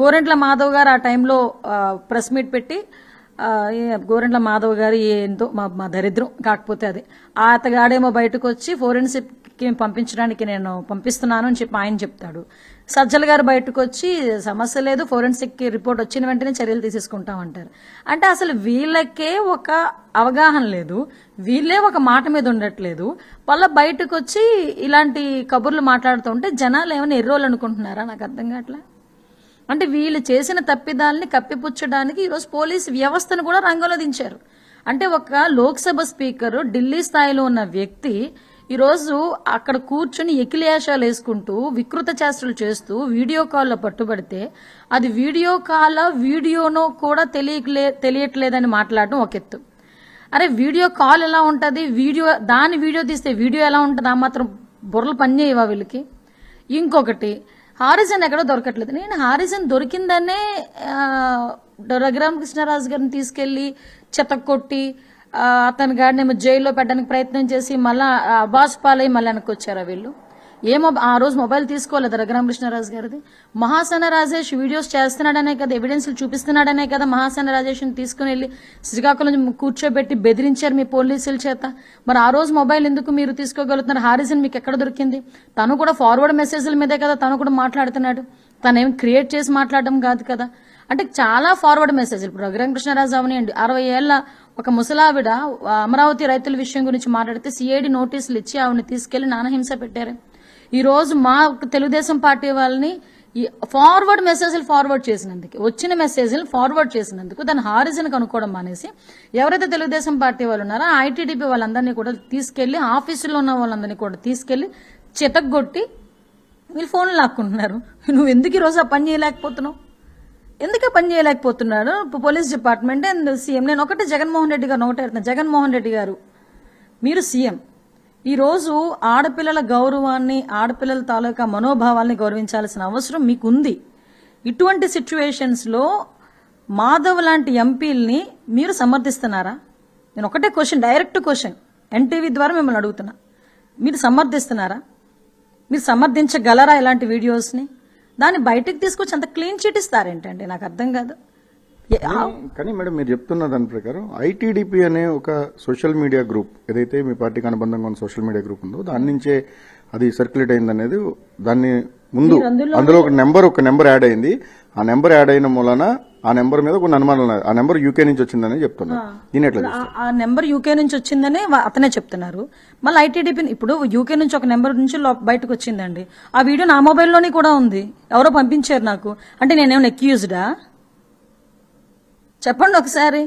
గోరెంట్ల మాధవ్ గారు ఆ టైంలో ప్రెస్ మీట్ పెట్టి గోరెంట్ల మాధవ్ గారు ఏందో మా దరిద్రం కాకపోతే అది ఆ అతగాడేమో బయటకు వచ్చి ఫోరెన్సిక్ పంపించడానికి నేను పంపిస్తున్నాను అని చెప్పి ఆయన చెప్తాడు సజ్జల గారు బయటకు వచ్చి సమస్య లేదు ఫోరెన్సిక్కి రిపోర్ట్ వచ్చిన వెంటనే చర్యలు తీసేసుకుంటామంటారు అంటే అసలు వీళ్ళకే ఒక అవగాహన లేదు వీళ్ళే ఒక మాట మీద ఉండట్లేదు వాళ్ళ బయటకు వచ్చి ఇలాంటి కబుర్లు మాట్లాడుతుంటే జనాలు ఏమైనా ఎర్రోలు అనుకుంటున్నారా నాకు అర్థం కావట్లే అంటే వీళ్ళు చేసిన తప్పిదాలని కప్పిపుచ్చడానికి ఈరోజు పోలీసు వ్యవస్థను కూడా రంగంలో దించారు అంటే ఒక లోక్సభ స్పీకర్ ఢిల్లీ స్థాయిలో ఉన్న వ్యక్తి ఈరోజు అక్కడ కూర్చుని ఎకిలేషాలు వేసుకుంటూ వికృత చేష్టలు చేస్తూ వీడియో కాల్లో పట్టుబడితే అది వీడియో కాల్ వీడియోనో కూడా తెలియలే తెలియట్లేదని మాట్లాడడం ఒక ఎత్తు అరే వీడియో కాల్ ఎలా ఉంటుంది వీడియో దాని వీడియో తీస్తే వీడియో ఎలా ఉంటుంది ఆ మాత్రం బుర్రలు పనిచేయవా వీళ్ళకి ఇంకొకటి హారిజన్ ఎక్కడ దొరకట్లేదు నేను హారిజన్ దొరికిందనే రఘురామ కృష్ణరాజు గారిని తీసుకెళ్లి చెతక్కొట్టి అతని గారిని జైల్లో పెట్టడానికి ప్రయత్నం చేసి మళ్ళా అబాస్ పాలై మళ్ళీ వెనక్కి వచ్చారా వీళ్ళు ఏ ఆ రోజు మొబైల్ తీసుకోలేదు రఘురామ కృష్ణరాజు గారిది మహాసన రాజేష్ వీడియోస్ చేస్తున్నాడనే కదా ఎవిడెన్స్లు చూపిస్తున్నాడనే కదా మహాసన రాజేష్ని తీసుకుని వెళ్ళి శ్రీకాకుళం కూర్చోబెట్టి బెదిరించారు మీ పోలీసుల చేత మరి ఆ రోజు మొబైల్ ఎందుకు మీరు తీసుకోగలుగుతున్నారు హారిజన్ మీకు ఎక్కడ దొరికింది తను కూడా ఫార్వర్డ్ మెసేజ్ల మీదే కదా తను కూడా మాట్లాడుతున్నాడు ఏం క్రియేట్ చేసి మాట్లాడడం కాదు కదా అంటే చాలా ఫార్వర్డ్ మెసేజ్ ఇప్పుడు రఘురామ కృష్ణరాజు అవనియండి అరవై ఏళ్ళ ఒక ముసలావిడ అమరావతి రైతుల విషయం గురించి మాట్లాడితే సిఐడి నోటీసులు ఇచ్చి ఆవిడని తీసుకెళ్లి నానహింస పెట్టారు ఈరోజు మా తెలుగుదేశం పార్టీ వాళ్ళని ఫార్వర్డ్ మెసేజ్లు ఫార్వర్డ్ చేసినందుకు వచ్చిన మెసేజ్లు ఫార్వర్డ్ చేసినందుకు దాని హారిజన్ కనుక్కోవడం మానేసి ఎవరైతే తెలుగుదేశం పార్టీ వాళ్ళు ఉన్నారో ఐటీడీపీ వాళ్ళందరినీ కూడా తీసుకెళ్లి ఆఫీసులో ఉన్న వాళ్ళందరినీ కూడా తీసుకెళ్లి చితగొట్టి మీరు ఫోన్లు లాక్కుంటున్నారు నువ్వు ఎందుకు ఈరోజు ఆ పని చేయలేకపోతున్నావు ఎందుకే పని చేయలేకపోతున్నాడు పోలీస్ డిపార్ట్మెంట్ అండ్ సీఎం నేను ఒకటి జగన్మోహన్ రెడ్డి గారు ఒకటే జగన్మోహన్ రెడ్డి గారు మీరు సీఎం ఈరోజు ఆడపిల్లల గౌరవాన్ని ఆడపిల్లల తాలూకా మనోభావాల్ని గౌరవించాల్సిన అవసరం మీకుంది ఇటువంటి సిచ్యువేషన్స్లో మాధవ్ లాంటి ఎంపీల్ని మీరు సమర్థిస్తున్నారా నేను ఒకటే క్వశ్చన్ డైరెక్ట్ క్వశ్చన్ ఎన్టీవీ ద్వారా మిమ్మల్ని అడుగుతున్నా మీరు సమర్థిస్తున్నారా మీరు సమర్థించగలరా ఇలాంటి వీడియోస్ని దాన్ని బయటకు తీసుకొచ్చి అంత క్లీన్ చిట్ ఇస్తారేంటండి నాకు అర్థం కాదు కానీ మేడం మీరు చెప్తున్న దాని ప్రకారం ఐటీడీపీ అనే ఒక సోషల్ మీడియా గ్రూప్ ఏదైతే మీ పార్టీకి అనుబంధంగా ఉన్న సోషల్ మీడియా గ్రూప్ ఉందో దాని నుంచే అది సర్క్యులేట్ అయింది అనేది దాన్ని ముందు అందులో ఒక నెంబర్ ఒక నెంబర్ యాడ్ అయింది ఆ నెంబర్ యాడ్ అయిన మూలన ఆ నెంబర్ మీద కొన్ని అనుమానాలు ఉన్నాయి ఆ నెంబర్ యూకే నుంచి వచ్చిందని చెప్తున్నారు ఆ నెంబర్ యూకే నుంచి వచ్చిందని అతనే చెప్తున్నారు మళ్ళీ ఐటీడీపీ ఇప్పుడు యూకే నుంచి ఒక నెంబర్ నుంచి బయటకు వచ్చిందండి ఆ వీడియో నా మొబైల్లోనే కూడా ఉంది ఎవరో పంపించారు నాకు అంటే నేనేమైనా ఎక్యూజ్డా చెప్పండి ఒకసారి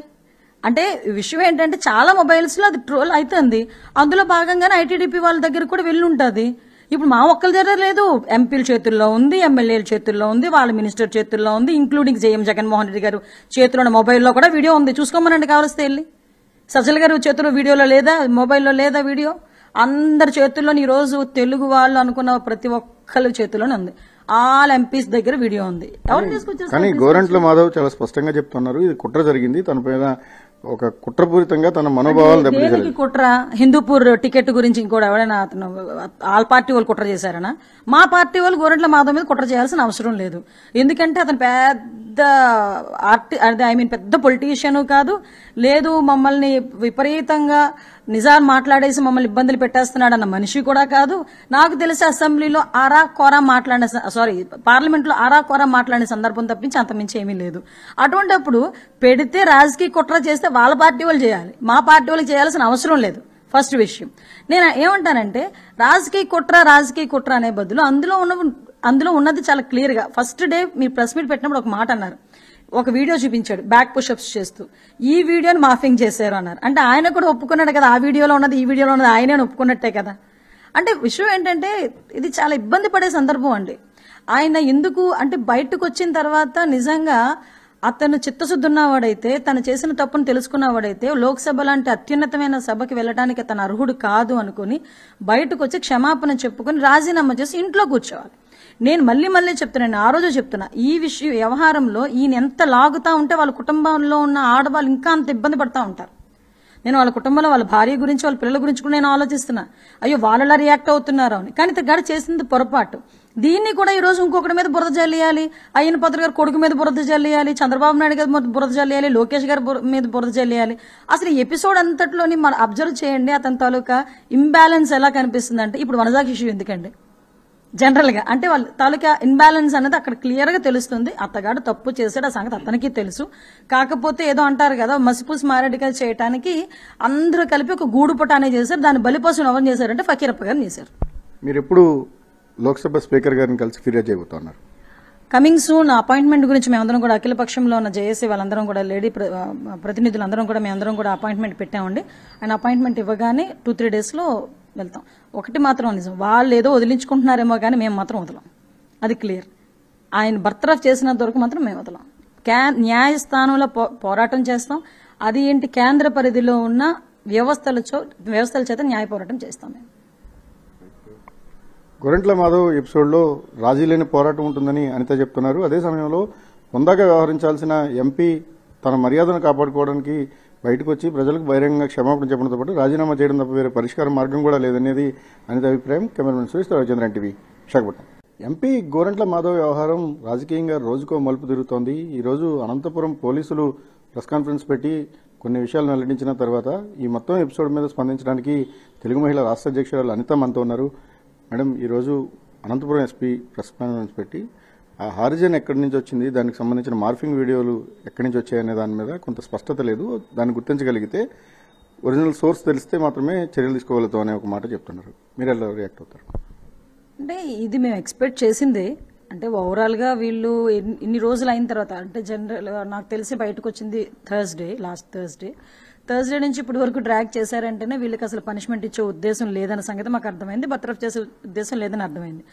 అంటే విషయం ఏంటంటే చాలా మొబైల్స్లో అది ట్రోల్ అవుతుంది అందులో భాగంగానే ఐటీడీపీ వాళ్ళ దగ్గర కూడా వెళ్ళి ఉంటుంది ఇప్పుడు మా ఒక్కరి దగ్గర లేదు ఎంపీల చేతుల్లో ఉంది ఎమ్మెల్యేల చేతుల్లో ఉంది వాళ్ళ మినిస్టర్ చేతుల్లో ఉంది ఇంక్లూడింగ్ జేఎం జగన్మోహన్ రెడ్డి గారు చేతిలో ఉన్న మొబైల్లో కూడా వీడియో ఉంది చూసుకోమనండి కావలిస్తే వెళ్ళి సజ్జల గారు చేతిలో వీడియోలో లేదా మొబైల్లో లేదా వీడియో అందరి చేతుల్లో ఈరోజు తెలుగు వాళ్ళు అనుకున్న ప్రతి ఒక్కరి చేతిలోనే ఉంది ఆల్ ఎంపీస్ దగ్గర వీడియో ఉంది ఎవరు తీసుకొచ్చారు కానీ గోరంట్ల మాధవ్ చాలా స్పష్టంగా చెప్తున్నారు ఇది కుట్ర జరిగింది తన పైన ఒక కుట్రపూరితంగా తన మనోభావాలు దెబ్బతింది కుట్ర హిందూపూర్ టికెట్ గురించి ఇంకోటి ఎవరైనా అతను ఆల్ పార్టీ వాళ్ళు కుట్ర చేశారనా మా పార్టీ వాళ్ళు గోరంట్ల మాధవ్ మీద కుట్ర చేయాల్సిన అవసరం లేదు ఎందుకంటే అతను పెద్ద ఆర్టి ఐ మీన్ పెద్ద పొలిటీషియన్ కాదు లేదు మమ్మల్ని విపరీతంగా నిజాం మాట్లాడేసి మమ్మల్ని ఇబ్బందులు పెట్టేస్తున్నాడన్న మనిషి కూడా కాదు నాకు తెలిసి అసెంబ్లీలో ఆరా కోరా మాట్లాడిన సారీ పార్లమెంట్లో ఆరా కోరా మాట్లాడిన సందర్భం తప్పించి అంతమించి ఏమీ లేదు అటువంటిప్పుడు పెడితే రాజకీయ కుట్ర చేస్తే వాళ్ళ పార్టీ వాళ్ళు చేయాలి మా పార్టీ వాళ్ళు చేయాల్సిన అవసరం లేదు ఫస్ట్ విషయం నేను ఏమంటానంటే రాజకీయ కుట్ర రాజకీయ కుట్ర అనే బదులు అందులో ఉన్న అందులో ఉన్నది చాలా క్లియర్గా ఫస్ట్ డే మీరు ప్రెస్ మీట్ పెట్టినప్పుడు ఒక మాట అన్నారు ఒక వీడియో చూపించాడు బ్యాక్ పుషప్స్ చేస్తూ ఈ వీడియోని మాఫింగ్ చేశారు అన్నారు అంటే ఆయన కూడా ఒప్పుకున్నాడు కదా ఆ వీడియోలో ఉన్నది ఈ వీడియోలో ఉన్నది ఆయనే ఒప్పుకున్నట్టే కదా అంటే విషయం ఏంటంటే ఇది చాలా ఇబ్బంది పడే సందర్భం అండి ఆయన ఎందుకు అంటే బయటకు వచ్చిన తర్వాత నిజంగా అతను చిత్తశుద్ధి ఉన్నవాడైతే తను చేసిన తప్పును తెలుసుకున్నవాడైతే లోక్సభ లాంటి అత్యున్నతమైన సభకి వెళ్ళడానికి తన అర్హుడు కాదు అనుకుని బయటకు వచ్చి క్షమాపణ చెప్పుకుని రాజీనామా చేసి ఇంట్లో కూర్చోవాలి నేను మళ్ళీ మళ్ళీ చెప్తున్నాను ఆ రోజు చెప్తున్నా ఈ విషయం వ్యవహారంలో ఈయన ఎంత లాగుతా ఉంటే వాళ్ళ కుటుంబంలో ఉన్న ఆడవాళ్ళు ఇంకా అంత ఇబ్బంది పడతా ఉంటారు నేను వాళ్ళ కుటుంబంలో వాళ్ళ భార్య గురించి వాళ్ళ పిల్లల గురించి కూడా నేను ఆలోచిస్తున్నా అయ్యో వాళ్ళలా రియాక్ట్ అవుతున్నారు అని కానీ ఇతగాడు చేసింది పొరపాటు దీన్ని కూడా ఈ రోజు ఇంకొకటి మీద బురద జల్లియాలి అయ్యన పాత్ర గారు కొడుకు మీద బురద జల్లియాలి చంద్రబాబు నాయుడు గారి బురద జల్లియాలి లోకేష్ గారి మీద బురద జల్లియాలి అసలు ఎపిసోడ్ అంతట్లోని మనం అబ్జర్వ్ చేయండి అతని తాలూకా ఇంబ్యాలెన్స్ ఎలా కనిపిస్తుంది అంటే ఇప్పుడు వనజాకి ఇష్యూ ఎందుకండి జనరల్గా అంటే వాళ్ళు తాలూకా ఇన్బ్యాలెన్స్ అనేది అక్కడ క్లియర్గా తెలుస్తుంది అత్తగాడు తప్పు చేశాడు ఆ సంగతి అతనికి తెలుసు కాకపోతే ఏదో అంటారు కదా మసిపూసి మారేడుకాయలు చేయడానికి అందరూ కలిపి ఒక గూడుపట అనేది చేశారు దాన్ని బలిపోసం ఎవరు చేశారంటే ఫకీరప్ప గారిని చేశారు మీరు ఎప్పుడు లోక్సభ స్పీకర్ గారిని కలిసి ఫిర్యాదు చేయబోతున్నారు కమింగ్ సూన్ అపాయింట్మెంట్ గురించి మేమందరం కూడా అఖిల పక్షంలో ఉన్న జేఏసీ వాళ్ళందరం కూడా లేడీ ప్రతినిధులందరం కూడా మేమందరం కూడా అపాయింట్మెంట్ పెట్టామండి ఆయన అపాయింట్మెంట్ ఇవ్వగానే టూ త్రీ డేస్లో వెళ్తాం ఒకటి మాత్రం నిజం వాళ్ళు ఏదో వదిలించుకుంటున్నారేమో కానీ మేము మాత్రం వదలం అది క్లియర్ ఆయన బర్తరఫ్ చేసినంత వరకు మాత్రం మేము వదలం క్యా న్యాయస్థానంలో పోరాటం చేస్తాం అది ఏంటి కేంద్ర పరిధిలో ఉన్న వ్యవస్థల వ్యవస్థల చేత న్యాయ పోరాటం చేస్తాం మేము గొరెంట్ల మాధవ్ ఎపిసోడ్లో రాజీ లేని పోరాటం ఉంటుందని అనిత చెప్తున్నారు అదే సమయంలో హుందాగా వ్యవహరించాల్సిన ఎంపీ తన మర్యాదను కాపాడుకోవడానికి బయటకు వచ్చి ప్రజలకు బహిరంగ క్షమాపణ చెప్పడంతో పాటు రాజీనామా చేయడం తప్ప వేరే పరిష్కార మార్గం కూడా లేదనేది అనిత అభిప్రాయం cameraman Suresh Ravichandra TV Visakhapatnam MP Gorantla Madhav వ్యవహారం రాజకీయంగా రోజుకో మలుపు తిరుగుతోంది ఈరోజు అనంతపురం పోలీసులు ప్రెస్ కాన్ఫరెన్స్ పెట్టి కొన్ని విషయాలు వెల్లడించిన తర్వాత ఈ మొత్తం ఎపిసోడ్ మీద స్పందించడానికి తెలుగు మహిళ రాష్ట్ర అధ్యక్షురాలు అనిత మనతో ఉన్నారు మేడం ఈరోజు అనంతపురం ఎస్పీ ప్రెస్ కాన్ఫరెన్స్ పెట్టి ఆ హారిజన్ ఎక్కడి నుంచి వచ్చింది దానికి సంబంధించిన మార్ఫింగ్ వీడియోలు ఎక్కడి నుంచి వచ్చాయనే దాని మీద కొంత స్పష్టత లేదు దాన్ని గుర్తించగలిగితే ఒరిజినల్ సోర్స్ తెలిస్తే మాత్రమే చర్యలు తీసుకోగలుగుతాం అనే ఒక మాట చెప్తున్నారు మీరు ఎలా రియాక్ట్ అవుతారు అంటే ఇది మేము ఎక్స్పెక్ట్ చేసిందే అంటే ఓవరాల్గా వీళ్ళు ఇన్ని రోజులు అయిన తర్వాత అంటే జనరల్ నాకు తెలిసి బయటకు వచ్చింది థర్స్డే లాస్ట్ థర్స్డే థర్స్డే నుంచి ఇప్పటి వరకు ట్రాక్ చేశారంటేనే వీళ్ళకి అసలు పనిష్మెంట్ ఇచ్చే ఉద్దేశం లేదన్న సంగతి మాకు అర్థమైంది బత్రఫ్ చేసే ఉద్దేశం లేదని అర్థమైంది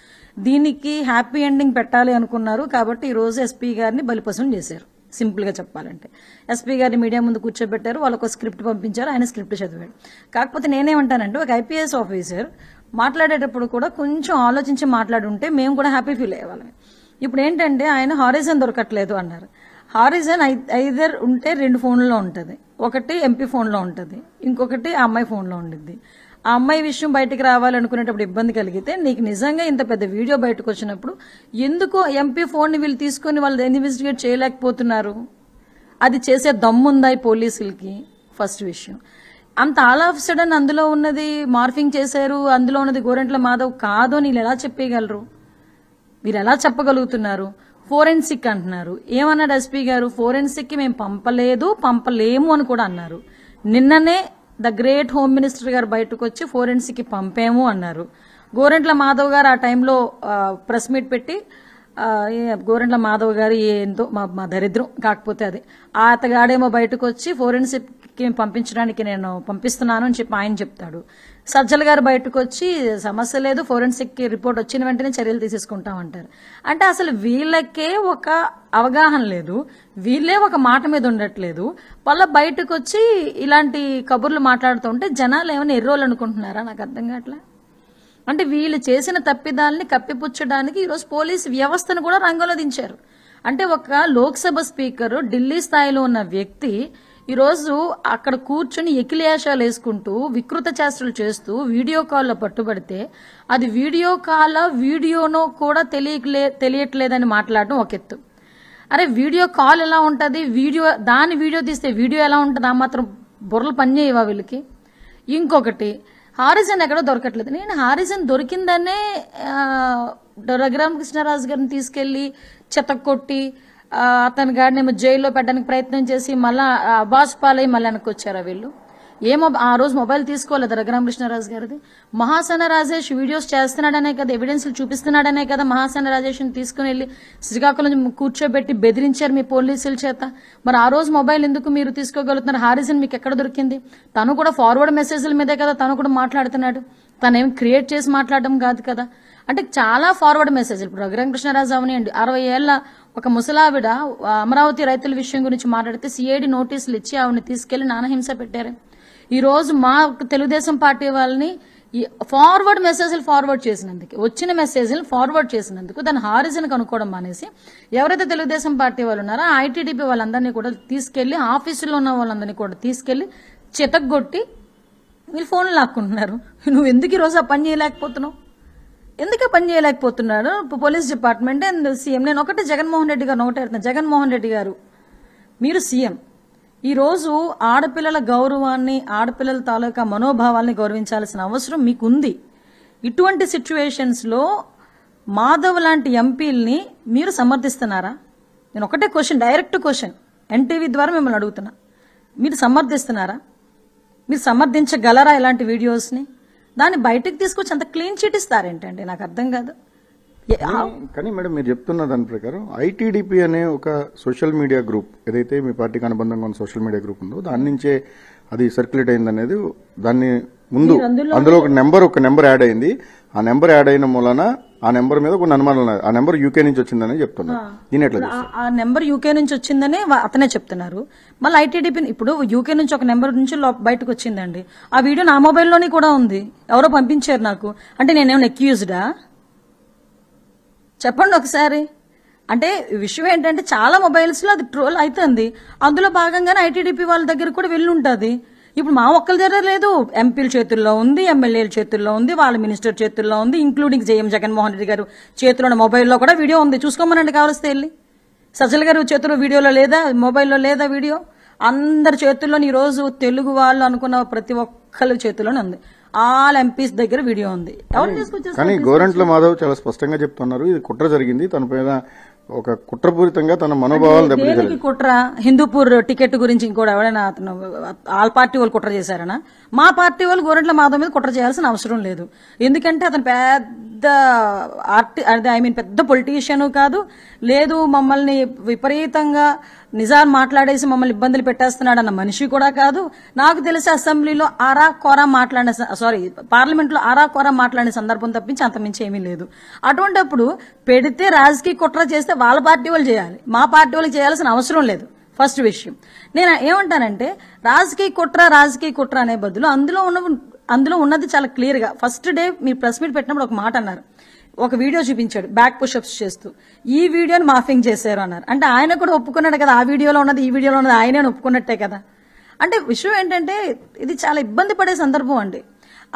దీనికి హ్యాపీ ఎండింగ్ పెట్టాలి అనుకున్నారు కాబట్టి ఈరోజు ఎస్పీ గారిని బలిపసం చేశారు సింపుల్గా చెప్పాలంటే ఎస్పీ గారిని మీడియా ముందు కూర్చోబెట్టారు వాళ్ళకు స్క్రిప్ట్ పంపించారు ఆయన స్క్రిప్ట్ చదివాడు కాకపోతే నేనేమంటానంటే ఒక ఐపీఎస్ ఆఫీసర్ మాట్లాడేటప్పుడు కూడా కొంచెం ఆలోచించి మాట్లాడుంటే మేము కూడా హ్యాపీ ఫీల్ అయ్యేవాళ్ళం ఇప్పుడు ఏంటంటే ఆయన హారిజన్ దొరకట్లేదు అన్నారు హారిజన్ ఐదర్ ఉంటే రెండు ఫోన్లో ఉంటుంది ఒకటి ఎంపీ ఫోన్లో ఉంటుంది ఇంకొకటి ఆ అమ్మాయి ఫోన్లో ఉండిద్ది ఆ అమ్మాయి విషయం బయటకు రావాలనుకునేటప్పుడు ఇబ్బంది కలిగితే నీకు నిజంగా ఇంత పెద్ద వీడియో బయటకు వచ్చినప్పుడు ఎందుకో ఎంపీ ఫోన్ని వీళ్ళు తీసుకొని వాళ్ళు ఇన్వెస్టిగేట్ చేయలేకపోతున్నారు అది చేసే దమ్ముందా ఈ పోలీసులకి ఫస్ట్ విషయం అంత ఆల్ ఆఫ్ సడన్ అందులో ఉన్నది మార్ఫింగ్ చేశారు అందులో ఉన్నది గోరెంట్ల మాధవ్ కాదు నీళ్ళు ఎలా చెప్పేయగలరు మీరు ఎలా చెప్పగలుగుతున్నారు ఫోరెన్సిక్ అంటున్నారు ఏమన్నాడు ఎస్పీ గారు కి మేము పంపలేదు పంపలేము అని కూడా అన్నారు నిన్ననే ద గ్రేట్ హోమ్ మినిస్టర్ గారు బయటకు వచ్చి కి పంపాము అన్నారు గోరెంట్ల మాధవ్ గారు ఆ టైంలో ప్రెస్ మీట్ పెట్టి గోరెంట్ల మాధవ్ గారు ఏందో మా మా దరిద్రం కాకపోతే అది ఆ అతగాడేమో బయటకు వచ్చి ఫోరెన్సిక్కి పంపించడానికి నేను పంపిస్తున్నాను అని చెప్పి ఆయన చెప్తాడు సజ్జల గారు బయటకు వచ్చి సమస్య లేదు ఫోరెన్సిక్కి రిపోర్ట్ వచ్చిన వెంటనే చర్యలు తీసేసుకుంటామంటారు అంటే అసలు వీళ్ళకే ఒక అవగాహన లేదు వీళ్ళే ఒక మాట మీద ఉండట్లేదు వాళ్ళ బయటకు వచ్చి ఇలాంటి కబుర్లు మాట్లాడుతుంటే జనాలు ఏమైనా ఎర్రోలు అనుకుంటున్నారా నాకు అర్థం కావట్లే అంటే వీళ్ళు చేసిన తప్పిదాలని కప్పిపుచ్చడానికి ఈరోజు పోలీసు వ్యవస్థను కూడా రంగంలో దించారు అంటే ఒక లోక్సభ స్పీకర్ ఢిల్లీ స్థాయిలో ఉన్న వ్యక్తి ఈరోజు అక్కడ కూర్చుని ఎకిలేషాలు వేసుకుంటూ వికృత చేష్టలు చేస్తూ వీడియో కాల్లో పట్టుబడితే అది వీడియో కాల్ వీడియోనో కూడా తెలియలే తెలియట్లేదని మాట్లాడడం ఒక ఎత్తు అరే వీడియో కాల్ ఎలా ఉంటుంది వీడియో దాని వీడియో తీస్తే వీడియో ఎలా ఉంటుంది ఆ మాత్రం బుర్రలు పనిచేయవా వీళ్ళకి ఇంకొకటి హారిజన్ ఎక్కడో దొరకట్లేదు నేను హారిజన్ దొరికిందనే రఘురామకృష్ణరాజు గారిని గారిని తీసుకెళ్ళి కొట్టి అతని గారిని జైల్లో పెట్టడానికి ప్రయత్నం చేసి మళ్ళా అబ్బాస్ పాలై మళ్ళీ వెనక్కి వీళ్ళు ఏమో ఆ రోజు మొబైల్ తీసుకోలేదు రఘురామ కృష్ణరాజు గారిది మహాసన రాజేష్ వీడియోస్ చేస్తున్నాడనే కదా ఎవిడెన్స్లు చూపిస్తున్నాడనే కదా మహాసన రాజేష్ని తీసుకుని వెళ్ళి శ్రీకాకుళం కూర్చోబెట్టి బెదిరించారు మీ పోలీసుల చేత మరి ఆ రోజు మొబైల్ ఎందుకు మీరు తీసుకోగలుగుతున్నారు హారిజన్ మీకు ఎక్కడ దొరికింది తను కూడా ఫార్వర్డ్ మెసేజ్ల మీదే కదా తను కూడా మాట్లాడుతున్నాడు తనేం క్రియేట్ చేసి మాట్లాడడం కాదు కదా అంటే చాలా ఫార్వర్డ్ మెసేజ్ ఇప్పుడు రఘురామ కృష్ణరాజు అవనియండి అరవై ఏళ్ళ ఒక ముసలావిడ అమరావతి రైతుల విషయం గురించి మాట్లాడితే సిఐడి నోటీసులు ఇచ్చి ఆవిడని తీసుకెళ్లి నానహింస పెట్టారు ఈ రోజు మా తెలుగుదేశం పార్టీ వాళ్ళని ఫార్వర్డ్ మెసేజ్లు ఫార్వర్డ్ చేసినందుకు వచ్చిన మెసేజ్లు ఫార్వర్డ్ చేసినందుకు దాని హారిజన్ కనుక్కోవడం మానేసి ఎవరైతే తెలుగుదేశం పార్టీ వాళ్ళు ఉన్నారో ఐటీడీపీ వాళ్ళందరినీ కూడా తీసుకెళ్లి ఆఫీసులో ఉన్న వాళ్ళందరినీ కూడా తీసుకెళ్లి చితగొట్టి వీళ్ళు ఫోన్లు లాక్కుంటున్నారు నువ్వు ఎందుకు ఈ రోజు ఆ పని చేయలేకపోతున్నావు ఎందుకే పని చేయలేకపోతున్నాడు పోలీస్ డిపార్ట్మెంట్ అండ్ సీఎం నేను ఒకటే జగన్మోహన్ రెడ్డి గారు ఒకటే జగన్మోహన్ రెడ్డి గారు మీరు సీఎం ఈరోజు ఆడపిల్లల గౌరవాన్ని ఆడపిల్లల తాలూకా మనోభావాల్ని గౌరవించాల్సిన అవసరం మీకుంది ఇటువంటి సిచ్యువేషన్స్లో మాధవ్ లాంటి ఎంపీల్ని మీరు సమర్థిస్తున్నారా నేను ఒకటే క్వశ్చన్ డైరెక్ట్ క్వశ్చన్ ఎన్టీవీ ద్వారా మిమ్మల్ని అడుగుతున్నా మీరు సమర్థిస్తున్నారా మీరు సమర్థించగలరా ఇలాంటి వీడియోస్ని దాన్ని బయటకు తీసుకొచ్చి అంత క్లీన్ చిట్ ఇస్తారేంటండి నాకు అర్థం కాదు కానీ మేడం మీరు చెప్తున్న దాని ప్రకారం ఐటీడీపీ అనే ఒక సోషల్ మీడియా గ్రూప్ ఏదైతే మీ పార్టీకి అనుబంధంగా ఉన్న సోషల్ మీడియా గ్రూప్ ఉందో దాని నుంచే అది సర్క్యులేట్ అయింది అనేది దాన్ని ముందు అందులో ఒక నెంబర్ ఒక నెంబర్ యాడ్ అయింది ఆ నెంబర్ యాడ్ అయిన మూలన ఆ నెంబర్ మీద కొన్ని అనుమానాలు ఆ నెంబర్ యూకే నుంచి వచ్చిందని చెప్తున్నారు దీని ఎట్లా ఆ నెంబర్ యూకే నుంచి వచ్చిందని అతనే చెప్తున్నారు మళ్ళీ ఐటీడీపీ ఇప్పుడు యూకే నుంచి ఒక నెంబర్ నుంచి బయటకు వచ్చిందండి ఆ వీడియో నా మొబైల్లోనే కూడా ఉంది ఎవరో పంపించారు నాకు అంటే నేనేమైనా ఎక్యూజ్డా చెప్పండి ఒకసారి అంటే విషయం ఏంటంటే చాలా మొబైల్స్లో అది ట్రోల్ అవుతుంది అందులో భాగంగానే ఐటీడీపీ వాళ్ళ దగ్గర కూడా వెళ్ళి ఉంటుంది ఇప్పుడు మా ఒక్కరి దగ్గర లేదు ఎంపీల చేతుల్లో ఉంది ఎమ్మెల్యేల చేతుల్లో ఉంది వాళ్ళ మినిస్టర్ చేతుల్లో ఉంది ఇంక్లూడింగ్ జేఎం జగన్మోహన్ రెడ్డి గారు చేతిలో మొబైల్లో కూడా వీడియో ఉంది చూసుకోమనండి కావలిస్తే వెళ్ళి సజ్జల గారు చేతులు వీడియోలో లేదా మొబైల్లో లేదా వీడియో అందరి చేతుల్లో ఈరోజు తెలుగు వాళ్ళు అనుకున్న ప్రతి ఒక్కరి చేతిలోనే ఉంది ఆల్ ఎంపీస్ దగ్గర వీడియో ఉంది ఎవరు తీసుకొచ్చారు కానీ గోరంట్ల మాధవ్ చాలా స్పష్టంగా చెప్తున్నారు ఇది కుట్ర జరిగింది తన మీద ఒక కుట్రపూరితంగా తన మనోభావాలు దెబ్బతి కుట్ర హిందూపూర్ టికెట్ గురించి ఇంకోటి ఎవరైనా అతను ఆల్ పార్టీ వాళ్ళు కుట్ర చేశారనా మా పార్టీ వాళ్ళు గోరెంట్ల మాధవ్ మీద కుట్ర చేయాల్సిన అవసరం లేదు ఎందుకంటే అతను పెద్ద ఆర్టి అదే ఐ మీన్ పెద్ద పొలిటీషియన్ కాదు లేదు మమ్మల్ని విపరీతంగా నిజాం మాట్లాడేసి మమ్మల్ని ఇబ్బందులు పెట్టేస్తున్నాడన్న మనిషి కూడా కాదు నాకు తెలిసి అసెంబ్లీలో ఆరా కోరా మాట్లాడిన సారీ పార్లమెంట్లో ఆరా కోరా మాట్లాడిన సందర్భం తప్పించి అంతమించి ఏమీ లేదు అటువంటి అప్పుడు పెడితే రాజకీయ కుట్ర చేస్తే వాళ్ళ పార్టీ వాళ్ళు చేయాలి మా పార్టీ వాళ్ళు చేయాల్సిన అవసరం లేదు ఫస్ట్ విషయం నేను ఏమంటానంటే రాజకీయ కుట్ర రాజకీయ కుట్ర అనే బదులు అందులో ఉన్న అందులో ఉన్నది చాలా క్లియర్గా ఫస్ట్ డే మీరు ప్రెస్ మీట్ పెట్టినప్పుడు ఒక మాట అన్నారు ఒక వీడియో చూపించాడు బ్యాక్ పుషప్స్ చేస్తూ ఈ వీడియోని మాఫింగ్ చేశారు అన్నారు అంటే ఆయన కూడా ఒప్పుకున్నాడు కదా ఆ వీడియోలో ఉన్నది ఈ వీడియోలో ఉన్నది ఆయనే ఒప్పుకున్నట్టే కదా అంటే విషయం ఏంటంటే ఇది చాలా ఇబ్బంది పడే సందర్భం అండి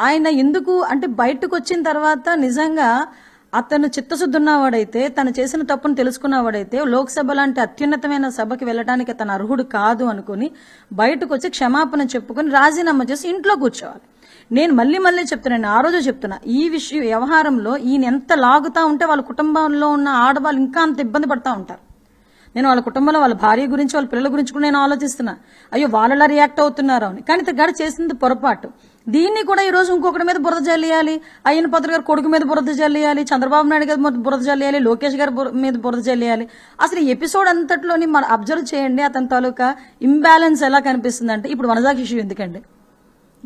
ఆయన ఎందుకు అంటే బయటకు వచ్చిన తర్వాత నిజంగా అతను చిత్తశుద్ధి ఉన్నవాడైతే తను చేసిన తప్పును తెలుసుకున్నవాడైతే లోక్సభ లాంటి అత్యున్నతమైన సభకి వెళ్ళడానికి తన అర్హుడు కాదు అనుకుని బయటకు వచ్చి క్షమాపణ చెప్పుకొని రాజీనామా చేసి ఇంట్లో కూర్చోవాలి నేను మళ్ళీ మళ్ళీ చెప్తున్నాను ఆ రోజు చెప్తున్నా ఈ విషయ వ్యవహారంలో ఈయన ఎంత లాగుతా ఉంటే వాళ్ళ కుటుంబంలో ఉన్న ఆడవాళ్ళు ఇంకా అంత ఇబ్బంది పడతా ఉంటారు నేను వాళ్ళ కుటుంబంలో వాళ్ళ భార్య గురించి వాళ్ళ పిల్లల గురించి కూడా నేను ఆలోచిస్తున్నా అయ్యో వాళ్ళలా రియాక్ట్ అవుతున్నారు అని కానీ ఇతగాడు చేసింది పొరపాటు దీన్ని కూడా ఈ రోజు ఇంకొకటి మీద బురద జల్లియాలి అయ్యన పాత్ర గారు కొడుకు మీద బురద జల్లేయాలి చంద్రబాబు నాయుడు గారి బురద జల్లేయాలి లోకేష్ గారి మీద బురద జల్లేయాలి అసలు ఎపిసోడ్ అంతట్లోని మనం అబ్జర్వ్ చేయండి అతని తాలూకా ఇంబ్యాలెన్స్ ఎలా కనిపిస్తుంది అంటే ఇప్పుడు వనజాకి ఇష్యూ ఎందుకండి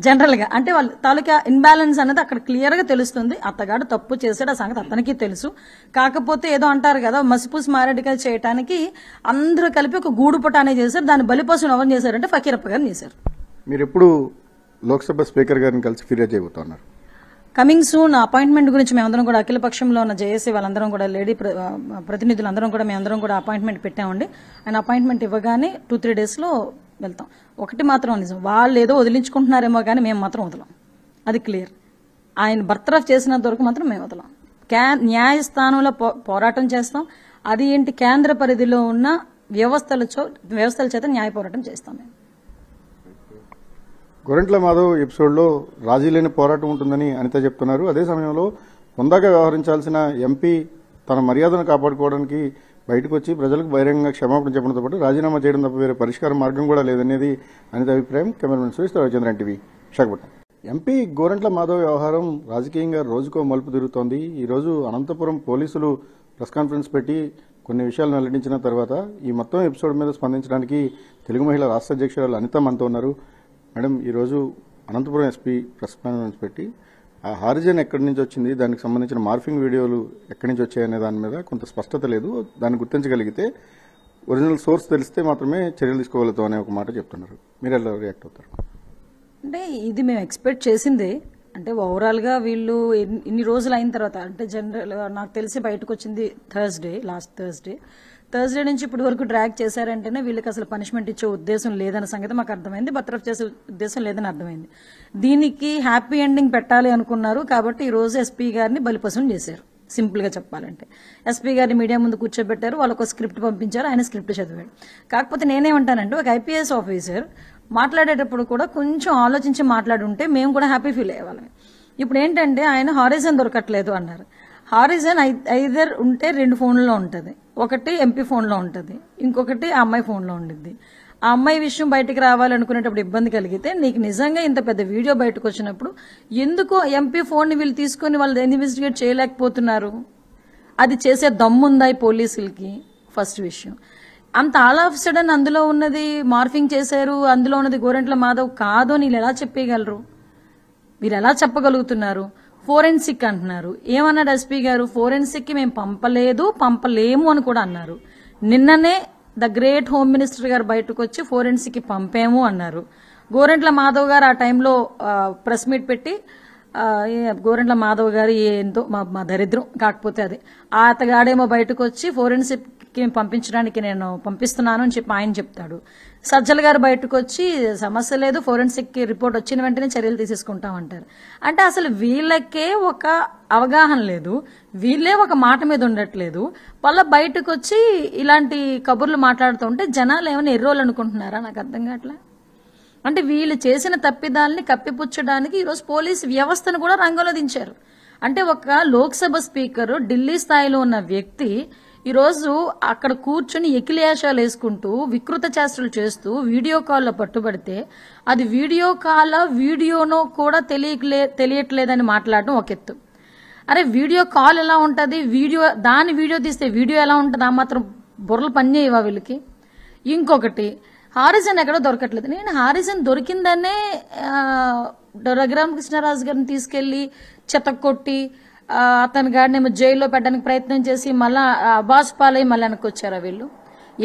జనరల్గా అంటే వాళ్ళు తాలూకా ఇన్బ్యాలెన్స్ అనేది అక్కడ క్లియర్గా తెలుస్తుంది అత్తగాడు తప్పు చేశాడు ఆ సంగతి అతనికి తెలుసు కాకపోతే ఏదో అంటారు కదా మసిపూసి మారేడుకాయలు చేయడానికి అందరూ కలిపి ఒక గూడు అనేది చేశారు దాన్ని బలిపసును ఎవరు చేశారంటే ఫకీరప్ప గారిని చేశారు మీరు ఎప్పుడు లోక్సభ స్పీకర్ గారిని కలిసి ఫిర్యాదు చేయబోతున్నారు కమింగ్ సూన్ అపాయింట్మెంట్ గురించి మేమందరం కూడా అఖిల పక్షంలో ఉన్న జేఏసీ వాళ్ళందరం కూడా లేడీ ప్రతినిధులందరం కూడా మేమందరం కూడా అపాయింట్మెంట్ పెట్టామండి ఆయన అపాయింట్మెంట్ ఇవ్వగానే టూ త్రీ డేస్లో వెళ్తాం ఒకటి మాత్రం నిజం వాళ్ళు ఏదో వదిలించుకుంటున్నారేమో కానీ మేము మాత్రం వదలం అది క్లియర్ ఆయన బర్తరఫ్ చేసినంత వరకు మాత్రం మేము వదలం క్యా న్యాయస్థానంలో పో పోరాటం చేస్తాం అది ఏంటి కేంద్ర పరిధిలో ఉన్న వ్యవస్థల వ్యవస్థల చేత న్యాయ పోరాటం చేస్తాం మేము గొరెంట్ల మాధవ్ ఎపిసోడ్లో రాజీ లేని పోరాటం ఉంటుందని అనిత చెప్తున్నారు అదే సమయంలో హుందాగా వ్యవహరించాల్సిన ఎంపీ తన మర్యాదను కాపాడుకోవడానికి బయటకు వచ్చి ప్రజలకు బహిరంగ క్షమాపణ చెప్పడంతో పాటు రాజీనామా చేయడం తప్ప వేరే పరిష్కార మార్గం కూడా లేదనేది అనిత అభిప్రాయం cameraman Suresh Ravichandra NTV Visakhapatnam MP Gorantla Madhav వ్యవహారం రాజకీయంగా రోజుకో మలుపు తిరుగుతోంది ఈరోజు అనంతపురం పోలీసులు ప్రెస్ కాన్ఫరెన్స్ పెట్టి కొన్ని విషయాలు వెల్లడించిన తర్వాత ఈ మొత్తం ఎపిసోడ్ మీద స్పందించడానికి తెలుగు మహిళా రాష్ట్ర అధ్యక్షురాలు అనిత మనతో ఉన్నారు మేడం ఈరోజు అనంతపురం ఎస్పీ ప్రెస్ కాన్ఫరెన్స్ పెట్టి ఆ హారిజన్ ఎక్కడి నుంచి వచ్చింది దానికి సంబంధించిన మార్ఫింగ్ వీడియోలు ఎక్కడి నుంచి వచ్చాయనే దాని మీద కొంత స్పష్టత లేదు దాన్ని గుర్తించగలిగితే ఒరిజినల్ సోర్స్ తెలిస్తే మాత్రమే చర్యలు తీసుకోగలుగుతాం అనే ఒక మాట చెప్తున్నారు మీరు ఎలా రియాక్ట్ అవుతారు అంటే ఇది మేము ఎక్స్పెక్ట్ చేసిందే అంటే ఓవరాల్గా వీళ్ళు ఇన్ని రోజులు అయిన తర్వాత అంటే జనరల్గా నాకు తెలిసి బయటకు వచ్చింది థర్స్డే లాస్ట్ థర్స్డే థర్స్డే నుంచి ఇప్పటి వరకు డ్రాగ్ చేశారంటేనే వీళ్ళకి అసలు పనిష్మెంట్ ఇచ్చే ఉద్దేశం లేదన్న సంగతి మాకు అర్థమైంది బత్రఫ్ చేసే ఉద్దేశం లేదని అర్థమైంది దీనికి హ్యాపీ ఎండింగ్ పెట్టాలి అనుకున్నారు కాబట్టి ఈరోజు ఎస్పీ గారిని బలిపసం చేశారు సింపుల్గా చెప్పాలంటే ఎస్పీ గారిని మీడియా ముందు కూర్చోబెట్టారు వాళ్ళకు స్క్రిప్ట్ పంపించారు ఆయన స్క్రిప్ట్ చదివాడు కాకపోతే నేనేమంటానంటే ఒక ఐపీఎస్ ఆఫీసర్ మాట్లాడేటప్పుడు కూడా కొంచెం ఆలోచించి మాట్లాడుంటే మేము కూడా హ్యాపీ ఫీల్ అయ్యేవాళ్ళం ఇప్పుడు ఏంటంటే ఆయన హారిజన్ దొరకట్లేదు అన్నారు హారిజన్ ఐ ఐదర్ ఉంటే రెండు ఫోన్లలో ఉంటుంది ఒకటి ఎంపీ ఫోన్లో ఉంటుంది ఇంకొకటి ఆ అమ్మాయి ఫోన్లో ఉండిద్ది ఆ అమ్మాయి విషయం బయటకు రావాలనుకునేటప్పుడు ఇబ్బంది కలిగితే నీకు నిజంగా ఇంత పెద్ద వీడియో బయటకు వచ్చినప్పుడు ఎందుకో ఎంపీ ఫోన్ వీళ్ళు తీసుకొని వాళ్ళు ఇన్వెస్టిగేట్ చేయలేకపోతున్నారు అది చేసే దమ్ముందా ఈ పోలీసులకి ఫస్ట్ విషయం అంత ఆల్ ఆఫ్ సడన్ అందులో ఉన్నది మార్ఫింగ్ చేశారు అందులో ఉన్నది గోరెంట్ల మాధవ్ కాదు అని ఎలా చెప్పేయగలరు మీరు ఎలా చెప్పగలుగుతున్నారు ఫోరెన్సిక్ అంటున్నారు ఏమన్నాడు ఎస్పీ గారు కి మేము పంపలేదు పంపలేము అని కూడా అన్నారు నిన్ననే ద గ్రేట్ హోమ్ మినిస్టర్ గారు బయటకు వచ్చి కి పంపాము అన్నారు గోరెంట్ల మాధవ్ గారు ఆ టైంలో ప్రెస్ మీట్ పెట్టి గోరెంట్ల మాధవ్ గారు ఏంటో మా మా దరిద్రం కాకపోతే అది అతగాడేమో బయటకు వచ్చి ఫోరెన్సిక్ కి పంపించడానికి నేను పంపిస్తున్నాను అని చెప్పి ఆయన చెప్తాడు సజ్జల గారు బయటకు వచ్చి సమస్య లేదు ఫోరెన్సిక్ రిపోర్ట్ వచ్చిన వెంటనే చర్యలు తీసేసుకుంటామంటారు అంటే అసలు వీళ్ళకే ఒక అవగాహన లేదు వీళ్ళే ఒక మాట మీద ఉండట్లేదు వాళ్ళ బయటకు వచ్చి ఇలాంటి కబుర్లు మాట్లాడుతూ ఉంటే జనాలు ఏమైనా ఎర్రోలు అనుకుంటున్నారా నాకు అర్థం కావట్లే అంటే వీళ్ళు చేసిన తప్పిదాల్ని కప్పిపుచ్చడానికి ఈరోజు పోలీసు వ్యవస్థను కూడా రంగంలో దించారు అంటే ఒక లోక్సభ స్పీకర్ ఢిల్లీ స్థాయిలో ఉన్న వ్యక్తి ఈరోజు అక్కడ కూర్చుని ఎకిలేషాలు వేసుకుంటూ వికృత చేష్టలు చేస్తూ వీడియో కాల్లో పట్టుబడితే అది వీడియో కాల్ వీడియోనో కూడా తెలియలే తెలియట్లేదని మాట్లాడడం ఒక ఎత్తు అరే వీడియో కాల్ ఎలా ఉంటుంది వీడియో దాని వీడియో తీస్తే వీడియో ఎలా ఉంటుంది ఆ మాత్రం బుర్రలు పని చేయవా వీళ్ళకి ఇంకొకటి హారిజన్ ఎక్కడ దొరకట్లేదు నేను హారిజన్ దొరికిందనే రఘురామకృష్ణరాజు గారిని తీసుకెళ్ళి చెతక్కొట్టి అతని గారిని జైల్లో పెట్టడానికి ప్రయత్నం చేసి మళ్ళా అబాస్ పాలై మళ్ళీ వెనక్కి వీళ్ళు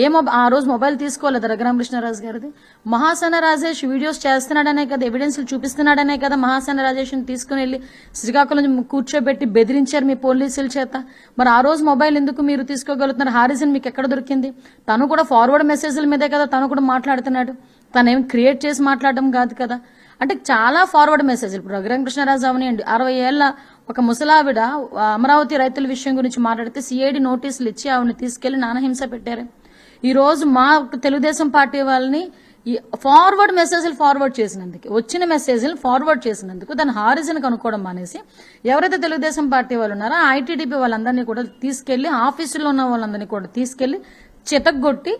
ఏమో ఆ రోజు మొబైల్ తీసుకోలేదు రఘురామకృష్ణరాజు గారిది మహాసన రాజేష్ వీడియోస్ చేస్తున్నాడనే కదా ఎవిడెన్స్లు చూపిస్తున్నాడనే కదా మహాసన రాజేష్ని తీసుకుని వెళ్ళి శ్రీకాకుళం కూర్చోబెట్టి బెదిరించారు మీ పోలీసుల చేత మరి ఆ రోజు మొబైల్ ఎందుకు మీరు తీసుకోగలుగుతున్నారు హారిజన్ మీకు ఎక్కడ దొరికింది తను కూడా ఫార్వర్డ్ మెసేజ్ల మీదే కదా తను కూడా మాట్లాడుతున్నాడు తను ఏం క్రియేట్ చేసి మాట్లాడడం కాదు కదా అంటే చాలా ఫార్వర్డ్ మెసేజ్ ఇప్పుడు రఘురామకృష్ణరాజు అవనియండి అరవై ఏళ్ళ ఒక ముసలావిడ అమరావతి రైతుల విషయం గురించి మాట్లాడితే సిఐడి నోటీసులు ఇచ్చి ఆవిడని తీసుకెళ్లి నానహింస పెట్టారు ఈ రోజు మా తెలుగుదేశం పార్టీ వాళ్ళని ఫార్వర్డ్ మెసేజ్లు ఫార్వర్డ్ చేసినందుకు వచ్చిన మెసేజ్ ఫార్వర్డ్ చేసినందుకు దాని హారిజన్ కనుక్కోవడం మానేసి ఎవరైతే తెలుగుదేశం పార్టీ వాళ్ళు ఉన్నారో ఐటీడీపీ వాళ్ళందరినీ కూడా తీసుకెళ్లి ఆఫీసులో ఉన్న వాళ్ళందరినీ కూడా తీసుకెళ్లి చితగొట్టి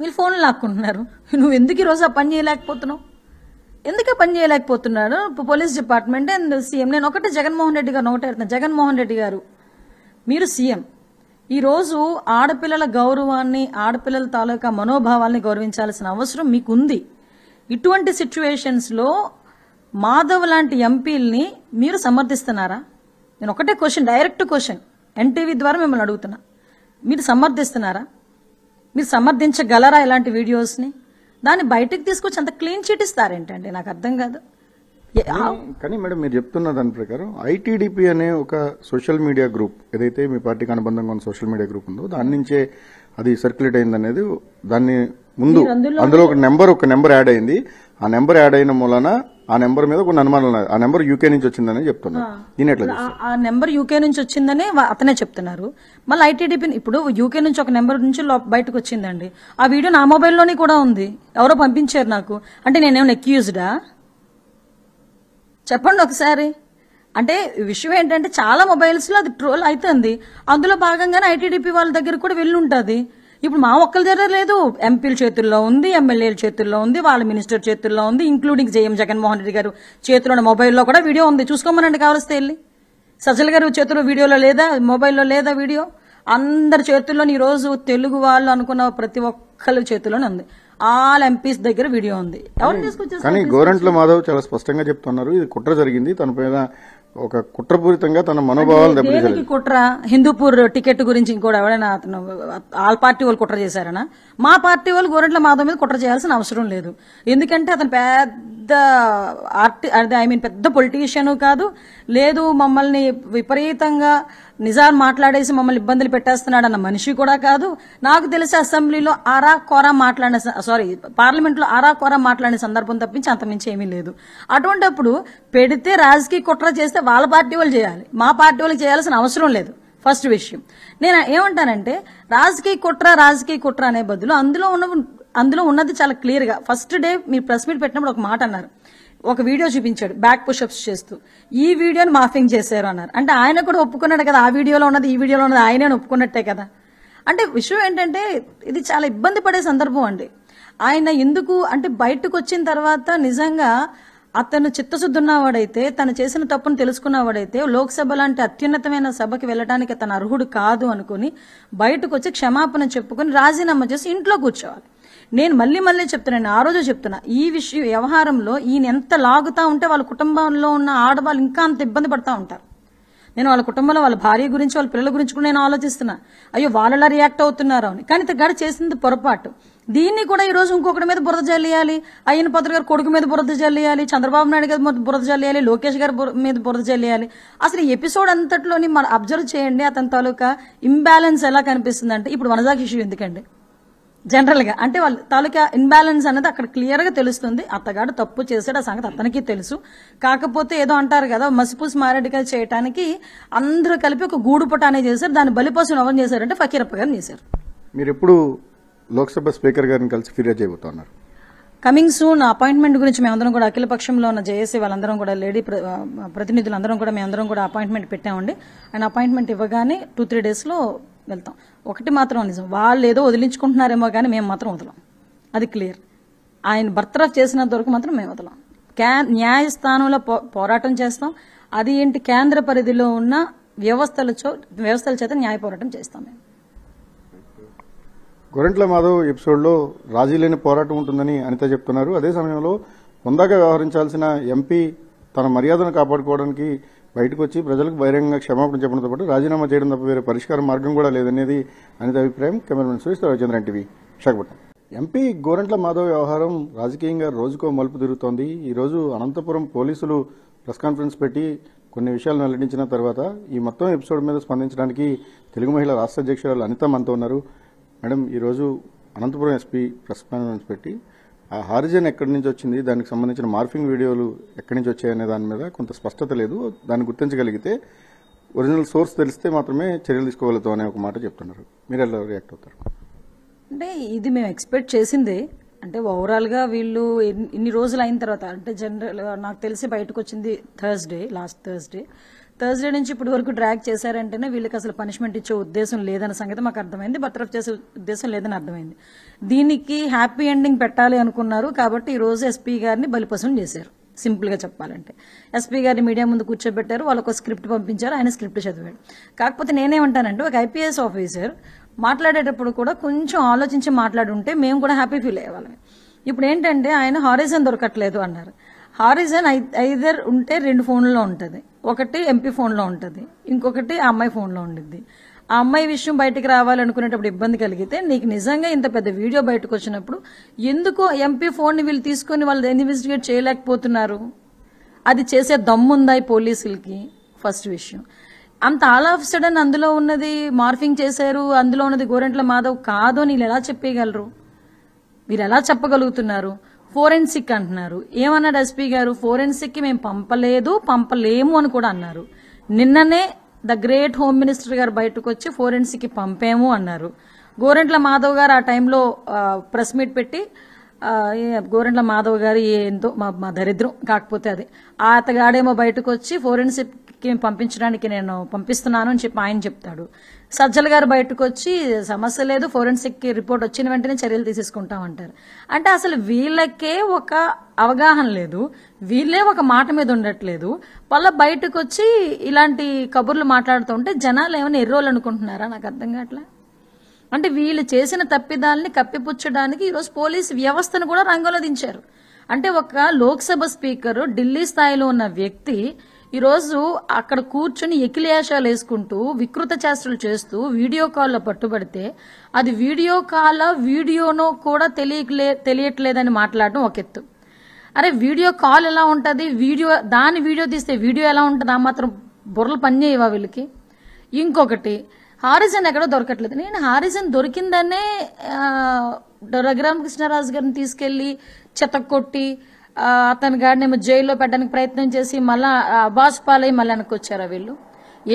వీళ్ళు ఫోన్లు లాక్కుంటున్నారు నువ్వు ఎందుకు రోజు ఆ పని చేయలేకపోతున్నావు ఎందుకే పని చేయలేకపోతున్నాడు పోలీస్ డిపార్ట్మెంట్ అండ్ సీఎం నేను ఒకటే జగన్మోహన్ రెడ్డి గారు ఒకటే జగన్మోహన్ రెడ్డి గారు మీరు సీఎం ఈరోజు ఆడపిల్లల గౌరవాన్ని ఆడపిల్లల తాలూకా మనోభావాల్ని గౌరవించాల్సిన అవసరం మీకుంది ఇటువంటి సిచ్యువేషన్స్లో మాధవ్ లాంటి ఎంపీల్ని మీరు సమర్థిస్తున్నారా నేను ఒకటే క్వశ్చన్ డైరెక్ట్ క్వశ్చన్ ఎన్టీవీ ద్వారా మిమ్మల్ని అడుగుతున్నా మీరు సమర్థిస్తున్నారా మీరు సమర్థించగలరా ఇలాంటి వీడియోస్ని దాన్ని బయటకు తీసుకొచ్చి అంత క్లీన్ చిట్ ఇస్తారేంటండి నాకు అర్థం కాదు కానీ మేడం మీరు చెప్తున్న దాని ప్రకారం ఐటీడీపీ అనే ఒక సోషల్ మీడియా గ్రూప్ ఏదైతే మీ పార్టీకి అనుబంధంగా ఉన్న సోషల్ మీడియా గ్రూప్ ఉందో దాని నుంచే అది సర్క్యులేట్ అయింది అనేది దాన్ని ముందు అందులో ఒక నెంబర్ ఒక నెంబర్ యాడ్ అయింది ఆ నెంబర్ యాడ్ అయిన మూలన ఆ నెంబర్ మీద కొన్ని అనుమానాలు ఉన్నాయి ఆ నెంబర్ యూకే నుంచి వచ్చిందని చెప్తున్నారు ఆ నెంబర్ యూకే నుంచి వచ్చిందని అతనే చెప్తున్నారు మళ్ళీ ఐటీడీపీ ఇప్పుడు యూకే నుంచి ఒక నెంబర్ నుంచి బయటకు వచ్చిందండి ఆ వీడియో నా మొబైల్లోనే కూడా ఉంది ఎవరో పంపించారు నాకు అంటే నేనేమైనా ఎక్యూజ్డా చెప్పండి ఒకసారి అంటే విషయం ఏంటంటే చాలా మొబైల్స్లో అది ట్రోల్ అవుతుంది అందులో భాగంగానే ఐటీడీపీ వాళ్ళ దగ్గర కూడా వెళ్ళి ఉంటుంది ఇప్పుడు మా ఒక్కరి దగ్గర లేదు ఎంపీల చేతుల్లో ఉంది ఎమ్మెల్యేల చేతుల్లో ఉంది వాళ్ళ మినిస్టర్ చేతుల్లో ఉంది ఇంక్లూడింగ్ జేఎం జగన్మోహన్ రెడ్డి గారు చేతిలో మొబైల్లో కూడా వీడియో ఉంది చూసుకోమనండి కావలిస్తే వెళ్ళి సజ్జల గారు చేతిలో వీడియోలో లేదా మొబైల్లో లేదా వీడియో అందరి చేతుల్లో ఈరోజు తెలుగు వాళ్ళు అనుకున్న ప్రతి ఒక్కరి చేతిలోనే ఉంది ఆల్ ఎంపీస్ దగ్గర వీడియో ఉంది ఎవరు తీసుకొచ్చారు కానీ గోరంట్ల మాధవ్ చాలా స్పష్టంగా చెప్తున్నారు ఇది కుట్ర జరిగింది తన మీద ఒక కుట్రపూరితంగా తన మనోభావాలు దెబ్బతీ కుట్ర హిందూపూర్ టికెట్ గురించి ఇంకోటి ఎవరైనా అతను ఆల్ పార్టీ వాళ్ళు కుట్ర చేశారనా మా పార్టీ వాళ్ళు గోరెంట్ల మాధవ్ మీద కుట్ర చేయాల్సిన అవసరం లేదు ఎందుకంటే అతను పెద్ద ఆర్టి ఐ మీన్ పెద్ద పొలిటీషియన్ కాదు లేదు మమ్మల్ని విపరీతంగా నిజాన్ని మాట్లాడేసి మమ్మల్ని ఇబ్బందులు పెట్టేస్తున్నాడు అన్న మనిషి కూడా కాదు నాకు తెలిసి అసెంబ్లీలో ఆరా కోర మాట్లాడిన సారీ పార్లమెంట్లో ఆరా కోర మాట్లాడిన సందర్భం తప్పించి అంతమించి ఏమీ లేదు అప్పుడు పెడితే రాజకీయ కుట్ర చేస్తే వాళ్ళ పార్టీ వాళ్ళు చేయాలి మా పార్టీ వాళ్ళు చేయాల్సిన అవసరం లేదు ఫస్ట్ విషయం నేను ఏమంటానంటే రాజకీయ కుట్ర రాజకీయ కుట్ర అనే బదులు అందులో ఉన్న అందులో ఉన్నది చాలా క్లియర్గా ఫస్ట్ డే మీరు ప్రెస్ మీట్ పెట్టినప్పుడు ఒక మాట అన్నారు ఒక వీడియో చూపించాడు బ్యాక్ పుషప్స్ చేస్తూ ఈ వీడియోని మాఫింగ్ చేశారు అన్నారు అంటే ఆయన కూడా ఒప్పుకున్నాడు కదా ఆ వీడియోలో ఉన్నది ఈ వీడియోలో ఉన్నది ఆయనే ఒప్పుకున్నట్టే కదా అంటే విషయం ఏంటంటే ఇది చాలా ఇబ్బంది పడే సందర్భం అండి ఆయన ఎందుకు అంటే బయటకు వచ్చిన తర్వాత నిజంగా అతను చిత్తశుద్ధి ఉన్నవాడైతే తను చేసిన తప్పును తెలుసుకున్నవాడైతే లోక్సభ లాంటి అత్యున్నతమైన సభకి వెళ్ళడానికి తన అర్హుడు కాదు అనుకుని బయటకు వచ్చి క్షమాపణ చెప్పుకుని రాజీనామా చేసి ఇంట్లో కూర్చోవాలి నేను మళ్ళీ మళ్ళీ చెప్తున్నాను ఆ రోజు చెప్తున్నా ఈ విషయ వ్యవహారంలో ఈయన ఎంత లాగుతా ఉంటే వాళ్ళ కుటుంబంలో ఉన్న ఆడవాళ్ళు ఇంకా అంత ఇబ్బంది పడుతూ ఉంటారు నేను వాళ్ళ కుటుంబంలో వాళ్ళ భార్య గురించి వాళ్ళ పిల్లల గురించి కూడా నేను ఆలోచిస్తున్నా అయ్యో వాళ్ళలా రియాక్ట్ అవుతున్నారు అని కానీ గడి చేసింది పొరపాటు దీన్ని కూడా ఈ రోజు ఇంకొకటి మీద బురద జల్లేయాలి అయ్యన పాత్ర గారు కొడుకు మీద బురద జల్లేయాలి చంద్రబాబు నాయుడు గారి బురద జల్లేయాలి లోకేష్ గారి మీద బురద జల్లేయాలి అసలు ఎపిసోడ్ అంతట్లోని మనం అబ్జర్వ్ చేయండి అతని తాలూకా ఇంబ్యాలెన్స్ ఎలా కనిపిస్తుంది అంటే ఇప్పుడు వనజాకి ఇష్యూ ఎందుకండి జనరల్గా అంటే వాళ్ళు తాలూకా ఇన్బ్యాలెన్స్ అనేది అక్కడ క్లియర్గా తెలుస్తుంది అత్తగాడు తప్పు చేశాడు ఆ సంగతి అతనికి తెలుసు కాకపోతే ఏదో అంటారు కదా మసిపూసి మారేడుకాయ చేయడానికి అందరూ కలిపి ఒక గూడు పుటానే చేశారు దాన్ని బలిపోసం ఎవరు చేశారంటే ఫకీరప్ప గారిని చేశారు మీరు ఎప్పుడు లోక్సభ స్పీకర్ గారిని కలిసి ఫిర్యాదు చేయబోతున్నారు కమింగ్ సూన్ అపాయింట్మెంట్ గురించి మేమందరం కూడా అఖిల పక్షంలో ఉన్న జేఏసీ వాళ్ళందరం కూడా లేడీ ప్రతినిధులందరం కూడా మేమందరం కూడా అపాయింట్మెంట్ పెట్టామండి అండ్ అపాయింట్మెంట్ ఇవ్వగానే టూ త్రీ డేస్లో వెళ్తాం ఒకటి మాత్రం నిజం వాళ్ళు ఏదో వదిలించుకుంటున్నారేమో కానీ మేము మాత్రం వదలం అది క్లియర్ ఆయన భర్తరా చేసినంత వరకు మాత్రం మేము వదలం క్యా న్యాయస్థానంలో పో పోరాటం చేస్తాం అది ఏంటి కేంద్ర పరిధిలో ఉన్న వ్యవస్థలతో వ్యవస్థల చేత న్యాయ పోరాటం చేస్తాం మేము గొరెంట్ల మాధవ్ ఎపిసోడ్లో రాజీ లేని పోరాటం ఉంటుందని అనిత చెప్తున్నారు అదే సమయంలో హుందాగా వ్యవహరించాల్సిన ఎంపీ తన మర్యాదను కాపాడుకోవడానికి బయటకు వచ్చి ప్రజలకు బహిరంగంగా క్షమాపణ చెప్పడంతో పాటు రాజీనామా చేయడం తప్ప వేరే పరిష్కార మార్గం కూడా లేదనేది అనిత అభిప్రాయం cameraman Suresh Ravichandran TV Visakhapatnam MP Gorantla Madhav వ్యవహారం రాజకీయంగా రోజుకో మలుపు తిరుగుతోంది ఈరోజు అనంతపురం పోలీసులు ప్రెస్ కాన్ఫరెన్స్ పెట్టి కొన్ని విషయాలు వెల్లడించిన తర్వాత ఈ మొత్తం ఎపిసోడ్ మీద స్పందించడానికి తెలుగు మహిళా రాష్ట్ర అధ్యక్షురాలు అనిత మనతో ఉన్నారు మేడం ఈరోజు అనంతపురం ఎస్పీ ప్రెస్ కాన్ఫరెన్స్ పెట్టి ఆ హారిజన్ ఎక్కడి నుంచి వచ్చింది దానికి సంబంధించిన మార్ఫింగ్ వీడియోలు ఎక్కడి నుంచి వచ్చాయనే దాని మీద కొంత స్పష్టత లేదు దాన్ని గుర్తించగలిగితే ఒరిజినల్ సోర్స్ తెలిస్తే మాత్రమే చర్యలు తీసుకోగలుగుతాం అనే ఒక మాట చెప్తున్నారు మీరు ఎలా రియాక్ట్ అవుతారు అంటే ఇది మేము ఎక్స్పెక్ట్ చేసిందే అంటే ఓవరాల్గా వీళ్ళు ఇన్ని రోజులు అయిన తర్వాత అంటే జనరల్ నాకు తెలిసి బయటకు వచ్చింది థర్స్డే లాస్ట్ థర్స్డే థర్స్డే నుంచి ఇప్పటి వరకు డ్రాగ్ చేశారంటేనే వీళ్ళకి అసలు పనిష్మెంట్ ఇచ్చే ఉద్దేశం లేదన్న సంగతి మాకు అర్థమైంది బర్తరఫ్ చేసే ఉద్దేశం లేదని అర్థమైంది దీనికి హ్యాపీ ఎండింగ్ పెట్టాలి అనుకున్నారు కాబట్టి ఈ రోజు ఎస్పీ గారిని బలిపసం చేశారు సింపుల్గా చెప్పాలంటే ఎస్పీ గారిని మీడియా ముందు కూర్చోబెట్టారు వాళ్ళకు స్క్రిప్ట్ పంపించారు ఆయన స్క్రిప్ట్ చదివాడు కాకపోతే నేనేమంటానంటే ఒక ఐపీఎస్ ఆఫీసర్ మాట్లాడేటప్పుడు కూడా కొంచెం ఆలోచించి మాట్లాడుంటే మేము కూడా హ్యాపీ ఫీల్ అయ్యేవాళ్ళం ఇప్పుడు ఏంటంటే ఆయన హారిజన్ దొరకట్లేదు అన్నారు హారిజన్ ఐ ఐదర్ ఉంటే రెండు ఫోన్లలో ఉంటుంది ఒకటి ఎంపీ ఫోన్లో ఉంటుంది ఇంకొకటి ఆ అమ్మాయి ఫోన్లో ఉండిద్ది ఆ అమ్మాయి విషయం బయటకు రావాలనుకునేటప్పుడు ఇబ్బంది కలిగితే నీకు నిజంగా ఇంత పెద్ద వీడియో బయటకు వచ్చినప్పుడు ఎందుకు ఎంపీ ఫోన్ని వీళ్ళు తీసుకొని వాళ్ళు ఇన్వెస్టిగేట్ చేయలేకపోతున్నారు అది చేసే దమ్ముందా ఈ పోలీసులకి ఫస్ట్ విషయం అంత ఆల్ ఆఫ్ సడన్ అందులో ఉన్నది మార్ఫింగ్ చేశారు అందులో ఉన్నది గోరెంట్ల మాధవ్ కాదు అని ఎలా చెప్పేయగలరు మీరు ఎలా చెప్పగలుగుతున్నారు ఫోరెన్సిక్ అంటున్నారు ఏమన్నాడు ఎస్పీ గారు ఫోరెన్సిక్కి మేము పంపలేదు పంపలేము అని కూడా అన్నారు నిన్ననే ద గ్రేట్ హోమ్ మినిస్టర్ గారు బయటకు వచ్చి ఫోరెన్సిక్కి పంపాము అన్నారు గోరెంట్ల మాధవ్ గారు ఆ టైంలో ప్రెస్ మీట్ పెట్టి గోరెంట్ల మాధవ్ గారు ఏందో మా మా దరిద్రం కాకపోతే అది అతగాడేమో బయటకు వచ్చి ఫోరెన్సిక్కి పంపించడానికి నేను పంపిస్తున్నాను అని చెప్పి ఆయన చెప్తాడు సజ్జల గారు బయటకు వచ్చి సమస్య లేదు ఫోరెన్సిక్ రిపోర్ట్ వచ్చిన వెంటనే చర్యలు తీసేసుకుంటామంటారు అంటే అసలు వీళ్ళకే ఒక అవగాహన లేదు వీళ్ళే ఒక మాట మీద ఉండట్లేదు వాళ్ళ బయటకు వచ్చి ఇలాంటి కబుర్లు మాట్లాడుతుంటే జనాలు ఏమైనా ఎర్రోలు అనుకుంటున్నారా నాకు అర్థం కావట్లే అంటే వీళ్ళు చేసిన తప్పిదాలని కప్పిపుచ్చడానికి ఈరోజు పోలీస్ వ్యవస్థను కూడా రంగంలో దించారు అంటే ఒక లోక్సభ స్పీకర్ ఢిల్లీ స్థాయిలో ఉన్న వ్యక్తి ఈరోజు అక్కడ కూర్చుని ఎకిలేషాలు వేసుకుంటూ వికృత చేష్టలు చేస్తూ వీడియో కాల్లో పట్టుబడితే అది వీడియో కాల్ వీడియోనో కూడా తెలియలే తెలియట్లేదని మాట్లాడడం ఒక ఎత్తు అరే వీడియో కాల్ ఎలా ఉంటుంది వీడియో దాని వీడియో తీస్తే వీడియో ఎలా ఉంటుంది ఆ మాత్రం బుర్రలు పని చేయవా వీళ్ళకి ఇంకొకటి హారిజన్ ఎక్కడో దొరకట్లేదు నేను హారిజన్ దొరికిందనే రఘురామకృష్ణరాజు గారిని తీసుకెళ్ళి కొట్టి అతని గారిని జైల్లో పెట్టడానికి ప్రయత్నం చేసి మళ్ళా అబాస్ పాలై మళ్ళీ వెనక్కి వీళ్ళు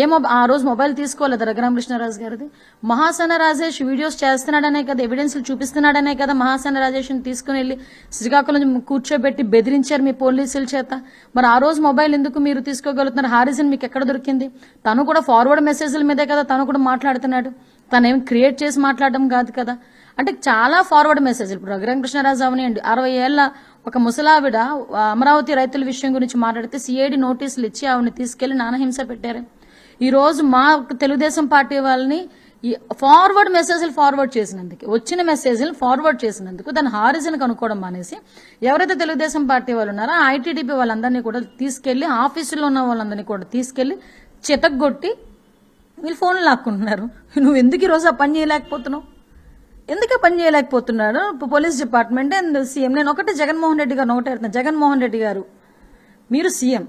ఏమో ఆ రోజు మొబైల్ తీసుకోలేదు రఘురామకృష్ణరాజు గారిది మహాసన రాజేష్ వీడియోస్ చేస్తున్నాడనే కదా ఎవిడెన్స్లు చూపిస్తున్నాడనే కదా మహాసేన రాజేష్ని తీసుకుని వెళ్ళి శ్రీకాకుళం కూర్చోబెట్టి బెదిరించారు మీ పోలీసుల చేత మరి ఆ రోజు మొబైల్ ఎందుకు మీరు తీసుకోగలుగుతున్నారు హారిజన్ మీకు ఎక్కడ దొరికింది తను కూడా ఫార్వర్డ్ మెసేజ్ల మీదే కదా తను కూడా మాట్లాడుతున్నాడు తనేం క్రియేట్ చేసి మాట్లాడడం కాదు కదా అంటే చాలా ఫార్వర్డ్ మెసేజ్ ఇప్పుడు రఘురామకృష్ణరాజు అవనియండి అరవై ఏళ్ళ ఒక ముసలావిడ అమరావతి రైతుల విషయం గురించి మాట్లాడితే సిఐడి నోటీసులు ఇచ్చి ఆవిడని తీసుకెళ్లి నానహింస పెట్టారు ఈ రోజు మా తెలుగుదేశం పార్టీ వాళ్ళని ఈ ఫార్వర్డ్ మెసేజ్లు ఫార్వర్డ్ చేసినందుకు వచ్చిన మెసేజ్లు ఫార్వర్డ్ చేసినందుకు దాని హారిజన్ కనుక్కోవడం మానేసి ఎవరైతే తెలుగుదేశం పార్టీ వాళ్ళు ఉన్నారో ఐటీడీపీ వాళ్ళందరినీ కూడా తీసుకెళ్లి ఆఫీసులో ఉన్న వాళ్ళందరినీ కూడా తీసుకెళ్లి చితగొట్టి వీళ్ళు ఫోన్లు లాక్కుంటున్నారు నువ్వు ఎందుకు రోజు ఆ పని చేయలేకపోతున్నావు ఎందుకే పని చేయలేకపోతున్నాడు పోలీస్ డిపార్ట్మెంట్ అండ్ సీఎం నేను ఒకటి జగన్మోహన్ రెడ్డి గారు ఒకటే అడుగుతున్నాను జగన్మోహన్ రెడ్డి గారు మీరు సీఎం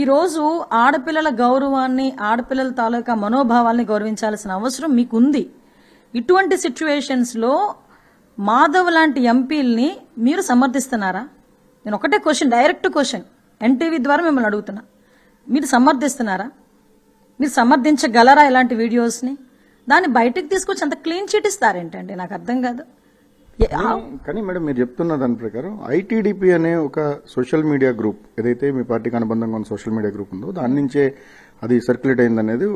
ఈరోజు ఆడపిల్లల గౌరవాన్ని ఆడపిల్లల తాలూకా మనోభావాల్ని గౌరవించాల్సిన అవసరం మీకుంది ఇటువంటి సిచ్యువేషన్స్లో మాధవ్ లాంటి ఎంపీల్ని మీరు సమర్థిస్తున్నారా నేను ఒకటే క్వశ్చన్ డైరెక్ట్ క్వశ్చన్ ఎన్టీవీ ద్వారా మిమ్మల్ని అడుగుతున్నా మీరు సమర్థిస్తున్నారా మీరు సమర్థించగలరా ఇలాంటి వీడియోస్ని దాన్ని బయటకు తీసుకొచ్చి అంత క్లీన్ చీట్ ఇస్తారేంటండి నాకు అర్థం కాదు కానీ మేడం మీరు చెప్తున్న దాని ప్రకారం ఐటీడీపీ అనే ఒక సోషల్ మీడియా గ్రూప్ ఏదైతే మీ పార్టీకి అనుబంధంగా ఉన్న సోషల్ మీడియా గ్రూప్ ఉందో దాని నుంచే అది సర్క్యులేట్ అయింది అనేది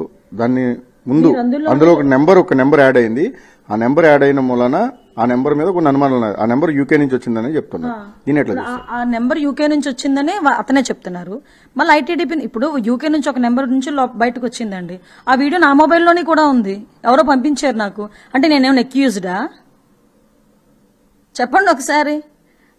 దాన్ని ముందు అందులో ఒక నెంబర్ ఒక నెంబర్ యాడ్ అయింది ఆ నెంబర్ యాడ్ అయిన మూలన ఆ నెంబర్ మీద కొన్ని అనుమానాలు ఉన్నాయి ఆ నెంబర్ యూకే నుంచి వచ్చిందని చెప్తున్నారు దీని ఎట్లా ఆ నెంబర్ యూకే నుంచి వచ్చిందని అతనే చెప్తున్నారు మళ్ళీ ఐటీడీపీ ఇప్పుడు యూకే నుంచి ఒక నెంబర్ నుంచి లో- బయటకు వచ్చిందండి ఆ వీడియో నా మొబైల్లోనే కూడా ఉంది ఎవరో పంపించారు నాకు అంటే నేనేమన్నా ఎక్యూజ్డా చెప్పండి ఒకసారి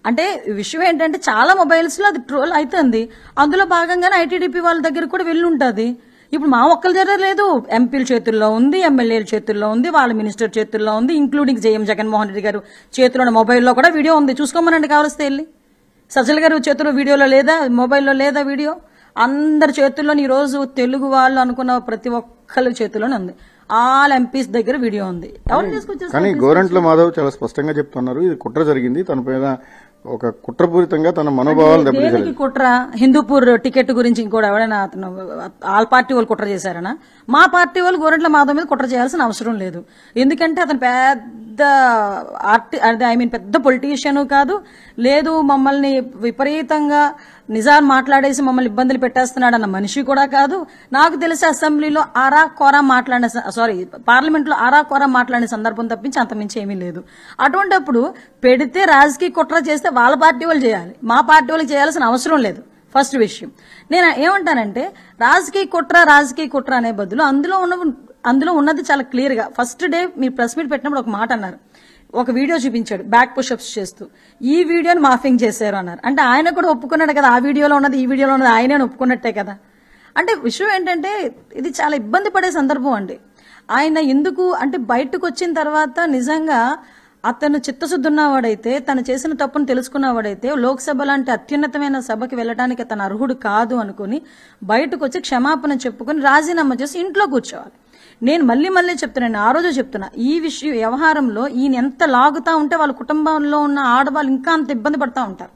అంటే విషయం ఏంటంటే చాలా మొబైల్స్ లో అది ట్రోల్ అవుతుంది అందులో భాగంగానే ఐటీడీపీ వాళ్ళ దగ్గర కూడా వెళ్ళి ఉంటుంది ఇప్పుడు మా ఒక్కరి దగ్గర లేదు ఎంపీల చేతుల్లో ఉంది ఎమ్మెల్యేల చేతుల్లో ఉంది వాళ్ళ మినిస్టర్ చేతుల్లో ఉంది ఇంక్లూడింగ్ జేఎం జగన్మోహన్ రెడ్డి గారు చేతిలో మొబైల్లో కూడా వీడియో ఉంది చూసుకోమనండి కావలిస్తే వెళ్ళి సజ్జల గారు చేతిలో వీడియోలో లేదా మొబైల్లో లేదా వీడియో అందరి చేతుల్లో ఈరోజు తెలుగు వాళ్ళు అనుకున్న ప్రతి ఒక్కరి చేతిలోనే ఉంది ఆల్ ఎంపీస్ దగ్గర వీడియో ఉంది ఎవరు తీసుకొచ్చారు కానీ గోరంట్ల మాధవ్ చాలా స్పష్టంగా చెప్తున్నారు ఇది కుట్ర జరిగింది తన పైన ఒక కుట్రపూరితంగా తన మనోభావాలు దెబ్బతీశారు కుట్ర హిందూపూర్ టికెట్ గురించి ఇంకోటి ఎవరైనా అతను ఆల్ పార్టీ వాళ్ళు కుట్ర చేశారనా మా పార్టీ వాళ్ళు గోరెంట్ల మాధవ్ మీద కుట్ర చేయాల్సిన అవసరం లేదు ఎందుకంటే అతను పెద్ద ఆర్టి ఐ మీన్ పెద్ద పొలిటీషియన్ కాదు లేదు మమ్మల్ని విపరీతంగా నిజాం మాట్లాడేసి మమ్మల్ని ఇబ్బందులు పెట్టేస్తున్నాడు అన్న మనిషి కూడా కాదు నాకు తెలిసి అసెంబ్లీలో ఆరా కోరా మాట్లాడిన సారీ పార్లమెంట్లో ఆరా కోరా మాట్లాడిన సందర్భం తప్పించి అంతమించి ఏమీ లేదు అప్పుడు పెడితే రాజకీయ కుట్ర చేస్తే వాళ్ళ పార్టీ వాళ్ళు చేయాలి మా పార్టీ వాళ్ళు చేయాల్సిన అవసరం లేదు ఫస్ట్ విషయం నేను ఏమంటానంటే రాజకీయ కుట్ర రాజకీయ కుట్ర అనే బదులు అందులో ఉన్న అందులో ఉన్నది చాలా క్లియర్గా ఫస్ట్ డే మీరు ప్రెస్ మీట్ పెట్టినప్పుడు ఒక మాట అన్నారు ఒక వీడియో చూపించాడు బ్యాక్ పుషప్స్ చేస్తూ ఈ వీడియోని మాఫింగ్ చేశారు అన్నారు అంటే ఆయన కూడా ఒప్పుకున్నాడు కదా ఆ వీడియోలో ఉన్నది ఈ వీడియోలో ఉన్నది ఆయనే ఒప్పుకున్నట్టే కదా అంటే విషయం ఏంటంటే ఇది చాలా ఇబ్బంది పడే సందర్భం అండి ఆయన ఎందుకు అంటే బయటకు వచ్చిన తర్వాత నిజంగా అతను చిత్తశుద్ధి ఉన్నవాడైతే తను చేసిన తప్పును తెలుసుకున్నవాడైతే లోక్సభ లాంటి అత్యున్నతమైన సభకి వెళ్ళడానికి అతను అర్హుడు కాదు అనుకుని బయటకు వచ్చి క్షమాపణ చెప్పుకొని రాజీనామా చేసి ఇంట్లో కూర్చోవాలి నేను మళ్ళీ మళ్ళీ చెప్తున్నాను ఆ రోజు చెప్తున్నా ఈ విషయ వ్యవహారంలో ఈయన ఎంత లాగుతా ఉంటే వాళ్ళ కుటుంబంలో ఉన్న ఆడవాళ్ళు ఇంకా అంత ఇబ్బంది పడతా ఉంటారు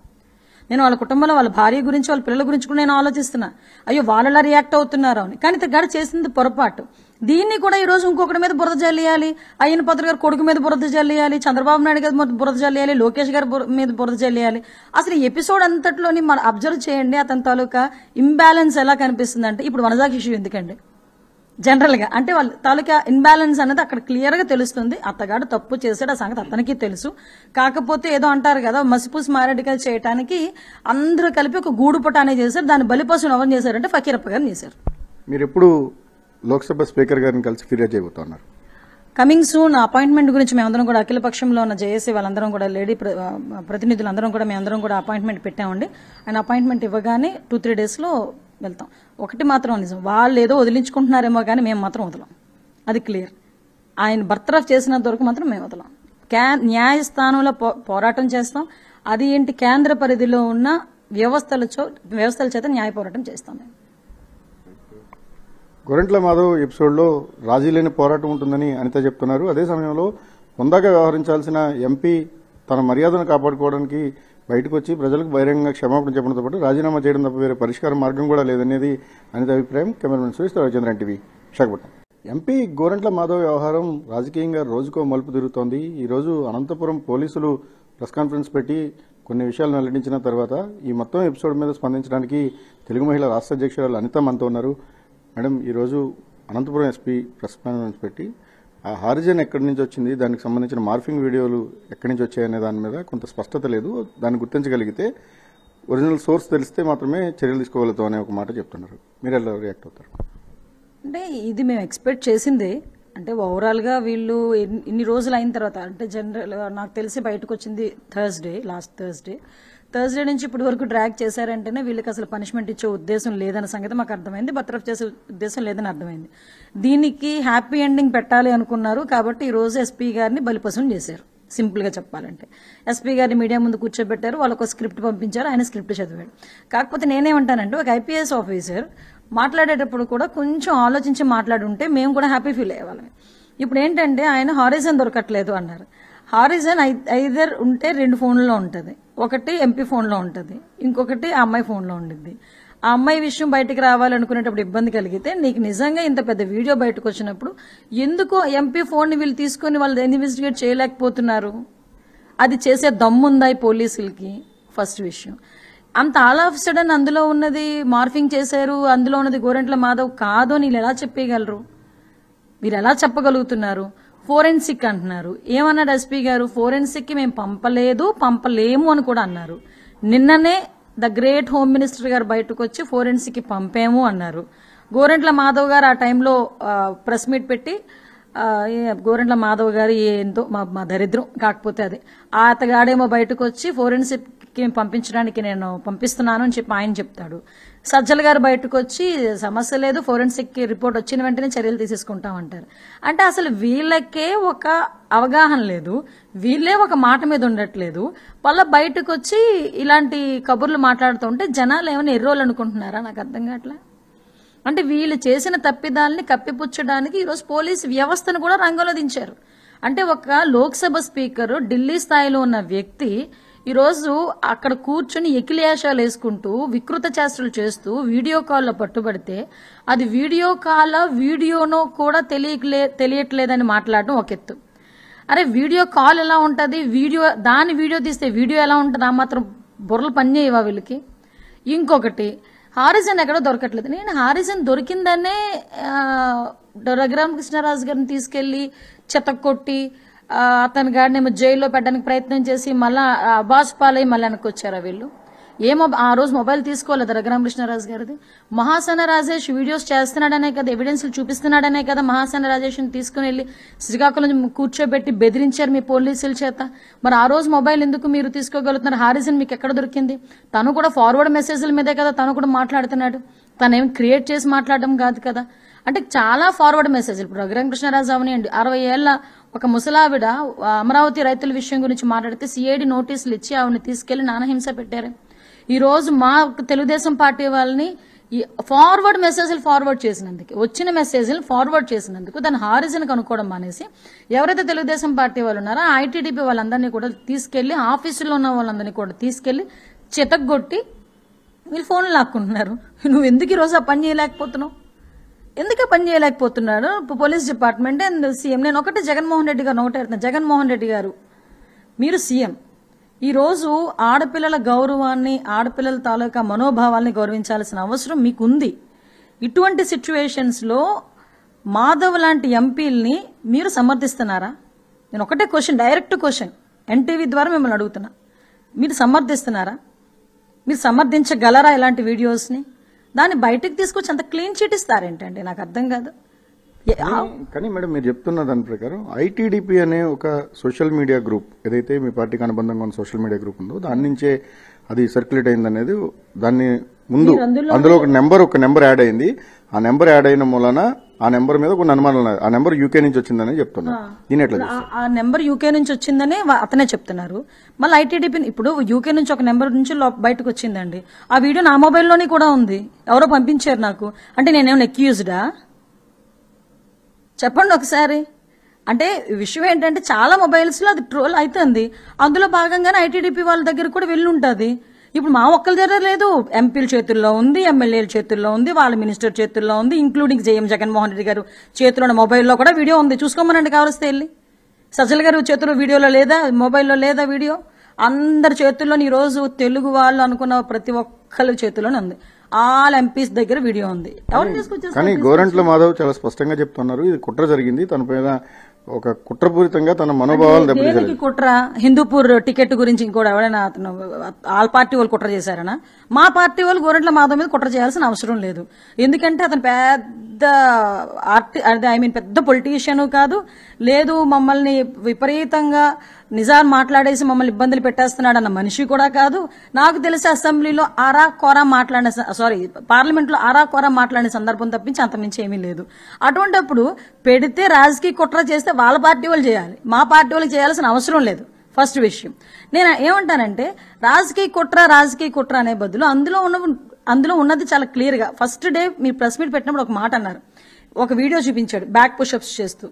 నేను వాళ్ళ కుటుంబంలో వాళ్ళ భార్య గురించి వాళ్ళ పిల్లల గురించి కూడా నేను ఆలోచిస్తున్నా అయ్యో వాళ్ళలా రియాక్ట్ అవుతున్నారు అని కానీ ఇతగాడు చేసింది పొరపాటు దీన్ని కూడా ఈ రోజు ఇంకొకటి మీద బురద జల్లేయాలి అయ్యన పాత్ర గారు కొడుకు మీద బురద జల్లేయాలి చంద్రబాబు నాయుడు గారి బురద జల్లేయాలి లోకేష్ గారి మీద బురద జల్లేయాలి అసలు ఎపిసోడ్ అంతట్లోని మనం అబ్జర్వ్ చేయండి అతని తాలూకా ఇంబ్యాలెన్స్ ఎలా కనిపిస్తుంది అంటే ఇప్పుడు వనజాకి ఇష్యూ ఎందుకండి జనరల్గా అంటే వాళ్ళు తాలూకా ఇన్బ్యాలెన్స్ అనేది అక్కడ క్లియర్గా తెలుస్తుంది అత్తగాడు తప్పు చేశాడు ఆ సంగతి అతనికి తెలుసు కాకపోతే ఏదో అంటారు కదా మసిపూసి మారెడ్డికల్ చేయడానికి అందరూ కలిపి ఒక గూడు అనేది చేశారు దాన్ని బలిపసును ఎవరు చేశారంటే ఫకీరప్ప గారిని చేశారు మీరు ఎప్పుడు లోక్సభ స్పీకర్ గారిని కలిసి ఫిర్యాదు చేయబోతున్నారు కమింగ్ సూన్ అపాయింట్మెంట్ గురించి మేమందరం కూడా అఖిల పక్షంలో ఉన్న జేఏసీ వాళ్ళందరం కూడా లేడీ ప్రతినిధులందరం కూడా మేమందరం కూడా అపాయింట్మెంట్ పెట్టామండి అండ్ అపాయింట్మెంట్ ఇవ్వగానే టూ త్రీ డేస్లో వెళ్తాం ఒకటి మాత్రం నిజం వాళ్ళు ఏదో వదిలించుకుంటున్నారేమో కానీ మేము మాత్రం వదలం అది క్లియర్ ఆయన బర్తరఫ్ చేసినంత వరకు మాత్రం మేము వదలం క్యా న్యాయస్థానంలో పో పోరాటం చేస్తాం అది ఏంటి కేంద్ర పరిధిలో ఉన్న వ్యవస్థల వ్యవస్థల చేత న్యాయ పోరాటం చేస్తాం మేము గొరెంట్ల మాధవ్ ఎపిసోడ్లో రాజీ లేని పోరాటం ఉంటుందని అనిత చెప్తున్నారు అదే సమయంలో హుందాగా వ్యవహరించాల్సిన ఎంపీ తన మర్యాదను కాపాడుకోవడానికి బయటకు వచ్చి ప్రజలకు బహిరంగంగా క్షమాపణ చెప్పడంతో పాటు రాజీనామా చేయడం తప్ప వేరే పరిష్కార మార్గం కూడా లేదనేది అనేది అభిప్రాయం cameraman Suresh Rajendran TV Visakhapatnam MP Gorantla Madhav వ్యవహారం రాజకీయంగా రోజుకో మలుపు తిరుగుతోంది ఈరోజు అనంతపురం పోలీసులు ప్రెస్ కాన్ఫరెన్స్ పెట్టి కొన్ని విషయాలు వెల్లడించిన తర్వాత ఈ మొత్తం ఎపిసోడ్ మీద స్పందించడానికి తెలుగు మహిళా రాష్ట్ర అధ్యక్షురాలు అనిత మనతో ఉన్నారు మేడం ఈరోజు అనంతపురం ఎస్పీ ప్రెస్ కాన్ఫరెన్స్ పెట్టి ఆ హారిజన్ ఎక్కడి నుంచి వచ్చింది దానికి సంబంధించిన మార్ఫింగ్ వీడియోలు ఎక్కడి నుంచి వచ్చాయనే దాని మీద కొంత స్పష్టత లేదు దాన్ని గుర్తించగలిగితే ఒరిజినల్ సోర్స్ తెలిస్తే మాత్రమే చర్యలు తీసుకోగలుగుతాం అనే ఒక మాట చెప్తున్నారు మీరు ఎలా రియాక్ట్ అవుతారు అంటే ఇది మేము ఎక్స్పెక్ట్ చేసిందే అంటే ఓవరాల్గా వీళ్ళు ఇన్ని రోజులు అయిన తర్వాత అంటే జనరల్ నాకు తెలిసి బయటకు వచ్చింది థర్స్డే లాస్ట్ థర్స్డే థర్స్డే నుంచి ఇప్పటి వరకు డ్రాక్ చేశారంటేనే వీళ్ళకి అసలు పనిష్మెంట్ ఇచ్చే ఉద్దేశం లేదన్న సంగతి మాకు అర్థమైంది బత్రఫ్ చేసే ఉద్దేశం లేదని అర్థమైంది దీనికి హ్యాపీ ఎండింగ్ పెట్టాలి అనుకున్నారు కాబట్టి ఈరోజు ఎస్పీ గారిని బలిపసం చేశారు సింపుల్గా చెప్పాలంటే ఎస్పీ గారిని మీడియా ముందు కూర్చోబెట్టారు వాళ్ళకు స్క్రిప్ట్ పంపించారు ఆయన స్క్రిప్ట్ చదివాడు కాకపోతే నేనేమంటానంటే ఒక ఐపీఎస్ ఆఫీసర్ మాట్లాడేటప్పుడు కూడా కొంచెం ఆలోచించి మాట్లాడుంటే మేము కూడా హ్యాపీ ఫీల్ అయ్యేవాళ్ళం ఇప్పుడు ఏంటంటే ఆయన హారిజన్ దొరకట్లేదు అన్నారు హారిజన్ ఐదర్ ఉంటే రెండు ఫోన్లలో ఉంటుంది ఒకటి ఎంపీ ఫోన్లో ఉంటుంది ఇంకొకటి ఆ అమ్మాయి ఫోన్లో ఉండిద్ది ఆ అమ్మాయి విషయం బయటకు రావాలనుకునేటప్పుడు ఇబ్బంది కలిగితే నీకు నిజంగా ఇంత పెద్ద వీడియో బయటకు వచ్చినప్పుడు ఎందుకు ఎంపీ ఫోన్ని వీళ్ళు తీసుకొని వాళ్ళు ఇన్వెస్టిగేట్ చేయలేకపోతున్నారు అది చేసే దమ్ముందా ఈ పోలీసులకి ఫస్ట్ విషయం అంత ఆల్ ఆఫ్ సడన్ అందులో ఉన్నది మార్ఫింగ్ చేశారు అందులో ఉన్నది గోరెంట్ల మాధవ్ కాదు అని ఎలా చెప్పగలరు మీరు ఎలా చెప్పగలుగుతున్నారు ఫోరెన్సిక్ అంటున్నారు ఏమన్నాడు ఎస్పీ గారు ఫోరెన్సిక్కి మేము పంపలేదు పంపలేము అని కూడా అన్నారు నిన్ననే ద గ్రేట్ హోమ్ మినిస్టర్ గారు బయటకు వచ్చి ఫోరెన్సిక్కి పంపాము అన్నారు గోరెంట్ల మాధవ్ గారు ఆ టైంలో ప్రెస్ మీట్ పెట్టి గోరెంట్ల మాధవ్ గారు ఏందో మా మా దరిద్రం కాకపోతే అది అతగాడేమో బయటకు వచ్చి ఫోరెన్సిక్కి పంపించడానికి నేను పంపిస్తున్నాను అని చెప్పి ఆయన చెప్తాడు సజ్జల గారు బయటకు వచ్చి సమస్య లేదు ఫోరెన్సిక్ రిపోర్ట్ వచ్చిన వెంటనే చర్యలు తీసేసుకుంటామంటారు అంటే అసలు వీళ్ళకే ఒక అవగాహన లేదు వీళ్ళే ఒక మాట మీద ఉండట్లేదు వాళ్ళ బయటకు వచ్చి ఇలాంటి కబుర్లు మాట్లాడుతుంటే జనాలు ఏమైనా ఎర్రోలు అనుకుంటున్నారా నాకు అర్థం కావట్లే అంటే వీళ్ళు చేసిన తప్పిదాలని కప్పిపుచ్చడానికి ఈరోజు పోలీసు వ్యవస్థను కూడా రంగంలో దించారు అంటే ఒక లోక్సభ స్పీకర్ ఢిల్లీ స్థాయిలో ఉన్న వ్యక్తి ఈరోజు అక్కడ కూర్చుని ఎకిలేషాలు వేసుకుంటూ వికృత చేష్టలు చేస్తూ వీడియో కాల్లో పట్టుబడితే అది వీడియో కాల్ వీడియోనో కూడా తెలియలే తెలియట్లేదని మాట్లాడడం ఒక ఎత్తు అరే వీడియో కాల్ ఎలా ఉంటుంది వీడియో దాని వీడియో తీస్తే వీడియో ఎలా ఉంటుంది మాత్రం బుర్రలు పనిచేయవా వీళ్ళకి ఇంకొకటి హారిజన్ ఎక్కడ దొరకట్లేదు నేను హారిజన్ దొరికిందనే రఘురామకృష్ణరాజు గారిని తీసుకెళ్ళి చెతకొట్టి అతని గాడినేమో జైల్లో పెట్టడానికి ప్రయత్నం చేసి మళ్ళా అబ్బాస్ పాలై మళ్ళీ వెనక్కి వచ్చారా వీళ్ళు ఏమో ఆ రోజు మొబైల్ తీసుకోలేదు రఘురామకృష్ణరాజు గారిది మహాసన రాజేష్ వీడియోస్ చేస్తున్నాడనే కదా ఎవిడెన్స్లు చూపిస్తున్నాడనే కదా మహాసన రాజేష్ని తీసుకుని వెళ్ళి శ్రీకాకుళం కూర్చోబెట్టి బెదిరించారు మీ పోలీసుల చేత మరి ఆ రోజు మొబైల్ ఎందుకు మీరు తీసుకోగలుగుతున్నారు హారిజన్ మీకు ఎక్కడ దొరికింది తను కూడా ఫార్వర్డ్ మెసేజ్ల మీదే కదా తను కూడా మాట్లాడుతున్నాడు ఏమి క్రియేట్ చేసి మాట్లాడడం కాదు కదా అంటే చాలా ఫార్వర్డ్ మెసేజ్ ఇప్పుడు రఘురామకృష్ణరాజు అవనీయండి అరవై ఏళ్ళ ఒక ముసలావిడ అమరావతి రైతుల విషయం గురించి మాట్లాడితే సిఐడి నోటీసులు ఇచ్చి ఆవిడని తీసుకెళ్లి నానహింస పెట్టారు ఈ రోజు మా తెలుగుదేశం పార్టీ వాళ్ళని ఈ ఫార్వర్డ్ మెసేజ్లు ఫార్వర్డ్ చేసినందుకు వచ్చిన మెసేజ్లు ఫార్వర్డ్ చేసినందుకు దాని హారిజన్ కనుక్కోవడం మానేసి ఎవరైతే తెలుగుదేశం పార్టీ వాళ్ళు ఉన్నారో ఐటీడీపీ వాళ్ళందరినీ కూడా తీసుకెళ్లి ఆఫీసులో ఉన్న వాళ్ళందరినీ కూడా తీసుకెళ్లి చితగ్గొట్టి వీళ్ళు ఫోన్లు లాక్కుంటున్నారు నువ్వు ఎందుకు రోజు ఆ పని చేయలేకపోతున్నావు ఎందుకే పని చేయలేకపోతున్నాడు పోలీస్ డిపార్ట్మెంట్ అండ్ సీఎం నేను ఒకటి జగన్మోహన్ రెడ్డి గారు ఒకటే అడుగుతాను జగన్మోహన్ రెడ్డి గారు మీరు సీఎం ఈరోజు ఆడపిల్లల గౌరవాన్ని ఆడపిల్లల తాలూకా మనోభావాల్ని గౌరవించాల్సిన అవసరం మీకుంది ఇటువంటి లో మాధవ్ లాంటి ఎంపీల్ని మీరు సమర్థిస్తున్నారా నేను ఒకటే క్వశ్చన్ డైరెక్ట్ క్వశ్చన్ ఎన్టీవీ ద్వారా మిమ్మల్ని అడుగుతున్నా మీరు సమర్థిస్తున్నారా మీరు సమర్థించగలరా ఇలాంటి వీడియోస్ని దాన్ని బయటకు తీసుకొచ్చి అంత క్లీన్ చిట్ ఇస్తారేంటండి నాకు అర్థం కాదు కానీ మేడం మీరు చెప్తున్న దాని ప్రకారం ఐటీడీపీ అనే ఒక సోషల్ మీడియా గ్రూప్ ఏదైతే మీ పార్టీకి అనుబంధంగా ఉన్న సోషల్ మీడియా గ్రూప్ ఉందో దాని నుంచే అది సర్క్యులేట్ అయిందనేది దాన్ని ముందు అందులో ఒక నెంబర్ ఒక నెంబర్ యాడ్ అయింది ఆ నెంబర్ యాడ్ అయిన మూలన ఆ నెంబర్ మీద కొన్ని అనుమానాలు ఉన్నాయి ఆ నెంబర్ యూకే నుంచి వచ్చిందని చెప్తున్నా ఆ నెంబర్ యూకే నుంచి వచ్చిందని అతనే చెప్తున్నారు మళ్ళీ ఐటీడీపీ ఇప్పుడు యూకే నుంచి ఒక నెంబర్ నుంచి బయటకు వచ్చిందండి ఆ వీడియో నా మొబైల్లోనే కూడా ఉంది ఎవరో పంపించారు నాకు అంటే నేనేమైనా ఎక్యూజ్డా చెప్పండి ఒకసారి అంటే విషయం ఏంటంటే చాలా మొబైల్స్లో అది ట్రోల్ అవుతుంది అందులో భాగంగానే ఐటీడీపీ వాళ్ళ దగ్గర కూడా వెళ్ళి ఉంటుంది ఇప్పుడు మా ఒక్కల దగ్గర లేదు ఎంపీల చేతుల్లో ఉంది ఎమ్మెల్యేల చేతుల్లో ఉంది వాళ్ళ మినిస్టర్ చేతుల్లో ఉంది ఇంక్లూడింగ్ జేఎం జగన్మోహన్ రెడ్డి గారు చేతిలో మొబైల్లో కూడా వీడియో ఉంది చూసుకోమనండి కావలిస్తే వెళ్ళి సజ్జల గారు చేతిలో వీడియోలో లేదా మొబైల్లో లేదా వీడియో అందరి చేతుల్లో ఈరోజు తెలుగు వాళ్ళు అనుకున్న ప్రతి ఒక్కరి చేతిలోనే ఉంది ఆల్ ఎంపీస్ దగ్గర వీడియో ఉంది ఎవరు తీసుకొచ్చారు కానీ గోరంట్ల మాధవ్ చాలా స్పష్టంగా చెప్తున్నారు ఇది కుట్ర జరిగింది తన మీద ఒక కుట్రపూరితంగా తన మనోభావాలు దెబ్బతీసారు కుట్ర హిందూపూర్ టికెట్ గురించి ఇంకోటి ఎవరైనా అతను ఆల్ పార్టీ వాళ్ళు కుట్ర చేశారనా మా పార్టీ వాళ్ళు గోరెంట్ల మాధవ్ మీద కుట్ర చేయాల్సిన అవసరం లేదు ఎందుకంటే అతను పెద్ద ఆర్టి ఐ మీన్ పెద్ద పొలిటీషియన్ కాదు లేదు మమ్మల్ని విపరీతంగా నిజాం మాట్లాడేసి మమ్మల్ని ఇబ్బందులు పెట్టేస్తున్నాడు అన్న మనిషి కూడా కాదు నాకు తెలిసి అసెంబ్లీలో ఆరా కొర మాట్లాడిన సారీ పార్లమెంట్లో ఆరా కొర మాట్లాడిన సందర్భం తప్పించి అంతమించి ఏమీ లేదు అటువంటిప్పుడు పెడితే రాజకీయ కుట్ర చేస్తే వాళ్ళ పార్టీ వాళ్ళు చేయాలి మా పార్టీ వాళ్ళు చేయాల్సిన అవసరం లేదు ఫస్ట్ విషయం నేను ఏమంటానంటే రాజకీయ కుట్ర రాజకీయ కుట్ర అనే బదులు అందులో ఉన్న అందులో ఉన్నది చాలా క్లియర్గా ఫస్ట్ డే మీరు ప్రెస్ మీట్ పెట్టినప్పుడు ఒక మాట అన్నారు ఒక వీడియో చూపించాడు బ్యాక్ పుషప్స్ చేస్తూ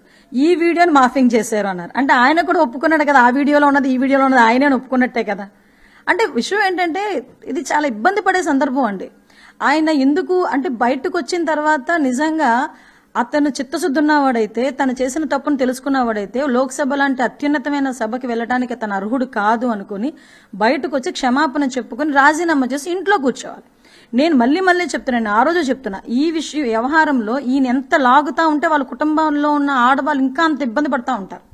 ఈ వీడియోని మాఫింగ్ చేశారు అన్నారు అంటే ఆయన కూడా ఒప్పుకున్నాడు కదా ఆ వీడియోలో ఉన్నది ఈ వీడియోలో ఉన్నది ఆయనే ఒప్పుకున్నట్టే కదా అంటే విషయం ఏంటంటే ఇది చాలా ఇబ్బంది పడే సందర్భం అండి ఆయన ఎందుకు అంటే బయటకు వచ్చిన తర్వాత నిజంగా అతను చిత్తశుద్ధి ఉన్నవాడైతే తను చేసిన తప్పును తెలుసుకున్నవాడైతే లోక్సభ లాంటి అత్యున్నతమైన సభకి వెళ్ళడానికి తన అర్హుడు కాదు అనుకుని బయటకు వచ్చి క్షమాపణ చెప్పుకుని రాజీనామా చేసి ఇంట్లో కూర్చోవాలి నేను మళ్ళీ మళ్ళీ చెప్తున్నాను ఆ రోజు చెప్తున్నా ఈ విషయం వ్యవహారంలో ఈయన ఎంత లాగుతా ఉంటే వాళ్ళ కుటుంబంలో ఉన్న ఆడవాళ్ళు ఇంకా అంత ఇబ్బంది పడతా ఉంటారు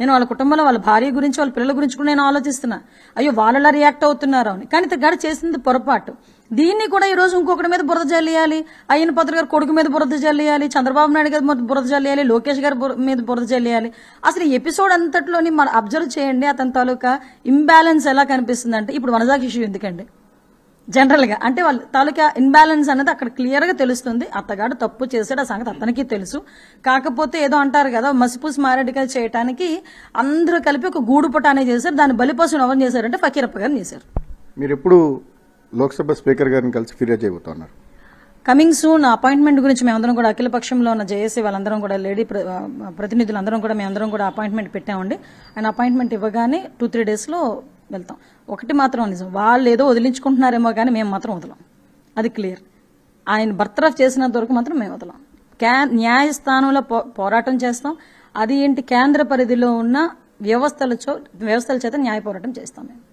నేను వాళ్ళ కుటుంబంలో వాళ్ళ భార్య గురించి వాళ్ళ పిల్లల గురించి కూడా నేను ఆలోచిస్తున్నా అయ్యో వాళ్ళలా రియాక్ట్ అవుతున్నారు అని కానీ గడ చేసింది పొరపాటు దీన్ని కూడా ఈ రోజు ఇంకొకటి మీద బురద జల్లేయాలి అయ్యన పాత్ర గారు కొడుకు మీద బురద జల్లేయాలి చంద్రబాబు నాయుడు గారి బురద జల్లేయాలి లోకేష్ గారి మీద బురద జల్లేయాలి అసలు ఈ ఎపిసోడ్ అంతట్లోని మనం అబ్జర్వ్ చేయండి అతని తాలూకా ఇంబ్యాలెన్స్ ఎలా కనిపిస్తుందంటే ఇప్పుడు వనజాకి ఇష్యూ ఎందుకండి జనరల్గా అంటే వాళ్ళు తాలూకా ఇన్బ్యాలెన్స్ అనేది అక్కడ క్లియర్గా తెలుస్తుంది అత్తగాడు తప్పు చేశాడు ఆ సంగతి అతనికి తెలుసు కాకపోతే ఏదో అంటారు కదా మసిపూస్ మారేడుకాయ చేయడానికి అందరూ కలిపి ఒక గూడు పుటానే చేశారు దాన్ని బలిపోసం ఎవరు చేశారంటే ఫకీరప్ప గారిని చేశారు మీరు ఎప్పుడు లోక్సభ స్పీకర్ గారిని కలిసి ఫిర్యాదు చేయబోతున్నారు కమింగ్ సూన్ అపాయింట్మెంట్ గురించి మేమందరం కూడా అఖిల పక్షంలో ఉన్న జేఏసీ వాళ్ళందరం కూడా లేడీ ప్రతినిధులందరం కూడా మేమందరం కూడా అపాయింట్మెంట్ పెట్టామండి అండ్ అపాయింట్మెంట్ ఇవ్వగానే టూ త్రీ డేస్లో వెళ్తాం ఒకటి మాత్రం నిజం వాళ్ళు ఏదో వదిలించుకుంటున్నారేమో కానీ మేము మాత్రం వదలం అది క్లియర్ ఆయన బర్త్రఫ్ చేసినంత వరకు మాత్రం మేము వదలం క్యా న్యాయస్థానంలో పో పోరాటం చేస్తాం అది ఏంటి కేంద్ర పరిధిలో ఉన్న వ్యవస్థల వ్యవస్థల చేత న్యాయ పోరాటం చేస్తాం మేము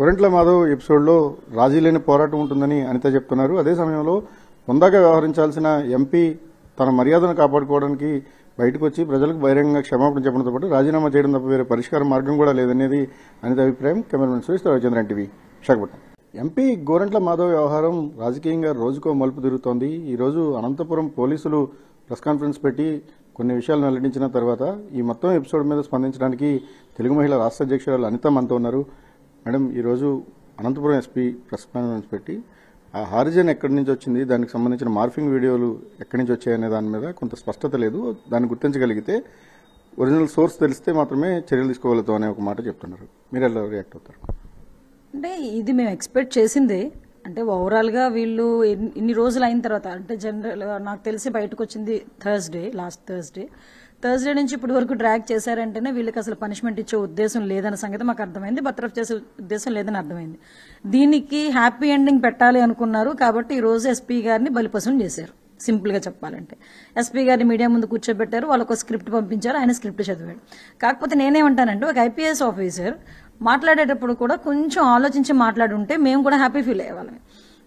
గొరెంట్ల మాధవ్ ఎపిసోడ్లో రాజీ లేని పోరాటం ఉంటుందని అనిత చెప్తున్నారు అదే సమయంలో ముందాక వ్యవహరించాల్సిన ఎంపీ తన మర్యాదను కాపాడుకోవడానికి బయటకు వచ్చి ప్రజలకు బహిరంగ క్షమాపణ చెప్పడంతో పాటు రాజీనామా చేయడం తప్ప వేరే పరిష్కార మార్గం కూడా లేదనేది అనేది అభిప్రాయం cameraman Suresh Ravichandra TV Visakhapatnam MP Gorantla Madhav వ్యవహారం రాజకీయంగా రోజుకో మలుపు తిరుగుతోంది ఈరోజు అనంతపురం పోలీసులు ప్రెస్ కాన్ఫరెన్స్ పెట్టి కొన్ని విషయాలు వెల్లడించిన తర్వాత ఈ మొత్తం ఎపిసోడ్ మీద స్పందించడానికి తెలుగు మహిళ రాష్ట్ర అధ్యక్షురాలు అనిత మంత ఉన్నారు మేడం ఈరోజు అనంతపురం ఎస్పీ ప్రెస్ కాన్ఫరెన్స్ పెట్టి ఆ హారిజన్ ఎక్కడి నుంచి వచ్చింది దానికి సంబంధించిన మార్ఫింగ్ వీడియోలు ఎక్కడి నుంచి వచ్చాయనే దాని మీద కొంత స్పష్టత లేదు దాన్ని గుర్తించగలిగితే ఒరిజినల్ సోర్స్ తెలిస్తే మాత్రమే చర్యలు తీసుకోగలుగుతాం అనే ఒక మాట చెప్తున్నారు మీరు ఎలా రియాక్ట్ అవుతారు అంటే ఇది మేము ఎక్స్పెక్ట్ చేసిందే అంటే ఓవరాల్గా వీళ్ళు ఇన్ని రోజులు అయిన తర్వాత అంటే జనరల్ నాకు తెలిసి బయటకు వచ్చింది థర్స్డే లాస్ట్ థర్స్డే థర్స్డే నుంచి ఇప్పటి వరకు డ్రాక్ చేశారంటేనే వీళ్ళకి అసలు పనిష్మెంట్ ఇచ్చే ఉద్దేశం లేదన్న సంగతి మాకు అర్థమైంది బత్రఫ్ చేసే ఉద్దేశం లేదని అర్థమైంది దీనికి హ్యాపీ ఎండింగ్ పెట్టాలి అనుకున్నారు కాబట్టి ఈ రోజు ఎస్పీ గారిని బలిపసం చేశారు సింపుల్గా చెప్పాలంటే ఎస్పీ గారిని మీడియా ముందు కూర్చోబెట్టారు వాళ్ళకు ఒక స్క్రిప్ట్ పంపించారు ఆయన స్క్రిప్ట్ చదివాడు కాకపోతే నేనేమంటానంటే ఒక ఐపీఎస్ ఆఫీసర్ మాట్లాడేటప్పుడు కూడా కొంచెం ఆలోచించి మాట్లాడుంటే మేము కూడా హ్యాపీ ఫీల్ అయ్యేవాళ్ళం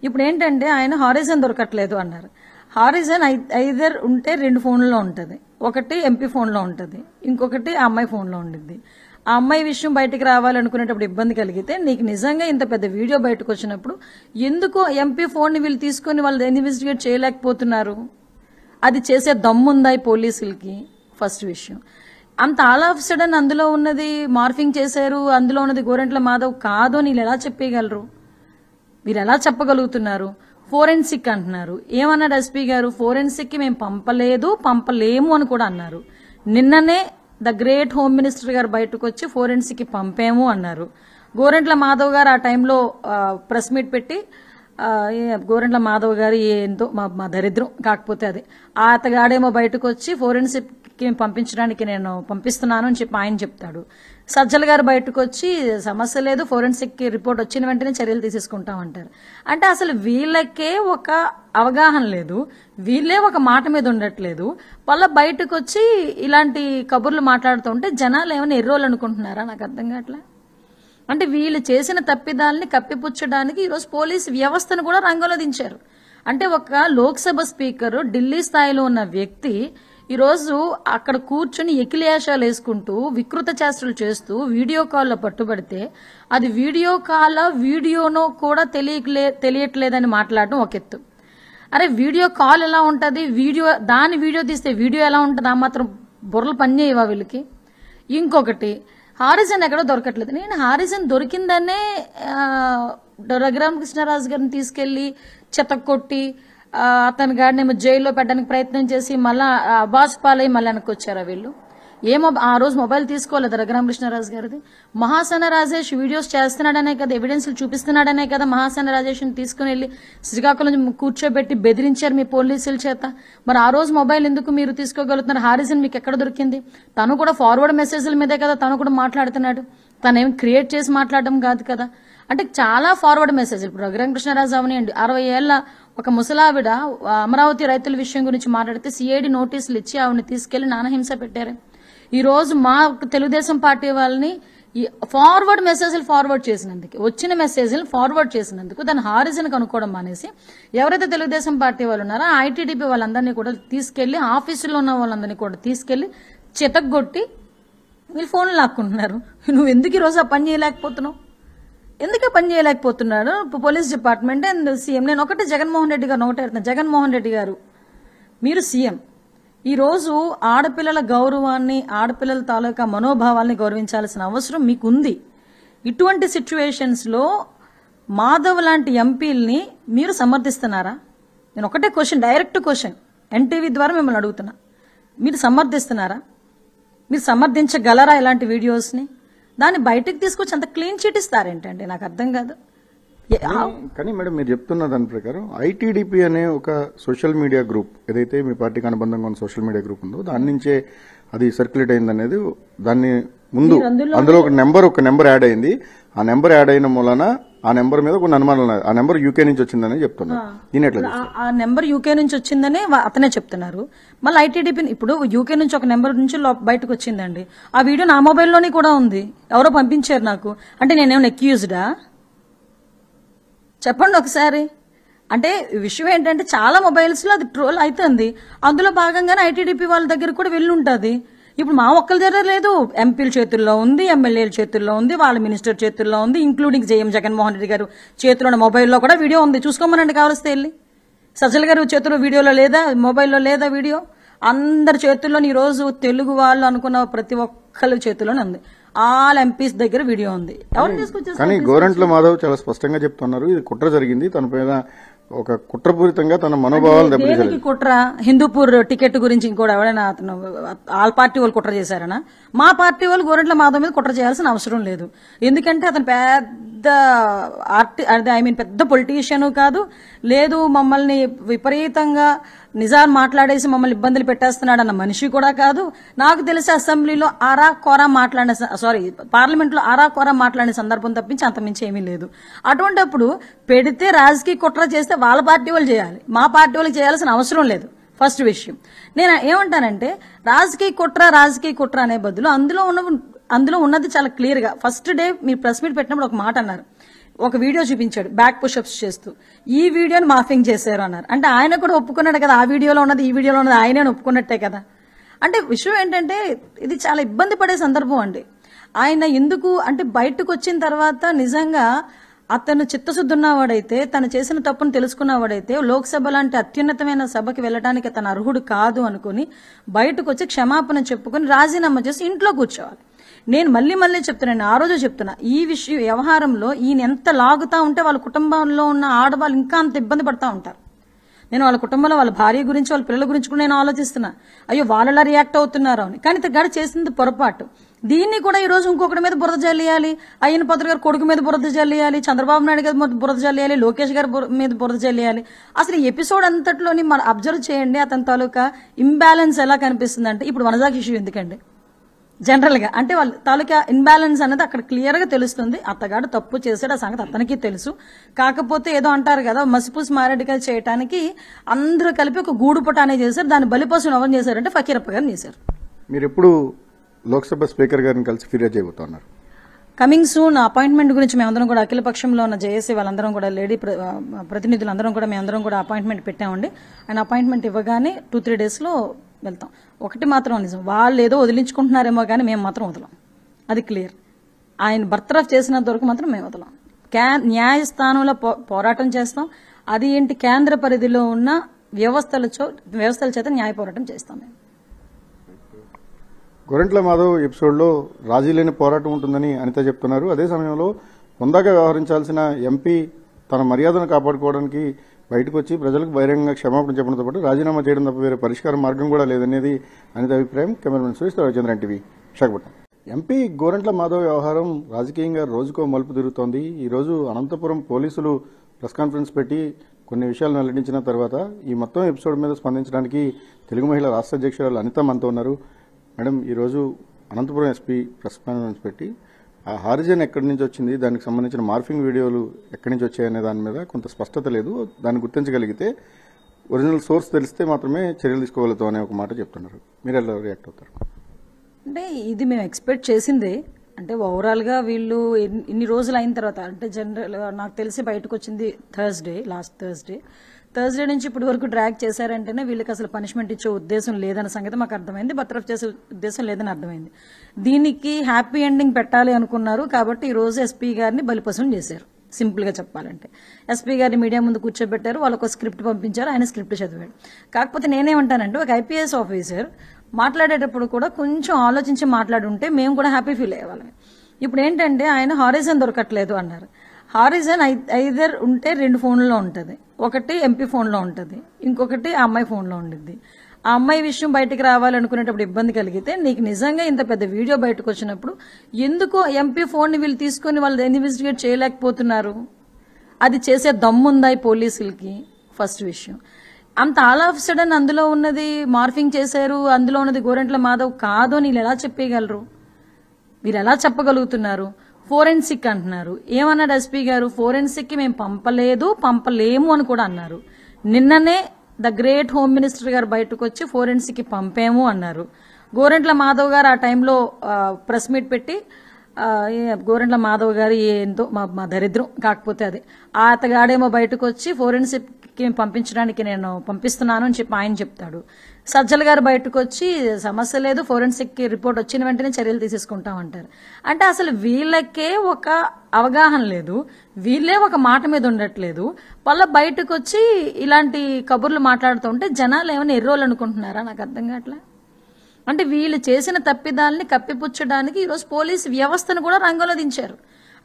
ఇప్పుడు ఏంటంటే ఆయన హారిజన్ దొరకట్లేదు అన్నారు హారిజన్ ఐదర్ ఉంటే రెండు ఫోన్లో ఉంటుంది ఒకటి ఎంపీ ఫోన్లో ఉంటుంది ఇంకొకటి ఆ అమ్మాయి ఫోన్లో ఉండింది ఆ అమ్మాయి విషయం బయటకు రావాలనుకునేటప్పుడు ఇబ్బంది కలిగితే నీకు నిజంగా ఇంత పెద్ద వీడియో బయటకు వచ్చినప్పుడు ఎందుకు ఎంపీ ఫోన్ని వీళ్ళు తీసుకొని వాళ్ళు ఇన్వెస్టిగేట్ చేయలేకపోతున్నారు అది చేసే దమ్ముందా పోలీసులకి ఫస్ట్ విషయం అంత ఆల్ ఆఫ్ సడన్ అందులో ఉన్నది మార్ఫింగ్ చేశారు అందులో ఉన్నది గోరెంట్ల మాధవ్ కాదు నీళ్ళు ఎలా చెప్పగలరు మీరు ఎలా చెప్పగలుగుతున్నారు ఫోరెన్సిక్ అంటున్నారు ఏమన్నాడు ఎస్పీ గారు ఫోరెన్సిక్కి మేము పంపలేదు పంపలేము అని కూడా అన్నారు నిన్ననే ద గ్రేట్ హోమ్ మినిస్టర్ గారు బయటకు వచ్చి ఫోరెన్సిక్కి పంపాము అన్నారు గోరెంట్ల మాధవ్ గారు ఆ టైంలో ప్రెస్ మీట్ పెట్టి గోరెంట్ల మాధవ్ గారు ఏందో మా మా దరిద్రం కాకపోతే అది ఆ అతగాడేమో బయటకు వచ్చి ఫోరెన్సిక్కి పంపించడానికి నేను పంపిస్తున్నాను అని చెప్పి ఆయన చెప్తాడు సజ్జల గారు బయటకు వచ్చి సమస్య లేదు ఫోరెన్సిక్ రిపోర్ట్ వచ్చిన వెంటనే చర్యలు తీసేసుకుంటామంటారు అంటే అసలు వీళ్ళకే ఒక అవగాహన లేదు వీళ్ళే ఒక మాట మీద ఉండట్లేదు వాళ్ళ బయటకు వచ్చి ఇలాంటి కబుర్లు మాట్లాడుతుంటే జనాలు ఏమైనా ఎర్రోలు అనుకుంటున్నారా నాకు అర్థం కావట్లే అంటే వీళ్ళు చేసిన తప్పిదాలని కప్పిపుచ్చడానికి ఈరోజు పోలీస్ వ్యవస్థను కూడా రంగంలో దించారు అంటే ఒక లోక్సభ స్పీకర్ ఢిల్లీ స్థాయిలో ఉన్న వ్యక్తి ఈరోజు అక్కడ కూర్చుని ఎకిలేషాలు వేసుకుంటూ వికృత చేష్టలు చేస్తూ వీడియో కాల్లో పట్టుబడితే అది వీడియో కాల్ వీడియోనో కూడా తెలియలే తెలియట్లేదని మాట్లాడడం ఒక ఎత్తు అరే వీడియో కాల్ ఎలా ఉంటుంది వీడియో దాని వీడియో తీస్తే వీడియో ఎలా ఉంటుంది ఆ మాత్రం బుర్రలు పనిచేయవా వీళ్ళకి ఇంకొకటి హారిజన్ ఎక్కడ దొరకట్లేదు నేను హారిజన్ దొరికిందనే రఘురామకృష్ణరాజు గారిని తీసుకెళ్ళి చెతక్కొట్టి అతని గారిని జైల్లో పెట్టడానికి ప్రయత్నం చేసి మళ్ళా అబ్బాస్ పాలై మళ్ళీ వెనక్కి వచ్చారా వీళ్ళు ఏమో ఆ రోజు మొబైల్ తీసుకోలేదు రఘురామకృష్ణరాజు గారిది మహాసన రాజేష్ వీడియోస్ చేస్తున్నాడనే కదా ఎవిడెన్స్లు చూపిస్తున్నాడనే కదా మహాసన రాజేష్ని తీసుకుని వెళ్ళి శ్రీకాకుళం కూర్చోబెట్టి బెదిరించారు మీ పోలీసుల చేత మరి ఆ రోజు మొబైల్ ఎందుకు మీరు తీసుకోగలుగుతున్నారు హారిజన్ మీకు ఎక్కడ దొరికింది తను కూడా ఫార్వర్డ్ మెసేజ్ల మీదే కదా తను కూడా మాట్లాడుతున్నాడు తనేం క్రియేట్ చేసి మాట్లాడడం కాదు కదా అంటే చాలా ఫార్వర్డ్ మెసేజ్ ఇప్పుడు రఘురామకృష్ణరాజు అవనియండి అరవై ఏళ్ళ ఒక ముసలావిడ అమరావతి రైతుల విషయం గురించి మాట్లాడితే సిఐడి నోటీసులు ఇచ్చి ఆవిడని తీసుకెళ్లి నానహింస పెట్టారు ఈ రోజు మా తెలుగుదేశం పార్టీ వాళ్ళని ఫార్వర్డ్ మెసేజ్లు ఫార్వర్డ్ చేసినందుకు వచ్చిన మెసేజ్లు ఫార్వర్డ్ చేసినందుకు దాని హారిజన్ కనుక్కోవడం మానేసి ఎవరైతే తెలుగుదేశం పార్టీ వాళ్ళు ఉన్నారో ఐటీడీపీ వాళ్ళందరినీ కూడా తీసుకెళ్లి ఆఫీసులో ఉన్న వాళ్ళందరినీ కూడా తీసుకెళ్లి చితగొట్టి వీళ్ళు ఫోన్లు లాక్కుంటున్నారు నువ్వు ఎందుకు రోజు ఆ పని చేయలేకపోతున్నావు ఎందుకే పని చేయలేకపోతున్నాడు పోలీస్ డిపార్ట్మెంట్ అండ్ సీఎం నేను ఒకటే జగన్మోహన్ రెడ్డి గారు ఒకటే అడుగుతాను జగన్మోహన్ రెడ్డి గారు మీరు సీఎం ఈరోజు ఆడపిల్లల గౌరవాన్ని ఆడపిల్లల తాలూకా మనోభావాల్ని గౌరవించాల్సిన అవసరం మీకుంది ఇటువంటి సిచ్యువేషన్స్లో మాధవ్ లాంటి ఎంపీల్ని మీరు సమర్థిస్తున్నారా నేను ఒకటే క్వశ్చన్ డైరెక్ట్ క్వశ్చన్ ఎన్టీవీ ద్వారా మిమ్మల్ని అడుగుతున్నా మీరు సమర్థిస్తున్నారా మీరు సమర్థించగలరా ఇలాంటి వీడియోస్ని దాన్ని బయటకు తీసుకొచ్చి అంత క్లీన్ చిట్ ఇస్తారేంటండి నాకు అర్థం కాదు కానీ మేడం మీరు చెప్తున్న దాని ప్రకారం ఐటీడీపీ అనే ఒక సోషల్ మీడియా గ్రూప్ ఏదైతే మీ పార్టీకి అనుబంధంగా ఉన్న సోషల్ మీడియా గ్రూప్ ఉందో దాని నుంచే అది సర్క్యులేట్ అయింది అనేది దాన్ని ముందు అందులో ఒక నెంబర్ ఒక నెంబర్ యాడ్ అయింది ఆ నెంబర్ యాడ్ అయిన మూలన ఆ నెంబర్ మీద కొన్ని అనుమానాలు ఆ నెంబర్ యూకే నుంచి వచ్చిందని చెప్తున్నారు ఎట్లా ఆ నెంబర్ యూకే నుంచి వచ్చిందని అతనే చెప్తున్నారు మళ్ళీ ఐటీడీపీ ఇప్పుడు యూకే నుంచి ఒక నెంబర్ నుంచి బయటకు వచ్చిందండి ఆ వీడియో నా మొబైల్లోనే కూడా ఉంది ఎవరో పంపించారు నాకు అంటే నేనేమన్నా ఎక్యూజ్డా చెప్పండి ఒకసారి అంటే విషయం ఏంటంటే చాలా మొబైల్స్లో అది ట్రోల్ అవుతుంది అందులో భాగంగానే ఐటీడీపీ వాళ్ళ దగ్గర కూడా వెళ్ళి ఉంటుంది ఇప్పుడు మా ఒక్కరి దగ్గర లేదు ఎంపీల చేతుల్లో ఉంది ఎమ్మెల్యేల చేతుల్లో ఉంది వాళ్ళ మినిస్టర్ చేతుల్లో ఉంది ఇంక్లూడింగ్ జేఎం జగన్మోహన్ రెడ్డి గారు చేతిలో మొబైల్లో కూడా వీడియో ఉంది చూసుకోమనండి కావలిస్తే వెళ్ళి సజ్జల గారు చేతిలో వీడియోలో లేదా మొబైల్లో లేదా వీడియో అందరి చేతుల్లో ఈరోజు తెలుగు వాళ్ళు అనుకున్న ప్రతి ఒక్కరి చేతిలోనే ఉంది ఆల్ ఎంపీస్ దగ్గర వీడియో ఉంది ఎవరు తీసుకొచ్చారు కానీ గోరంట్ల మాధవ్ చాలా స్పష్టంగా చెప్తున్నారు ఇది కుట్ర జరిగింది తన మీద ఒక కుట్రపూరితంగా తన మనోభావాలు దెబ్బతీసారు కుట్ర హిందూపూర్ టికెట్ గురించి ఇంకోటి ఎవరైనా అతను ఆల్ పార్టీ వాళ్ళు కుట్ర చేశారనా మా పార్టీ వాళ్ళు గోరెంట్ల మాధవ్ మీద కుట్ర చేయాల్సిన అవసరం లేదు ఎందుకంటే అతను పెద్ద ఆర్టి అదే ఐ మీన్ పెద్ద పొలిటీషియన్ కాదు లేదు మమ్మల్ని విపరీతంగా నిజాం మాట్లాడేసి మమ్మల్ని ఇబ్బందులు పెట్టేస్తున్నాడు అన్న మనిషి కూడా కాదు నాకు తెలిసి అసెంబ్లీలో ఆరా కోరా మాట్లాడిన సారీ పార్లమెంట్లో ఆరా కోరా మాట్లాడిన సందర్భం తప్పించి అంతమించి ఏమీ లేదు అప్పుడు పెడితే రాజకీయ కుట్ర చేస్తే వాళ్ళ పార్టీ వాళ్ళు చేయాలి మా పార్టీ వాళ్ళు చేయాల్సిన అవసరం లేదు ఫస్ట్ విషయం నేను ఏమంటానంటే రాజకీయ కుట్ర రాజకీయ కుట్ర అనే బదులు అందులో ఉన్న అందులో ఉన్నది చాలా క్లియర్గా ఫస్ట్ డే మీరు ప్రెస్ మీట్ పెట్టినప్పుడు ఒక మాట అన్నారు ఒక వీడియో చూపించాడు బ్యాక్ పుషప్స్ చేస్తూ ఈ వీడియోని మాఫింగ్ చేశారు అన్నారు అంటే ఆయన కూడా ఒప్పుకున్నాడు కదా ఆ వీడియోలో ఉన్నది ఈ వీడియోలో ఉన్నది ఆయనే ఒప్పుకున్నట్టే కదా అంటే విషయం ఏంటంటే ఇది చాలా ఇబ్బంది పడే సందర్భం అండి ఆయన ఎందుకు అంటే బయటకు వచ్చిన తర్వాత నిజంగా అతను చిత్తశుద్ధి ఉన్నవాడైతే తను చేసిన తప్పును తెలుసుకున్నవాడైతే లోక్సభ లాంటి అత్యున్నతమైన సభకి వెళ్ళడానికి తన అర్హుడు కాదు అనుకుని బయటకు వచ్చి క్షమాపణ చెప్పుకుని రాజీనామా చేసి ఇంట్లో కూర్చోవాలి నేను మళ్ళీ మళ్ళీ చెప్తున్నాను ఆ రోజు చెప్తున్నా ఈ విషయం వ్యవహారంలో ఈయన ఎంత లాగుతా ఉంటే వాళ్ళ కుటుంబంలో ఉన్న ఆడవాళ్ళు ఇంకా అంత ఇబ్బంది పడతా ఉంటారు నేను వాళ్ళ కుటుంబంలో వాళ్ళ భార్య గురించి వాళ్ళ పిల్లల గురించి కూడా నేను ఆలోచిస్తున్నా అయ్యో వాళ్ళలా రియాక్ట్ అవుతున్నారు అని కానీ గడ చేసింది పొరపాటు దీన్ని కూడా ఈ రోజు ఇంకొకటి మీద బురద జల్లేయాలి అయ్యన పాత్ర గారు కొడుకు మీద బురద జల్లియాలి చంద్రబాబు నాయుడు గారి బురద జల్లేయాలి లోకేష్ గారి మీద బురద జల్లేయాలి అసలు ఈ ఎపిసోడ్ అంతట్లోని మనం అబ్జర్వ్ చేయండి అతని తాలూకా ఇంబ్యాలెన్స్ ఎలా కనిపిస్తుంది అంటే ఇప్పుడు వనజాకి ఇష్యూ ఎందుకండి జనరల్గా అంటే వాళ్ళు తాలూకా ఇన్బ్యాలెన్స్ అనేది అక్కడ క్లియర్గా తెలుస్తుంది అత్తగాడు తప్పు చేశాడు ఆ సంగతి అతనికి తెలుసు కాకపోతే ఏదో అంటారు కదా మసిపూసి మారేడుకాయలు చేయడానికి అందరూ కలిపి ఒక గూడుపట అనేది చేశారు దాన్ని బలిపశువుని ఎవరు చేశారంటే ఫకీరప్ప గారిని చేశారు మీరు ఎప్పుడు లోక్సభ స్పీకర్ గారిని కలిసి ఫిర్యాదు చేయబోతున్నారు కమింగ్ సూన్ అపాయింట్మెంట్ గురించి మేమందరం కూడా అఖిల పక్షంలో ఉన్న జేఏసీ వాళ్ళందరం కూడా లేడీ ప్రతినిధులందరం కూడా మేమందరం కూడా అపాయింట్మెంట్ పెట్టామండి ఆయన అపాయింట్మెంట్ ఇవ్వగానే టూ త్రీ డేస్లో వెళ్తాం ఒకటి మాత్రం నిజం వాళ్ళు ఏదో వదిలించుకుంటున్నారేమో కానీ మేము మాత్రం వదలం అది క్లియర్ ఆయన బర్తరఫ్ చేసినంత వరకు మాత్రం మేము వదలం క్యా న్యాయస్థానంలో పోరాటం చేస్తాం అది ఏంటి కేంద్ర పరిధిలో ఉన్న వ్యవస్థల వ్యవస్థల చేత న్యాయ పోరాటం చేస్తాం మేము గొరెంట్ల మాధవ్ ఎపిసోడ్లో రాజీ లేని పోరాటం ఉంటుందని అనిత చెప్తున్నారు అదే సమయంలో హుందాగా వ్యవహరించాల్సిన ఎంపీ తన మర్యాదను కాపాడుకోవడానికి బయటకు వచ్చి ప్రజలకు బహిరంగ క్షమాపణ చెప్పడంతో పాటు రాజీనామా చేయడం తప్ప వేరే పరిష్కార మార్గం కూడా లేదనేది అనేది అభిప్రాయం cameraman Suresh Rajendra TV Visakhapatnam MP Gorantla Madhav వ్యవహారం రాజకీయంగా రోజుకో మలుపు తిరుగుతోంది ఈరోజు అనంతపురం పోలీసులు ప్రెస్ కాన్ఫరెన్స్ పెట్టి కొన్ని విషయాలు వెల్లడించిన తర్వాత ఈ మొత్తం ఎపిసోడ్ మీద స్పందించడానికి తెలుగు మహిళ రాష్ట్ర అధ్యక్షురాలు అనిత మనతో ఉన్నారు మేడం ఈరోజు అనంతపురం ఎస్పీ ప్రెస్ కాన్ఫరెన్స్ పెట్టి ఆ హారిజన్ ఎక్కడి నుంచి వచ్చింది దానికి సంబంధించిన మార్ఫింగ్ వీడియోలు ఎక్కడి నుంచి వచ్చాయనే దాని మీద కొంత స్పష్టత లేదు దాన్ని గుర్తించగలిగితే ఒరిజినల్ సోర్స్ తెలిస్తే మాత్రమే చర్యలు తీసుకోగలుగుతాం అనే ఒక మాట చెప్తున్నారు మీరు ఎలా రియాక్ట్ అవుతారు అంటే ఇది మేము ఎక్స్పెక్ట్ చేసిందే అంటే ఓవరాల్గా వీళ్ళు ఇన్ని రోజులు అయిన తర్వాత అంటే జనరల్ నాకు తెలిసి బయటకు వచ్చింది థర్స్డే లాస్ట్ థర్స్డే థర్స్డే నుంచి ఇప్పటి వరకు ట్రాక్ చేశారంటేనే వీళ్ళకి అసలు పనిష్మెంట్ ఇచ్చే ఉద్దేశం లేదన్న సంగతి మాకు అర్థమైంది బత్రఫ్ చేసే ఉద్దేశం లేదని అర్థమైంది దీనికి హ్యాపీ ఎండింగ్ పెట్టాలి అనుకున్నారు కాబట్టి ఈరోజు ఎస్పీ గారిని బలిపసం చేశారు సింపుల్గా చెప్పాలంటే ఎస్పీ గారిని మీడియా ముందు కూర్చోబెట్టారు వాళ్ళకు స్క్రిప్ట్ పంపించారు ఆయన స్క్రిప్ట్ చదివాడు కాకపోతే నేనేమంటానంటే ఒక ఐపీఎస్ ఆఫీసర్ మాట్లాడేటప్పుడు కూడా కొంచెం ఆలోచించి మాట్లాడుంటే మేము కూడా హ్యాపీ ఫీల్ అయ్యే ఇప్పుడు ఏంటంటే ఆయన హారిజన్ దొరకట్లేదు అన్నారు హారిజన్ ఐదర్ ఉంటే రెండు ఫోన్లో ఉంటుంది ఒకటి ఎంపీ ఫోన్లో ఉంటుంది ఇంకొకటి ఆ అమ్మాయి ఫోన్లో ఉండిద్ది ఆ అమ్మాయి విషయం బయటకు రావాలనుకునేటప్పుడు ఇబ్బంది కలిగితే నీకు నిజంగా ఇంత పెద్ద వీడియో బయటకు వచ్చినప్పుడు ఎందుకు ఎంపీ ఫోన్ని వీళ్ళు తీసుకొని వాళ్ళు ఇన్వెస్టిగేట్ చేయలేకపోతున్నారు అది చేసే దమ్ముందా పోలీసులకి ఫస్ట్ విషయం అంత ఆల్ ఆఫ్ సడన్ అందులో ఉన్నది మార్ఫింగ్ చేశారు అందులో ఉన్నది గోరెంట్ల మాధవ్ కాదు నీళ్ళు ఎలా చెప్పేయగలరు మీరు ఎలా చెప్పగలుగుతున్నారు ఫోరెన్సిక్ అంటున్నారు ఏమన్నాడు ఎస్పీ గారు కి మేము పంపలేదు పంపలేము అని కూడా అన్నారు నిన్ననే ద గ్రేట్ హోమ్ మినిస్టర్ గారు బయటకు వచ్చి కి పంపాము అన్నారు గోరెంట్ల మాధవ్ గారు ఆ టైంలో ప్రెస్ మీట్ పెట్టి గోరెంట్ల మాధవ్ గారు ఏందో మా మా దరిద్రం కాకపోతే అది ఆ అతగాడేమో బయటకు వచ్చి ఫోరెన్సిక్కి పంపించడానికి నేను పంపిస్తున్నాను అని చెప్పి ఆయన చెప్తాడు సజ్జల గారు బయటకు వచ్చి సమస్య లేదు ఫోరెన్సిక్ రిపోర్ట్ వచ్చిన వెంటనే చర్యలు తీసేసుకుంటామంటారు అంటే అసలు వీళ్ళకే ఒక అవగాహన లేదు వీళ్ళే ఒక మాట మీద ఉండట్లేదు వాళ్ళ బయటకు వచ్చి ఇలాంటి కబుర్లు మాట్లాడుతుంటే జనాలు ఏమైనా ఎర్రోలు అనుకుంటున్నారా నాకు అర్థం కావట్లే అంటే వీళ్ళు చేసిన తప్పిదాలని కప్పిపుచ్చడానికి ఈరోజు పోలీసు వ్యవస్థను కూడా రంగంలో దించారు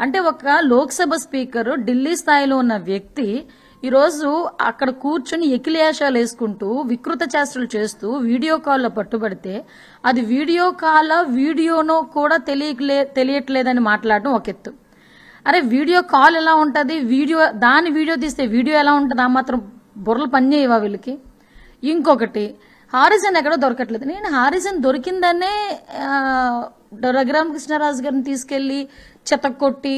అంటే ఒక లోక్సభ స్పీకరు ఢిల్లీ స్థాయిలో ఉన్న వ్యక్తి ఈరోజు అక్కడ కూర్చుని ఎకిలేషాలు వేసుకుంటూ వికృత చేష్టలు చేస్తూ వీడియో కాల్లో పట్టుబడితే అది వీడియో కాల్ వీడియోనో కూడా తెలియలే తెలియట్లేదని మాట్లాడడం ఒక ఎత్తు అరే వీడియో కాల్ ఎలా ఉంటుంది వీడియో దాని వీడియో తీస్తే వీడియో ఎలా ఉంటుంది ఆ మాత్రం బుర్రలు పనిచేయవా వీళ్ళకి ఇంకొకటి హారిజన్ ఎక్కడో దొరకట్లేదు నేను హారిజన్ దొరికిందనే రఘురామకృష్ణరాజు గారిని తీసుకెళ్ళి చెతక్కొట్టి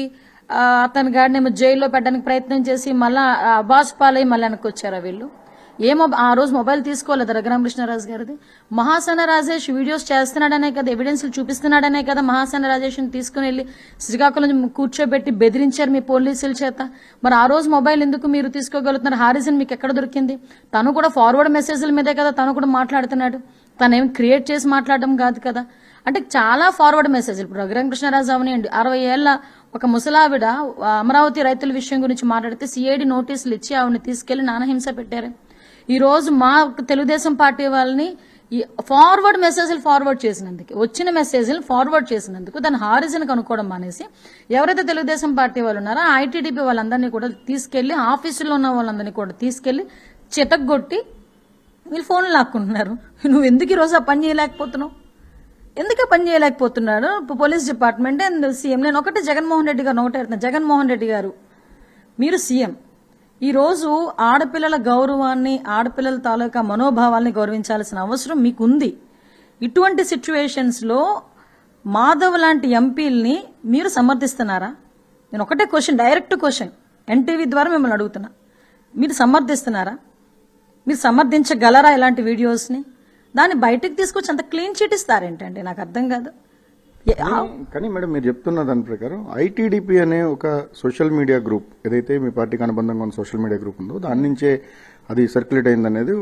అతని గాడినేమో జైల్లో పెట్టడానికి ప్రయత్నం చేసి మళ్ళా అబ్బాస్ పాలై మళ్ళీ వెనక్కి వచ్చారా వీళ్ళు ఏమో ఆ రోజు మొబైల్ తీసుకోలేదు రఘురామకృష్ణరాజు గారిది మహాసన రాజేష్ వీడియోస్ చేస్తున్నాడనే కదా ఎవిడెన్స్లు చూపిస్తున్నాడనే కదా మహాసన రాజేష్ని తీసుకుని వెళ్ళి శ్రీకాకుళం కూర్చోబెట్టి బెదిరించారు మీ పోలీసుల చేత మరి ఆ రోజు మొబైల్ ఎందుకు మీరు తీసుకోగలుగుతున్నారు హారిజన్ మీకు ఎక్కడ దొరికింది తను కూడా ఫార్వర్డ్ మెసేజ్ల మీదే కదా తను కూడా మాట్లాడుతున్నాడు ఏం క్రియేట్ చేసి మాట్లాడడం కాదు కదా అంటే చాలా ఫార్వర్డ్ మెసేజ్లు ఇప్పుడు రఘురామకృష్ణరాజు అవనియండి అరవై ఏళ్ళ ఒక ముసలావిడ అమరావతి రైతుల విషయం గురించి మాట్లాడితే సిఐడి నోటీసులు ఇచ్చి ఆవిడని తీసుకెళ్లి నానహింస పెట్టారు ఈ రోజు మా తెలుగుదేశం పార్టీ వాళ్ళని ఫార్వర్డ్ మెసేజ్లు ఫార్వర్డ్ చేసినందుకు వచ్చిన మెసేజ్లు ఫార్వర్డ్ చేసినందుకు దాని హారిజన్ కనుక్కోవడం మానేసి ఎవరైతే తెలుగుదేశం పార్టీ వాళ్ళు ఉన్నారో ఐటీడీపీ వాళ్ళందరినీ కూడా తీసుకెళ్లి ఆఫీసులో ఉన్న వాళ్ళందరినీ కూడా తీసుకెళ్లి చితగొట్టి వీళ్ళు ఫోన్లు లాక్కుంటున్నారు నువ్వు ఎందుకు ఈ రోజు ఆ పని చేయలేకపోతున్నావు ఎందుకే పని చేయలేకపోతున్నారు పోలీస్ డిపార్ట్మెంట్ అండ్ సీఎం నేను ఒకటే జగన్మోహన్ రెడ్డి గారు ఒకటే అడుగుతున్నా జగన్మోహన్ రెడ్డి గారు మీరు సీఎం ఈరోజు ఆడపిల్లల గౌరవాన్ని ఆడపిల్లల తాలూకా మనోభావాల్ని గౌరవించాల్సిన అవసరం మీకుంది ఇటువంటి సిచ్యువేషన్స్లో మాధవ్ లాంటి ఎంపీల్ని మీరు సమర్థిస్తున్నారా నేను ఒకటే క్వశ్చన్ డైరెక్ట్ క్వశ్చన్ ఎన్టీవీ ద్వారా మిమ్మల్ని అడుగుతున్నా మీరు సమర్థిస్తున్నారా మీరు సమర్థించగలరా ఇలాంటి వీడియోస్ని దాన్ని బయటకు తీసుకొచ్చి అంత క్లీన్ చిట్ ఇస్తారేంటండి నాకు అర్థం కాదు కానీ మేడం మీరు చెప్తున్న దాని ప్రకారం ఐటీడీపీ అనే ఒక సోషల్ మీడియా గ్రూప్ ఏదైతే మీ పార్టీకి అనుబంధంగా ఉన్న సోషల్ మీడియా గ్రూప్ ఉందో దాని నుంచే అది సర్క్యులేట్ అయిందనేది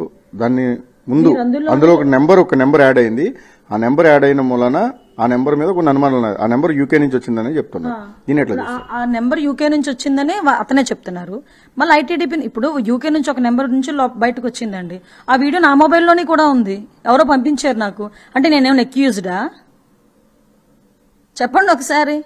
దాన్ని ముందు అందులో ఒక నెంబర్ ఒక నెంబర్ యాడ్ అయింది ఆ నెంబర్ యాడ్ అయిన మూలన ఆ నెంబర్ మీద కొన్ని అనుమానాలు ఉన్నాయి ఆ నెంబర్ యూకే నుంచి వచ్చిందని చెప్తున్నారు ఆ నెంబర్ యూకే నుంచి వచ్చిందని అతనే చెప్తున్నారు మళ్ళీ ఐటీడీపీ ఇప్పుడు యూకే నుంచి ఒక నెంబర్ నుంచి బయటకు వచ్చిందండి ఆ వీడియో నా మొబైల్లోనే కూడా ఉంది ఎవరో పంపించారు నాకు అంటే నేనేమైనా ఎక్యూజ్డా చెప్పండి ఒకసారి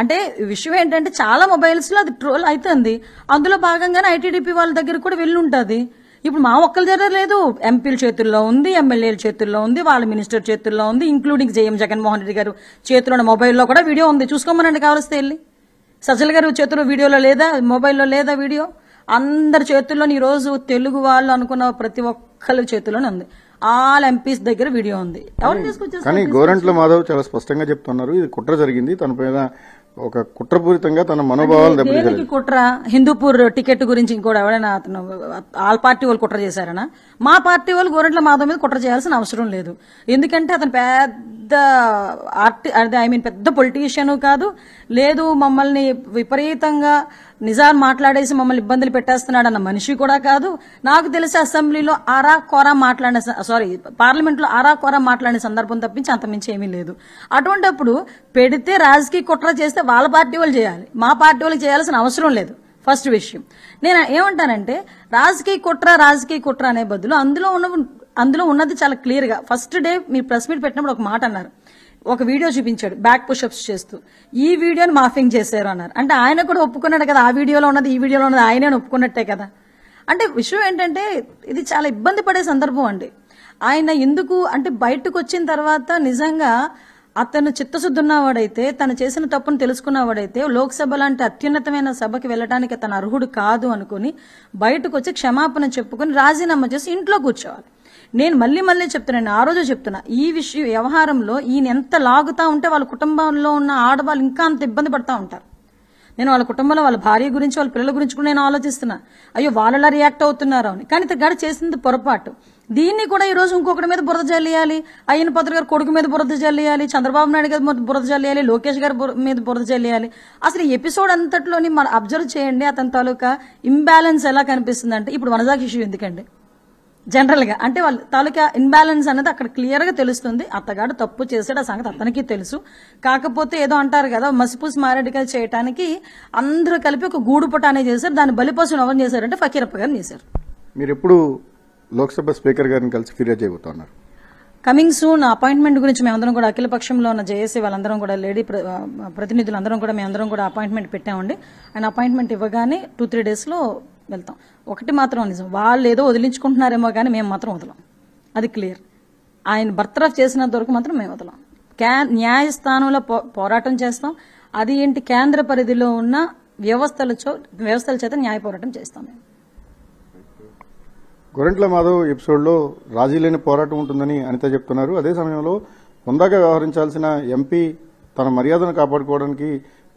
అంటే విషయం ఏంటంటే చాలా మొబైల్స్లో అది ట్రోల్ అవుతుంది అందులో భాగంగానే ఐటీడీపీ వాళ్ళ దగ్గర కూడా వెళ్ళి ఉంటుంది ఇప్పుడు మా ఒక్కరి దగ్గర లేదు ఎంపీల చేతుల్లో ఉంది ఎమ్మెల్యేల చేతుల్లో ఉంది వాళ్ళ మినిస్టర్ చేతుల్లో ఉంది ఇంక్లూడింగ్ జేఎం జగన్మోహన్ రెడ్డి గారు చేతిలో మొబైల్లో కూడా వీడియో ఉంది చూసుకోమనండి కావలిస్తే వెళ్ళి సజ్జల గారు చేతిలో వీడియోలో లేదా మొబైల్లో లేదా వీడియో అందరి ఈ ఈరోజు తెలుగు వాళ్ళు అనుకున్న ప్రతి ఒక్కరి చేతిలోనే ఉంది ఆల్ ఎంపీస్ దగ్గర వీడియో ఉంది కానీ గోరంట్ల మాధవ్ చాలా స్పష్టంగా చెప్తున్నారు ఇది కుట్ర జరిగింది తన మీద ఒక కుట్రపూరితంగా తన మనోభావాలు దెబ్బతింది కుట్ర హిందూపూర్ టికెట్ గురించి ఇంకోటి ఎవరైనా అతను ఆల్ పార్టీ వాళ్ళు కుట్ర చేశారనా మా పార్టీ వాళ్ళు గోరెంట్ల మాధవ్ మీద కుట్ర చేయాల్సిన అవసరం లేదు ఎందుకంటే అతను పెద్ద ఆర్టి ఐ మీన్ పెద్ద పొలిటీషియన్ కాదు లేదు మమ్మల్ని విపరీతంగా నిజాన్ని మాట్లాడేసి మమ్మల్ని ఇబ్బందులు పెట్టేస్తున్నాడన్న మనిషి కూడా కాదు నాకు తెలిసి అసెంబ్లీలో ఆరా కోరా మాట్లాడిన సారీ పార్లమెంట్లో ఆరా కోరా మాట్లాడిన సందర్భం తప్పించి అంతమించి ఏమీ లేదు అటువంటిప్పుడు పెడితే రాజకీయ కుట్ర చేస్తే వాళ్ళ పార్టీ వాళ్ళు చేయాలి మా పార్టీ వాళ్ళు చేయాల్సిన అవసరం లేదు ఫస్ట్ విషయం నేను ఏమంటానంటే రాజకీయ కుట్ర రాజకీయ కుట్ర అనే బదులు అందులో ఉన్న అందులో ఉన్నది చాలా క్లియర్గా ఫస్ట్ డే మీరు ప్రెస్ మీట్ పెట్టినప్పుడు ఒక మాట అన్నారు ఒక వీడియో చూపించాడు బ్యాక్ పుషప్స్ చేస్తూ ఈ వీడియోని మాఫింగ్ చేశారు అన్నారు అంటే ఆయన కూడా ఒప్పుకున్నాడు కదా ఆ వీడియోలో ఉన్నది ఈ వీడియోలో ఉన్నది ఆయనే ఒప్పుకున్నట్టే కదా అంటే విషయం ఏంటంటే ఇది చాలా ఇబ్బంది పడే సందర్భం అండి ఆయన ఎందుకు అంటే బయటకు వచ్చిన తర్వాత నిజంగా అతను చిత్తశుద్ధి ఉన్నవాడైతే తను చేసిన తప్పును తెలుసుకున్నవాడైతే లోక్సభ లాంటి అత్యున్నతమైన సభకి వెళ్ళడానికి అతను అర్హుడు కాదు అనుకుని బయటకు వచ్చి క్షమాపణ చెప్పుకుని రాజీనామా చేసి ఇంట్లో కూర్చోవాలి నేను మళ్ళీ మళ్ళీ చెప్తున్నాను ఆ రోజు చెప్తున్నా ఈ విషయం వ్యవహారంలో ఈయన ఎంత లాగుతా ఉంటే వాళ్ళ కుటుంబంలో ఉన్న ఆడవాళ్ళు ఇంకా అంత ఇబ్బంది పడతా ఉంటారు నేను వాళ్ళ కుటుంబంలో వాళ్ళ భార్య గురించి వాళ్ళ పిల్లల గురించి కూడా నేను ఆలోచిస్తున్నా అయ్యో వాళ్ళలా రియాక్ట్ అవుతున్నారు అని కానీ ఇతగాడు చేసింది పొరపాటు దీన్ని కూడా ఈ రోజు ఇంకొకటి మీద బురద జల్లియాలి అయ్యన పాత్ర గారు కొడుకు మీద బురద జల్లేయాలి చంద్రబాబు నాయుడు గారి బురద జల్లేయాలి లోకేష్ గారి మీద బురద జల్లేయాలి అసలు ఎపిసోడ్ అంతట్లోని మనం అబ్జర్వ్ చేయండి అతని తాలూకా ఇంబ్యాలెన్స్ ఎలా కనిపిస్తుంది అంటే ఇప్పుడు వనజాకి ఇష్యూ ఎందుకండి జనరల్గా అంటే వాళ్ళు తాలూకా ఇన్బ్యాలెన్స్ అనేది అక్కడ క్లియర్గా తెలుస్తుంది అత్తగాడు తప్పు చేశాడు ఆ సంగతి అతనికి తెలుసు కాకపోతే ఏదో అంటారు కదా మసిపూసి మారేడుకలు చేయడానికి అందరూ కలిపి ఒక గూడు అనేది చేశారు దాన్ని బలిపోసం ఎవరు చేశారంటే ఫకీరప్ప గారిని చేశారు మీరు ఎప్పుడు లోక్సభ స్పీకర్ గారిని కలిసి ఫిర్యాదు చేయబోతున్నారు కమింగ్ సూన్ అపాయింట్మెంట్ గురించి మేమందరం కూడా అఖిల పక్షంలో ఉన్న జేఏసీ వాళ్ళందరం కూడా లేడీ ప్రతినిధులందరం కూడా మేమందరం కూడా అపాయింట్మెంట్ పెట్టామండి ఆయన అపాయింట్మెంట్ ఇవ్వగానే టూ త్రీ డేస్లో వెళ్తాం ఒకటి మాత్రం నిజం వాళ్ళు ఏదో వదిలించుకుంటున్నారేమో కానీ మేము మాత్రం వదలం అది క్లియర్ ఆయన బర్తరఫ్ చేసినంత వరకు మాత్రం మేము వదలం క్యా న్యాయస్థానంలో పో పోరాటం చేస్తాం అది ఏంటి కేంద్ర పరిధిలో ఉన్న వ్యవస్థల వ్యవస్థల చేత న్యాయ పోరాటం చేస్తాం మేము గొరెంట్ల మాధవ్ ఎపిసోడ్లో రాజీ లేని పోరాటం ఉంటుందని అనిత చెప్తున్నారు అదే సమయంలో హుందాగా వ్యవహరించాల్సిన ఎంపీ తన మర్యాదను కాపాడుకోవడానికి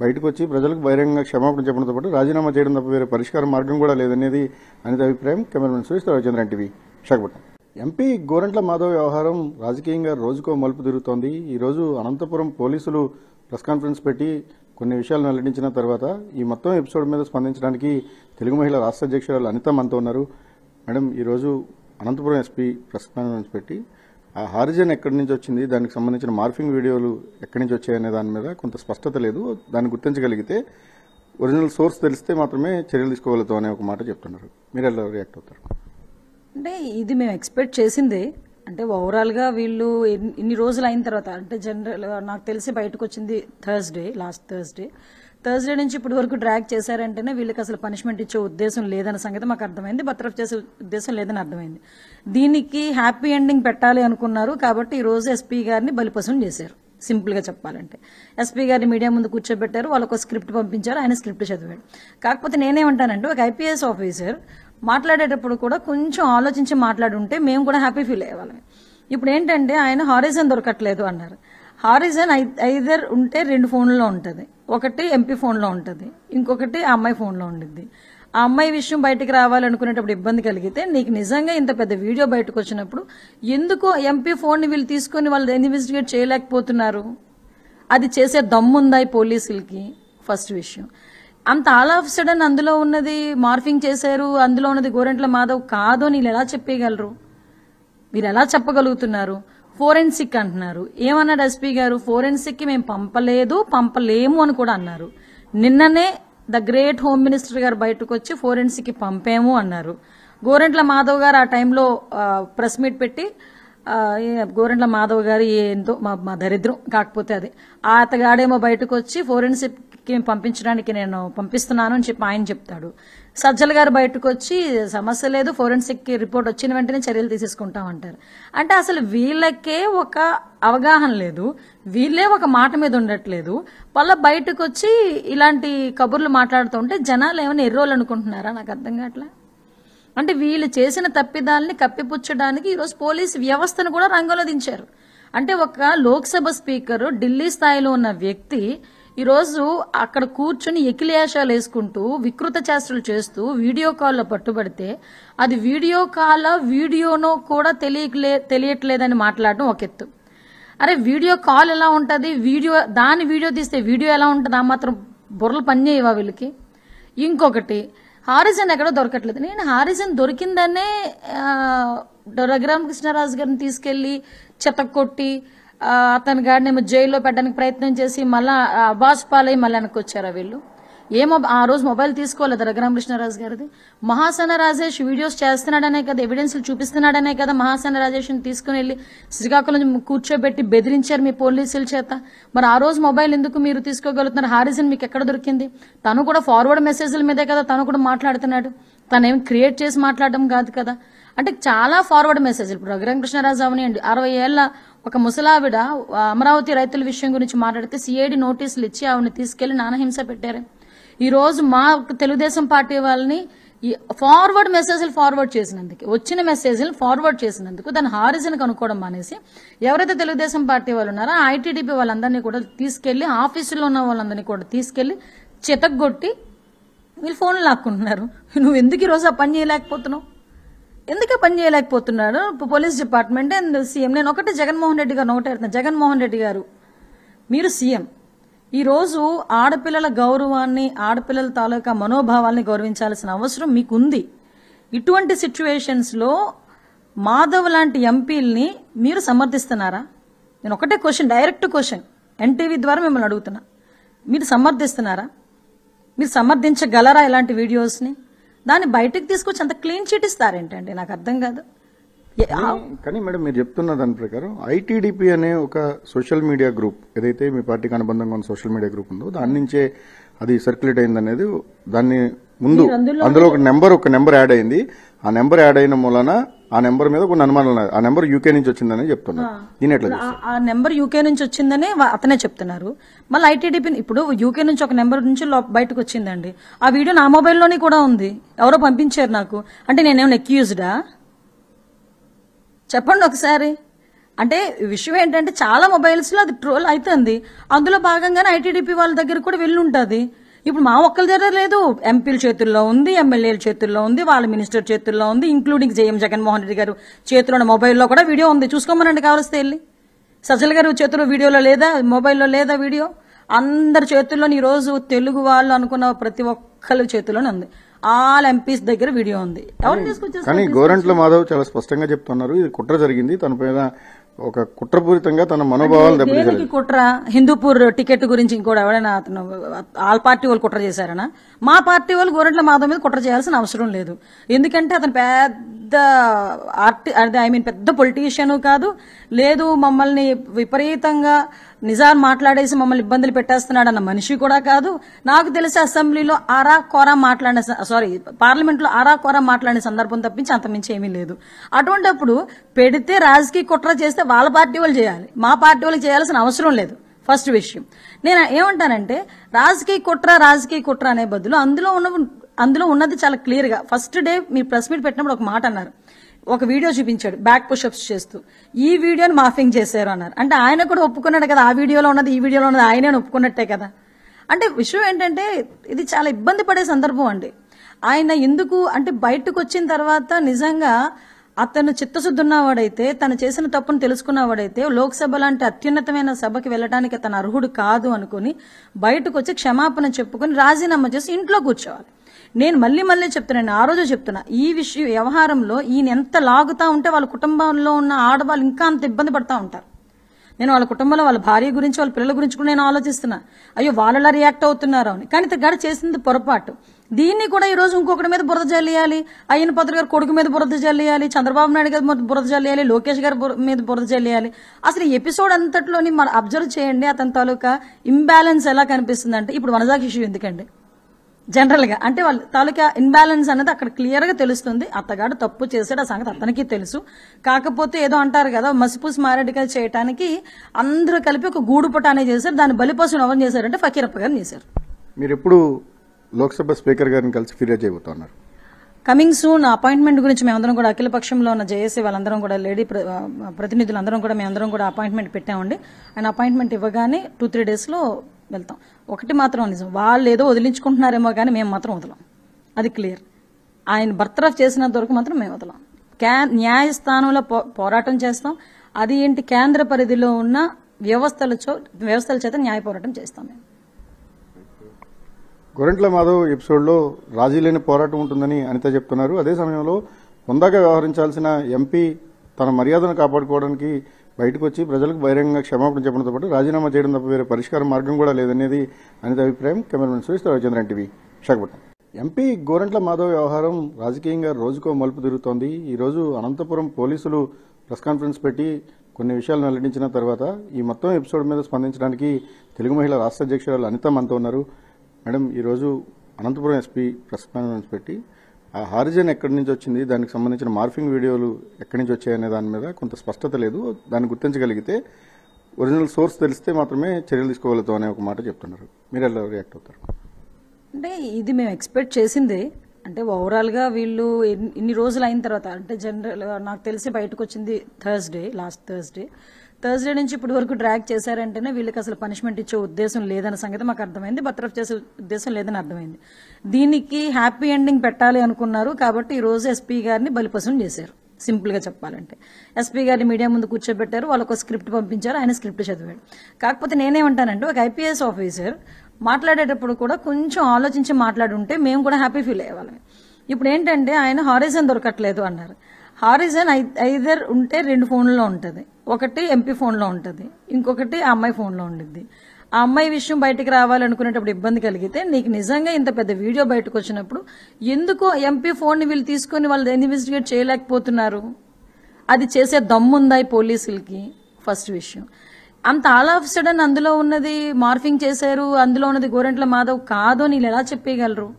బయటకు వచ్చి ప్రజలకు బహిరంగ క్షమాపణ చెప్పడంతో పాటు రాజీనామా చేయడం తప్ప వేరే పరిష్కార మార్గం కూడా లేదనేది అనిత అభిప్రాయం cameraman Suresh Ravichandran TV Visakhapatnam MP Gorantla Madhav వ్యవహారం రాజకీయంగా రోజుకో మలుపు తిరుగుతోంది ఈరోజు అనంతపురం పోలీసులు ప్రెస్ కాన్ఫరెన్స్ పెట్టి కొన్ని విషయాలు వెల్లడించిన తర్వాత ఈ మొత్తం ఎపిసోడ్ మీద స్పందించడానికి తెలుగు మహిళ రాష్ట్ర అధ్యక్షురాలు అనిత మనతో ఉన్నారు మేడం ఈరోజు అనంతపురం ఎస్పీ ప్రెస్ కాన్ఫరెన్స్ పెట్టి ఆ హారిజన్ ఎక్కడి నుంచి వచ్చింది దానికి సంబంధించిన మార్ఫింగ్ వీడియోలు ఎక్కడి నుంచి వచ్చాయనే దాని మీద కొంత స్పష్టత లేదు దాన్ని గుర్తించగలిగితే ఒరిజినల్ సోర్స్ తెలిస్తే మాత్రమే చర్యలు తీసుకోగలుగుతాం అనే ఒక మాట చెప్తున్నారు మీరు ఎలా రియాక్ట్ అవుతారు అంటే ఇది మేము ఎక్స్పెక్ట్ చేసింది అంటే ఓవరాల్గా వీళ్ళు ఇన్ని రోజులు అయిన తర్వాత అంటే జనరల్ నాకు తెలిసి బయటకు వచ్చింది థర్స్డే లాస్ట్ థర్స్డే థర్స్డే నుంచి ఇప్పటి వరకు డ్రాగ్ చేశారంటేనే వీళ్ళకి అసలు పనిష్మెంట్ ఇచ్చే ఉద్దేశం లేదన్న సంగతి మాకు అర్థమైంది బత్రఫ్ చేసే ఉద్దేశం లేదని అర్థమైంది దీనికి హ్యాపీ ఎండింగ్ పెట్టాలి అనుకున్నారు కాబట్టి ఈరోజు ఎస్పీ గారిని బలిపసం చేశారు సింపుల్గా చెప్పాలంటే ఎస్పీ గారిని మీడియా ముందు కూర్చోబెట్టారు వాళ్ళకు స్క్రిప్ట్ పంపించారు ఆయన స్క్రిప్ట్ చదివాడు కాకపోతే నేనేమంటానంటే ఒక ఐపీఎస్ ఆఫీసర్ మాట్లాడేటప్పుడు కూడా కొంచెం ఆలోచించి మాట్లాడుంటే మేము కూడా హ్యాపీ ఫీల్ అయ్యేవాళ్ళం ఇప్పుడు ఏంటంటే ఆయన హారిజన్ దొరకట్లేదు అన్నారు హారిజన్ ఐదర్ ఉంటే రెండు ఫోన్లో ఉంటుంది ఒకటి ఎంపీ ఫోన్లో ఉంటుంది ఇంకొకటి ఆ అమ్మాయి ఫోన్లో ఉండిద్ది ఆ అమ్మాయి విషయం బయటకు రావాలనుకునేటప్పుడు ఇబ్బంది కలిగితే నీకు నిజంగా ఇంత పెద్ద వీడియో బయటకు వచ్చినప్పుడు ఎందుకో ఎంపీ ఫోన్ని వీళ్ళు తీసుకొని వాళ్ళు ఇన్వెస్టిగేట్ చేయలేకపోతున్నారు అది చేసే దమ్ముందా ఈ పోలీసులకి ఫస్ట్ విషయం అంత ఆల్ ఆఫ్ సడన్ అందులో ఉన్నది మార్ఫింగ్ చేశారు అందులో ఉన్నది గోరెంట్ల మాధవ్ కాదో నీళ్ళు ఎలా చెప్పేయగలరు మీరు ఎలా చెప్పగలుగుతున్నారు ఫోరెన్సిక్ అంటున్నారు ఏమన్నాడు ఎస్పీ గారు కి మేము పంపలేదు పంపలేము అని కూడా అన్నారు నిన్ననే ద గ్రేట్ హోమ్ మినిస్టర్ గారు బయటకు వచ్చి ఫోరెన్సిక్కి పంపాము అన్నారు గోరెంట్ల మాధవ్ గారు ఆ టైంలో ప్రెస్ మీట్ పెట్టి గోరెంట్ల మాధవ్ గారు ఏందో మా మా దరిద్రం కాకపోతే అది ఆ అతగాడేమో బయటకు వచ్చి ఫోరెన్సిక్కి పంపించడానికి నేను పంపిస్తున్నాను అని చెప్పి ఆయన చెప్తాడు సజ్జల గారు బయటకు వచ్చి సమస్య లేదు ఫోరెన్సిక్కి రిపోర్ట్ వచ్చిన వెంటనే చర్యలు తీసేసుకుంటామంటారు అంటారు అంటే అసలు వీళ్ళకే ఒక అవగాహన లేదు వీళ్ళే ఒక మాట మీద ఉండట్లేదు వాళ్ళ బయటకు వచ్చి ఇలాంటి కబుర్లు మాట్లాడుతుంటే జనాలు ఏమైనా ఎర్రోలు అనుకుంటున్నారా నాకు అర్థం కావట్లే అంటే వీళ్ళు చేసిన తప్పిదాలని కప్పిపుచ్చడానికి ఈరోజు పోలీసు వ్యవస్థను కూడా రంగంలో దించారు అంటే ఒక లోక్సభ స్పీకర్ ఢిల్లీ స్థాయిలో ఉన్న వ్యక్తి ఈరోజు అక్కడ కూర్చుని ఎకిలేషాలు వేసుకుంటూ వికృత చేష్టలు చేస్తూ వీడియో కాల్లో పట్టుబడితే అది వీడియో కాల్ వీడియోనో కూడా తెలియలే తెలియట్లేదని మాట్లాడటం ఒక ఎత్తు అరే వీడియో కాల్ ఎలా ఉంటుంది వీడియో దాని వీడియో తీస్తే వీడియో ఎలా ఉంటుంది ఆ మాత్రం బుర్రలు పనిచేయవా వీళ్ళకి ఇంకొకటి హారిజన్ ఎక్కడ దొరకట్లేదు నేను హారిజన్ దొరికిందనే రఘురామకృష్ణరాజు గారిని తీసుకెళ్ళి కొట్టి అతని గారిని జైల్లో పెట్టడానికి ప్రయత్నం చేసి మళ్ళా అబ్బాస్ పాలై మళ్ళీ వెనక్కి వచ్చారా వీళ్ళు ఏమో ఆ రోజు మొబైల్ తీసుకోలేదు రఘురామ కృష్ణరాజు గారిది మహాసన రాజేష్ వీడియోస్ చేస్తున్నాడనే కదా ఎవిడెన్స్లు చూపిస్తున్నాడనే కదా మహాసన రాజేష్ని తీసుకుని వెళ్ళి శ్రీకాకుళం కూర్చోబెట్టి బెదిరించారు మీ పోలీసుల చేత మరి ఆ రోజు మొబైల్ ఎందుకు మీరు తీసుకోగలుగుతున్నారు హారిజన్ మీకు ఎక్కడ దొరికింది తను కూడా ఫార్వర్డ్ మెసేజ్ల మీదే కదా తను కూడా మాట్లాడుతున్నాడు తను ఏం క్రియేట్ చేసి మాట్లాడడం కాదు కదా అంటే చాలా ఫార్వర్డ్ మెసేజ్ ఇప్పుడు రఘురామ కృష్ణరాజు అవనియండి అరవై ఏళ్ళ ఒక ముసలావిడ అమరావతి రైతుల విషయం గురించి మాట్లాడితే సిఐడి నోటీసులు ఇచ్చి ఆవిడని తీసుకెళ్లి నానహింస పెట్టారు ఈ రోజు మా తెలుగుదేశం పార్టీ వాళ్ళని ఫార్వర్డ్ మెసేజ్లు ఫార్వర్డ్ చేసినందుకు వచ్చిన మెసేజ్లు ఫార్వర్డ్ చేసినందుకు దాని హారిజన్ కనుక్కోవడం మానేసి ఎవరైతే తెలుగుదేశం పార్టీ వాళ్ళు ఉన్నారో ఐటీడీపీ వాళ్ళందరినీ కూడా తీసుకెళ్లి ఆఫీసులో ఉన్న వాళ్ళందరినీ కూడా తీసుకెళ్లి చితగొట్టి వీళ్ళు ఫోన్లు లాక్కుంటున్నారు నువ్వు ఎందుకు రోజు ఆ పని చేయలేకపోతున్నావు ఎందుకే పని చేయలేకపోతున్నారు పోలీస్ డిపార్ట్మెంట్ అండ్ సీఎం నేను ఒకటే జగన్మోహన్ రెడ్డి గారు ఒకటే జగన్మోహన్ రెడ్డి గారు మీరు సీఎం ఈరోజు ఆడపిల్లల గౌరవాన్ని ఆడపిల్లల తాలూకా మనోభావాల్ని గౌరవించాల్సిన అవసరం మీకుంది ఇటువంటి సిచ్యువేషన్స్లో మాధవ్ లాంటి ఎంపీల్ని మీరు సమర్థిస్తున్నారా నేను ఒకటే క్వశ్చన్ డైరెక్ట్ క్వశ్చన్ ఎన్టీవీ ద్వారా మిమ్మల్ని అడుగుతున్నా మీరు సమర్థిస్తున్నారా మీరు సమర్థించగలరా ఇలాంటి వీడియోస్ని దాన్ని బయటకు తీసుకొచ్చి అంత క్లీన్ చిట్ ఇస్తారేంటండి నాకు అర్థం కాదు కానీ మేడం మీరు చెప్తున్న దాని ప్రకారం ఐటీడీపీ అనే ఒక సోషల్ మీడియా గ్రూప్ ఏదైతే మీ పార్టీకి అనుబంధంగా ఉన్న సోషల్ మీడియా గ్రూప్ ఉందో దాని నుంచే అది సర్క్యులేట్ అయింది అనేది దాన్ని ముందు అందులో ఒక నెంబర్ ఒక నెంబర్ యాడ్ అయింది ఆ నెంబర్ యాడ్ అయిన మూలన ఆ నెంబర్ మీద కొన్ని అనుమానాలు ఆ నెంబర్ యూకే నుంచి వచ్చిందని చెప్తున్నారు దీని ఎట్లా ఆ నెంబర్ యూకే నుంచి వచ్చిందని అతనే చెప్తున్నారు మళ్ళీ ఐటీడీపీ ఇప్పుడు యూకే నుంచి ఒక నెంబర్ నుంచి బయటకు వచ్చిందండి ఆ వీడియో నా మొబైల్లోనే కూడా ఉంది ఎవరో పంపించారు నాకు అంటే నేనేమైనా ఎక్యూజ్డా చెప్పండి ఒకసారి అంటే విషయం ఏంటంటే చాలా మొబైల్స్లో అది ట్రోల్ అవుతుంది అందులో భాగంగానే ఐటీడీపీ వాళ్ళ దగ్గర కూడా వెళ్ళి ఉంటుంది ఇప్పుడు మా ఒక్కరి దగ్గర లేదు ఎంపీల చేతుల్లో ఉంది ఎమ్మెల్యేల చేతుల్లో ఉంది వాళ్ళ మినిస్టర్ చేతుల్లో ఉంది ఇంక్లూడింగ్ జేఎం జగన్మోహన్ రెడ్డి గారు చేతిలో ఉన్న మొబైల్లో కూడా వీడియో ఉంది చూసుకోమనండి కావలిస్తే వెళ్ళి సజ్జల గారు చేతిలో వీడియోలో లేదా మొబైల్లో లేదా వీడియో అందరి చేతుల్లో ఈరోజు తెలుగు వాళ్ళు అనుకున్న ప్రతి ఒక్కరి చేతిలోనే ఉంది ఆల్ ఎంపీస్ దగ్గర వీడియో ఉంది ఎవరు తీసుకొచ్చారు కానీ గోరంట్ల మాధవ్ చాలా స్పష్టంగా చెప్తున్నారు ఇది కుట్ర జరిగింది తన మీద ఒక కుట్రపూరితంగా తన మనోభావాలు దెబ్బతీసారు కుట్ర హిందూపూర్ టికెట్ గురించి ఇంకోటి ఎవరైనా అతను ఆల్ పార్టీ వాళ్ళు కుట్ర చేశారనా మా పార్టీ వాళ్ళు గోరెంట్ల మాధవ్ మీద కుట్ర చేయాల్సిన అవసరం లేదు ఎందుకంటే అతను పెద్ద ఆర్టి ఐ మీన్ పెద్ద పొలిటీషియన్ కాదు లేదు మమ్మల్ని విపరీతంగా నిజాన్ మాట్లాడేసి మమ్మల్ని ఇబ్బందులు పెట్టేస్తున్నాడన్న మనిషి కూడా కాదు నాకు తెలిసి అసెంబ్లీలో ఆరా కోరా మాట్లాడిన సారీ పార్లమెంట్లో ఆరా కోరా మాట్లాడిన సందర్భం తప్పించి అంతమించి ఏమీ లేదు అప్పుడు పెడితే రాజకీయ కుట్ర చేస్తే వాళ్ళ పార్టీ వాళ్ళు చేయాలి మా పార్టీ వాళ్ళు చేయాల్సిన అవసరం లేదు ఫస్ట్ విషయం నేను ఏమంటానంటే రాజకీయ కుట్ర రాజకీయ కుట్ర అనే బదులు అందులో ఉన్న అందులో ఉన్నది చాలా క్లియర్గా ఫస్ట్ డే మీరు ప్రెస్ మీట్ పెట్టినప్పుడు ఒక మాట అన్నారు ఒక వీడియో చూపించాడు బ్యాక్ పుషప్స్ చేస్తూ ఈ వీడియోని మాఫింగ్ చేశారు అన్నారు అంటే ఆయన కూడా ఒప్పుకున్నాడు కదా ఆ వీడియోలో ఉన్నది ఈ వీడియోలో ఉన్నది ఆయనే ఒప్పుకున్నట్టే కదా అంటే విషయం ఏంటంటే ఇది చాలా ఇబ్బంది పడే సందర్భం అండి ఆయన ఎందుకు అంటే బయటకు వచ్చిన తర్వాత నిజంగా అతను చిత్తశుద్ధి ఉన్నవాడైతే తను చేసిన తప్పును తెలుసుకున్నవాడైతే లోక్సభ లాంటి అత్యున్నతమైన సభకి వెళ్ళడానికి తన అర్హుడు కాదు అనుకుని బయటకు వచ్చి క్షమాపణ చెప్పుకుని రాజీనామా చేసి ఇంట్లో కూర్చోవాలి నేను మళ్ళీ మళ్ళీ చెప్తున్నాను ఆ రోజు చెప్తున్నా ఈ విషయ వ్యవహారంలో ఈయన ఎంత లాగుతా ఉంటే వాళ్ళ కుటుంబంలో ఉన్న ఆడవాళ్ళు ఇంకా అంత ఇబ్బంది పడతా ఉంటారు నేను వాళ్ళ కుటుంబంలో వాళ్ళ భార్య గురించి వాళ్ళ పిల్లల గురించి కూడా నేను ఆలోచిస్తున్నా అయ్యో వాళ్ళలా రియాక్ట్ అవుతున్నారు అని కానీ గడ చేసింది పొరపాటు దీన్ని కూడా ఈ రోజు ఇంకొకటి మీద బురద జల్లియాలి అయ్యన పాత్ర గారు కొడుకు మీద బురద జల్లేయాలి చంద్రబాబు నాయుడు గారి బురద జల్లేయాలి లోకేష్ గారి మీద బురద జల్లేయాలి అసలు ఎపిసోడ్ అంతట్లోని మనం అబ్జర్వ్ చేయండి అతని తాలూకా ఇంబ్యాలెన్స్ ఎలా కనిపిస్తుంది అంటే ఇప్పుడు వనజాకి ఇష్యూ ఎందుకండి జనరల్గా అంటే వాళ్ళ తాలూకా ఇన్బ్యాలెన్స్ అనేది అక్కడ క్లియర్గా తెలుస్తుంది అత్తగాడు తప్పు చేశాడు ఆ సంగతి అతనికి తెలుసు కాకపోతే ఏదో అంటారు కదా మసిపూసి మారేడుకాయలు చేయడానికి అందరూ కలిపి ఒక గూడుపట అనేది చేశారు దాన్ని బలిపసును ఎవరు చేశారంటే ఫకీరప్ప గారు చేశారు మీరు ఎప్పుడు లోక్సభ స్పీకర్ గారిని కలిసి ఫిర్యాదు చేయబోతున్నారు కమింగ్ సూన్ అపాయింట్మెంట్ గురించి మేమందరం కూడా అఖిల పక్షంలో ఉన్న జేఏసీ వాళ్ళందరం కూడా లేడీ ప్రతినిధులందరం కూడా మేమందరం కూడా అపాయింట్మెంట్ పెట్టామండి ఆయన అపాయింట్మెంట్ ఇవ్వగానే టూ త్రీ డేస్లో వెళ్తాం ఒకటి మాత్రం నిజం వాళ్ళు ఏదో వదిలించుకుంటున్నారేమో కానీ మేము మాత్రం వదలం అది క్లియర్ ఆయన బర్తరఫ్ చేసినంత వరకు మాత్రం మేము వదలం క్యా న్యాయస్థానంలో పో పోరాటం చేస్తాం అది ఏంటి కేంద్ర పరిధిలో ఉన్న వ్యవస్థల చో వ్యవస్థల చేత న్యాయ పోరాటం చేస్తాం మేము గొరెంట్ల మాధవ్ ఎపిసోడ్లో రాజీ లేని పోరాటం ఉంటుందని అనిత చెప్తున్నారు అదే సమయంలో హుందాగా వ్యవహరించాల్సిన ఎంపీ తన మర్యాదను కాపాడుకోవడానికి బయటకు వచ్చి ప్రజలకు బహిరంగంగా క్షమాపణ చెప్పడంతో పాటు రాజీనామా చేయడం తప్ప వేరే పరిష్కార మార్గం కూడా లేదనేది అనిత అభిప్రాయం cameraman Suresh Ravichandran TV Visakhapatnam MP Gorantla Madhav వ్యవహారం రాజకీయంగా రోజుకో మలుపు తిరుగుతోంది ఈరోజు అనంతపురం పోలీసులు ప్రెస్ కాన్ఫరెన్స్ పెట్టి కొన్ని విషయాలు వెల్లడించిన తర్వాత ఈ మొత్తం ఎపిసోడ్ మీద స్పందించడానికి తెలుగు మహిళా రాష్ట్ర అధ్యక్షురాలు అనిత మనతో ఉన్నారు మేడం ఈరోజు అనంతపురం ఎస్పీ ప్రెస్ కాన్ఫరెన్స్ పెట్టి ఆ హారిజన్ ఎక్కడి నుంచి వచ్చింది దానికి సంబంధించిన మార్ఫింగ్ వీడియోలు ఎక్కడి నుంచి వచ్చాయనే దాని మీద కొంత స్పష్టత లేదు దాన్ని గుర్తించగలిగితే ఒరిజినల్ సోర్స్ తెలిస్తే మాత్రమే చర్యలు తీసుకోగలుగుతాం అనే ఒక మాట చెప్తున్నారు మీరు ఎలా రియాక్ట్ అవుతారు అంటే ఇది మేము ఎక్స్పెక్ట్ చేసింది అంటే ఓవరాల్గా వీళ్ళు ఇన్ని రోజులు అయిన తర్వాత అంటే జనరల్ నాకు తెలిసి బయటకు వచ్చింది థర్స్డే లాస్ట్ థర్స్డే థర్స్డే నుంచి ఇప్పటి వరకు ట్రాక్ చేశారంటేనే వీళ్ళకి అసలు పనిష్మెంట్ ఇచ్చే ఉద్దేశం లేదన్న సంగతి మాకు అర్థమైంది బత్రఫ్ చేసే ఉద్దేశం లేదని అర్థమైంది దీనికి హ్యాపీ ఎండింగ్ పెట్టాలి అనుకున్నారు కాబట్టి ఈరోజు ఎస్పీ గారిని బలిపశం చేశారు సింపుల్గా చెప్పాలంటే ఎస్పీ గారిని మీడియా ముందు కూర్చోబెట్టారు వాళ్ళకు స్క్రిప్ట్ పంపించారు ఆయన స్క్రిప్ట్ చదివాడు కాకపోతే నేనేమంటానంటే ఒక ఐపీఎస్ ఆఫీసర్ మాట్లాడేటప్పుడు కూడా కొంచెం ఆలోచించి మాట్లాడుంటే మేము కూడా హ్యాపీ ఫీల్ అయ్యేవాళ్ళం ఇప్పుడు ఏంటంటే ఆయన హారిజన్ దొరకట్లేదు అన్నారు హారిజన్ ఐదర్ ఉంటే రెండు ఫోన్లో ఉంటుంది ఒకటి ఎంపీ ఫోన్లో ఉంటుంది ఇంకొకటి ఆ అమ్మాయి ఫోన్లో ఉండిద్ది ఆ అమ్మాయి విషయం బయటకు రావాలనుకునేటప్పుడు ఇబ్బంది కలిగితే నీకు నిజంగా ఇంత పెద్ద వీడియో బయటకు వచ్చినప్పుడు ఎందుకో ఎంపీ ఫోన్ వీళ్ళు తీసుకొని వాళ్ళు ఇన్వెస్టిగేట్ చేయలేకపోతున్నారు అది చేసే దమ్ముందా ఈ పోలీసులకి ఫస్ట్ విషయం అంత ఆల్ ఆఫ్ సడన్ అందులో ఉన్నది మార్ఫింగ్ చేశారు అందులో ఉన్నది గోరెంట్ల మాధవ్ కాదో నీళ్ళు ఎలా చెప్పగలరు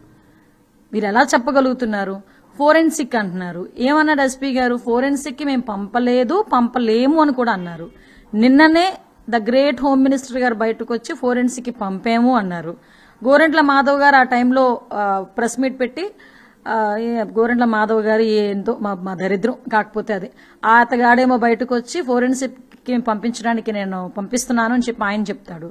మీరు ఎలా చెప్పగలుగుతున్నారు ఫోరెన్సిక్ అంటున్నారు ఏమన్నాడు ఎస్పీ గారు ఫోరెన్సిక్కి మేము పంపలేదు పంపలేము అని కూడా అన్నారు నిన్ననే ద గ్రేట్ హోమ్ మినిస్టర్ గారు బయటకు వచ్చి ఫోరెన్సిక్కి పంపాము అన్నారు గోరెంట్ల మాధవ్ గారు ఆ టైంలో ప్రెస్ మీట్ పెట్టి గోరెంట్ల మాధవ్ గారు ఏందో మా మా దరిద్రం కాకపోతే అది ఆ అతగాడేమో బయటకు వచ్చి ఫోరెన్సిక్కి పంపించడానికి నేను పంపిస్తున్నాను అని చెప్పి ఆయన చెప్తాడు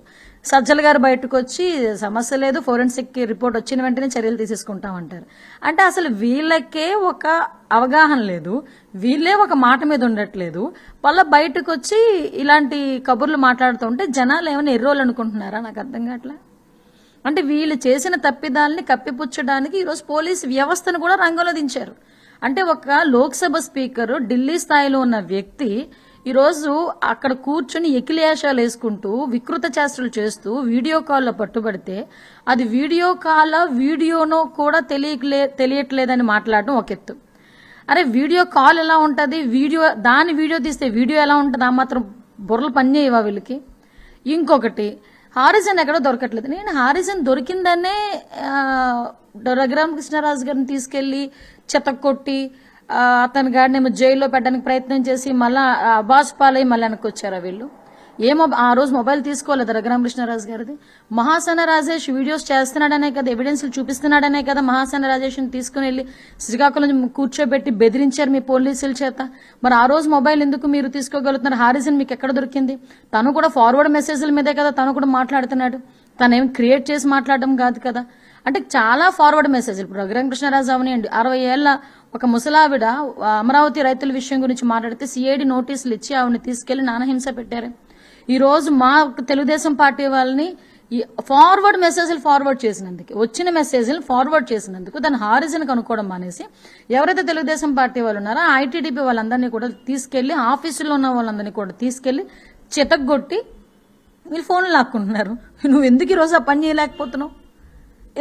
సజ్జల గారు బయటకు వచ్చి సమస్య లేదు ఫోరెన్సిక్ రిపోర్ట్ వచ్చిన వెంటనే చర్యలు తీసేసుకుంటామంటారు అంటే అసలు వీళ్ళకే ఒక అవగాహన లేదు వీళ్ళే ఒక మాట మీద ఉండట్లేదు వాళ్ళ బయటకు వచ్చి ఇలాంటి కబుర్లు మాట్లాడుతూ ఉంటే జనాలు ఏమైనా ఎర్రోలు అనుకుంటున్నారా నాకు అర్థం కావట్లే అంటే వీళ్ళు చేసిన తప్పిదాలని కప్పిపుచ్చడానికి ఈరోజు పోలీసు వ్యవస్థను కూడా రంగంలో దించారు అంటే ఒక లోక్సభ స్పీకర్ ఢిల్లీ స్థాయిలో ఉన్న వ్యక్తి ఈరోజు అక్కడ కూర్చుని ఎకిలేషాలు వేసుకుంటూ వికృత చేష్టలు చేస్తూ వీడియో కాల్లో పట్టుబడితే అది వీడియో కాల్ వీడియోనో కూడా తెలియలే తెలియట్లేదని మాట్లాడడం ఒక ఎత్తు అరే వీడియో కాల్ ఎలా ఉంటుంది వీడియో దాని వీడియో తీస్తే వీడియో ఎలా ఉంటుంది ఆ మాత్రం బుర్రలు పని చేయవా వీళ్ళకి ఇంకొకటి హారిజన్ ఎక్కడో దొరకట్లేదు నేను హారిజన్ దొరికిందనే రఘురామకృష్ణరాజు గారిని తీసుకెళ్ళి చెతక్కొట్టి అతని గారిని జైల్లో పెట్టడానికి ప్రయత్నం చేసి మళ్ళా అబాస్ పాలై మళ్ళీ వచ్చారా వీళ్ళు ఏమో ఆ రోజు మొబైల్ తీసుకోలేదు రఘురామకృష్ణరాజు గారిది మహాసన రాజేష్ వీడియోస్ చేస్తున్నాడనే కదా ఎవిడెన్స్లు చూపిస్తున్నాడనే కదా మహాసన రాజేష్ని తీసుకుని వెళ్ళి శ్రీకాకుళం కూర్చోబెట్టి బెదిరించారు మీ పోలీసుల చేత మరి ఆ రోజు మొబైల్ ఎందుకు మీరు తీసుకోగలుగుతున్నారు హారిజన్ మీకు ఎక్కడ దొరికింది తను కూడా ఫార్వర్డ్ మెసేజ్ల మీదే కదా తను కూడా మాట్లాడుతున్నాడు తను ఏం క్రియేట్ చేసి మాట్లాడడం కాదు కదా అంటే చాలా ఫార్వర్డ్ మెసేజ్లు ఇప్పుడు రఘురామకృష్ణరాజు అవనియండి అరవై ఏళ్ళ ఒక ముసలావిడ అమరావతి రైతుల విషయం గురించి మాట్లాడితే సిఐడి నోటీసులు ఇచ్చి ఆవిడని తీసుకెళ్లి నానహింస పెట్టారు ఈ రోజు మా తెలుగుదేశం పార్టీ వాళ్ళని ఫార్వర్డ్ మెసేజ్లు ఫార్వర్డ్ చేసినందుకు వచ్చిన మెసేజ్లు ఫార్వర్డ్ చేసినందుకు దాని హారిజన్ కనుక్కోవడం మానేసి ఎవరైతే తెలుగుదేశం పార్టీ వాళ్ళు ఉన్నారో ఐటీడీపీ వాళ్ళందరినీ కూడా తీసుకెళ్లి ఆఫీసుల్లో ఉన్న వాళ్ళందరినీ కూడా తీసుకెళ్లి చితగ్గొట్టి వీళ్ళు ఫోన్లు లాక్కుంటున్నారు నువ్వు ఎందుకు రోజు ఆ పని చేయలేకపోతున్నావు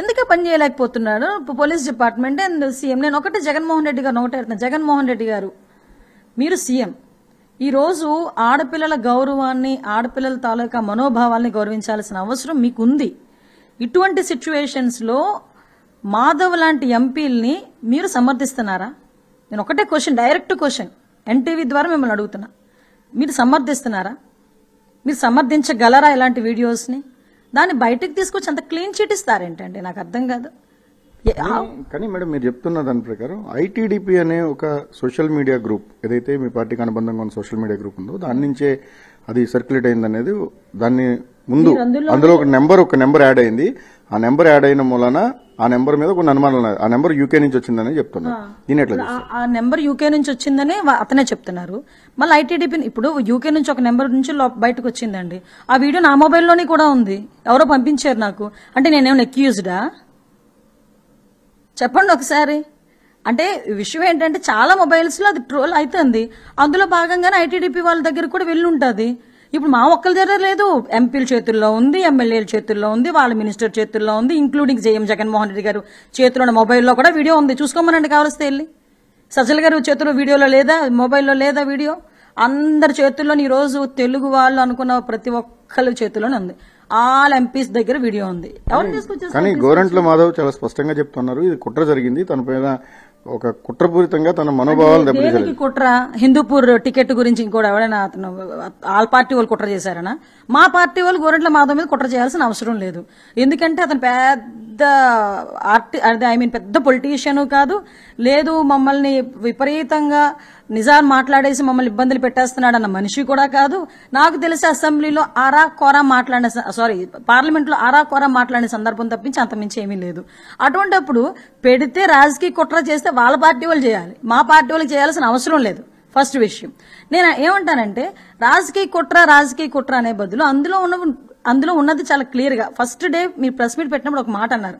ఎందుకే పని చేయలేకపోతున్నాడు పోలీస్ డిపార్ట్మెంట్ అండ్ సీఎం నేను ఒకటే జగన్మోహన్ రెడ్డి గారు ఒకటే జగన్మోహన్ రెడ్డి గారు మీరు సీఎం ఈరోజు ఆడపిల్లల గౌరవాన్ని ఆడపిల్లల తాలూకా మనోభావాల్ని గౌరవించాల్సిన అవసరం మీకుంది ఇటువంటి సిచ్యువేషన్స్లో మాధవ్ లాంటి ఎంపీల్ని మీరు సమర్థిస్తున్నారా నేను ఒకటే క్వశ్చన్ డైరెక్ట్ క్వశ్చన్ ఎన్టీవీ ద్వారా మిమ్మల్ని అడుగుతున్నా మీరు సమర్థిస్తున్నారా మీరు సమర్థించగలరా ఇలాంటి వీడియోస్ని దాన్ని బయటకు తీసుకొచ్చి అంత క్లీన్ చిట్ ఇస్తారేంటండి నాకు అర్థం కాదు కానీ మేడం మీరు చెప్తున్న దాని ప్రకారం ఐటీడీపీ అనే ఒక సోషల్ మీడియా గ్రూప్ ఏదైతే మీ పార్టీకి అనుబంధంగా ఉన్న సోషల్ మీడియా గ్రూప్ ఉందో దాని నుంచే అది సర్క్యులేట్ అయింది అనేది దాన్ని ముందు అందులో ఒక నెంబర్ ఒక నెంబర్ యాడ్ అయింది ఆ నెంబర్ యాడ్ అయిన మూలన ఆ నెంబర్ మీద కొన్ని అనుమానాలు ఆ నెంబర్ యూకే నుంచి వచ్చిందని చెప్తున్నారు దీని ఆ నెంబర్ యూకే నుంచి వచ్చిందని అతనే చెప్తున్నారు మళ్ళీ ఐటీడీపీ ఇప్పుడు యూకే నుంచి ఒక నెంబర్ నుంచి బయటకు వచ్చిందండి ఆ వీడియో నా మొబైల్లోనే కూడా ఉంది ఎవరో పంపించారు నాకు అంటే నేనేమన్నా ఎక్యూజ్డా చెప్పండి ఒకసారి అంటే విషయం ఏంటంటే చాలా మొబైల్స్లో అది ట్రోల్ అవుతుంది అందులో భాగంగానే ఐటీడీపీ వాళ్ళ దగ్గర కూడా వెళ్ళి ఉంటుంది ఇప్పుడు మా ఒక్కరి దగ్గర లేదు ఎంపీల చేతుల్లో ఉంది ఎమ్మెల్యేల చేతుల్లో ఉంది వాళ్ళ మినిస్టర్ చేతుల్లో ఉంది ఇంక్లూడింగ్ జేఎం జగన్మోహన్ రెడ్డి గారు చేతిలో ఉన్న మొబైల్లో కూడా వీడియో ఉంది చూసుకోమనండి కావలిస్తే వెళ్ళి సజ్జల గారు చేతిలో వీడియోలో లేదా మొబైల్లో లేదా వీడియో అందరి చేతుల్లో ఈరోజు తెలుగు వాళ్ళు అనుకున్న ప్రతి ఒక్కరి చేతిలోనే ఉంది ఆల్ ఎంపీస్ దగ్గర వీడియో ఉంది ఎవరు తీసుకొచ్చారు కానీ గోరంట్ల మాధవ్ చాలా స్పష్టంగా చెప్తున్నారు ఇది కుట్ర జరిగింది తన పైన ఒక కుట్రపూరితంగా తన మనోభావాలు దెబ్బతీసారు కుట్ర హిందూపూర్ టికెట్ గురించి ఇంకోటి ఎవరైనా అతను ఆల్ పార్టీ వాళ్ళు కుట్ర చేశారనా మా పార్టీ వాళ్ళు గోరంట్ల మాధవ్ మీద కుట్ర చేయాల్సిన అవసరం లేదు ఎందుకంటే అతను పెద్ద ఆర్టి ఐ మీన్ పెద్ద పొలిటీషియన్ కాదు లేదు మమ్మల్ని విపరీతంగా నిజాన్ మాట్లాడేసి మమ్మల్ని ఇబ్బందులు పెట్టేస్తున్నాడు అన్న మనిషి కూడా కాదు నాకు తెలిసి అసెంబ్లీలో ఆరా కోరా మాట్లాడిన సారీ పార్లమెంట్లో ఆరా కోరా మాట్లాడిన సందర్భం తప్పించి అంతమించి ఏమీ లేదు అప్పుడు పెడితే రాజకీయ కుట్ర చేస్తే వాళ్ళ పార్టీ వాళ్ళు చేయాలి మా పార్టీ వాళ్ళు చేయాల్సిన అవసరం లేదు ఫస్ట్ విషయం నేను ఏమంటానంటే రాజకీయ కుట్ర రాజకీయ కుట్ర అనే బదులు అందులో ఉన్న అందులో ఉన్నది చాలా క్లియర్గా ఫస్ట్ డే మీరు ప్రెస్ మీట్ పెట్టినప్పుడు ఒక మాట అన్నారు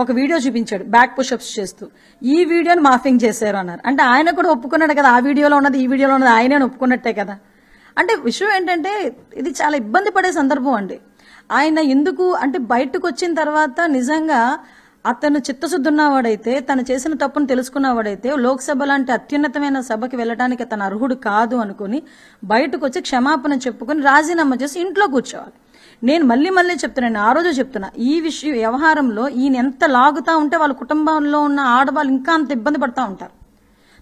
ఒక వీడియో చూపించాడు బ్యాక్ పుషప్స్ చేస్తూ ఈ వీడియోని మాఫింగ్ చేశారు అన్నారు అంటే ఆయన కూడా ఒప్పుకున్నాడు కదా ఆ వీడియోలో ఉన్నది ఈ వీడియోలో ఉన్నది ఆయనే ఒప్పుకున్నట్టే కదా అంటే విషయం ఏంటంటే ఇది చాలా ఇబ్బంది పడే సందర్భం అండి ఆయన ఎందుకు అంటే బయటకు వచ్చిన తర్వాత నిజంగా అతను చిత్తశుద్ధి ఉన్నవాడైతే తను చేసిన తప్పును తెలుసుకున్నవాడైతే లోక్సభ లాంటి అత్యున్నతమైన సభకి వెళ్ళడానికి తన అర్హుడు కాదు అనుకుని బయటకు వచ్చి క్షమాపణ చెప్పుకుని రాజీనామా చేసి ఇంట్లో కూర్చోవాలి నేను మళ్ళీ మళ్ళీ చెప్తున్నాను ఆ రోజు చెప్తున్నా ఈ విషయం వ్యవహారంలో ఈయన ఎంత లాగుతా ఉంటే వాళ్ళ కుటుంబంలో ఉన్న ఆడవాళ్ళు ఇంకా అంత ఇబ్బంది పడుతూ ఉంటారు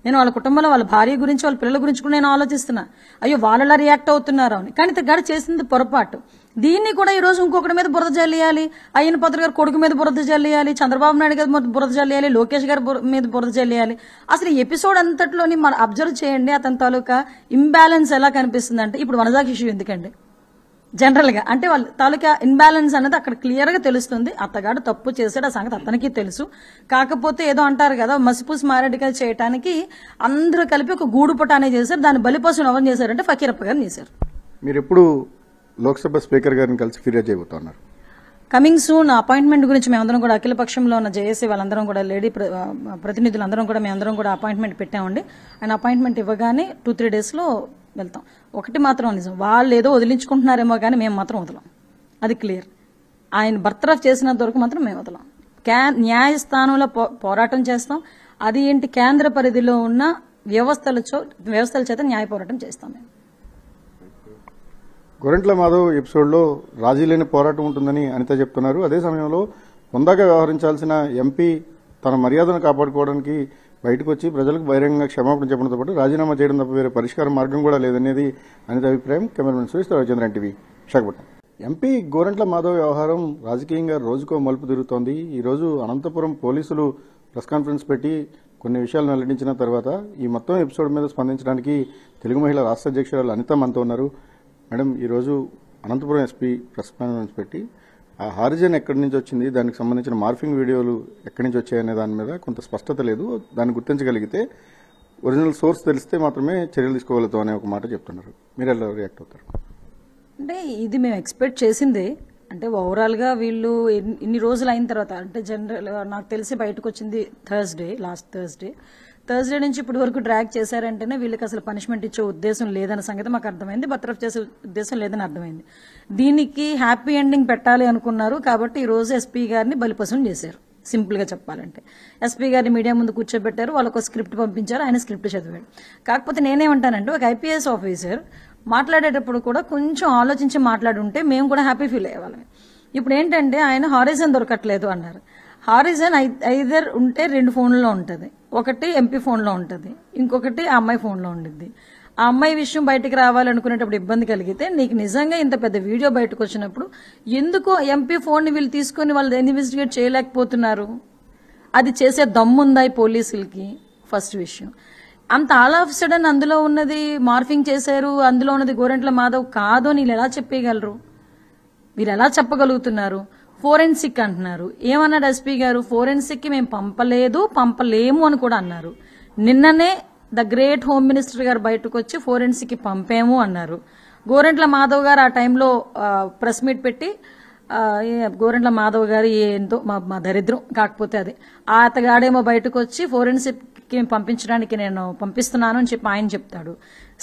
నేను వాళ్ళ కుటుంబంలో వాళ్ళ భార్య గురించి వాళ్ళ పిల్లల గురించి కూడా నేను ఆలోచిస్తున్నా అయ్యో వాళ్ళలా రియాక్ట్ అవుతున్నారు అని కానీ గడి చేసింది పొరపాటు దీన్ని కూడా ఈ రోజు ఇంకొకటి మీద బురద జల్లేయాలి అయ్యన పాత్ర గారు కొడుకు మీద బురద జల్లేయాలి చంద్రబాబు నాయుడు గారి బురద జల్లేయాలి లోకేష్ గారి మీద బురద జల్లేయాలి అసలు ఎపిసోడ్ అంతట్లోని మనం అబ్జర్వ్ చేయండి అతని తాలూకా ఇంబ్యాలెన్స్ ఎలా కనిపిస్తుంది అంటే ఇప్పుడు వనజాకి ఇష్యూ ఎందుకండి జనరల్గా అంటే వాళ్ళు తాలూకా ఇన్బ్యాలెన్స్ అనేది అక్కడ క్లియర్గా తెలుస్తుంది అత్తగాడు తప్పు చేశాడు ఆ సంగతి అతనికి తెలుసు కాకపోతే ఏదో అంటారు కదా మసిపూసి మారేడుకాయలు చేయడానికి అందరూ కలిపి ఒక గూడు అనేది చేశారు దాన్ని బలిపశుని ఎవరు చేశారంటే ఫకీరప్ప గారిని చేశారు మీరు ఎప్పుడు లోక్సభ స్పీకర్ గారిని కలిసి ఫిర్యాదు చేయబోతున్నారు కమింగ్ సూన్ అపాయింట్మెంట్ గురించి మేమందరం కూడా అఖిల పక్షంలో ఉన్న జేఏసీ వాళ్ళందరం కూడా లేడీ ప్రతినిధులందరం కూడా మేమందరం కూడా అపాయింట్మెంట్ పెట్టామండి అండ్ అపాయింట్మెంట్ ఇవ్వగానే టూ త్రీ డేస్లో వెళ్తాం ఒకటి మాత్రం నిజం వాళ్ళు ఏదో వదిలించుకుంటున్నారేమో కానీ మేము మాత్రం వదలం అది క్లియర్ ఆయన బర్తరఫ్ చేసినంత వరకు మాత్రం మేము వదలం క్యా న్యాయస్థానంలో పోరాటం చేస్తాం అది ఏంటి కేంద్ర పరిధిలో ఉన్న వ్యవస్థల వ్యవస్థల చేత న్యాయ పోరాటం చేస్తాం మేము గొరెంట్ల మాధవ్ ఎపిసోడ్లో రాజీ లేని పోరాటం ఉంటుందని అనిత చెప్తున్నారు అదే సమయంలో హుందాగా వ్యవహరించాల్సిన ఎంపీ తన మర్యాదను కాపాడుకోవడానికి బయటకు వచ్చి ప్రజలకు బహిరంగంగా క్షమాపణ చెప్పడంతో పాటు రాజీనామా చేయడం తప్ప వేరే పరిష్కార మార్గం కూడా లేదనేది అనేది అభిప్రాయం cameraman Suresh Rajendran TV Visakhapatnam MP Gorantla Madhav వ్యవహారం రాజకీయంగా రోజుకో మలుపు తిరుగుతోంది ఈరోజు అనంతపురం పోలీసులు ప్రెస్ కాన్ఫరెన్స్ పెట్టి కొన్ని విషయాలు వెల్లడించిన తర్వాత ఈ మొత్తం ఎపిసోడ్ మీద స్పందించడానికి తెలుగు మహిళ రాష్ట్ర అధ్యక్షురాలు అనిత మనతో ఉన్నారు మేడం ఈరోజు అనంతపురం ఎస్పీ ప్రెస్ కాన్ఫరెన్స్ పెట్టి ఆ హారిజన్ ఎక్కడి నుంచి వచ్చింది దానికి సంబంధించిన మార్ఫింగ్ వీడియోలు ఎక్కడి నుంచి వచ్చాయనే దాని మీద కొంత స్పష్టత లేదు దాన్ని గుర్తించగలిగితే ఒరిజినల్ సోర్స్ తెలిస్తే మాత్రమే చర్యలు తీసుకోగలుగుతాం అనే ఒక మాట చెప్తున్నారు మీరు ఎలా రియాక్ట్ అవుతారు అంటే ఇది మేము ఎక్స్పెక్ట్ చేసిందే అంటే ఓవరాల్గా వీళ్ళు ఇన్ని రోజులు అయిన తర్వాత అంటే జనరల్ నాకు తెలిసి బయటకు వచ్చింది థర్స్డే లాస్ట్ థర్స్డే థర్స్డే నుంచి ఇప్పటి వరకు ట్రాక్ చేశారంటేనే వీళ్ళకి అసలు పనిష్మెంట్ ఇచ్చే ఉద్దేశం లేదన్న సంగతి మాకు అర్థమైంది బత్రఫ్ చేసే ఉద్దేశం లేదని అర్థమైంది దీనికి హ్యాపీ ఎండింగ్ పెట్టాలి అనుకున్నారు కాబట్టి ఈ రోజు ఎస్పీ గారిని బలిపసం చేశారు సింపుల్గా చెప్పాలంటే ఎస్పీ గారిని మీడియా ముందు కూర్చోబెట్టారు వాళ్ళకు స్క్రిప్ట్ పంపించారు ఆయన స్క్రిప్ట్ చదివాడు కాకపోతే నేనేమంటానంటే ఒక ఐపీఎస్ ఆఫీసర్ మాట్లాడేటప్పుడు కూడా కొంచెం ఆలోచించి మాట్లాడుంటే మేము కూడా హ్యాపీ ఫీల్ అయ్యేవాళ్ళం ఇప్పుడు ఏంటంటే ఆయన హారిజన్ దొరకట్లేదు అన్నారు హారిజన్ ఐ ఐదర్ ఉంటే రెండు ఫోన్లలో ఉంటుంది ఒకటి ఎంపీ ఫోన్లో ఉంటుంది ఇంకొకటి ఆ అమ్మాయి ఫోన్లో ఉండిద్ది ఆ అమ్మాయి విషయం బయటకు రావాలనుకునేటప్పుడు ఇబ్బంది కలిగితే నీకు నిజంగా ఇంత పెద్ద వీడియో బయటకు వచ్చినప్పుడు ఎందుకు ఎంపీ ఫోన్ని వీళ్ళు తీసుకొని వాళ్ళు ఇన్వెస్టిగేట్ చేయలేకపోతున్నారు అది చేసే దమ్ముందా ఈ పోలీసులకి ఫస్ట్ విషయం అంత ఆల్ ఆఫ్ సడన్ అందులో ఉన్నది మార్ఫింగ్ చేశారు అందులో ఉన్నది గోరెంట్ల మాధవ్ కాదు అని ఎలా చెప్పగలరు మీరు ఎలా చెప్పగలుగుతున్నారు ఫోరెన్సిక్ అంటున్నారు ఏమన్నాడు ఎస్పీ గారు ఫోరెన్సిక్కి మేము పంపలేదు పంపలేము అని కూడా అన్నారు నిన్ననే ద గ్రేట్ హోమ్ మినిస్టర్ గారు బయటకు వచ్చి ఫోరెన్సిక్కి పంపాము అన్నారు గోరెంట్ల మాధవ్ గారు ఆ టైంలో ప్రెస్ మీట్ పెట్టి గోరెంట్ల మాధవ్ గారు ఏందో మా మా దరిద్రం కాకపోతే అది ఆ అతగాడేమో బయటకు వచ్చి ఫోరెన్సిక్కి పంపించడానికి నేను పంపిస్తున్నాను అని చెప్పి ఆయన చెప్తాడు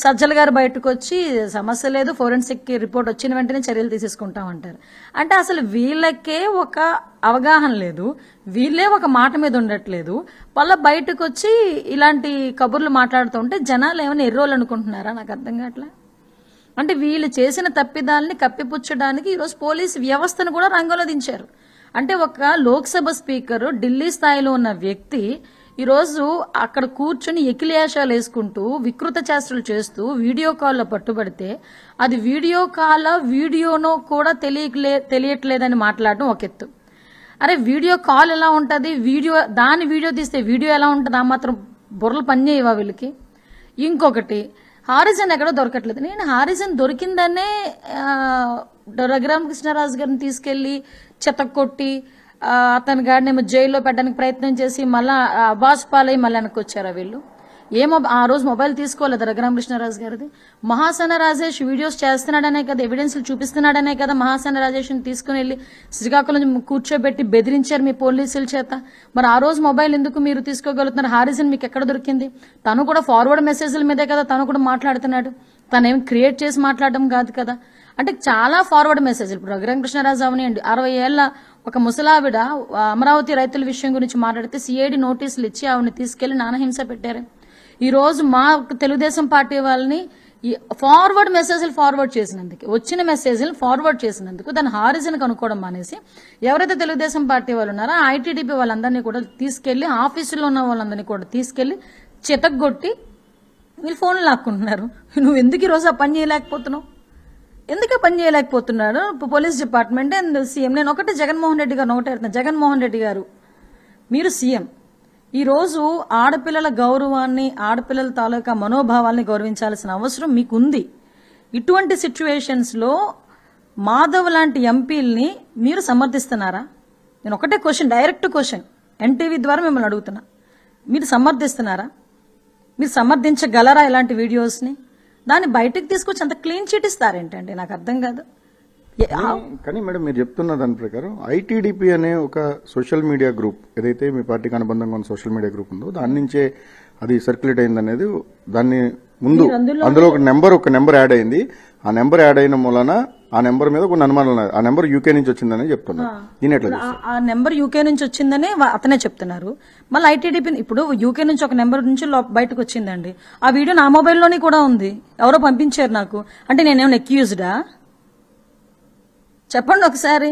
సజ్జల గారు బయటకు వచ్చి సమస్య లేదు ఫోరెన్సిక్ రిపోర్ట్ వచ్చిన వెంటనే చర్యలు తీసేసుకుంటామంటారు అంటే అసలు వీళ్ళకే ఒక అవగాహన లేదు వీళ్ళే ఒక మాట మీద ఉండట్లేదు వాళ్ళ బయటకు వచ్చి ఇలాంటి కబుర్లు మాట్లాడుతుంటే జనాలు ఏమైనా ఎర్రోలు అనుకుంటున్నారా నాకు అర్థం కావట్లే అంటే వీళ్ళు చేసిన తప్పిదాలని కప్పిపుచ్చడానికి ఈరోజు పోలీస్ వ్యవస్థను కూడా రంగంలో దించారు అంటే ఒక లోక్సభ స్పీకర్ ఢిల్లీ స్థాయిలో ఉన్న వ్యక్తి ఈరోజు అక్కడ కూర్చుని ఎకిలేషాలు వేసుకుంటూ వికృత చేష్టలు చేస్తూ వీడియో కాల్లో పట్టుబడితే అది వీడియో కాల్ వీడియోనో కూడా తెలియలే తెలియట్లేదని మాట్లాడడం ఒక ఎత్తు అరే వీడియో కాల్ ఎలా ఉంటుంది వీడియో దాని వీడియో తీస్తే వీడియో ఎలా ఉంటుంది ఆ మాత్రం బుర్రలు పని చేయవా వీళ్ళకి ఇంకొకటి హారిజన్ ఎక్కడ దొరకట్లేదు నేను హారిజన్ దొరికిందనే రఘురామకృష్ణరాజు గారిని తీసుకెళ్ళి కొట్టి అతని గాడినేమో జైల్లో పెట్టడానికి ప్రయత్నం చేసి మళ్ళా అబాస్ మళ్ళీ వెనక్కి వచ్చారా వీళ్ళు ఏమో ఆ రోజు మొబైల్ తీసుకోలేదు రఘురామకృష్ణరాజు గారిది మహాసన రాజేష్ వీడియోస్ చేస్తున్నాడనే కదా ఎవిడెన్స్లు చూపిస్తున్నాడనే కదా మహాసన రాజేష్ని తీసుకుని వెళ్ళి శ్రీకాకుళం కూర్చోబెట్టి బెదిరించారు మీ పోలీసుల చేత మరి ఆ రోజు మొబైల్ ఎందుకు మీరు తీసుకోగలుగుతున్నారు హారిసన్ మీకు ఎక్కడ దొరికింది తను కూడా ఫార్వర్డ్ మెసేజ్ల మీదే కదా తను కూడా మాట్లాడుతున్నాడు తనేమి క్రియేట్ చేసి మాట్లాడడం కాదు కదా అంటే చాలా ఫార్వర్డ్ మెసేజ్ ఇప్పుడు రఘురామకృష్ణరాజు అవనీయండి అరవై ఏళ్ళ ఒక ముసలావిడ అమరావతి రైతుల విషయం గురించి మాట్లాడితే సిఐడి నోటీసులు ఇచ్చి ఆవిడని తీసుకెళ్లి నానహింస పెట్టారు ఈ రోజు మా తెలుగుదేశం పార్టీ వాళ్ళని ఫార్వర్డ్ మెసేజ్లు ఫార్వర్డ్ చేసినందుకు వచ్చిన మెసేజ్లు ఫార్వర్డ్ చేసినందుకు దాని హారిజన్ కనుక్కోవడం మానేసి ఎవరైతే తెలుగుదేశం పార్టీ వాళ్ళు ఉన్నారో ఐటీడీపీ వాళ్ళందరినీ కూడా తీసుకెళ్లి ఆఫీసులో ఉన్న వాళ్ళందరినీ కూడా తీసుకెళ్లి చితగొట్టి వీళ్ళు ఫోన్లు లాక్కుంటున్నారు నువ్వు ఎందుకు ఈ రోజు ఆ పని చేయలేకపోతున్నావు ఎందుకే పని చేయలేకపోతున్నాడు పోలీస్ డిపార్ట్మెంట్ అండ్ సీఎం నేను ఒకటి జగన్మోహన్ రెడ్డి గారు ఒకటే జగన్మోహన్ రెడ్డి గారు మీరు సీఎం ఈరోజు ఆడపిల్లల గౌరవాన్ని ఆడపిల్లల తాలూకా మనోభావాల్ని గౌరవించాల్సిన అవసరం మీకుంది ఇటువంటి సిచ్యువేషన్స్లో మాధవ్ లాంటి ఎంపీల్ని మీరు సమర్థిస్తున్నారా నేను ఒకటే క్వశ్చన్ డైరెక్ట్ క్వశ్చన్ ఎన్టీవీ ద్వారా మిమ్మల్ని అడుగుతున్నా మీరు సమర్థిస్తున్నారా మీరు సమర్థించగలరా ఇలాంటి వీడియోస్ని దాన్ని బయటకు తీసుకొచ్చి అంత క్లీన్ చిట్ ఇస్తారేంటండి నాకు అర్థం కాదు కానీ మేడం మీరు చెప్తున్న దాని ప్రకారం ఐటీడీపీ అనే ఒక సోషల్ మీడియా గ్రూప్ ఏదైతే మీ పార్టీకి అనుబంధంగా ఉన్న సోషల్ మీడియా గ్రూప్ ఉందో దాని నుంచే అది సర్క్యులేట్ అయింది అనేది దాన్ని ముందు అందులో ఒక నెంబర్ ఒక నెంబర్ యాడ్ అయింది ఆ నెంబర్ యాడ్ అయిన మూలన ఆ నెంబర్ మీద కొన్ని అనుమానాలు ఉన్నాయి ఆ నెంబర్ యూకే నుంచి వచ్చిందని చెప్తున్నారు దీని ఎట్లా ఆ నెంబర్ యూకే నుంచి వచ్చిందని అతనే చెప్తున్నారు మళ్ళీ ఐటీడీపీ ఇప్పుడు యూకే నుంచి ఒక నెంబర్ నుంచి బయటకు వచ్చిందండి ఆ వీడియో నా లోని కూడా ఉంది ఎవరో పంపించారు నాకు అంటే నేనేమైనా ఎక్యూజ్డా చెప్పండి ఒకసారి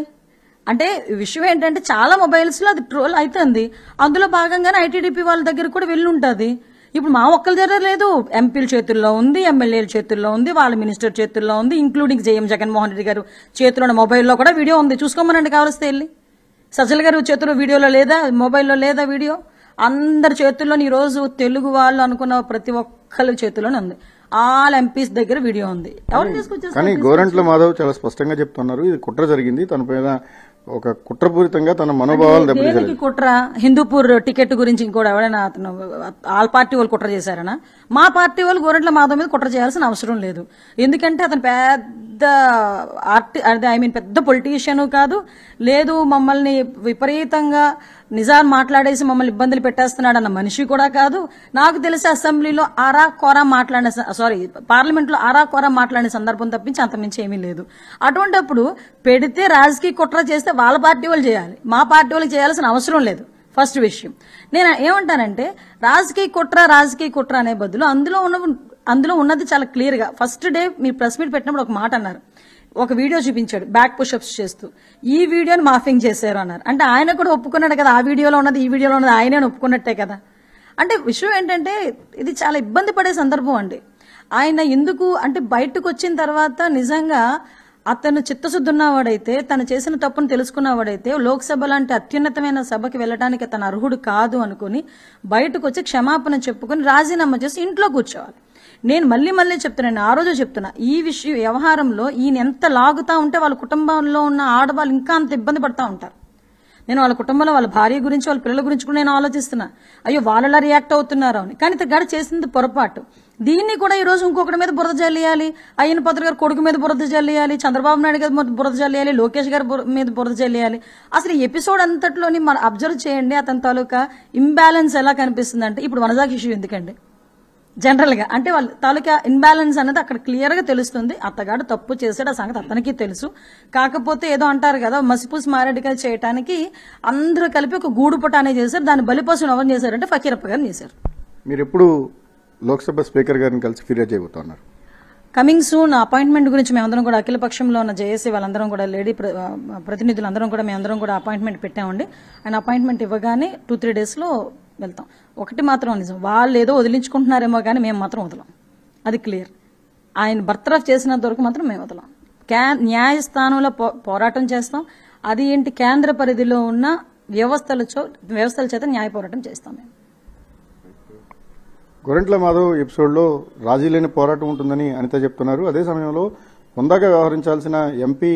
అంటే విషయం ఏంటంటే చాలా మొబైల్స్లో అది ట్రోల్ అవుతుంది అందులో భాగంగానే ఐటీడీపీ వాళ్ళ దగ్గర కూడా వెళ్ళి ఉంటుంది ఇప్పుడు మా ఒక్కరి దగ్గర లేదు ఎంపీల చేతుల్లో ఉంది ఎమ్మెల్యేల చేతుల్లో ఉంది వాళ్ళ మినిస్టర్ చేతుల్లో ఉంది ఇంక్లూడింగ్ జగన్ జగన్మోహన్ రెడ్డి గారు చేతిలో మొబైల్లో కూడా వీడియో ఉంది చూసుకోమనండి కావలిస్తే వెళ్ళి సజ్జల గారు చేతిలో వీడియోలో లేదా మొబైల్లో లేదా వీడియో అందరి చేతుల్లో ఈరోజు తెలుగు వాళ్ళు అనుకున్న ప్రతి ఒక్కరి చేతిలోనే ఉంది ఆల్ ఎంపీస్ దగ్గర వీడియో ఉంది ఎవరు తీసుకొచ్చారు కానీ గోరంట్ల మాధవ్ చాలా స్పష్టంగా చెప్తున్నారు ఇది కుట్ర జరిగింది తన పైన ఒక కుట్రపూరితంగా తన మనోభావాలు దెబ్బతీశారు కుట్ర హిందూపూర్ టికెట్ గురించి ఇంకోటి ఎవరైనా అతను ఆల్ పార్టీ వాళ్ళు కుట్ర చేశారనా మా పార్టీ వాళ్ళు గోరెంట్ల మాధవ్ మీద కుట్ర చేయాల్సిన అవసరం లేదు ఎందుకంటే అతను పెద్ద ఆర్టి ఐ మీన్ పెద్ద పొలిటీషియన్ కాదు లేదు మమ్మల్ని విపరీతంగా నిజాం మాట్లాడేసి మమ్మల్ని ఇబ్బందులు పెట్టేస్తున్నాడు అన్న మనిషి కూడా కాదు నాకు తెలిసి అసెంబ్లీలో ఆరా కోరా మాట్లాడిన సారీ పార్లమెంట్లో ఆరా కోరా మాట్లాడిన సందర్భం తప్పించి అంతమించి ఏమీ లేదు అప్పుడు పెడితే రాజకీయ కుట్ర చేస్తే వాళ్ళ పార్టీ వాళ్ళు చేయాలి మా పార్టీ వాళ్ళు చేయాల్సిన అవసరం లేదు ఫస్ట్ విషయం నేను ఏమంటానంటే రాజకీయ కుట్ర రాజకీయ కుట్ర అనే బదులు అందులో ఉన్న అందులో ఉన్నది చాలా క్లియర్గా ఫస్ట్ డే మీరు ప్రెస్ మీట్ పెట్టినప్పుడు ఒక మాట అన్నారు ఒక వీడియో చూపించాడు బ్యాక్ పుషప్స్ చేస్తూ ఈ వీడియోని మాఫింగ్ చేశారు అన్నారు అంటే ఆయన కూడా ఒప్పుకున్నాడు కదా ఆ వీడియోలో ఉన్నది ఈ వీడియోలో ఉన్నది ఆయనే ఒప్పుకున్నట్టే కదా అంటే విషయం ఏంటంటే ఇది చాలా ఇబ్బంది పడే సందర్భం అండి ఆయన ఎందుకు అంటే బయటకు వచ్చిన తర్వాత నిజంగా అతను చిత్తశుద్ధి ఉన్నవాడైతే తను చేసిన తప్పును తెలుసుకున్నవాడైతే లోక్సభ లాంటి అత్యున్నతమైన సభకి వెళ్ళడానికి తన అర్హుడు కాదు అనుకుని బయటకు వచ్చి క్షమాపణ చెప్పుకుని రాజీనామా చేసి ఇంట్లో కూర్చోవాలి నేను మళ్ళీ మళ్ళీ చెప్తున్నాను ఆ రోజు చెప్తున్నా ఈ విషయం వ్యవహారంలో ఈయన ఎంత లాగుతా ఉంటే వాళ్ళ కుటుంబంలో ఉన్న ఆడవాళ్ళు ఇంకా అంత ఇబ్బంది పడతా ఉంటారు నేను వాళ్ళ కుటుంబంలో వాళ్ళ భార్య గురించి వాళ్ళ పిల్లల గురించి కూడా నేను ఆలోచిస్తున్నా అయ్యో వాళ్ళలా రియాక్ట్ అవుతున్నారు అని కానీ గడి చేసింది పొరపాటు దీన్ని కూడా ఈ రోజు ఇంకొకటి మీద బురద జల్లేయాలి అయ్యన పాత్ర గారు కొడుకు మీద బురద జల్లేయాలి చంద్రబాబు నాయుడు గారి మీద బురద జల్లేయాలి లోకేష్ గారి మీద బురద జల్లేయాలి అసలు ఎపిసోడ్ అంతట్లోని మనం అబ్జర్వ్ చేయండి అతని తాలూకా ఇంబ్యాలెన్స్ ఎలా కనిపిస్తుంది అంటే ఇప్పుడు వనజాకి ఇష్యూ ఎందుకండి జనరల్గా అంటే వాళ్ళు తాలూకా ఇన్బ్యాలెన్స్ అనేది అక్కడ క్లియర్గా తెలుస్తుంది అత్తగాడు తప్పు చేశాడు ఆ సంగతి అతనికి తెలుసు కాకపోతే ఏదో అంటారు కదా మసిపూసి మారేడికల్ చేయడానికి అందరూ కలిపి ఒక గూడు అనేది చేశారు దాన్ని బలిపసును ఎవరు చేశారంటే ఫకీరప్ప గారిని చేశారు మీరు ఎప్పుడు లోక్సభ స్పీకర్ గారిని కలిసి ఫిర్యాదు చేయబోతున్నారు కమింగ్ సూన్ అపాయింట్మెంట్ గురించి మేమందరం కూడా అఖిల పక్షంలో ఉన్న జేఏసీ వాళ్ళందరం కూడా లేడీ ప్రతినిధులందరం కూడా మేమందరం కూడా అపాయింట్మెంట్ పెట్టామండి అండ్ అపాయింట్మెంట్ ఇవ్వగానే టూ త్రీ డేస్లో వెళ్తాం ఒకటి మాత్రం నిజం వాళ్ళు ఏదో వదిలించుకుంటున్నారేమో కానీ మేము మాత్రం వదలం అది క్లియర్ ఆయన బర్తరఫ్ చేసినంత వరకు మాత్రం మేము వదలం క్యా న్యాయస్థానంలో పో పోరాటం చేస్తాం అది ఏంటి కేంద్ర పరిధిలో ఉన్న వ్యవస్థల వ్యవస్థల చేత న్యాయ పోరాటం చేస్తాం మేము గొరెంట్ల మాధవ్ ఎపిసోడ్లో రాజీ లేని పోరాటం ఉంటుందని అనిత చెప్తున్నారు అదే సమయంలో హుందాగా వ్యవహరించాల్సిన ఎంపీ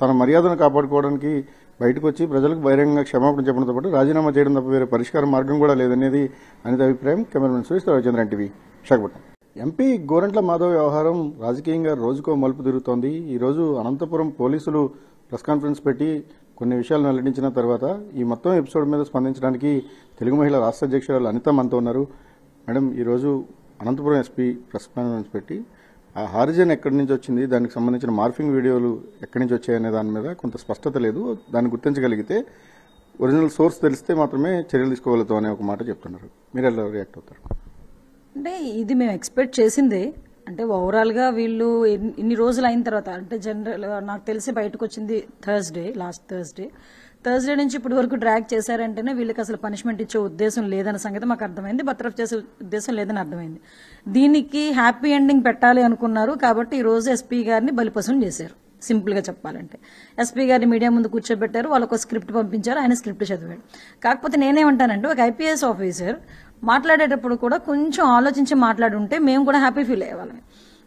తన మర్యాదను కాపాడుకోవడానికి బయటకు వచ్చి ప్రజలకు బహిరంగంగా క్షమాపణ చెప్పడంతో పాటు రాజీనామా చేయడం తప్ప వేరే పరిష్కార మార్గం కూడా లేదనేది అనిత అభిప్రాయం cameraman Suresh Ravichandra NTV Visakhapatnam MP Gorantla Madhav వ్యవహారం రాజకీయంగా రోజుకో మలుపు తిరుగుతోంది ఈరోజు అనంతపురం పోలీసులు ప్రెస్ కాన్ఫరెన్స్ పెట్టి కొన్ని విషయాలు వెల్లడించిన తర్వాత ఈ మొత్తం ఎపిసోడ్ మీద స్పందించడానికి తెలుగు మహిళా రాష్ట్ర అధ్యక్షురాలు అనిత మనతో ఉన్నారు మేడం ఈరోజు అనంతపురం ఎస్పీ ప్రెస్ కాన్ఫరెన్స్ పెట్టి ఆ హారిజన్ ఎక్కడి నుంచి వచ్చింది దానికి సంబంధించిన మార్ఫింగ్ వీడియోలు ఎక్కడి నుంచి వచ్చాయనే దాని మీద కొంత స్పష్టత లేదు దాన్ని గుర్తించగలిగితే ఒరిజినల్ సోర్స్ తెలిస్తే మాత్రమే చర్యలు తీసుకోగలుగుతాం అనే ఒక మాట చెప్తున్నారు మీరు ఎలా రియాక్ట్ అవుతారు అంటే ఇది మేము ఎక్స్పెక్ట్ చేసిందే అంటే ఓవరాల్గా వీళ్ళు ఇన్ని రోజులు అయిన తర్వాత అంటే జనరల్ నాకు తెలిసి బయటకు వచ్చింది థర్స్డే లాస్ట్ థర్స్డే థర్స్డే నుంచి ఇప్పటి వరకు డ్రాక్ చేశారంటేనే వీళ్ళకి అసలు పనిష్మెంట్ ఇచ్చే ఉద్దేశం లేదన్న సంగతి మాకు అర్థమైంది బత్రఫ్ చేసే ఉద్దేశం లేదని అర్థమైంది దీనికి హ్యాపీ ఎండింగ్ పెట్టాలి అనుకున్నారు కాబట్టి ఈరోజు ఎస్పీ గారిని బలిపశం చేశారు సింపుల్గా చెప్పాలంటే ఎస్పీ గారిని మీడియా ముందు కూర్చోబెట్టారు వాళ్ళకు స్క్రిప్ట్ పంపించారు ఆయన స్క్రిప్ట్ చదివాడు కాకపోతే నేనేమంటానంటే ఒక ఐపీఎస్ ఆఫీసర్ మాట్లాడేటప్పుడు కూడా కొంచెం ఆలోచించి మాట్లాడుంటే మేము కూడా హ్యాపీ ఫీల్ అయ్యేవాళ్ళం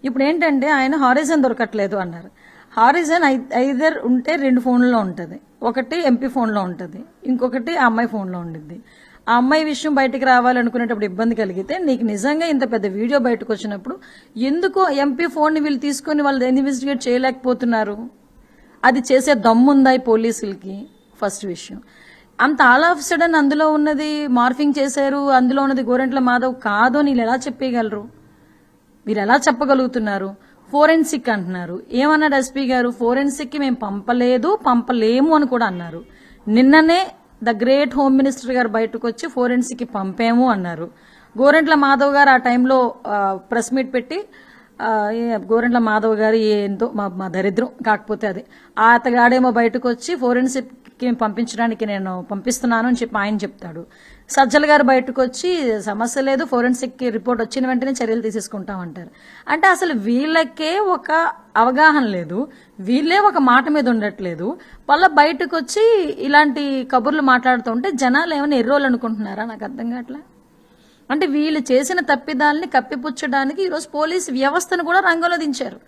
ఇప్పుడు ఏంటంటే ఆయన హారిజన్ దొరకట్లేదు అన్నారు హారిజన్ ఐదర్ ఉంటే రెండు ఫోన్లలో ఉంటుంది ఒకటి ఎంపీ ఫోన్లో ఉంటుంది ఇంకొకటి ఆ అమ్మాయి ఫోన్లో ఉండిద్ది ఆ అమ్మాయి విషయం బయటికి రావాలనుకునేటప్పుడు ఇబ్బంది కలిగితే నీకు నిజంగా ఇంత పెద్ద వీడియో బయటకు వచ్చినప్పుడు ఎందుకు ఎంపీ ఫోన్ని వీళ్ళు తీసుకొని వాళ్ళు ఇన్వెస్టిగేట్ చేయలేకపోతున్నారు అది చేసే దమ్ముందా ఈ పోలీసులకి ఫస్ట్ విషయం అంత ఆల్ ఆఫ్ సడన్ అందులో ఉన్నది మార్ఫింగ్ చేశారు అందులో ఉన్నది గోరెంట్ల మాధవ్ కాదో నీళ్ళు ఎలా చెప్పగలరు మీరు ఎలా చెప్పగలుగుతున్నారు ఫోరెన్సిక్ అంటున్నారు ఏమన్నాడు ఎస్పీ గారు ఫోరెన్సిక్కి మేము పంపలేదు పంపలేము అని కూడా అన్నారు నిన్ననే ద గ్రేట్ హోమ్ మినిస్టర్ గారు బయటకు వచ్చి ఫోరెన్సిక్కి పంపాము అన్నారు గోరెంట్ల మాధవ్ గారు ఆ టైంలో ప్రెస్ మీట్ పెట్టి గోరెంట్ల మాధవ్ గారు ఏంటో మా మా దరిద్రం కాకపోతే అది అతగాడేమో బయటకు వచ్చి ఫోరెన్సిక్ పంపించడానికి నేను పంపిస్తున్నాను అని చెప్పి ఆయన చెప్తాడు సజ్జల గారు బయటకు వచ్చి సమస్య లేదు ఫోరెన్సిక్ రిపోర్ట్ వచ్చిన వెంటనే చర్యలు తీసేసుకుంటాం అంటే అసలు వీళ్ళకే ఒక అవగాహన లేదు వీళ్ళే ఒక మాట మీద ఉండట్లేదు వాళ్ళ బయటకు వచ్చి ఇలాంటి కబుర్లు మాట్లాడుతుంటే జనాలు ఏమైనా ఎర్రోలు అనుకుంటున్నారా నాకు అర్థం కావట్లే అంటే వీళ్ళు చేసిన తప్పిదాలని కప్పిపుచ్చడానికి ఈరోజు పోలీసు వ్యవస్థను కూడా రంగంలో దించారు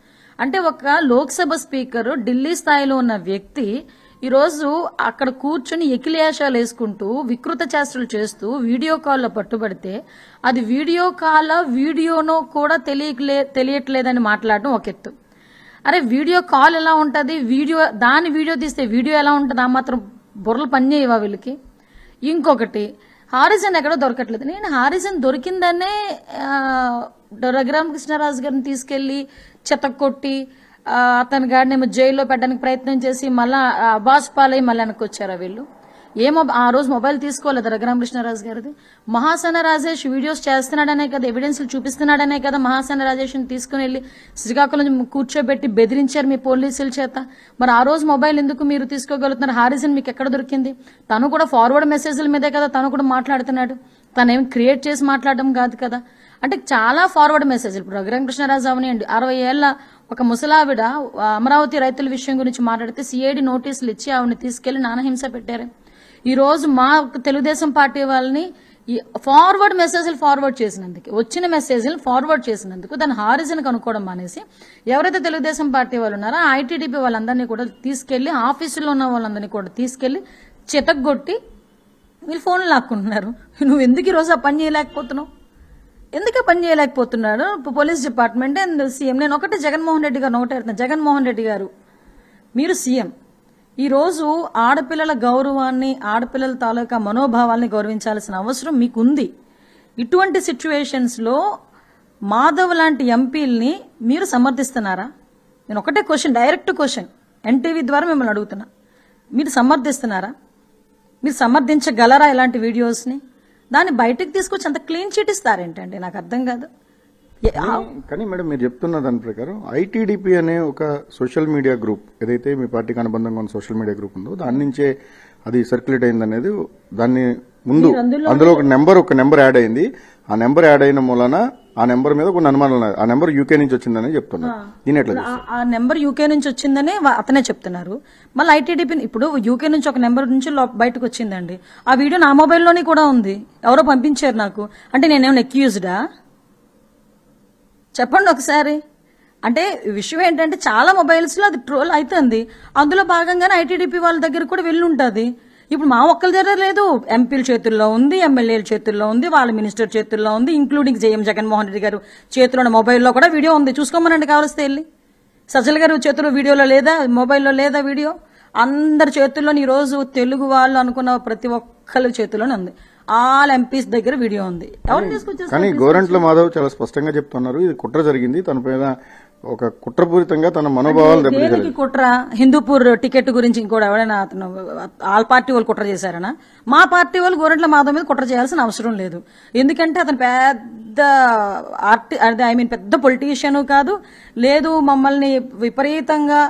అంటే ఒక లోక్సభ స్పీకర్ ఢిల్లీ స్థాయిలో ఉన్న వ్యక్తి ఈరోజు అక్కడ కూర్చుని ఎకిలేషాలు వేసుకుంటూ వికృత చేష్టలు చేస్తూ వీడియో కాల్లో పట్టుబడితే అది వీడియో కాల్ వీడియోనో కూడా తెలియలే తెలియట్లేదని మాట్లాడడం ఒక ఎత్తు అరే వీడియో కాల్ ఎలా ఉంటుంది వీడియో దాని వీడియో తీస్తే వీడియో ఎలా ఉంటుంది ఆ మాత్రం బుర్రలు పనిచేయవా వీళ్ళకి ఇంకొకటి హారిజన్ ఎక్కడ దొరకట్లేదు నేను హారిజన్ దొరికిందనే రఘురామకృష్ణరాజు గారిని తీసుకెళ్ళి చెతకొట్టి అతని గారిని జైల్లో పెట్టడానికి ప్రయత్నం చేసి మళ్ళా అబ్బాస్ పాలై మళ్ళీ వెనక్కి వచ్చారా వీళ్ళు ఏమో ఆ రోజు మొబైల్ తీసుకోలేదు రఘురామకృష్ణరాజు గారిది మహాసేన రాజేష్ వీడియోస్ చేస్తున్నాడనే కదా ఎవిడెన్స్లు చూపిస్తున్నాడనే కదా మహాసేన రాజేష్ని తీసుకుని వెళ్ళి శ్రీకాకుళం కూర్చోబెట్టి బెదిరించారు మీ పోలీసుల చేత మరి ఆ రోజు మొబైల్ ఎందుకు మీరు తీసుకోగలుగుతున్నారు హారిసన్ మీకు ఎక్కడ దొరికింది తను కూడా ఫార్వర్డ్ మెసేజ్ల మీదే కదా తను కూడా మాట్లాడుతున్నాడు ఏమి క్రియేట్ చేసి మాట్లాడడం కాదు కదా అంటే చాలా ఫార్వర్డ్ మెసేజ్ ఇప్పుడు రఘురామకృష్ణరాజు అవనియండి అరవై ఏళ్ళ ఒక ముసలావిడ అమరావతి రైతుల విషయం గురించి మాట్లాడితే సిఐడి నోటీసులు ఇచ్చి ఆవిడని తీసుకెళ్లి నానహింస పెట్టారు ఈ రోజు మా తెలుగుదేశం పార్టీ వాళ్ళని ఈ ఫార్వర్డ్ మెసేజ్లు ఫార్వర్డ్ చేసినందుకు వచ్చిన మెసేజ్లు ఫార్వర్డ్ చేసినందుకు దాని హారిజన్ కనుక్కోవడం మానేసి ఎవరైతే తెలుగుదేశం పార్టీ వాళ్ళు ఉన్నారో ఐటీడీపీ వాళ్ళందరినీ కూడా తీసుకెళ్లి ఆఫీసుల్లో ఉన్న వాళ్ళందరినీ కూడా తీసుకెళ్లి చితగ్గొట్టి వీళ్ళు ఫోన్లు లాక్కుంటున్నారు నువ్వు ఎందుకు రోజు ఆ పని చేయలేకపోతున్నావు ఎందుకే పని చేయలేకపోతున్నాడు పోలీస్ డిపార్ట్మెంట్ అండ్ సీఎం నేను ఒకటే జగన్మోహన్ రెడ్డి గారు ఒకటేడుతున్నా జగన్మోహన్ రెడ్డి గారు మీరు సీఎం ఈరోజు ఆడపిల్లల గౌరవాన్ని ఆడపిల్లల తాలూకా మనోభావాల్ని గౌరవించాల్సిన అవసరం మీకుంది ఇటువంటి లో మాధవ్ లాంటి ఎంపీల్ని మీరు సమర్థిస్తున్నారా నేను ఒకటే క్వశ్చన్ డైరెక్ట్ క్వశ్చన్ ఎన్టీవీ ద్వారా మిమ్మల్ని అడుగుతున్నా మీరు సమర్థిస్తున్నారా మీరు సమర్థించగలరా ఇలాంటి వీడియోస్ని దాన్ని బయటకు తీసుకొచ్చి అంత క్లీన్ చిట్ ఇస్తారేంటండి నాకు అర్థం కాదు కానీ మేడం మీరు చెప్తున్న దాని ప్రకారం ఐటీడీపీ అనే ఒక సోషల్ మీడియా గ్రూప్ ఏదైతే మీ పార్టీకి అనుబంధంగా ఉన్న సోషల్ మీడియా గ్రూప్ ఉందో దాని నుంచే అది సర్క్యులేట్ అయింది అనేది దాన్ని ముందు అందులో ఒక నెంబర్ ఒక నెంబర్ యాడ్ అయింది ఆ నెంబర్ యాడ్ అయిన మూలన ఆ నెంబర్ మీద కొన్ని అనుమానాలు ఉన్నాయి ఆ నెంబర్ యూకే నుంచి వచ్చిందని చెప్తున్నారు ఎట్లా ఆ నెంబర్ యూకే నుంచి వచ్చిందని అతనే చెప్తున్నారు మళ్ళీ ఐటీడీపీ ఇప్పుడు యూకే నుంచి ఒక నెంబర్ నుంచి బయటకు వచ్చిందండి ఆ వీడియో నా మొబైల్లోనే కూడా ఉంది ఎవరో పంపించారు నాకు అంటే నేనేమైనా ఎక్యూజ్డా చెప్పండి ఒకసారి అంటే విషయం ఏంటంటే చాలా మొబైల్స్లో అది ట్రోల్ అవుతుంది అందులో భాగంగానే ఐటీడీపీ వాళ్ళ దగ్గర కూడా వెళ్ళి ఉంటుంది ఇప్పుడు మా ఒక్కల దగ్గర లేదు ఎంపీల చేతుల్లో ఉంది ఎమ్మెల్యేల చేతుల్లో ఉంది వాళ్ళ మినిస్టర్ చేతుల్లో ఉంది ఇంక్లూడింగ్ జగన్ జగన్మోహన్ రెడ్డి గారు చేతిలో మొబైల్లో కూడా వీడియో ఉంది చూసుకోమనండి కావలిస్తే వెళ్ళి సజ్జల గారు చేతిలో వీడియోలో లేదా మొబైల్లో లేదా వీడియో అందరి చేతుల్లో ఈరోజు తెలుగు వాళ్ళు అనుకున్న ప్రతి ఒక్కరి చేతిలోనే ఉంది ఆల్ ఎంపీస్ దగ్గర వీడియో ఉంది ఎవరు తీసుకొచ్చారు కానీ గోరంట్ల మాధవ్ చాలా స్పష్టంగా చెప్తున్నారు ఇది కుట్ర జరిగింది తన మీద ఒక కుట్రపూరితంగా తన మనోభావాలు దెబ్బతీశారు కుట్ర హిందూపూర్ టికెట్ గురించి ఇంకోటి ఎవరైనా అతను ఆల్ పార్టీ వాళ్ళు కుట్ర చేశారనా మా పార్టీ వాళ్ళు గోరెంట్ల మాధవ్ మీద కుట్ర చేయాల్సిన అవసరం లేదు ఎందుకంటే అతను పెద్ద ఆర్టి అదే ఐ మీన్ పెద్ద పొలిటీషియన్ కాదు లేదు మమ్మల్ని విపరీతంగా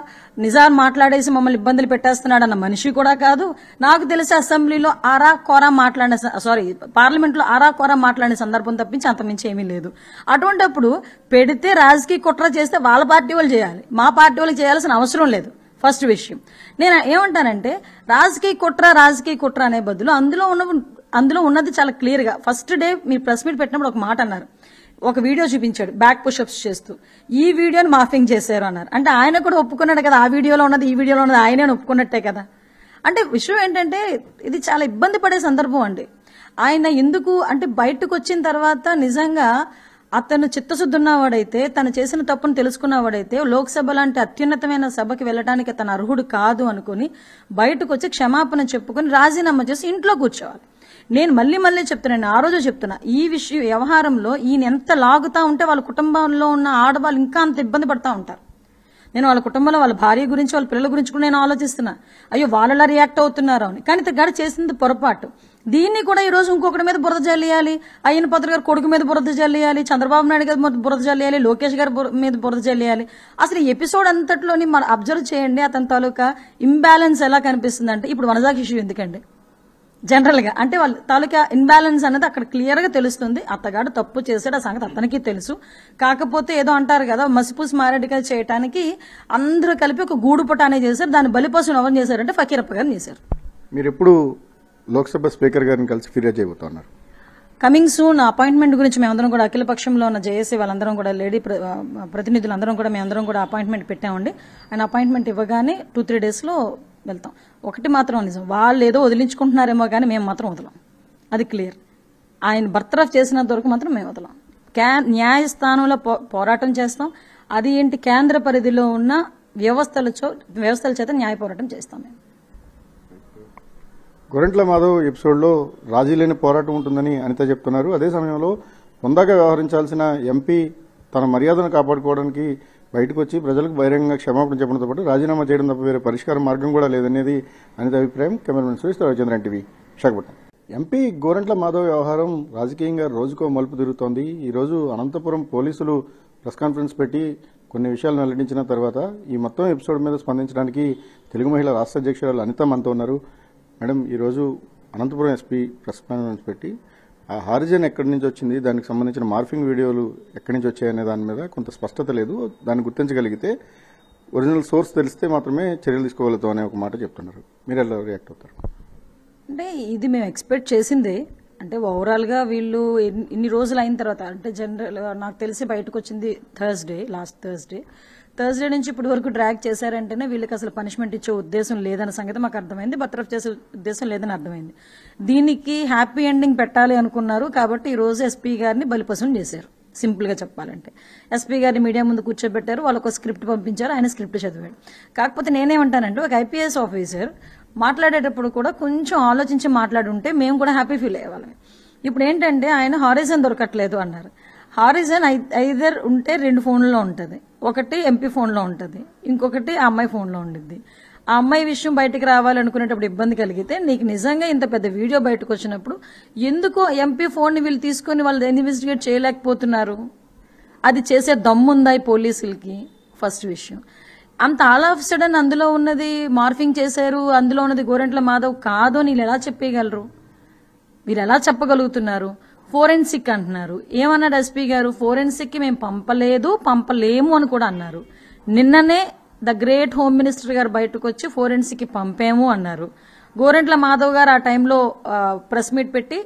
నిజాం మాట్లాడేసి మమ్మల్ని ఇబ్బందులు పెట్టేస్తున్నాడన్న మనిషి కూడా కాదు నాకు తెలిసి అసెంబ్లీలో ఆరా కొర మాట్లాడిన సారీ పార్లమెంట్లో ఆరా కొర మాట్లాడిన సందర్భం తప్పించి అంతమించి ఏమీ లేదు అటువంటిప్పుడు పెడితే రాజకీయ కుట్ర చేస్తే వాళ్ళ పార్టీ వాళ్ళు చేయాలి మా పార్టీ వాళ్ళు చేయాల్సిన అవసరం లేదు ఫస్ట్ విషయం నేను ఏమంటానంటే రాజకీయ కుట్ర రాజకీయ కుట్ర అనే బదులు అందులో ఉన్న అందులో ఉన్నది చాలా క్లియర్గా ఫస్ట్ డే మీరు ప్రెస్ మీట్ పెట్టినప్పుడు ఒక మాట అన్నారు ఒక వీడియో చూపించాడు బ్యాక్ పుషప్స్ చేస్తూ ఈ వీడియోని మాఫింగ్ చేశారు అన్నారు అంటే ఆయన కూడా ఒప్పుకున్నాడు కదా ఆ వీడియోలో ఉన్నది ఈ వీడియోలో ఉన్నది ఆయనే ఒప్పుకున్నట్టే కదా అంటే విషయం ఏంటంటే ఇది చాలా ఇబ్బంది పడే సందర్భం అండి ఆయన ఎందుకు అంటే బయటకు వచ్చిన తర్వాత నిజంగా అతను చిత్తశుద్ధి ఉన్నవాడైతే తను చేసిన తప్పును తెలుసుకున్నవాడైతే లోక్సభ లాంటి అత్యున్నతమైన సభకి వెళ్ళడానికి తన అర్హుడు కాదు అనుకుని బయటకు వచ్చి క్షమాపణ చెప్పుకుని రాజీనామా చేసి ఇంట్లో కూర్చోవాలి నేను మళ్ళీ మళ్ళీ చెప్తున్నాను ఆ రోజు చెప్తున్నా ఈ విషయం వ్యవహారంలో ఈయన ఎంత లాగుతా ఉంటే వాళ్ళ కుటుంబంలో ఉన్న ఆడవాళ్ళు ఇంకా అంత ఇబ్బంది పడతా ఉంటారు నేను వాళ్ళ కుటుంబంలో వాళ్ళ భార్య గురించి వాళ్ళ పిల్లల గురించి కూడా నేను ఆలోచిస్తున్నా అయ్యో వాళ్ళలా రియాక్ట్ అవుతున్నారు అని కానీ గడ చేసింది పొరపాటు దీన్ని కూడా ఈ రోజు ఇంకొకటి మీద బురద జల్లేయాలి అయ్యన పాత్ర గారు కొడుకు మీద బురద జల్లేయాలి చంద్రబాబు నాయుడు గారి బురద జల్లేయాలి లోకేష్ గారి మీద బురద జల్లేయాలి అసలు ఎపిసోడ్ అంతట్లోని మనం అబ్జర్వ్ చేయండి అతని తాలూకా ఇంబ్యాలెన్స్ ఎలా కనిపిస్తుందంటే ఇప్పుడు వనజాకి ఇష్యూ ఎందుకండి జనరల్గా అంటే వాళ్ళు తాలూకా ఇన్బ్యాలెన్స్ అనేది అక్కడ క్లియర్గా తెలుస్తుంది అత్తగాడు తప్పు చేశాడు ఆ సంగతి అతనికి తెలుసు కాకపోతే ఏదో అంటారు కదా మసిపూస్ మారేడుకాయ చేయడానికి అందరూ కలిపి ఒక గూడు పుటానే చేశారు దాన్ని బలిపశువుని ఎవరు చేశారంటే ఫకీరప్ప గారిని చేశారు మీరు ఎప్పుడు లోక్సభ స్పీకర్ గారిని కలిసి ఫిర్యాదు చేయబోతున్నారు కమింగ్ సూన్ అపాయింట్మెంట్ గురించి మేమందరం కూడా అఖిల పక్షంలో ఉన్న జేఏసీ వాళ్ళందరం కూడా లేడీ ప్రతినిధులందరం కూడా మేమందరం కూడా అపాయింట్మెంట్ పెట్టామండి అండ్ అపాయింట్మెంట్ ఇవ్వగానే టూ త్రీ డేస్లో వెళ్తాం ఒకటి మాత్రం నిజం వాళ్ళు ఏదో వదిలించుకుంటున్నారేమో కానీ మేము మాత్రం వదలం అది క్లియర్ ఆయన బర్త్రఫ్ చేసినంత వరకు మాత్రం మేము వదలం క్యా న్యాయస్థానంలో పో పోరాటం చేస్తాం అది ఏంటి కేంద్ర పరిధిలో ఉన్న వ్యవస్థల చో వ్యవస్థల చేత న్యాయ పోరాటం చేస్తాం మేము గొరెంట్ల మాధవ్ ఎపిసోడ్లో రాజీ లేని పోరాటం ఉంటుందని అనిత చెప్తున్నారు అదే సమయంలో హుందాగా వ్యవహరించాల్సిన ఎంపీ తన మర్యాదను కాపాడుకోవడానికి బయటకు వచ్చి ప్రజలకు బహిరంగ క్షమాపణ చెప్పడంతో పాటు రాజీనామా చేయడం తప్ప వేరే పరిష్కార మార్గం కూడా లేదనేది అనేది అభిప్రాయం cameraman Suresh Ravichandra TV Visakhapatnam MP Gorantla Madhav వ్యవహారం రాజకీయంగా రోజుకో మలుపు తిరుగుతోంది ఈరోజు అనంతపురం పోలీసులు ప్రెస్ కాన్ఫరెన్స్ పెట్టి కొన్ని విషయాలు వెల్లడించిన తర్వాత ఈ మొత్తం ఎపిసోడ్ మీద స్పందించడానికి తెలుగు మహిళ రాష్ట్ర అధ్యక్షురాలు అనిత మనతో ఉన్నారు మేడం ఈరోజు అనంతపురం ఎస్పీ ప్రెస్ కాన్ఫరెన్స్ పెట్టి ఆ హారిజన్ ఎక్కడి నుంచి వచ్చింది దానికి సంబంధించిన మార్ఫింగ్ వీడియోలు ఎక్కడి నుంచి వచ్చాయనే దాని మీద కొంత స్పష్టత లేదు దాన్ని గుర్తించగలిగితే ఒరిజినల్ సోర్స్ తెలిస్తే మాత్రమే చర్యలు తీసుకోగలుగుతాం అనే ఒక మాట చెప్తున్నారు మీరు ఎలా రియాక్ట్ అవుతారు అంటే ఇది మేము ఎక్స్పెక్ట్ చేసిందే అంటే ఓవరాల్గా వీళ్ళు ఇన్ని రోజులు అయిన తర్వాత అంటే జనరల్ నాకు తెలిసి బయటకు వచ్చింది థర్స్డే లాస్ట్ థర్స్డే థర్స్డే నుంచి ఇప్పటి వరకు డ్రాగ్ చేశారంటేనే వీళ్ళకి అసలు పనిష్మెంట్ ఇచ్చే ఉద్దేశం లేదన్న సంగతి మాకు అర్థమైంది బత్రఫ్ చేసే ఉద్దేశం లేదని అర్థమైంది దీనికి హ్యాపీ ఎండింగ్ పెట్టాలి అనుకున్నారు కాబట్టి ఈరోజు ఎస్పీ గారిని బలిపసం చేశారు సింపుల్గా చెప్పాలంటే ఎస్పీ గారిని మీడియా ముందు కూర్చోబెట్టారు వాళ్ళకు ఒక స్క్రిప్ట్ పంపించారు ఆయన స్క్రిప్ట్ చదివాడు కాకపోతే నేనేమంటానంటే ఒక ఐపీఎస్ ఆఫీసర్ మాట్లాడేటప్పుడు కూడా కొంచెం ఆలోచించి మాట్లాడుంటే మేము కూడా హ్యాపీ ఫీల్ అయ్యేవాళ్ళం ఇప్పుడు ఏంటంటే ఆయన హారిజన్ దొరకట్లేదు అన్నారు హారిజన్ ఐదర్ ఉంటే రెండు ఫోన్లలో ఉంటుంది ఒకటి ఎంపీ ఫోన్లో ఉంటుంది ఇంకొకటి ఆ అమ్మాయి ఫోన్లో ఉండిద్ది ఆ అమ్మాయి విషయం బయటకు రావాలనుకునేటప్పుడు ఇబ్బంది కలిగితే నీకు నిజంగా ఇంత పెద్ద వీడియో బయటకు వచ్చినప్పుడు ఎందుకు ఎంపీ ఫోన్ని వీళ్ళు తీసుకొని వాళ్ళు ఇన్వెస్టిగేట్ చేయలేకపోతున్నారు అది చేసే దమ్ముందా ఈ పోలీసులకి ఫస్ట్ విషయం అంత ఆల్ ఆఫ్ సడన్ అందులో ఉన్నది మార్ఫింగ్ చేశారు అందులో ఉన్నది గోరెంట్ల మాధవ్ కాదు వీళ్ళు ఎలా చెప్పేయగలరు మీరు ఎలా చెప్పగలుగుతున్నారు ఫోరెన్సిక్ అంటున్నారు ఏమన్నాడు ఎస్పీ గారు ఫోరెన్సిక్కి మేము పంపలేదు పంపలేము అని కూడా అన్నారు నిన్ననే ద గ్రేట్ హోమ్ మినిస్టర్ గారు బయటకు వచ్చి ఫోరెన్సిక్కి పంపాము అన్నారు గోరెంట్ల మాధవ్ గారు ఆ టైంలో ప్రెస్ మీట్ పెట్టి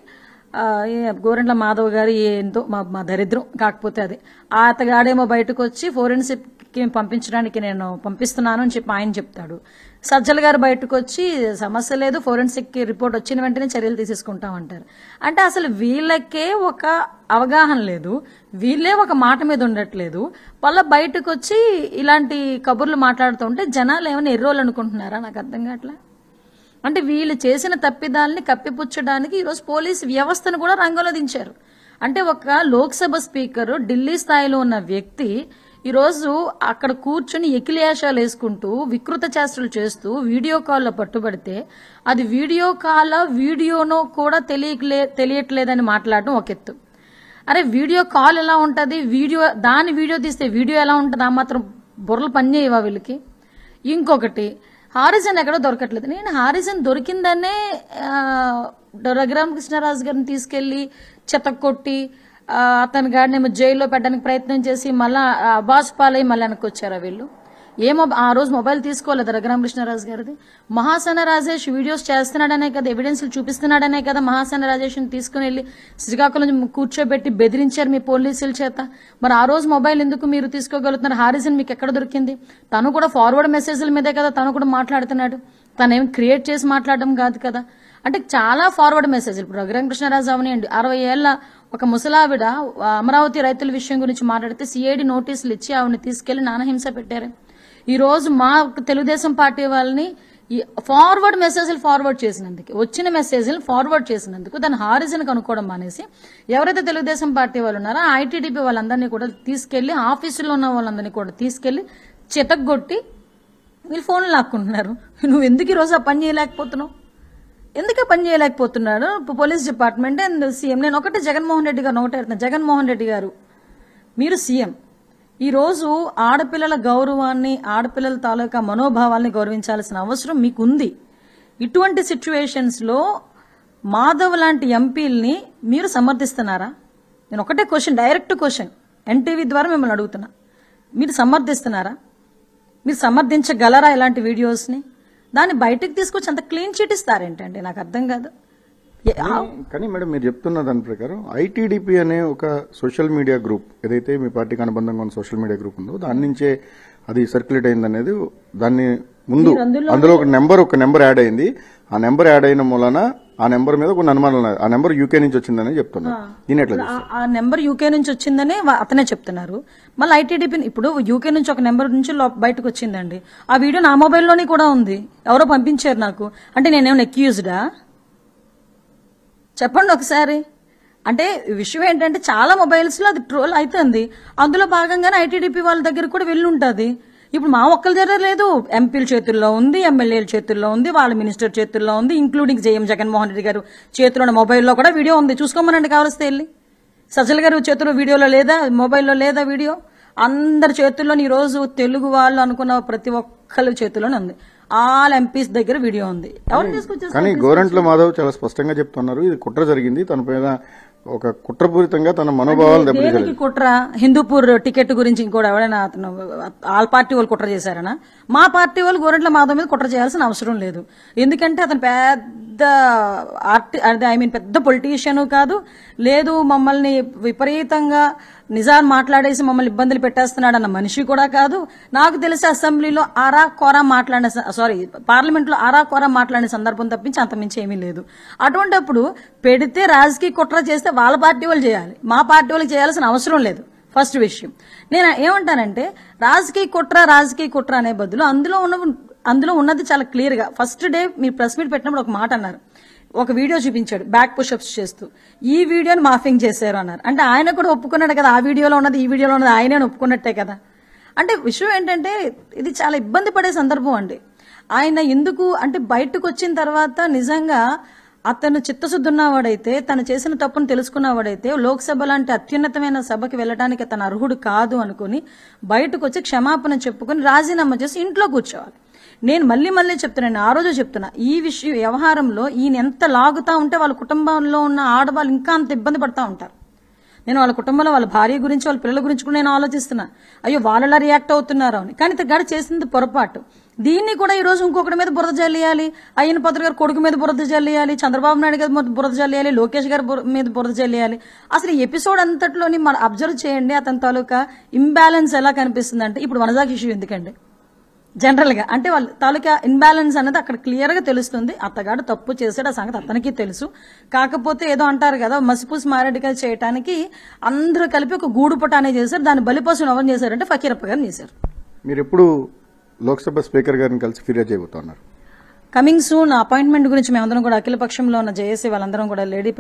గోరెంట్ల మాధవ్ గారు ఏందో మా మా దరిద్రం కాకపోతే అది ఆ అతగాడేమో బయటకు వచ్చి ఫోరెన్సిక్ పంపించడానికి నేను పంపిస్తున్నాను అని చెప్పి ఆయన చెప్తాడు సజ్జల గారు బయటకు వచ్చి సమస్య లేదు ఫోరెన్సిక్ రిపోర్ట్ వచ్చిన వెంటనే చర్యలు తీసేసుకుంటామంటారు అంటే అసలు వీళ్ళకే ఒక అవగాహన లేదు వీళ్ళే ఒక మాట మీద ఉండట్లేదు వాళ్ళ బయటకు వచ్చి ఇలాంటి కబుర్లు మాట్లాడుతుంటే జనాలు ఏమైనా ఎర్రోలు అనుకుంటున్నారా నాకు అర్థం కావట్లే అంటే వీళ్ళు చేసిన తప్పిదాలని కప్పిపుచ్చడానికి ఈరోజు పోలీస్ వ్యవస్థను కూడా రంగంలో దించారు అంటే ఒక లోక్సభ స్పీకరు ఢిల్లీ స్థాయిలో ఉన్న వ్యక్తి ఈరోజు అక్కడ కూర్చుని ఎకిలేషాలు వేసుకుంటూ వికృత చేష్టలు చేస్తూ వీడియో కాల్లో పట్టుబడితే అది వీడియో కాల్ వీడియోనో కూడా తెలియలే తెలియట్లేదని మాట్లాడడం ఒక ఎత్తు అరే వీడియో కాల్ ఎలా ఉంటుంది వీడియో దాని వీడియో తీస్తే వీడియో ఎలా ఉంటుంది ఆ మాత్రం బుర్రలు పనిచేయవా వీళ్ళకి ఇంకొకటి హారిజన్ ఎక్కడ దొరకట్లేదు నేను హారిజన్ దొరికిందనే రఘురామకృష్ణరాజు గారిని తీసుకెళ్ళి చెతక్కొట్టి అతని గాడినేమో జైల్లో పెట్టడానికి ప్రయత్నం చేసి మళ్ళా అబాస్ పాలై మళ్ళీ వెనక్కి వచ్చారా వీళ్ళు ఏమో ఆ రోజు మొబైల్ తీసుకోలేదు రఘురామకృష్ణరాజు గారిది మహాసన రాజేష్ వీడియోస్ చేస్తున్నాడనే కదా ఎవిడెన్స్లు చూపిస్తున్నాడనే కదా మహాసన రాజేష్ని తీసుకుని వెళ్ళి శ్రీకాకుళం కూర్చోబెట్టి బెదిరించారు మీ పోలీసుల చేత మరి ఆ రోజు మొబైల్ ఎందుకు మీరు తీసుకోగలుగుతున్నారు హారిసన్ మీకు ఎక్కడ దొరికింది తను కూడా ఫార్వర్డ్ మెసేజ్ల మీదే కదా తను కూడా మాట్లాడుతున్నాడు తనేం క్రియేట్ చేసి మాట్లాడడం కాదు కదా అంటే చాలా ఫార్వర్డ్ మెసేజ్ ఇప్పుడు రఘురామకృష్ణరాజు అవనియండి అరవై ఏళ్ళ ఒక ముసలావిడ అమరావతి రైతుల విషయం గురించి మాట్లాడితే సిఐడి నోటీసులు ఇచ్చి ఆవిడని తీసుకెళ్లి నానహింస పెట్టారు ఈ రోజు మా తెలుగుదేశం పార్టీ వాళ్ళని ఫార్వర్డ్ మెసేజ్లు ఫార్వర్డ్ చేసినందుకు వచ్చిన మెసేజ్లు ఫార్వర్డ్ చేసినందుకు దాని హారిజన్ కనుక్కోవడం మానేసి ఎవరైతే తెలుగుదేశం పార్టీ వాళ్ళు ఉన్నారో ఐటీడీపీ వాళ్ళందరినీ కూడా తీసుకెళ్లి ఆఫీసులో ఉన్న వాళ్ళందరినీ కూడా తీసుకెళ్లి చితగ్గొట్టి వీళ్ళు ఫోన్లు లాక్కుంటున్నారు నువ్వు ఎందుకు రోజు ఆ పని చేయలేకపోతున్నావు ఎందుకే పని చేయలేకపోతున్నాడు పోలీస్ డిపార్ట్మెంట్ అండ్ సీఎం నేను ఒకటే జగన్మోహన్ రెడ్డి గారు ఒకటేడుతున్నా జగన్మోహన్ రెడ్డి గారు మీరు సీఎం ఈరోజు ఆడపిల్లల గౌరవాన్ని ఆడపిల్లల తాలూకా మనోభావాల్ని గౌరవించాల్సిన అవసరం మీకుంది ఇటువంటి లో మాధవ్ లాంటి ఎంపీల్ని మీరు సమర్థిస్తున్నారా నేను ఒకటే క్వశ్చన్ డైరెక్ట్ క్వశ్చన్ ఎన్టీవీ ద్వారా మిమ్మల్ని అడుగుతున్నా మీరు సమర్థిస్తున్నారా మీరు సమర్థించగలరా ఇలాంటి వీడియోస్ని దాన్ని బయటకు తీసుకొచ్చి అంత క్లీన్ చిట్ ఇస్తారేంటండి నాకు అర్థం కాదు కానీ మేడం మీరు చెప్తున్న దాని ప్రకారం ఐటీడీపీ అనే ఒక సోషల్ మీడియా గ్రూప్ ఏదైతే మీ పార్టీకి అనుబంధంగా ఉన్న సోషల్ మీడియా గ్రూప్ ఉందో దాని నుంచే అది సర్క్యులేట్ అయింది అనేది దాన్ని ముందు అందులో ఒక నెంబర్ ఒక నెంబర్ యాడ్ అయింది ఆ నెంబర్ యాడ్ అయిన మూలన ఆ నెంబర్ మీద కొన్ని అనుమానాలు ఆ నెంబర్ యూకే నుంచి వచ్చిందని చెప్తున్నారు ఎట్లా ఆ నెంబర్ యూకే నుంచి వచ్చిందని అతనే చెప్తున్నారు మళ్ళీ ఐటీడీపీ ఇప్పుడు యూకే నుంచి ఒక నెంబర్ నుంచి బయటకు వచ్చిందండి ఆ వీడియో నా మొబైల్లోనే కూడా ఉంది ఎవరో పంపించారు నాకు అంటే నేనేమైనా ఎక్యూజ్డా చెప్పండి ఒకసారి అంటే విషయం ఏంటంటే చాలా మొబైల్స్లో అది ట్రోల్ అవుతుంది అందులో భాగంగానే ఐటీడీపీ వాళ్ళ దగ్గర కూడా వెళ్ళి ఉంటుంది ఇప్పుడు మా ఒక్కరి దగ్గర లేదు ఎంపీల చేతుల్లో ఉంది ఎమ్మెల్యేల చేతుల్లో ఉంది వాళ్ళ మినిస్టర్ చేతుల్లో ఉంది ఇంక్లూడింగ్ జేఎం జగన్మోహన్ రెడ్డి గారు చేతిలో మొబైల్లో కూడా వీడియో ఉంది చూసుకోమనండి కావలిస్తే వెళ్ళి సజ్జల గారు చేతిలో వీడియోలో లేదా మొబైల్లో లేదా వీడియో అందరి చేతుల్లో ఈరోజు తెలుగు వాళ్ళు అనుకున్న ప్రతి ఒక్కరి చేతుల్లోనే ఉంది ఆల్ ఎంపీస్ దగ్గర వీడియో ఉంది ఎవరు తీసుకొచ్చారు కానీ గోరంట్ల మాధవ్ చాలా స్పష్టంగా చెప్తున్నారు ఇది కుట్ర జరిగింది తన మీద ఒక కుట్రపూరితంగా తన మనోభావాలు దెబ్బతీశారు కుట్ర హిందూపూర్ టికెట్ గురించి ఇంకోటి ఎవరైనా అతను ఆల్ పార్టీ వాళ్ళు కుట్ర చేశారనా మా పార్టీ వాళ్ళు గోరెంట్ల మాధవ్ మీద కుట్ర చేయాల్సిన అవసరం లేదు ఎందుకంటే అతను పెద్ద ఆర్టి ఐ మీన్ పెద్ద పొలిటీషియన్ కాదు లేదు మమ్మల్ని విపరీతంగా నిజాం మాట్లాడేసి మమ్మల్ని ఇబ్బందులు పెట్టేస్తున్నాడు అన్న మనిషి కూడా కాదు నాకు తెలిసి అసెంబ్లీలో ఆరా కోరా మాట్లాడిన సారీ పార్లమెంట్లో ఆరా కోరా మాట్లాడిన సందర్భం తప్పించి అంతమించి ఏమీ లేదు అటువంటిప్పుడు పెడితే రాజకీయ కుట్ర చేస్తే వాళ్ళ పార్టీ వాళ్ళు చేయాలి మా పార్టీ వాళ్ళు చేయాల్సిన అవసరం లేదు ఫస్ట్ విషయం నేను ఏమంటానంటే రాజకీయ కుట్ర రాజకీయ కుట్ర అనే బదులు అందులో ఉన్న అందులో ఉన్నది చాలా క్లియర్గా ఫస్ట్ డే మీరు ప్రెస్ మీట్ పెట్టినప్పుడు ఒక మాట అన్నారు ఒక వీడియో చూపించాడు బ్యాక్ పుషప్స్ చేస్తూ ఈ వీడియోని మాఫింగ్ చేశారు అన్నారు అంటే ఆయన కూడా ఒప్పుకున్నాడు కదా ఆ వీడియోలో ఉన్నది ఈ వీడియోలో ఉన్నది ఆయనే ఒప్పుకున్నట్టే కదా అంటే విషయం ఏంటంటే ఇది చాలా ఇబ్బంది పడే సందర్భం అండి ఆయన ఎందుకు అంటే బయటకు వచ్చిన తర్వాత నిజంగా అతను చిత్తశుద్ధి ఉన్నవాడైతే తను చేసిన తప్పును తెలుసుకున్నవాడైతే లోక్సభ లాంటి అత్యున్నతమైన సభకి వెళ్ళడానికి తన అర్హుడు కాదు అనుకుని బయటకు వచ్చి క్షమాపణ చెప్పుకుని రాజీనామా చేసి ఇంట్లో కూర్చోవాలి నేను మళ్ళీ మళ్ళీ చెప్తున్నాను ఆ రోజు చెప్తున్నా ఈ విషయం వ్యవహారంలో ఈయన ఎంత లాగుతా ఉంటే వాళ్ళ కుటుంబంలో ఉన్న ఆడవాళ్ళు ఇంకా అంత ఇబ్బంది పడతా ఉంటారు నేను వాళ్ళ కుటుంబంలో వాళ్ళ భార్య గురించి వాళ్ళ పిల్లల గురించి కూడా నేను ఆలోచిస్తున్నా అయ్యో వాళ్ళలా రియాక్ట్ అవుతున్నారు అని కానీ గడ చేసింది పొరపాటు దీన్ని కూడా ఈరోజు ఇంకొకటి మీద బురద జల్లేయాలి అయ్యన పాత్ర గారు కొడుకు మీద బురద జల్లియాలి చంద్రబాబు నాయుడు గారి బురద జల్లేయాలి లోకేష్ గారి మీద బురద జల్లేయాలి అసలు ఈ ఎపిసోడ్ అంతట్లోని మన అబ్జర్వ్ చేయండి అతని తాలూకా ఇంబ్యాలెన్స్ ఎలా కనిపిస్తుంది అంటే ఇప్పుడు వనజాకి ఇష్యూ ఎందుకండి జనరల్గా అంటే వాళ్ళు తాలూకా ఇన్బ్యాలెన్స్ అనేది అక్కడ క్లియర్గా తెలుస్తుంది అత్తగాడు తప్పు చేశాడు ఆ సంగతి అతనికి తెలుసు కాకపోతే ఏదో అంటారు కదా మసిపూసి మారేడుకాయలు చేయడానికి అందరూ కలిపి ఒక గూడుపట అనేది చేశారు దాని బలిపశును ఎవరు చేశారంటే ఫకీరప్ప గారిని చేశారు మీరు ఎప్పుడు లోక్సభ స్పీకర్ గారిని కలిసి ఫిర్యాదు చేయబోతున్నారు కమింగ్ సూన్ అపాయింట్మెంట్ గురించి మేమందరం కూడా అఖిల పక్షంలో ఉన్న జేఏసీ వాళ్ళందరం కూడా లేడీ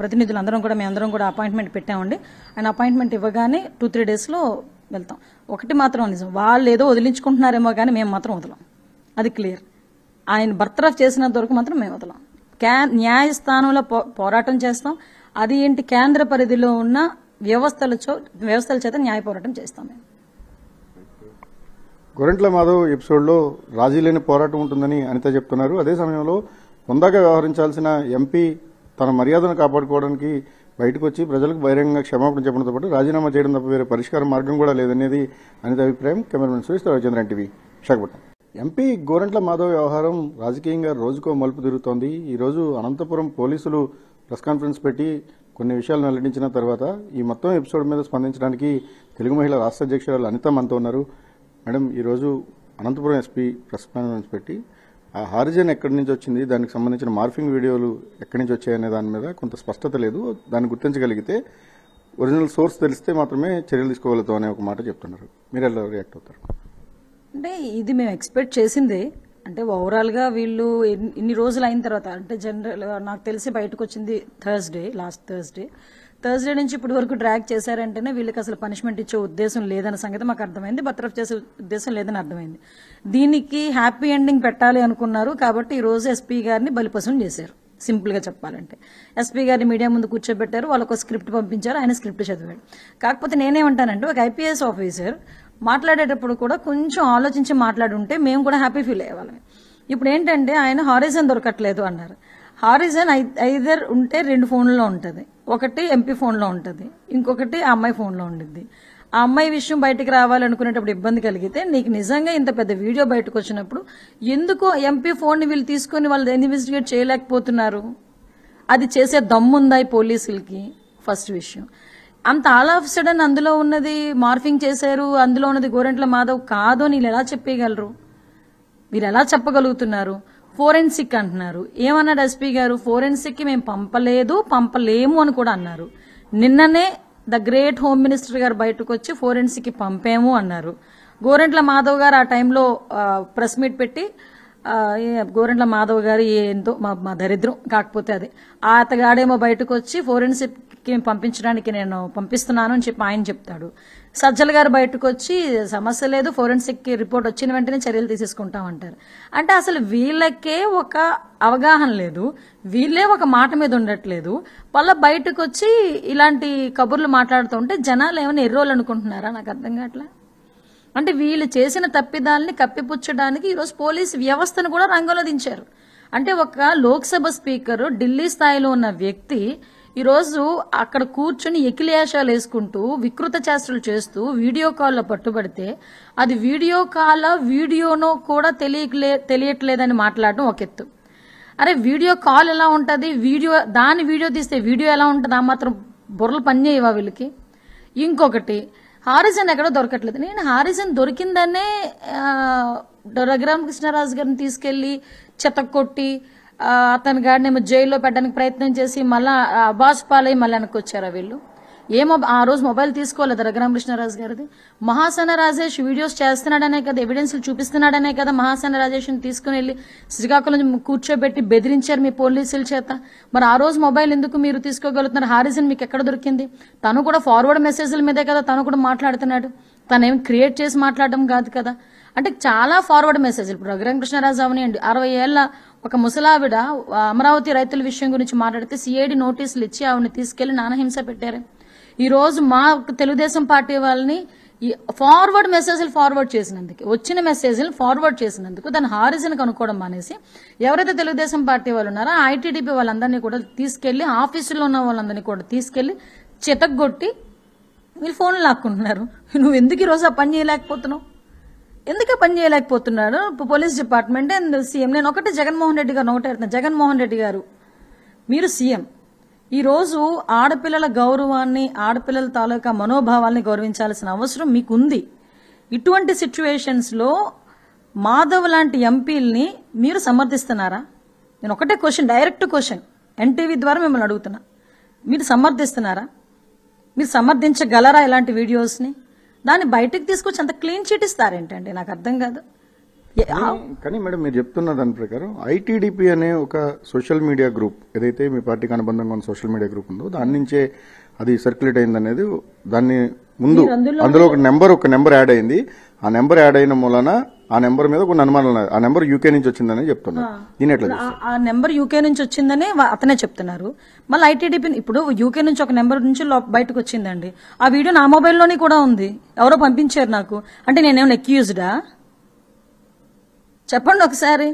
ప్రతినిధులందరం కూడా మేమందరం కూడా అపాయింట్మెంట్ పెట్టామండి ఆయన అపాయింట్మెంట్ ఇవ్వగానే టూ త్రీ డేస్లో వెళ్తాం ఒకటి మాత్రం నిజం వాళ్ళు ఏదో వదిలించుకుంటున్నారేమో కానీ మేము మాత్రం వదలం అది క్లియర్ ఆయన బర్తరఫ్ చేసినంత వరకు మాత్రం మేము వదలం క్యా న్యాయస్థానంలో పో పోరాటం చేస్తాం అది ఏంటి కేంద్ర పరిధిలో ఉన్న వ్యవస్థల వ్యవస్థల చేత న్యాయ పోరాటం చేస్తాం మేము గొరెంట్ల మాధవ్ ఎపిసోడ్లో రాజీ లేని పోరాటం ఉంటుందని అనిత చెప్తున్నారు అదే సమయంలో హుందాగా వ్యవహరించాల్సిన ఎంపీ తన మర్యాదను కాపాడుకోవడానికి బయటకు వచ్చి ప్రజలకు బహిరంగ క్షమాపణ చెప్పడంతో పాటు రాజీనామా చేయడం తప్ప వేరే పరిష్కార మార్గం కూడా లేదనేది అనిత అభిప్రాయం cameraman Suresh Ravichandra TV Visakhapatnam MP Gorantla Madhav వ్యవహారం రాజకీయంగా రోజుకో మలుపు తిరుగుతోంది ఈరోజు అనంతపురం పోలీసులు ప్రెస్ కాన్ఫరెన్స్ పెట్టి కొన్ని విషయాలు వెల్లడించిన తర్వాత ఈ మొత్తం ఎపిసోడ్ మీద స్పందించడానికి తెలుగు మహిళ రాష్ట్ర అధ్యక్షురాలు అనిత మనతో ఉన్నారు మేడం ఈరోజు అనంతపురం ఎస్పీ ప్రెస్ కాన్ఫరెన్స్ పెట్టి ఆ హారిజన్ ఎక్కడి నుంచి వచ్చింది దానికి సంబంధించిన మార్ఫింగ్ వీడియోలు ఎక్కడి నుంచి వచ్చాయనే దాని మీద కొంత స్పష్టత లేదు దాన్ని గుర్తించగలిగితే ఒరిజినల్ సోర్స్ తెలిస్తే మాత్రమే చర్యలు తీసుకోగలుగుతాం అనే ఒక మాట చెప్తున్నారు మీరు ఎలా రియాక్ట్ అవుతారు అంటే ఇది మేము ఎక్స్పెక్ట్ చేసిందే అంటే ఓవరాల్గా వీళ్ళు ఇన్ని రోజులు అయిన తర్వాత అంటే జనరల్ నాకు తెలిసి బయటకు వచ్చింది థర్స్డే లాస్ట్ థర్స్డే థర్స్డే నుంచి ఇప్పటి వరకు ట్రాక్ చేశారంటేనే వీళ్ళకి అసలు పనిష్మెంట్ ఇచ్చే ఉద్దేశం లేదన్న సంగతి మాకు అర్థమైంది బత్రఫ్ చేసే ఉద్దేశం లేదని అర్థమైంది దీనికి హ్యాపీ ఎండింగ్ పెట్టాలి అనుకున్నారు కాబట్టి ఈరోజు ఎస్పీ గారిని బలిపసం చేశారు సింపుల్గా చెప్పాలంటే ఎస్పీ గారిని మీడియా ముందు కూర్చోబెట్టారు వాళ్ళకు స్క్రిప్ట్ పంపించారు ఆయన స్క్రిప్ట్ చదివాడు కాకపోతే నేనేమంటానంటే ఒక ఐపీఎస్ ఆఫీసర్ మాట్లాడేటప్పుడు కూడా కొంచెం ఆలోచించి మాట్లాడుంటే మేము కూడా హ్యాపీ ఫీల్ అయ్యేవాళ్ళం ఇప్పుడు ఏంటంటే ఆయన హారిజన్ దొరకట్లేదు అన్నారు హారిజన్ ఐదర్ ఉంటే రెండు ఫోన్లో ఉంటుంది ఒకటి ఎంపీ ఫోన్లో ఉంటుంది ఇంకొకటి ఆ అమ్మాయి ఫోన్లో ఉండిద్ది ఆ అమ్మాయి విషయం బయటకు రావాలనుకునేటప్పుడు ఇబ్బంది కలిగితే నీకు నిజంగా ఇంత పెద్ద వీడియో బయటకు వచ్చినప్పుడు ఎందుకు ఎంపీ ఫోన్ని వీళ్ళు తీసుకొని వాళ్ళు ఇన్వెస్టిగేట్ చేయలేకపోతున్నారు అది చేసే దమ్ముందా పోలీసులకి ఫస్ట్ విషయం అంత ఆల్ ఆఫ్ సడన్ అందులో ఉన్నది మార్ఫింగ్ చేశారు అందులో ఉన్నది గోరెంట్ల మాధవ్ కాదు నీళ్ళు ఎలా చెప్పేయగలరు మీరు ఎలా చెప్పగలుగుతున్నారు ఫోరెన్సిక్ అంటున్నారు ఏమన్నాడు ఎస్పీ గారు ఫోరెన్సిక్కి మేము పంపలేదు పంపలేము అని కూడా అన్నారు నిన్ననే ద గ్రేట్ హోమ్ మినిస్టర్ గారు బయటకు వచ్చి ఫోరెన్సిక్కి పంపాము అన్నారు గోరెంట్ల మాధవ్ గారు ఆ టైంలో ప్రెస్ మీట్ పెట్టి గోరెంట్ల మాధవ్ గారు ఏందో మా మా దరిద్రం కాకపోతే అది అతగాడేమో బయటకు వచ్చి ఫోరెన్సిక్కి పంపించడానికి నేను పంపిస్తున్నాను అని చెప్పి ఆయన చెప్తాడు సజ్జల గారు బయటకు వచ్చి సమస్య లేదు ఫోరెన్సిక్ రిపోర్ట్ వచ్చిన వెంటనే చర్యలు తీసేసుకుంటామంటారు అంటే అసలు వీళ్ళకే ఒక అవగాహన లేదు వీళ్ళే ఒక మాట మీద ఉండట్లేదు వాళ్ళ బయటకు వచ్చి ఇలాంటి కబుర్లు మాట్లాడుతుంటే జనాలు ఏమైనా ఎర్రోళ్ళు అనుకుంటున్నారా నాకు అర్థం కావట్లే అంటే వీళ్ళు చేసిన తప్పిదాలని కప్పిపుచ్చడానికి ఈరోజు పోలీసు వ్యవస్థను కూడా రంగంలో దించారు అంటే ఒక లోక్సభ స్పీకర్ ఢిల్లీ స్థాయిలో ఉన్న వ్యక్తి ఈరోజు అక్కడ కూర్చుని ఎకిలేషాలు వేసుకుంటూ వికృత చేష్టలు చేస్తూ వీడియో కాల్లో పట్టుబడితే అది వీడియో కాల్ వీడియోనో కూడా తెలియలే తెలియట్లేదని మాట్లాడడం ఒక ఎత్తు అరే వీడియో కాల్ ఎలా ఉంటుంది వీడియో దాని వీడియో తీస్తే వీడియో ఎలా ఉంటుంది ఆ మాత్రం బుర్రలు పనిచేయవా వీళ్ళకి ఇంకొకటి హారిజన్ ఎక్కడో దొరకట్లేదు నేను హారిజన్ దొరికిందనే రఘురామకృష్ణరాజు గారిని తీసుకెళ్ళి కొట్టి అతని గాడినేమో జైల్లో పెట్టడానికి ప్రయత్నం చేసి మళ్ళా అబ్బాస్ పాలై మళ్ళీ వెనక్కి వచ్చారు వీళ్ళు ఏమో ఆ రోజు మొబైల్ తీసుకోలేదు రఘురామకృష్ణరాజు గారిది మహాసన రాజేష్ వీడియోస్ చేస్తున్నాడనే కదా ఎవిడెన్స్లు చూపిస్తున్నాడనే కదా మహాసన రాజేష్ని తీసుకుని వెళ్ళి శ్రీకాకుళం కూర్చోబెట్టి బెదిరించారు మీ పోలీసుల చేత మరి ఆ రోజు మొబైల్ ఎందుకు మీరు తీసుకోగలుగుతున్నారు హారిజన్ మీకు ఎక్కడ దొరికింది తను కూడా ఫార్వర్డ్ మెసేజ్ల మీదే కదా తను కూడా మాట్లాడుతున్నాడు ఏం క్రియేట్ చేసి మాట్లాడడం కాదు కదా అంటే చాలా ఫార్వర్డ్ మెసేజ్లు ఇప్పుడు రఘురామకృష్ణరాజు అవనియండి అరవై ఏళ్ళ ఒక ముసలావిడ అమరావతి రైతుల విషయం గురించి మాట్లాడితే సిఐడి నోటీసులు ఇచ్చి ఆవిడని తీసుకెళ్లి నానహింస పెట్టారు ఈ రోజు మా తెలుగుదేశం పార్టీ వాళ్ళని ఫార్వర్డ్ మెసేజ్లు ఫార్వర్డ్ చేసినందుకు వచ్చిన మెసేజ్లు ఫార్వర్డ్ చేసినందుకు దాని హారిజన్ కనుక్కోవడం మానేసి ఎవరైతే తెలుగుదేశం పార్టీ వాళ్ళు ఉన్నారో ఐటీడీపీ వాళ్ళందరినీ కూడా తీసుకెళ్లి ఆఫీసులో ఉన్న వాళ్ళందరినీ కూడా తీసుకెళ్లి చితగ్గొట్టి మీరు ఫోన్లు లాక్కుంటున్నారు నువ్వు ఎందుకు రోజు ఆ పని చేయలేకపోతున్నావు ఎందుకే పని చేయలేకపోతున్నారు పోలీస్ డిపార్ట్మెంట్ అండ్ సీఎం నేను ఒకటే జగన్మోహన్ రెడ్డి గారు ఒకటే అడుగుతాను జగన్మోహన్ రెడ్డి గారు మీరు సీఎం ఈరోజు ఆడపిల్లల గౌరవాన్ని ఆడపిల్లల తాలూకా మనోభావాల్ని గౌరవించాల్సిన అవసరం మీకుంది ఇటువంటి సిచ్యువేషన్స్లో మాధవ్ లాంటి ఎంపీల్ని మీరు సమర్థిస్తున్నారా నేను ఒకటే క్వశ్చన్ డైరెక్ట్ క్వశ్చన్ ఎన్టీవీ ద్వారా మిమ్మల్ని అడుగుతున్నా మీరు సమర్థిస్తున్నారా మీరు సమర్థించగలరా ఇలాంటి వీడియోస్ని దాన్ని బయటకు తీసుకొచ్చి అంత క్లీన్ చిట్ ఇస్తారేంటండి నాకు అర్థం కాదు కానీ మేడం మీరు చెప్తున్న దాని ప్రకారం ఐటీడీపీ అనే ఒక సోషల్ మీడియా గ్రూప్ ఏదైతే మీ పార్టీకి అనుబంధంగా ఉన్న సోషల్ మీడియా గ్రూప్ ఉందో దాని నుంచే అది సర్క్యులేట్ అయింది అనేది దాన్ని ముందు అందులో ఒక నెంబర్ ఒక నెంబర్ యాడ్ అయింది ఆ నెంబర్ యాడ్ అయిన మూలన ఆ నెంబర్ మీద కొన్ని అనుమానాలు ఆ నెంబర్ యూకే నుంచి వచ్చిందని చెప్తున్నారు దీని ఎట్లా ఆ నెంబర్ యూకే నుంచి వచ్చిందని అతనే చెప్తున్నారు మళ్ళీ ఐటీడీపీ ఇప్పుడు యూకే నుంచి ఒక నెంబర్ నుంచి బయటకు వచ్చిందండి ఆ వీడియో నా మొబైల్లోనే కూడా ఉంది ఎవరో పంపించారు నాకు అంటే నేనేమైనా ఎక్యూజ్డా చెప్పండి ఒకసారి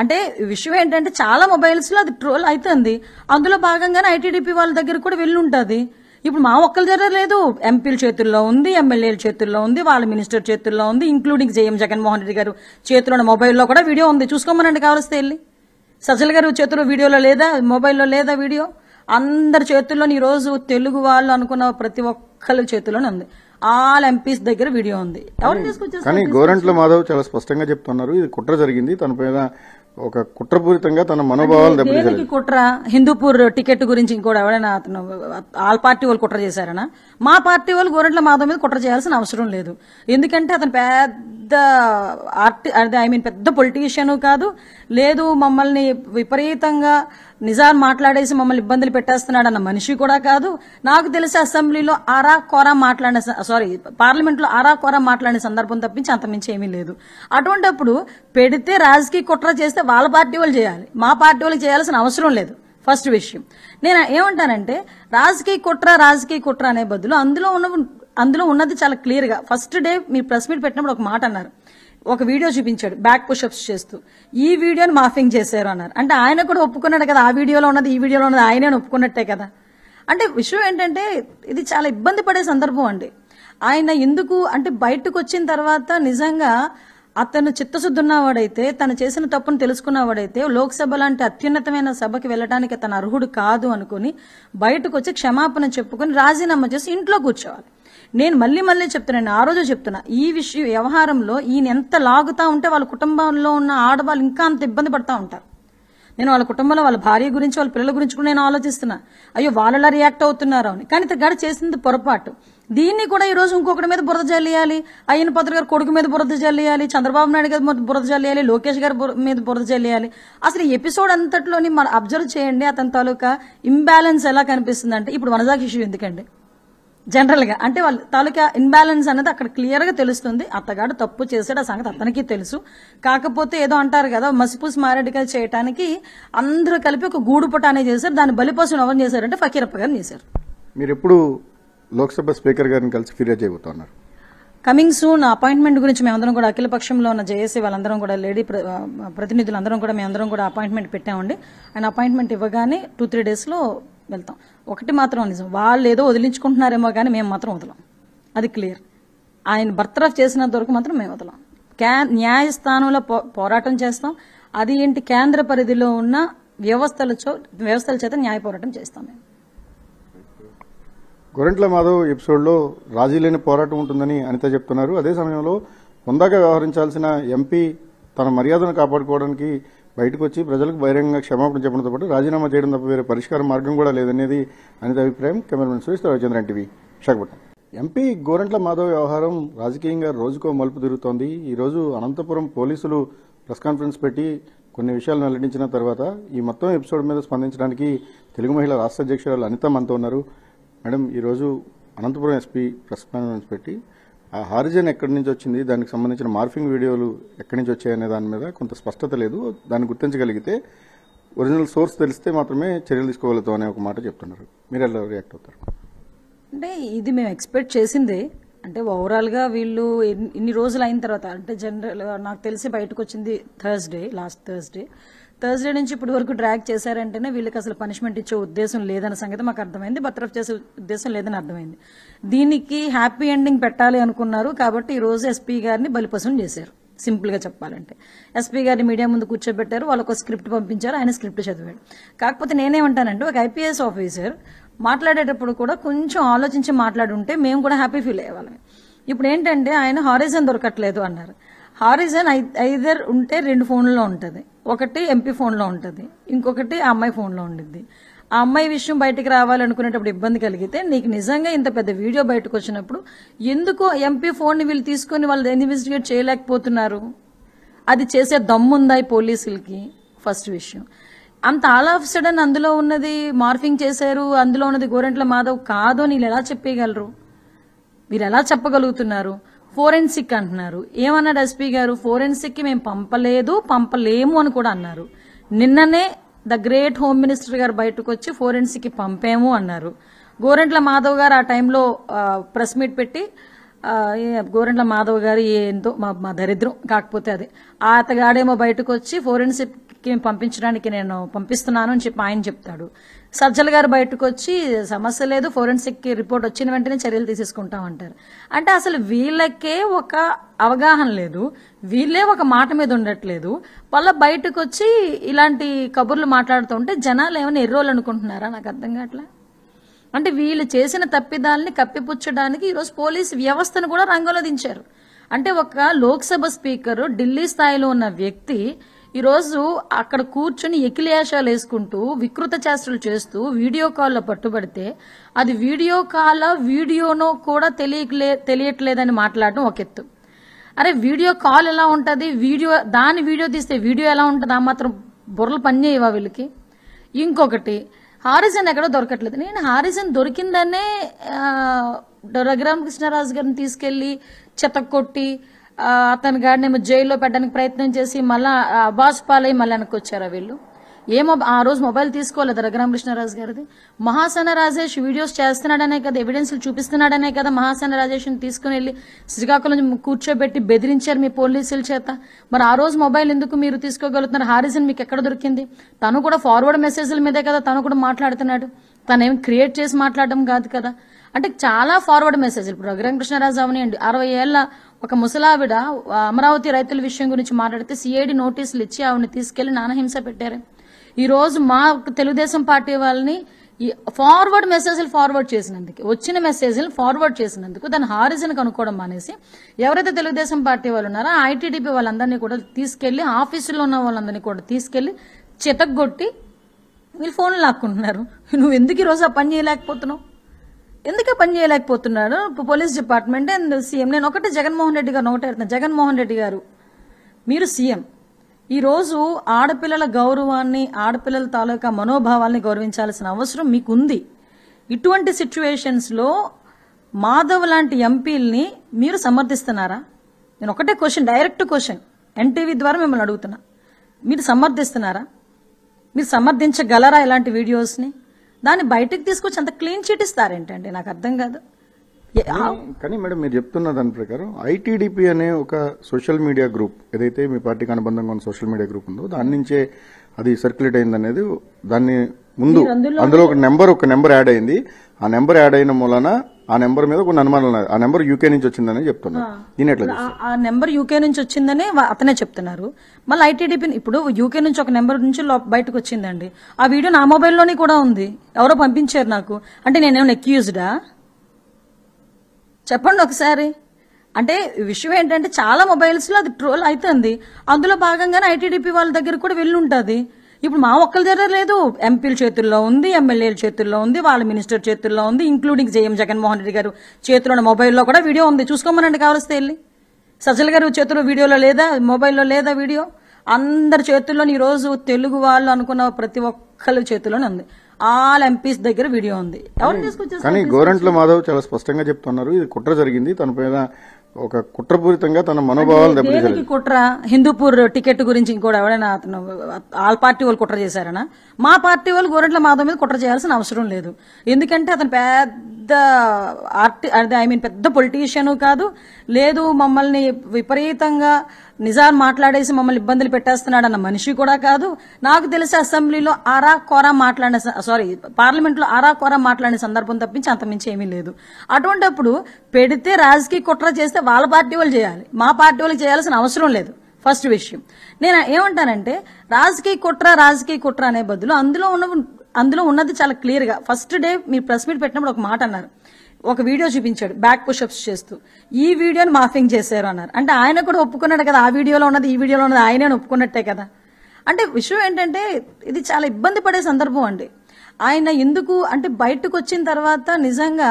అంటే విషయం ఏంటంటే చాలా మొబైల్స్లో అది ట్రోల్ అవుతుంది అందులో భాగంగానే ఐటీడీపీ వాళ్ళ దగ్గర కూడా వెళ్ళి ఉంటుంది ఇప్పుడు మా ఒక్కరి దగ్గర లేదు ఎంపీల చేతుల్లో ఉంది ఎమ్మెల్యేల చేతుల్లో ఉంది వాళ్ళ మినిస్టర్ చేతుల్లో ఉంది ఇంక్లూడింగ్ జేఎం జగన్మోహన్ రెడ్డి గారు చేతిలో మొబైల్లో కూడా వీడియో ఉంది చూసుకోమనండి కావలిస్తే వెళ్ళి సజ్జల గారు చేతిలో వీడియోలో లేదా మొబైల్లో లేదా వీడియో అందరి ఈ ఈరోజు తెలుగు వాళ్ళు అనుకున్న ప్రతి ఒక్కరి చేతిలోనే ఉంది ఆల్ ఎంపీస్ దగ్గర వీడియో ఉంది ఎవరు తీసుకొచ్చారు కానీ గోరంట్ల మాధవ్ చాలా స్పష్టంగా చెప్తున్నారు ఇది కుట్ర జరిగింది తన మీద ఒక కుట్రపూరితంగా తన మనోభావాలు దెబ్బతీసారు కుట్ర హిందూపూర్ టికెట్ గురించి ఇంకోటి ఎవరైనా అతను ఆల్ పార్టీ వాళ్ళు కుట్ర చేశారనా మా పార్టీ వాళ్ళు గోరెంట్ల మాధవ్ మీద కుట్ర చేయాల్సిన అవసరం లేదు ఎందుకంటే అతను పెద్ద ఆర్టి అదే ఐ మీన్ పెద్ద పొలిటీషియన్ కాదు లేదు మమ్మల్ని విపరీతంగా నిజాం మాట్లాడేసి మమ్మల్ని ఇబ్బందులు పెట్టేస్తున్నాడన్న మనిషి కూడా కాదు నాకు తెలిసి అసెంబ్లీలో ఆరా కోరా మాట్లాడిన సారీ పార్లమెంట్లో ఆరా కోరా మాట్లాడిన సందర్భం తప్పించి అంతమించి ఏమీ లేదు అటువంటిప్పుడు పెడితే రాజకీయ కుట్ర చేస్తే వాళ్ళ పార్టీ వాళ్ళు చేయాలి మా పార్టీ వాళ్ళు చేయాల్సిన అవసరం లేదు ఫస్ట్ విషయం నేను ఏమంటానంటే రాజకీయ కుట్ర రాజకీయ కుట్ర అనే బదులు అందులో ఉన్న అందులో ఉన్నది చాలా క్లియర్గా ఫస్ట్ డే మీరు ప్రెస్ మీట్ పెట్టినప్పుడు ఒక మాట అన్నారు ఒక వీడియో చూపించాడు బ్యాక్ పుషప్స్ చేస్తూ ఈ వీడియోని మాఫింగ్ చేశారు అన్నారు అంటే ఆయన కూడా ఒప్పుకున్నాడు కదా ఆ వీడియోలో ఉన్నది ఈ వీడియోలో ఉన్నది ఆయనే ఒప్పుకున్నట్టే కదా అంటే విషయం ఏంటంటే ఇది చాలా ఇబ్బంది పడే సందర్భం అండి ఆయన ఎందుకు అంటే బయటకు వచ్చిన తర్వాత నిజంగా అతను చిత్తశుద్ధి ఉన్నవాడైతే తను చేసిన తప్పును తెలుసుకున్నవాడైతే లోక్సభ లాంటి అత్యున్నతమైన సభకి వెళ్ళడానికి తన అర్హుడు కాదు అనుకుని బయటకు వచ్చి క్షమాపణ చెప్పుకుని రాజీనామా చేసి ఇంట్లో కూర్చోవాలి నేను మళ్ళీ మళ్ళీ చెప్తున్నాను ఆ రోజు చెప్తున్నా ఈ విషయం వ్యవహారంలో ఈయన ఎంత లాగుతా ఉంటే వాళ్ళ కుటుంబంలో ఉన్న ఆడవాళ్ళు ఇంకా అంత ఇబ్బంది పడతా ఉంటారు నేను వాళ్ళ కుటుంబంలో వాళ్ళ భార్య గురించి వాళ్ళ పిల్లల గురించి కూడా నేను ఆలోచిస్తున్నా అయ్యో వాళ్ళలా రియాక్ట్ అవుతున్నారు అని కానీ ఇతగాడు చేసింది పొరపాటు దీన్ని కూడా ఈ రోజు ఇంకొకటి మీద బురద జల్లియాలి అయ్యన పాత్ర గారు కొడుకు మీద బురద జల్లేయాలి చంద్రబాబు నాయుడు గారి బురద జల్లేయాలి లోకేష్ గారి మీద బురద జల్లేయాలి అసలు ఎపిసోడ్ అంతట్లోని మనం అబ్జర్వ్ చేయండి అతని తాలూకా ఇంబ్యాలెన్స్ ఎలా కనిపిస్తుంది అంటే ఇప్పుడు వనజాకి ఇష్యూ ఎందుకండి జనరల్గా అంటే వాళ్ళు తాలూకా ఇన్బ్యాలెన్స్ అనేది అక్కడ క్లియర్గా తెలుస్తుంది అత్తగాడు తప్పు చేశాడు ఆ సంగతి అతనికి తెలుసు కాకపోతే ఏదో అంటారు కదా మసిపూసి మారేడుకాయలు చేయడానికి అందరూ కలిపి ఒక గూడు అనేది చేశారు దాన్ని బలిపోసం ఎవరు చేశారంటే ఫకీరప్ప గారిని చేశారు మీరు ఎప్పుడు లోక్సభ స్పీకర్ గారిని కలిసి ఫిర్యాదు చేయబోతున్నారు కమింగ్ సూన్ అపాయింట్మెంట్ గురించి మేమందరం కూడా అఖిల పక్షంలో ఉన్న జేఏసీ వాళ్ళందరం కూడా లేడీ ప్రతినిధులందరం కూడా మేమందరం కూడా అపాయింట్మెంట్ పెట్టామండి ఆయన అపాయింట్మెంట్ ఇవ్వగానే టూ త్రీ డేస్లో వెళ్తాం ఒకటి మాత్రం నిజం వాళ్ళు ఏదో వదిలించుకుంటున్నారేమో కానీ మేము మాత్రం వదలం అది క్లియర్ ఆయన బర్తరఫ్ చేసినంత వరకు మాత్రం మేము వదలం క్యా న్యాయస్థానంలో పో పోరాటం చేస్తాం అది ఏంటి కేంద్ర పరిధిలో ఉన్న వ్యవస్థల వ్యవస్థల చేత న్యాయ పోరాటం చేస్తాం మేము గొరెంట్ల మాధవ్ ఎపిసోడ్లో రాజీ లేని పోరాటం ఉంటుందని అనిత చెప్తున్నారు అదే సమయంలో హుందాగా వ్యవహరించాల్సిన ఎంపీ తన మర్యాదను కాపాడుకోవడానికి బయటకు వచ్చి ప్రజలకు బహిరంగ క్షమాపణ చెప్పడంతో పాటు రాజీనామా చేయడం తప్ప వేరే పరిష్కార మార్గం కూడా లేదనేది అనిత అభిప్రాయం cameraman Suresh Ravichandran TV Visakhapatnam MP Gorantla Madhav వ్యవహారం రాజకీయంగా రోజుకో మలుపు తిరుగుతోంది ఈరోజు అనంతపురం పోలీసులు ప్రెస్ కాన్ఫరెన్స్ పెట్టి కొన్ని విషయాలు వెల్లడించిన తర్వాత ఈ మొత్తం ఎపిసోడ్ మీద స్పందించడానికి తెలుగు మహిళ రాష్ట్ర అధ్యక్షురాలు అనిత మనతో ఉన్నారు మేడం ఈరోజు అనంతపురం ఎస్పీ ప్రెస్ కాన్ఫరెన్స్ పెట్టి ఆ హారిజన్ ఎక్కడి నుంచి వచ్చింది దానికి సంబంధించిన మార్ఫింగ్ వీడియోలు ఎక్కడి నుంచి వచ్చాయనే దాని మీద కొంత స్పష్టత లేదు దాన్ని గుర్తించగలిగితే ఒరిజినల్ సోర్స్ తెలిస్తే మాత్రమే చర్యలు తీసుకోగలుగుతాం అనే ఒక మాట చెప్తున్నారు మీరు ఎలా రియాక్ట్ అవుతారు అంటే ఇది మేము ఎక్స్పెక్ట్ చేసింది అంటే ఓవరాల్గా వీళ్ళు ఇన్ని రోజులు అయిన తర్వాత అంటే జనరల్ నాకు తెలిసి బయటకు వచ్చింది థర్స్డే లాస్ట్ థర్స్డే థర్స్డే నుంచి ఇప్పటి వరకు డ్రాగ్ చేశారంటేనే వీళ్ళకి అసలు పనిష్మెంట్ ఇచ్చే ఉద్దేశం లేదన్న సంగతి మాకు అర్థమైంది బత్రఫ్ చేసే ఉద్దేశం లేదని అర్థమైంది దీనికి హ్యాపీ ఎండింగ్ పెట్టాలి అనుకున్నారు కాబట్టి ఈరోజు ఎస్పీ గారిని బలిపసం చేశారు సింపుల్గా చెప్పాలంటే ఎస్పీ గారిని మీడియా ముందు కూర్చోబెట్టారు వాళ్ళకు స్క్రిప్ట్ పంపించారు ఆయన స్క్రిప్ట్ చదివాడు కాకపోతే నేనేమంటానంటే ఒక ఐపీఎస్ ఆఫీసర్ మాట్లాడేటప్పుడు కూడా కొంచెం ఆలోచించి మాట్లాడుంటే మేము కూడా హ్యాపీ ఫీల్ అయ్యేవాళ్ళం ఇప్పుడు ఏంటంటే ఆయన హారిజన్ దొరకట్లేదు అన్నారు హారిజన్ ఐదర్ ఉంటే రెండు ఫోన్లో ఉంటుంది ఒకటి ఎంపీ ఫోన్లో ఉంటుంది ఇంకొకటి ఆ అమ్మాయి ఫోన్లో ఉండిద్ది ఆ అమ్మాయి విషయం బయటకు రావాలనుకునేటప్పుడు ఇబ్బంది కలిగితే నీకు నిజంగా ఇంత పెద్ద వీడియో బయటకు వచ్చినప్పుడు ఎందుకో ఎంపీ ఫోన్ని వీళ్ళు తీసుకొని వాళ్ళు ఇన్వెస్టిగేట్ చేయలేకపోతున్నారు అది చేసే దమ్ముందా ఈ పోలీసులకి ఫస్ట్ విషయం అంత ఆల్ ఆఫ్ సడన్ అందులో ఉన్నది మార్ఫింగ్ చేశారు అందులో ఉన్నది గోరెంట్ల మాధవ్ కాదు నీళ్ళు ఎలా చెప్పేయగలరు మీరు ఎలా చెప్పగలుగుతున్నారు ఫోరెన్సిక్ అంటున్నారు ఏమన్నాడు ఎస్పీ గారు ఫోరెన్సిక్కి మేము పంపలేదు పంపలేము అని కూడా అన్నారు నిన్ననే ద గ్రేట్ హోమ్ మినిస్టర్ గారు బయటకు వచ్చి ఫోరెన్సిక్కి పంపాము అన్నారు గోరెంట్ల మాధవ్ గారు ఆ టైంలో ప్రెస్ మీట్ పెట్టి గోరెంట్ల మాధవ్ గారు ఏందో మా మా దరిద్రం కాకపోతే అది ఆ అతగాడేమో బయటకు వచ్చి ఫోరెన్సిక్ పంపించడానికి నేను పంపిస్తున్నాను అని చెప్పి ఆయన చెప్తాడు సజ్జల గారు బయటకు వచ్చి సమస్య లేదు ఫోరెన్సిక్కి రిపోర్ట్ వచ్చిన వెంటనే చర్యలు తీసేసుకుంటామంటారు అంటారు అంటే అసలు వీళ్ళకే ఒక అవగాహన లేదు వీళ్ళే ఒక మాట మీద ఉండట్లేదు వాళ్ళ బయటకు వచ్చి ఇలాంటి కబుర్లు మాట్లాడుతుంటే జనాలు ఏమైనా ఎర్రోలు అనుకుంటున్నారా నాకు అర్థం కావట్లే అంటే వీళ్ళు చేసిన తప్పిదాలని కప్పిపుచ్చడానికి ఈరోజు పోలీసు వ్యవస్థను కూడా రంగంలో దించారు అంటే ఒక లోక్సభ స్పీకర్ ఢిల్లీ స్థాయిలో ఉన్న వ్యక్తి ఈరోజు అక్కడ కూర్చుని ఎకిలేషాలు వేసుకుంటూ వికృత చేష్టలు చేస్తూ వీడియో కాల్లో పట్టుబడితే అది వీడియో కాల్ వీడియోనో కూడా తెలియలే తెలియట్లేదని మాట్లాడటం ఒక ఎత్తు అరే వీడియో కాల్ ఎలా ఉంటుంది వీడియో దాని వీడియో తీస్తే వీడియో ఎలా ఉంటుంది ఆ మాత్రం బుర్రలు పనిచేయవా వీళ్ళకి ఇంకొకటి హారిజన్ ఎక్కడో దొరకట్లేదు నేను హారిజన్ దొరికిందనే రఘురామకృష్ణరాజు గారిని తీసుకెళ్ళి చెతక్కొట్టి అతని గారిని జైల్లో పెట్టడానికి ప్రయత్నం చేసి మళ్ళా అబ్బాస్ పాలై మళ్ళీ వెనక్కి వీళ్ళు ఏమో ఆ రోజు మొబైల్ తీసుకోలేదు రఘురామకృష్ణరాజు గారిది మహాసన రాజేష్ వీడియోస్ చేస్తున్నాడనే కదా ఎవిడెన్స్లు చూపిస్తున్నాడనే కదా మహాసన రాజేష్ని తీసుకుని వెళ్ళి శ్రీకాకుళం కూర్చోబెట్టి బెదిరించారు మీ పోలీసుల చేత మరి ఆ రోజు మొబైల్ ఎందుకు మీరు తీసుకోగలుగుతున్నారు హారిజన్ మీకు ఎక్కడ దొరికింది తను కూడా ఫార్వర్డ్ మెసేజ్ల మీదే కదా తను కూడా మాట్లాడుతున్నాడు తను ఏమి క్రియేట్ చేసి మాట్లాడడం కాదు కదా అంటే చాలా ఫార్వర్డ్ మెసేజ్ ఇప్పుడు రఘురామకృష్ణరాజు అవనియండి అరవై ఏళ్ళ ఒక ముసలావిడ అమరావతి రైతుల విషయం గురించి మాట్లాడితే సిఐడి నోటీసులు ఇచ్చి ఆవిడని తీసుకెళ్లి నానహింస పెట్టారు ఈ రోజు మా తెలుగుదేశం పార్టీ వాళ్ళని ఫార్వర్డ్ మెసేజ్లు ఫార్వర్డ్ చేసినందుకు వచ్చిన మెసేజ్లు ఫార్వర్డ్ చేసినందుకు దాని హారిజన్ కనుక్కోవడం మానేసి ఎవరైతే తెలుగుదేశం పార్టీ వాళ్ళు ఉన్నారో ఐటీడీపీ వాళ్ళందరినీ కూడా తీసుకెళ్లి ఆఫీసులో ఉన్న వాళ్ళందరినీ కూడా తీసుకెళ్లి చితగొట్టి వీళ్ళు ఫోన్లు లాక్కుంటున్నారు నువ్వు ఎందుకు ఈ రోజు ఆ పని చేయలేకపోతున్నావు ఎందుకే పని చేయలేకపోతున్నాడు పోలీస్ డిపార్ట్మెంట్ అండ్ సీఎం నేను ఒకటే జగన్మోహన్ రెడ్డి గారు ఒకటే జగన్మోహన్ రెడ్డి గారు మీరు సీఎం ఈరోజు ఆడపిల్లల గౌరవాన్ని ఆడపిల్లల తాలూకా మనోభావాల్ని గౌరవించాల్సిన అవసరం మీకుంది ఇటువంటి సిచ్యువేషన్స్లో మాధవ్ లాంటి ఎంపీల్ని మీరు సమర్థిస్తున్నారా నేను ఒకటే క్వశ్చన్ డైరెక్ట్ క్వశ్చన్ ఎన్టీవీ ద్వారా మిమ్మల్ని అడుగుతున్నా మీరు సమర్థిస్తున్నారా మీరు సమర్థించగలరా ఇలాంటి వీడియోస్ని దాన్ని బయటకు తీసుకొచ్చి అంత క్లీన్ చిట్ ఇస్తారేంటండి నాకు అర్థం కాదు కానీ మేడం మీరు చెప్తున్న దాని ప్రకారం ఐటీడీపీ అనే ఒక సోషల్ మీడియా గ్రూప్ ఏదైతే మీ పార్టీకి అనుబంధంగా ఉన్న సోషల్ మీడియా గ్రూప్ ఉందో దాని నుంచే అది సర్క్యులేట్ అయింది అనేది దాన్ని ముందు అందులో ఒక నెంబర్ ఒక నెంబర్ యాడ్ అయింది ఆ నెంబర్ యాడ్ అయిన మూలన ఆ నెంబర్ మీద కొన్ని అనుమానాలు ఆ నెంబర్ యూకే నుంచి వచ్చిందని చెప్తున్నారు దీని ఎట్లా ఆ నెంబర్ యూకే నుంచి వచ్చిందని అతనే చెప్తున్నారు మళ్ళీ ఐటీడీపీ ఇప్పుడు యూకే నుంచి ఒక నెంబర్ నుంచి బయటకు వచ్చిందండి ఆ వీడియో నా మొబైల్లోనే కూడా ఉంది ఎవరో పంపించారు నాకు అంటే ఏమైనా ఎక్యూజ్డా చెప్పండి ఒకసారి అంటే విషయం ఏంటంటే చాలా మొబైల్స్లో అది ట్రోల్ అవుతుంది అందులో భాగంగానే ఐటీడీపీ వాళ్ళ దగ్గర కూడా వెళ్ళి ఉంటుంది ఇప్పుడు మా ఒక్కరి దగ్గర లేదు ఎంపీల చేతుల్లో ఉంది ఎమ్మెల్యేల చేతుల్లో ఉంది వాళ్ళ మినిస్టర్ చేతుల్లో ఉంది ఇంక్లూడింగ్ జేఎం జగన్మోహన్ రెడ్డి గారు చేతిలో ఉన్న మొబైల్లో కూడా వీడియో ఉంది చూసుకోమనండి కావలిస్తే వెళ్ళి సజ్జల గారు చేతిలో వీడియోలో లేదా మొబైల్లో లేదా వీడియో అందరి చేతుల్లో ఈరోజు తెలుగు వాళ్ళు అనుకున్న ప్రతి ఒక్కరి చేతిలోనే ఉంది ఆల్ ఎంపీస్ దగ్గర వీడియో ఉంది ఎవరు తీసుకొచ్చారు కానీ గోరంట్ల మాధవ్ చాలా స్పష్టంగా చెప్తున్నారు ఇది కుట్ర జరిగింది తన పైన ఒక కుట్రపూరితంగా తన మనోభావాలు దెబ్బతీశారు కుట్ర హిందూపూర్ టికెట్ గురించి ఇంకోటి ఎవరైనా అతను ఆల్ పార్టీ వాళ్ళు కుట్ర చేశారనా మా పార్టీ వాళ్ళు గోరెంట్ల మాధవ్ మీద కుట్ర చేయాల్సిన అవసరం లేదు ఎందుకంటే అతను పెద్ద ఆర్టి అదే ఐ మీన్ పెద్ద పొలిటీషియన్ కాదు లేదు మమ్మల్ని విపరీతంగా నిజాన్ని మాట్లాడేసి మమ్మల్ని ఇబ్బందులు పెట్టేస్తున్నాడు అన్న మనిషి కూడా కాదు నాకు తెలిసి అసెంబ్లీలో ఆరా కోరా మాట్లాడిన సారీ పార్లమెంట్లో ఆరా కోరా మాట్లాడిన సందర్భం తప్పించి అంతమించి ఏమీ లేదు అటువంటిప్పుడు పెడితే రాజకీయ కుట్ర చేస్తే వాళ్ళ పార్టీ వాళ్ళు చేయాలి మా పార్టీ వాళ్ళకి చేయాల్సిన అవసరం లేదు ఫస్ట్ విషయం నేను ఏమంటానంటే రాజకీయ కుట్ర రాజకీయ కుట్ర అనే బదులు అందులో ఉన్న అందులో ఉన్నది చాలా క్లియర్గా ఫస్ట్ డే మీరు ప్రెస్ మీట్ పెట్టినప్పుడు ఒక మాట అన్నారు ఒక వీడియో చూపించాడు బ్యాక్ పుషప్స్ చేస్తూ ఈ వీడియోని మాఫింగ్ చేశారు అన్నారు అంటే ఆయన కూడా ఒప్పుకున్నాడు కదా ఆ వీడియోలో ఉన్నది ఈ వీడియోలో ఉన్నది ఆయనే ఒప్పుకున్నట్టే కదా అంటే విషయం ఏంటంటే ఇది చాలా ఇబ్బంది పడే సందర్భం అండి ఆయన ఎందుకు అంటే బయటకు వచ్చిన తర్వాత నిజంగా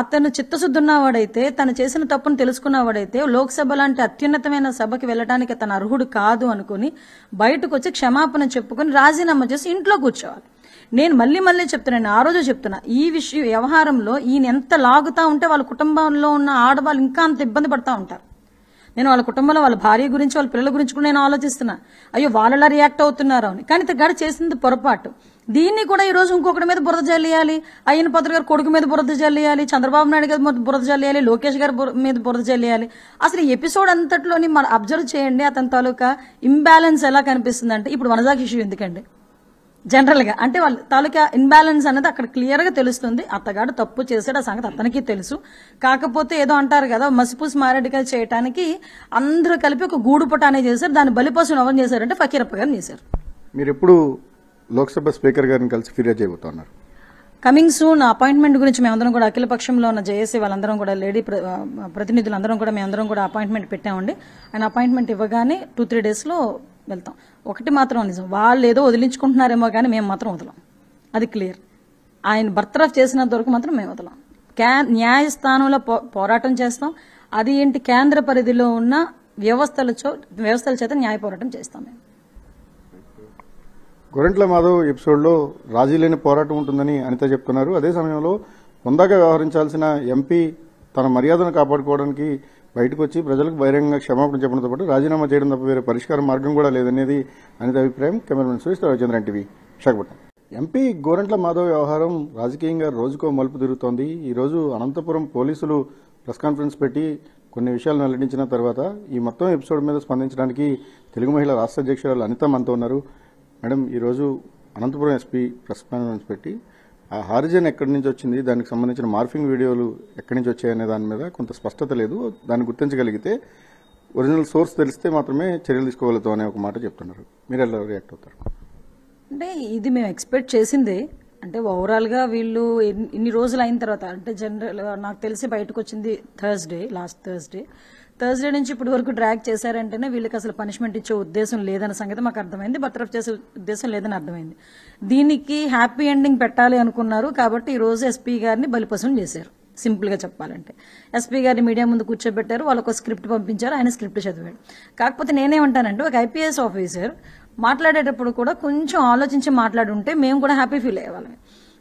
అతను చిత్తశుద్ధున్నవాడైతే తను చేసిన తప్పును తెలుసుకున్నవాడైతే లోక్సభ లాంటి అత్యున్నతమైన సభకి వెళ్ళడానికి తన అర్హుడు కాదు అనుకుని బయటకు వచ్చి క్షమాపణ చెప్పుకుని రాజీనామా చేసి ఇంట్లో కూర్చోవాలి నేను మళ్ళీ మళ్ళీ చెప్తున్నాను ఆ రోజు చెప్తున్నా ఈ విషయం వ్యవహారంలో ఈయన ఎంత లాగుతా ఉంటే వాళ్ళ కుటుంబంలో ఉన్న ఆడవాళ్ళు ఇంకా అంత ఇబ్బంది పడతా ఉంటారు నేను వాళ్ళ కుటుంబంలో వాళ్ళ భార్య గురించి వాళ్ళ పిల్లల గురించి కూడా నేను ఆలోచిస్తున్నా అయ్యో వాళ్ళలా రియాక్ట్ అవుతున్నారు అని కానీ గడ చేసింది పొరపాటు దీన్ని కూడా ఈ రోజు ఇంకొకటి మీద బురద జల్లియాలి అయ్యన పాత్ర గారు కొడుకు మీద బురద జల్లియాలి చంద్రబాబు నాయుడు గారి బురద జల్లియాలి లోకేష్ గారి మీద బురద జల్లియాలి అసలు ఈ ఎపిసోడ్ అంతట్లోని మనం అబ్జర్వ్ చేయండి అతని తాలూకా ఇంబ్యాలెన్స్ ఎలా కనిపిస్తుంది అంటే ఇప్పుడు వనజాకి ఇష్యూ ఎందుకండి జనరల్గా అంటే వాళ్ళ తాలూకా ఇన్బ్యాలెన్స్ అనేది అక్కడ క్లియర్గా తెలుస్తుంది అత్తగాడు తప్పు చేశాడు ఆ సంగతి అతనికి తెలుసు కాకపోతే ఏదో అంటారు కదా మసిపూసి మారేడుకాయలు చేయడానికి అందరూ కలిపి ఒక గూడుపటానే చేశారు దాన్ని బలిపశువుని ఎవరు చేశారంటే ఫకీరప్ప గారు చేశారు మీరు ఎప్పుడు లోక్సభ స్పీకర్ గారిని కలిసి ఫిర్యాదు చేయబోతున్నారు కమింగ్ సూన్ అపాయింట్మెంట్ గురించి మేమందరం కూడా అఖిల పక్షంలో ఉన్న జేఏసీ వాళ్ళందరం కూడా లేడీ ప్రతినిధులందరం కూడా మేమందరం కూడా అపాయింట్మెంట్ పెట్టామండి ఆయన అపాయింట్మెంట్ ఇవ్వగానే టూ త్రీ డేస్లో వెళ్తాం ఒకటి మాత్రం నిజం వాళ్ళు ఏదో వదిలించుకుంటున్నారేమో కానీ మేము మాత్రం వదలం అది క్లియర్ ఆయన బర్తరఫ్ చేసినంత వరకు మాత్రం మేము వదలం క్యా న్యాయస్థానంలో పో పోరాటం చేస్తాం అది ఏంటి కేంద్ర పరిధిలో ఉన్న వ్యవస్థల వ్యవస్థల చేత న్యాయ పోరాటం చేస్తాం మేము గొరెంట్ల మాధవ్ ఎపిసోడ్లో రాజీ లేని పోరాటం ఉంటుందని అనిత చెప్తున్నారు అదే సమయంలో హుందాగా వ్యవహరించాల్సిన ఎంపీ తన మర్యాదను కాపాడుకోవడానికి బయటకు వచ్చి ప్రజలకు బహిరంగ క్షమాపణ చెప్పడంతో పాటు రాజీనామా చేయడం తప్ప వేరే పరిష్కార మార్గం కూడా లేదనేది అనిత అభిప్రాయం cameraman Suresh Rajachandran TV Visakhapatnam MP Gorantla Madhav వ్యవహారం రాజకీయంగా రోజుకో మలుపు తిరుగుతోంది ఈరోజు అనంతపురం పోలీసులు ప్రెస్ కాన్ఫరెన్స్ పెట్టి కొన్ని విషయాలు వెల్లడించిన తర్వాత ఈ మొత్తం ఎపిసోడ్ మీద స్పందించడానికి తెలుగు మహిళా రాష్ట్ర అధ్యక్షురాలు అనిత మనతో ఉన్నారు మేడం ఈరోజు అనంతపురం ఎస్పీ ప్రెస్ కాన్ఫరెన్స్ పెట్టి ఆ హారిజన్ ఎక్కడి నుంచి వచ్చింది దానికి సంబంధించిన మార్ఫింగ్ వీడియోలు ఎక్కడి నుంచి వచ్చాయనే దాని మీద కొంత స్పష్టత లేదు దాన్ని గుర్తించగలిగితే ఒరిజినల్ సోర్స్ తెలిస్తే మాత్రమే చర్యలు తీసుకోగలుగుతాం అనే ఒక మాట చెప్తున్నారు మీరు ఎలా రియాక్ట్ అవుతారు అంటే ఇది మేము ఎక్స్పెక్ట్ చేసిందే అంటే ఓవరాల్గా వీళ్ళు ఇన్ని రోజులు అయిన తర్వాత అంటే జనరల్ నాకు తెలిసి బయటకు వచ్చింది థర్స్డే లాస్ట్ థర్స్డే థర్స్డే నుంచి ఇప్పటి వరకు డ్రాగ్ చేశారంటేనే వీళ్ళకి అసలు పనిష్మెంట్ ఇచ్చే ఉద్దేశం లేదన్న సంగతి మాకు అర్థమైంది బర్తరఫ్ చేసే ఉద్దేశం లేదని అర్థమైంది దీనికి హ్యాపీ ఎండింగ్ పెట్టాలి అనుకున్నారు కాబట్టి ఈరోజు ఎస్పీ గారిని బలిపశం చేశారు సింపుల్గా చెప్పాలంటే ఎస్పీ గారిని మీడియా ముందు కూర్చోబెట్టారు వాళ్ళకు స్క్రిప్ట్ పంపించారు ఆయన స్క్రిప్ట్ చదివాడు కాకపోతే నేనేమంటానంటే ఒక ఐపీఎస్ ఆఫీసర్ మాట్లాడేటప్పుడు కూడా కొంచెం ఆలోచించి మాట్లాడుంటే మేము కూడా హ్యాపీ ఫీల్ అయ్యేవాళ్ళం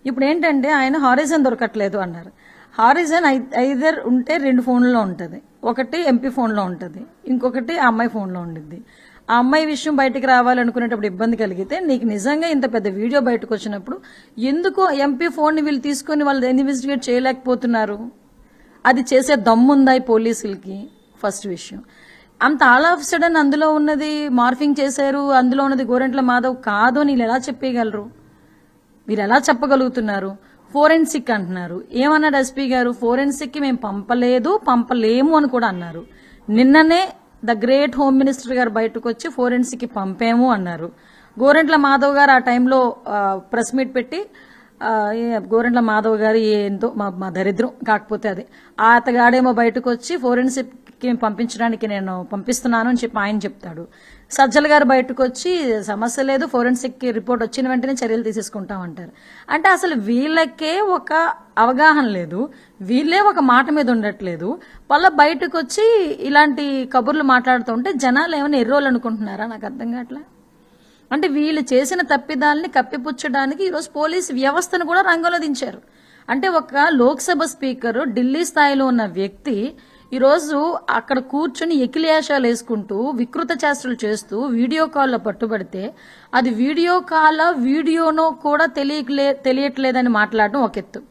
ఇప్పుడు ఏంటంటే ఆయన హారిజన్ దొరకట్లేదు అన్నారు హారిజన్ ఐదర్ ఉంటే రెండు ఫోన్లో ఉంటుంది ఒకటి ఎంపీ ఫోన్లో ఉంటుంది ఇంకొకటి ఆ అమ్మాయి ఫోన్లో ఉండిద్ది ఆ అమ్మాయి విషయం బయటకు రావాలనుకునేటప్పుడు ఇబ్బంది కలిగితే నీకు నిజంగా ఇంత పెద్ద వీడియో బయటకు వచ్చినప్పుడు ఎందుకో ఎంపీ ఫోన్ని వీళ్ళు తీసుకొని వాళ్ళు ఇన్వెస్టిగేట్ చేయలేకపోతున్నారు అది చేసే దమ్ముందా ఈ పోలీసులకి ఫస్ట్ విషయం అంత ఆల్ ఆఫ్ సడన్ అందులో ఉన్నది మార్ఫింగ్ చేశారు అందులో ఉన్నది గోరెంట్ల మాధవ్ కాదు అని ఎలా చెప్పేయగలరు మీరు ఎలా చెప్పగలుగుతున్నారు ఫోరెన్సిక్ అంటున్నారు ఏమన్నాడు ఎస్పీ గారు కి మేము పంపలేదు పంపలేము అని కూడా అన్నారు నిన్ననే ద గ్రేట్ హోమ్ మినిస్టర్ గారు బయటకు వచ్చి కి పంపాము అన్నారు గోరెంట్ల మాధవ్ గారు ఆ టైంలో ప్రెస్ మీట్ పెట్టి గోరెంట్ల మాధవ్ గారు ఏంటో మా దరిద్రం కాకపోతే అది ఆ అతగాడేమో బయటకు వచ్చి ఫోరెన్సిక్కి పంపించడానికి నేను పంపిస్తున్నాను అని చెప్పి ఆయన చెప్తాడు సజ్జల గారు బయటకు వచ్చి సమస్య లేదు ఫోరెన్సిక్ రిపోర్ట్ వచ్చిన వెంటనే చర్యలు తీసేసుకుంటామంటారు అంటే అసలు వీళ్ళకే ఒక అవగాహన లేదు వీళ్ళే ఒక మాట మీద ఉండట్లేదు వాళ్ళ బయటకు వచ్చి ఇలాంటి కబుర్లు మాట్లాడుతుంటే జనాలు ఏమైనా ఎర్రోలు అనుకుంటున్నారా నాకు అర్థం కావట్లే అంటే వీళ్ళు చేసిన తప్పిదాలని కప్పిపుచ్చడానికి ఈరోజు పోలీసు వ్యవస్థను కూడా రంగంలో దించారు అంటే ఒక లోక్సభ స్పీకర్ ఢిల్లీ స్థాయిలో ఉన్న వ్యక్తి ఈరోజు అక్కడ కూర్చుని ఎకిలేషాలు వేసుకుంటూ వికృత చేష్టలు చేస్తూ వీడియో కాల్లో పట్టుబడితే అది వీడియో కాల్ వీడియోనో కూడా తెలియలే తెలియట్లేదని మాట్లాడడం ఒక ఎత్తు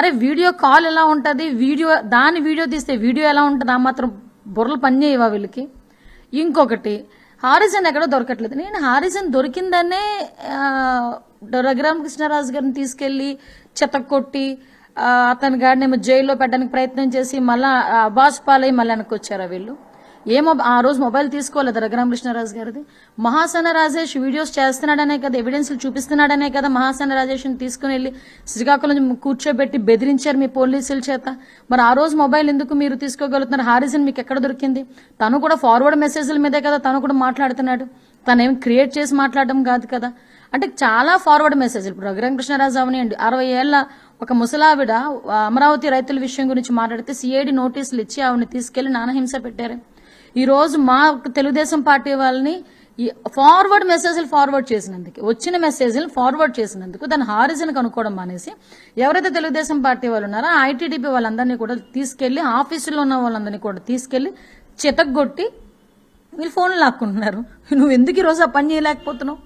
అరే వీడియో కాల్ ఎలా ఉంటుంది వీడియో దాని వీడియో తీస్తే వీడియో ఎలా ఉంటుంది ఆ మాత్రం బుర్రలు పనిచేయవా వీళ్ళకి ఇంకొకటి హారిజన్ ఎక్కడో దొరకట్లేదు నేను హారిజన్ దొరికిందనే రఘురామకృష్ణరాజు గారిని తీసుకెళ్ళి చెతకొట్టి అతని గారిని జైల్లో పెట్టడానికి ప్రయత్నం చేసి మళ్ళా అబాస్ పాలై మళ్ళీ వెనక్కి వచ్చారా వీళ్ళు ఏమో ఆ రోజు మొబైల్ తీసుకోలేదు రఘురామకృష్ణరాజు గారిది మహాసన రాజేష్ వీడియోస్ చేస్తున్నాడనే కదా ఎవిడెన్స్లు చూపిస్తున్నాడనే కదా మహాసన రాజేష్ని తీసుకుని వెళ్ళి శ్రీకాకుళం కూర్చోబెట్టి బెదిరించారు మీ పోలీసుల చేత మరి ఆ రోజు మొబైల్ ఎందుకు మీరు తీసుకోగలుగుతున్నారు హారిజన్ మీకు ఎక్కడ దొరికింది తను కూడా ఫార్వర్డ్ మెసేజ్ల మీదే కదా తను కూడా మాట్లాడుతున్నాడు తను ఏం క్రియేట్ చేసి మాట్లాడడం కాదు కదా అంటే చాలా ఫార్వర్డ్ మెసేజ్లు ఇప్పుడు రఘురామకృష్ణరాజు అవనియండి అరవై ఏళ్ళ ఒక ముసలావిడ అమరావతి రైతుల విషయం గురించి మాట్లాడితే సిఐడి నోటీసులు ఇచ్చి ఆవిడని తీసుకెళ్లి నానహింస పెట్టారు ఈ రోజు మా తెలుగుదేశం పార్టీ వాళ్ళని ఫార్వర్డ్ మెసేజ్లు ఫార్వర్డ్ చేసినందుకు వచ్చిన మెసేజ్లు ఫార్వర్డ్ చేసినందుకు దాని హారిజన్ కనుక్కోవడం మానేసి ఎవరైతే తెలుగుదేశం పార్టీ వాళ్ళు ఉన్నారో ఐటీడీపీ వాళ్ళందరినీ కూడా తీసుకెళ్లి ఆఫీసుల్లో ఉన్న వాళ్ళందరినీ కూడా తీసుకెళ్లి చితగొట్టి వీళ్ళు ఫోన్లు లాక్కుంటున్నారు నువ్వు ఎందుకు రోజు ఆ పని చేయలేకపోతున్నావు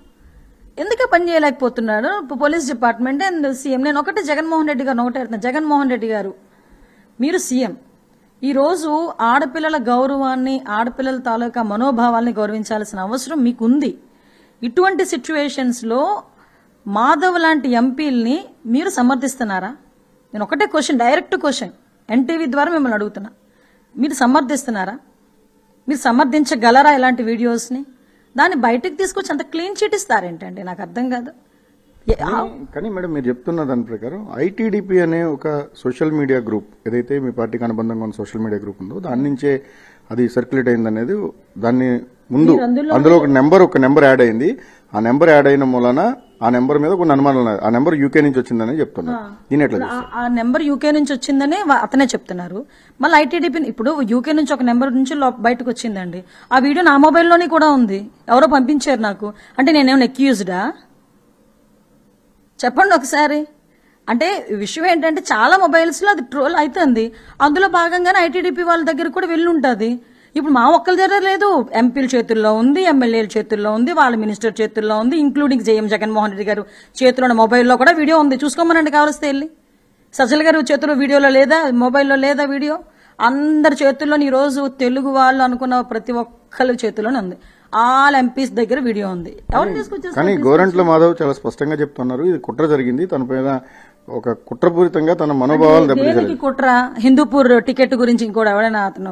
ఎందుకే పని చేయలేకపోతున్నాడు పోలీస్ డిపార్ట్మెంట్ అండ్ సీఎం నేను ఒకటే జగన్మోహన్ రెడ్డి గారు ఒకటే అడుగుతున్నా జగన్మోహన్ రెడ్డి గారు మీరు సీఎం ఈరోజు ఆడపిల్లల గౌరవాన్ని ఆడపిల్లల తాలూకా మనోభావాల్ని గౌరవించాల్సిన అవసరం మీకుంది ఇటువంటి సిచ్యువేషన్స్లో మాధవ్ లాంటి ఎంపీల్ని మీరు సమర్థిస్తున్నారా నేను ఒకటే క్వశ్చన్ డైరెక్ట్ క్వశ్చన్ ఎన్టీవీ ద్వారా మిమ్మల్ని అడుగుతున్నా మీరు సమర్థిస్తున్నారా మీరు సమర్థించగలరా ఇలాంటి వీడియోస్ని దాన్ని బయటకు తీసుకొచ్చి అంత క్లీన్ చిట్ ఇస్తారేంటండి నాకు అర్థం కాదు కానీ మేడం మీరు చెప్తున్న దాని ప్రకారం ఐటీడీపీ అనే ఒక సోషల్ మీడియా గ్రూప్ ఏదైతే మీ పార్టీకి అనుబంధంగా ఉన్న సోషల్ మీడియా గ్రూప్ ఉందో దాని నుంచే అది సర్క్యులేట్ అయింది అనేది దాన్ని ముందు అందులో ఒక నెంబర్ ఒక నెంబర్ యాడ్ అయింది ఆ నెంబర్ యాడ్ అయిన మూలన ఆ నెంబర్ మీద కొన్ని అనుమానాలు ఆ నెంబర్ యూకే నుంచి వచ్చిందని చెప్తున్నారు ఆ నెంబర్ యూకే నుంచి వచ్చిందని అతనే చెప్తున్నారు మళ్ళీ ఐటీడీపీ ఇప్పుడు యూకే నుంచి ఒక నెంబర్ నుంచి బయటకు వచ్చిందండి ఆ వీడియో నా మొబైల్లోనే కూడా ఉంది ఎవరో పంపించారు నాకు అంటే నేనేమైనా ఎక్యూజ్డా చెప్పండి ఒకసారి అంటే విషయం ఏంటంటే చాలా మొబైల్స్లో అది ట్రోల్ అవుతుంది అందులో భాగంగానే ఐటీడీపీ వాళ్ళ దగ్గర కూడా వెళ్ళి ఉంటుంది ఇప్పుడు మా ఒక్కరి దగ్గర లేదు ఎంపీల చేతుల్లో ఉంది ఎమ్మెల్యేల చేతుల్లో ఉంది వాళ్ళ మినిస్టర్ చేతుల్లో ఉంది ఇంక్లూడింగ్ జేఎం జగన్మోహన్ రెడ్డి గారు చేతుల్లో మొబైల్లో కూడా వీడియో ఉంది చూసుకోమనండి కావలిస్తే వెళ్ళి సజ్జల గారు చేతిలో వీడియోలో లేదా మొబైల్లో లేదా వీడియో అందరి చేతుల్లో ఈరోజు తెలుగు వాళ్ళు అనుకున్న ప్రతి ఒక్కరి చేతుల్లోనే ఉంది ఆల్ ఎంపీస్ దగ్గర వీడియో ఉంది ఎవరు తీసుకొచ్చారు కానీ గోరంట్ల మాధవ్ చాలా స్పష్టంగా చెప్తున్నారు ఇది కుట్ర జరిగింది తన పైన ఒక కుట్రపూరితంగా తన మనోభావాలు దెబ్బతీసారు కుట్ర హిందూపూర్ టికెట్ గురించి ఇంకోటి ఎవరైనా అతను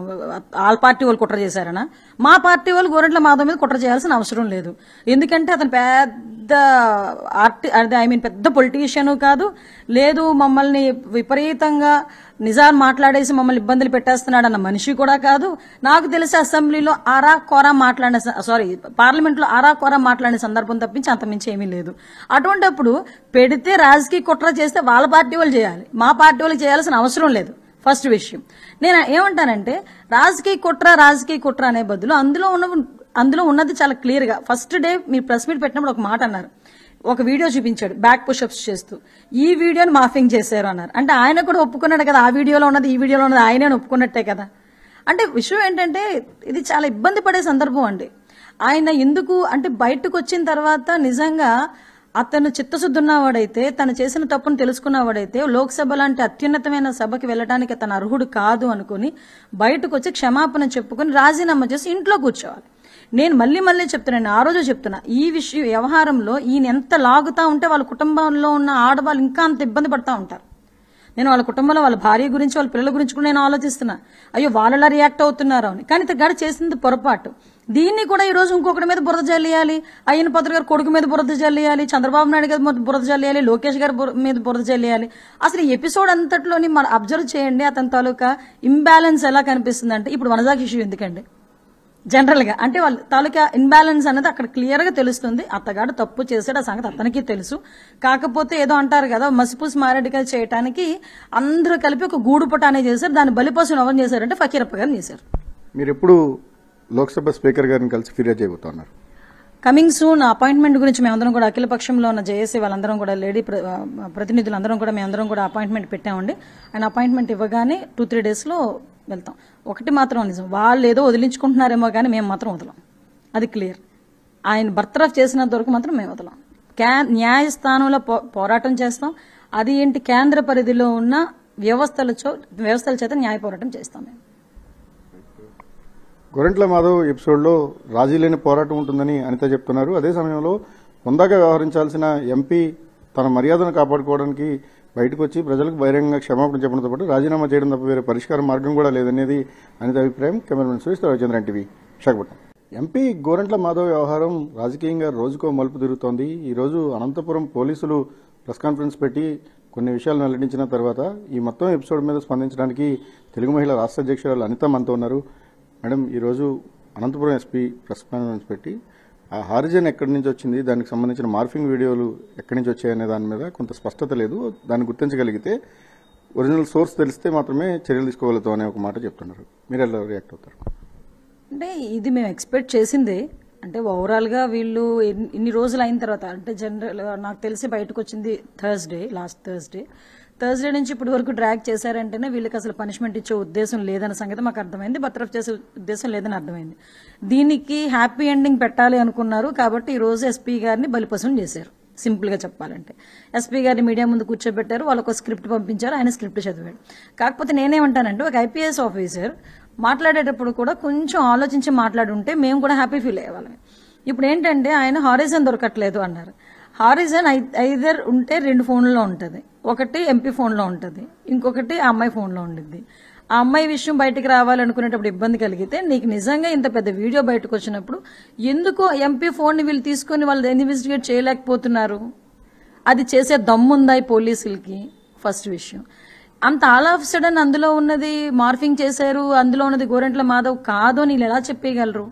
ఆల్ పార్టీ వాళ్ళు కుట్ర చేశారనా మా పార్టీ వాళ్ళు గోరంట్ల మాధవ్ మీద కుట్ర చేయాల్సిన అవసరం లేదు ఎందుకంటే అతను పెద్ద ఆర్టి ఐ మీన్ పెద్ద పొలిటీషియన్ కాదు లేదు మమ్మల్ని విపరీతంగా నిజాం మాట్లాడేసి మమ్మల్ని ఇబ్బందులు పెట్టేస్తున్నాడు అన్న మనిషి కూడా కాదు నాకు తెలిసి అసెంబ్లీలో ఆరా కోరా మాట్లాడిన సారీ పార్లమెంట్లో ఆరా కోరా మాట్లాడిన సందర్భం తప్పించి అంతమించి ఏమీ లేదు అప్పుడు పెడితే రాజకీయ కుట్ర చేస్తే వాళ్ళ పార్టీ వాళ్ళు చేయాలి మా పార్టీ వాళ్ళు చేయాల్సిన అవసరం లేదు ఫస్ట్ విషయం నేను ఏమంటానంటే రాజకీయ కుట్ర రాజకీయ కుట్ర అనే బదులు అందులో ఉన్న అందులో ఉన్నది చాలా క్లియర్గా ఫస్ట్ డే మీరు ప్రెస్ మీట్ పెట్టినప్పుడు ఒక మాట అన్నారు ఒక వీడియో చూపించాడు బ్యాక్ పుషప్స్ చేస్తూ ఈ వీడియోని మాఫింగ్ చేశారు అన్నారు అంటే ఆయన కూడా ఒప్పుకున్నాడు కదా ఆ వీడియోలో ఉన్నది ఈ వీడియోలో ఉన్నది ఆయనే ఒప్పుకున్నట్టే కదా అంటే విషయం ఏంటంటే ఇది చాలా ఇబ్బంది పడే సందర్భం అండి ఆయన ఎందుకు అంటే బయటకు వచ్చిన తర్వాత నిజంగా అతను చిత్తశుద్ధి ఉన్నవాడైతే తను చేసిన తప్పును తెలుసుకున్నవాడైతే లోక్సభ లాంటి అత్యున్నతమైన సభకి వెళ్ళడానికి అతను అర్హుడు కాదు అనుకుని బయటకు వచ్చి క్షమాపణ చెప్పుకుని రాజీనామా చేసి ఇంట్లో కూర్చోవాలి నేను మళ్ళీ మళ్ళీ చెప్తున్నాను ఆ రోజు చెప్తున్నా ఈ విషయం వ్యవహారంలో ఈయన ఎంత లాగుతా ఉంటే వాళ్ళ కుటుంబంలో ఉన్న ఆడవాళ్ళు ఇంకా అంత ఇబ్బంది పడుతూ ఉంటారు నేను వాళ్ళ కుటుంబంలో వాళ్ళ భార్య గురించి వాళ్ళ పిల్లల గురించి కూడా నేను ఆలోచిస్తున్నా అయ్యో వాళ్ళలా రియాక్ట్ అవుతున్నారు అని కానీ ఇతగాడు చేసింది పొరపాటు దీన్ని కూడా ఈ రోజు ఇంకొకటి మీద బురద జల్లేయాలి అయ్యన పాత్ర గారు కొడుకు మీద బురద జల్లేయాలి చంద్రబాబు నాయుడు గారి బురద జల్లేయాలి లోకేష్ గారి మీద బురద జల్లేయాలి అసలు ఎపిసోడ్ అంతట్లోని మనం అబ్జర్వ్ చేయండి అతని తాలూకా ఇంబ్యాలెన్స్ ఎలా కనిపిస్తుంది అంటే ఇప్పుడు వనజాకి ఇష్యూ ఎందుకండి జనరల్గా అంటే వాళ్ళు తాలూకా ఇన్బ్యాలెన్స్ అనేది అక్కడ క్లియర్గా తెలుస్తుంది అత్తగాడు తప్పు చేశాడు ఆ సంగతి అతనికి తెలుసు కాకపోతే ఏదో అంటారు కదా మసిపూసి మారేడుకాయలు చేయడానికి అందరూ కలిపి ఒక గూడుపట అనేది చేశారు దాన్ని బలిపోసం ఎవరు చేశారంటే ఫకీరప్ప గారిని చేశారు మీరు ఎప్పుడు లోక్సభ స్పీకర్ గారిని కలిసి ఫిర్యాదు చేయబోతున్నారు కమింగ్ సూన్ అపాయింట్మెంట్ గురించి మేమందరం కూడా అఖిల పక్షంలో ఉన్న జేఏసీ వాళ్ళందరం కూడా లేడీ ప్రతినిధులందరం కూడా మేమందరం కూడా అపాయింట్మెంట్ పెట్టామండి అండ్ అపాయింట్మెంట్ ఇవ్వగానే టూ త్రీ డేస్లో వెళ్తాం ఒకటి మాత్రం నిజం వాళ్ళు ఏదో వదిలించుకుంటున్నారేమో కానీ మేము మాత్రం వదలం అది క్లియర్ ఆయన బర్తరఫ్ చేసినంత వరకు మాత్రం మేము వదలం క్యా న్యాయస్థానంలో పో పోరాటం చేస్తాం అది ఏంటి కేంద్ర పరిధిలో ఉన్న వ్యవస్థలతో వ్యవస్థల చేత న్యాయ పోరాటం చేస్తాం మేము గొరెంట్ల మాధవ్ ఎపిసోడ్లో రాజీ లేని పోరాటం ఉంటుందని అనిత చెప్తున్నారు అదే సమయంలో హుందాగా వ్యవహరించాల్సిన ఎంపీ తన మర్యాదను కాపాడుకోవడానికి బయటకు వచ్చి ప్రజలకు బహిరంగంగా క్షమాపణ చెప్పడంతో పాటు రాజీనామా చేయడం తప్ప వేరే పరిష్కార మార్గం కూడా లేదనేది అనిత అభిప్రాయం cameraman Suresh Ravichandran TV Visakhapatnam MP Gorantla Madhav వ్యవహారం రాజకీయంగా రోజుకో మలుపు తిరుగుతోంది ఈరోజు అనంతపురం పోలీసులు ప్రెస్ కాన్ఫరెన్స్ పెట్టి కొన్ని విషయాలు వెల్లడించిన తర్వాత ఈ మొత్తం ఎపిసోడ్ మీద స్పందించడానికి తెలుగు మహిళా రాష్ట్ర అధ్యక్షురాలు అనిత మనతో ఉన్నారు మేడం ఈరోజు అనంతపురం ఎస్పీ ప్రెస్ కాన్ఫరెన్స్ పెట్టి ఆ హారిజన్ ఎక్కడి నుంచి వచ్చింది దానికి సంబంధించిన మార్ఫింగ్ వీడియోలు ఎక్కడి నుంచి వచ్చాయనే దాని మీద కొంత స్పష్టత లేదు దాన్ని గుర్తించగలిగితే ఒరిజినల్ సోర్స్ తెలిస్తే మాత్రమే చర్యలు తీసుకోగలుగుతాం అనే ఒక మాట చెప్తున్నారు మీరు ఎలా రియాక్ట్ అవుతారు అంటే ఇది మేము ఎక్స్పెక్ట్ చేసిందే అంటే ఓవరాల్గా వీళ్ళు ఇన్ని రోజులు అయిన తర్వాత అంటే జనరల్ నాకు తెలిసి బయటకు వచ్చింది థర్స్డే లాస్ట్ థర్స్డే థర్స్డే నుంచి ఇప్పటి వరకు ట్రాక్ చేశారంటేనే వీళ్ళకి అసలు పనిష్మెంట్ ఇచ్చే ఉద్దేశం లేదన్న సంగతి మాకు అర్థమైంది బత్రఫ్ చేసే ఉద్దేశం లేదని అర్థమైంది దీనికి హ్యాపీ ఎండింగ్ పెట్టాలి అనుకున్నారు కాబట్టి ఈ రోజు ఎస్పీ గారిని బలిపశం చేశారు సింపుల్గా చెప్పాలంటే ఎస్పీ గారిని మీడియా ముందు కూర్చోబెట్టారు వాళ్ళకు స్క్రిప్ట్ పంపించారు ఆయన స్క్రిప్ట్ చదివాడు కాకపోతే నేనేమంటానంటే ఒక ఐపీఎస్ ఆఫీసర్ మాట్లాడేటప్పుడు కూడా కొంచెం ఆలోచించి మాట్లాడుంటే మేము కూడా హ్యాపీ ఫీల్ అయ్యేవాళ్ళం ఇప్పుడు ఏంటంటే ఆయన హారిజన్ దొరకట్లేదు అన్నారు హారిజన్ ఐదర్ ఉంటే రెండు ఫోన్లలో ఉంటుంది ఒకటి ఎంపీ ఫోన్లో ఉంటుంది ఇంకొకటి ఆ అమ్మాయి ఫోన్లో ఉండిద్ది ఆ అమ్మాయి విషయం బయటికి రావాలనుకునేటప్పుడు ఇబ్బంది కలిగితే నీకు నిజంగా ఇంత పెద్ద వీడియో బయటకు వచ్చినప్పుడు ఎందుకు ఎంపీ ఫోన్ని వీళ్ళు తీసుకొని వాళ్ళు ఇన్వెస్టిగేట్ చేయలేకపోతున్నారు అది చేసే దమ్ముందా ఈ పోలీసులకి ఫస్ట్ విషయం అంత ఆల్ ఆఫ్ సడన్ అందులో ఉన్నది మార్ఫింగ్ చేశారు అందులో ఉన్నది గోరెంట్ల మాధవ్ కాదు అని ఎలా చెప్పగలరు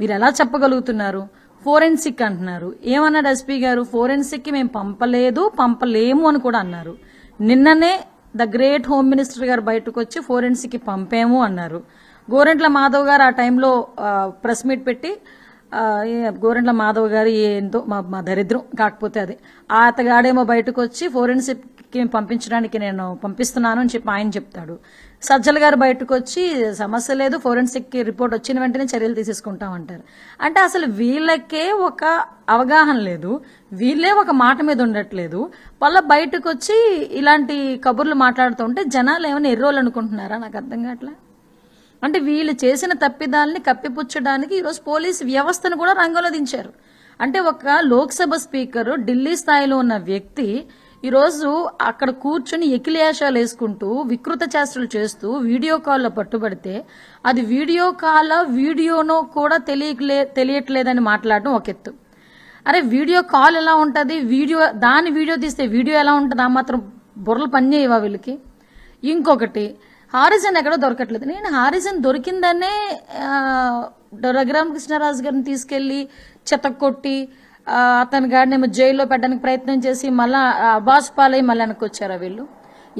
మీరు ఎలా చెప్పగలుగుతున్నారు ఫోరెన్సిక్ అంటున్నారు ఏమన్నాడు ఎస్పీ గారు ఫోరెన్సిక్కి మేము పంపలేదు పంపలేము అని కూడా అన్నారు నిన్ననే ద గ్రేట్ హోమ్ మినిస్టర్ గారు బయటకు వచ్చి ఫోరెన్సిక్కి పంపాము అన్నారు గోరెంట్ల మాధవ్ గారు ఆ టైంలో ప్రెస్ మీట్ పెట్టి గోరెంట్ల మాధవ్ గారు ఏందో మా మా దరిద్రం కాకపోతే అది ఆ అతగాడేమో బయటకు వచ్చి ఫోరెన్సిక్ పంపించడానికి నేను పంపిస్తున్నాను అని చెప్పి ఆయన చెప్తాడు సజ్జల గారు బయటకు వచ్చి సమస్య లేదు ఫోరెన్సిక్ రిపోర్ట్ వచ్చిన వెంటనే చర్యలు తీసేసుకుంటామంటారు అంటే అసలు వీళ్ళకే ఒక అవగాహన లేదు వీళ్ళే ఒక మాట మీద ఉండట్లేదు వాళ్ళ బయటకు వచ్చి ఇలాంటి కబుర్లు మాట్లాడుతూ ఉంటే జనాలు ఏమైనా ఎర్రోలు అనుకుంటున్నారా నాకు అర్థం కావట్లే అంటే వీళ్ళు చేసిన తప్పిదాలని కప్పిపుచ్చడానికి ఈరోజు పోలీస్ వ్యవస్థను కూడా రంగంలో దించారు అంటే ఒక లోక్సభ స్పీకర్ ఢిల్లీ స్థాయిలో ఉన్న వ్యక్తి ఈరోజు అక్కడ కూర్చుని ఎకిలేషాలు వేసుకుంటూ వికృత చేష్టలు చేస్తూ వీడియో కాల్లో పట్టుబడితే అది వీడియో కాల్ వీడియోనో కూడా తెలియలే తెలియట్లేదని మాట్లాడడం ఒక ఎత్తు అరే వీడియో కాల్ ఎలా ఉంటుంది వీడియో దాని వీడియో తీస్తే వీడియో ఎలా ఉంటుంది ఆ మాత్రం బుర్రలు పని చేయవా వీళ్ళకి ఇంకొకటి హారిజన్ ఎక్కడ దొరకట్లేదు నేను హారిజన్ దొరికిందనే రఘురామకృష్ణరాజు గారిని తీసుకెళ్ళి కొట్టి అతని గారిని జైల్లో పెట్టడానికి ప్రయత్నం చేసి మళ్ళా అబాస్ పాలై మళ్ళీ వెనక్కి వీళ్ళు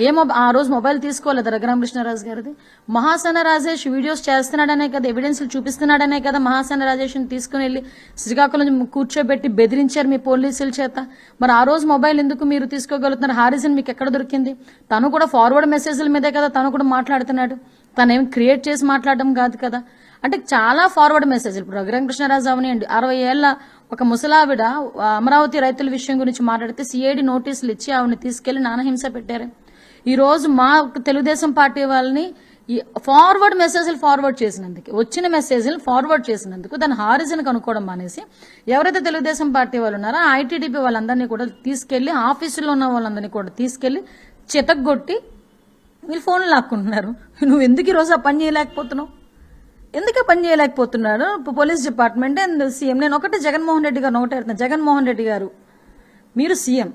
ఏమో ఆ రోజు మొబైల్ తీసుకోలేదు రఘురామకృష్ణరాజు గారిది మహాసేన రాజేష్ వీడియోస్ చేస్తున్నాడనే కదా ఎవిడెన్స్లు చూపిస్తున్నాడనే కదా మహాసేన రాజేష్ని తీసుకుని వెళ్ళి శ్రీకాకుళం కూర్చోబెట్టి బెదిరించారు మీ పోలీసుల చేత మరి ఆ రోజు మొబైల్ ఎందుకు మీరు తీసుకోగలుగుతున్నారు హారిజన్ మీకు ఎక్కడ దొరికింది తను కూడా ఫార్వర్డ్ మెసేజ్ల మీదే కదా తను కూడా మాట్లాడుతున్నాడు తనేం క్రియేట్ చేసి మాట్లాడడం కాదు కదా అంటే చాలా ఫార్వర్డ్ మెసేజ్ ఇప్పుడు రఘురం కృష్ణరాజు అవనియండి అరవై ఏళ్ళ ఒక ముసలావిడ అమరావతి రైతుల విషయం గురించి మాట్లాడితే సిఐడి నోటీసులు ఇచ్చి ఆవిడని తీసుకెళ్లి నానహింస పెట్టారు ఈ రోజు మా తెలుగుదేశం పార్టీ వాళ్ళని ఫార్వర్డ్ మెసేజ్లు ఫార్వర్డ్ చేసినందుకు వచ్చిన మెసేజ్లు ఫార్వర్డ్ చేసినందుకు దాని హారిజన్ కనుక్కోవడం మానేసి ఎవరైతే తెలుగుదేశం పార్టీ వాళ్ళు ఉన్నారో ఐటీడీపీ వాళ్ళందరినీ కూడా తీసుకెళ్లి ఆఫీసులో ఉన్న వాళ్ళందరినీ కూడా తీసుకెళ్లి చితగొట్టి వీళ్ళు ఫోన్లు లాక్కుంటున్నారు నువ్వు ఎందుకు ఈ రోజు ఆ పని చేయలేకపోతున్నావు ఎందుకే పని చేయలేకపోతున్నాడు పోలీస్ డిపార్ట్మెంట్ అండ్ సీఎం నేను ఒకటి జగన్మోహన్ రెడ్డి గారు ఒకటి జగన్ జగన్మోహన్ రెడ్డి గారు మీరు సీఎం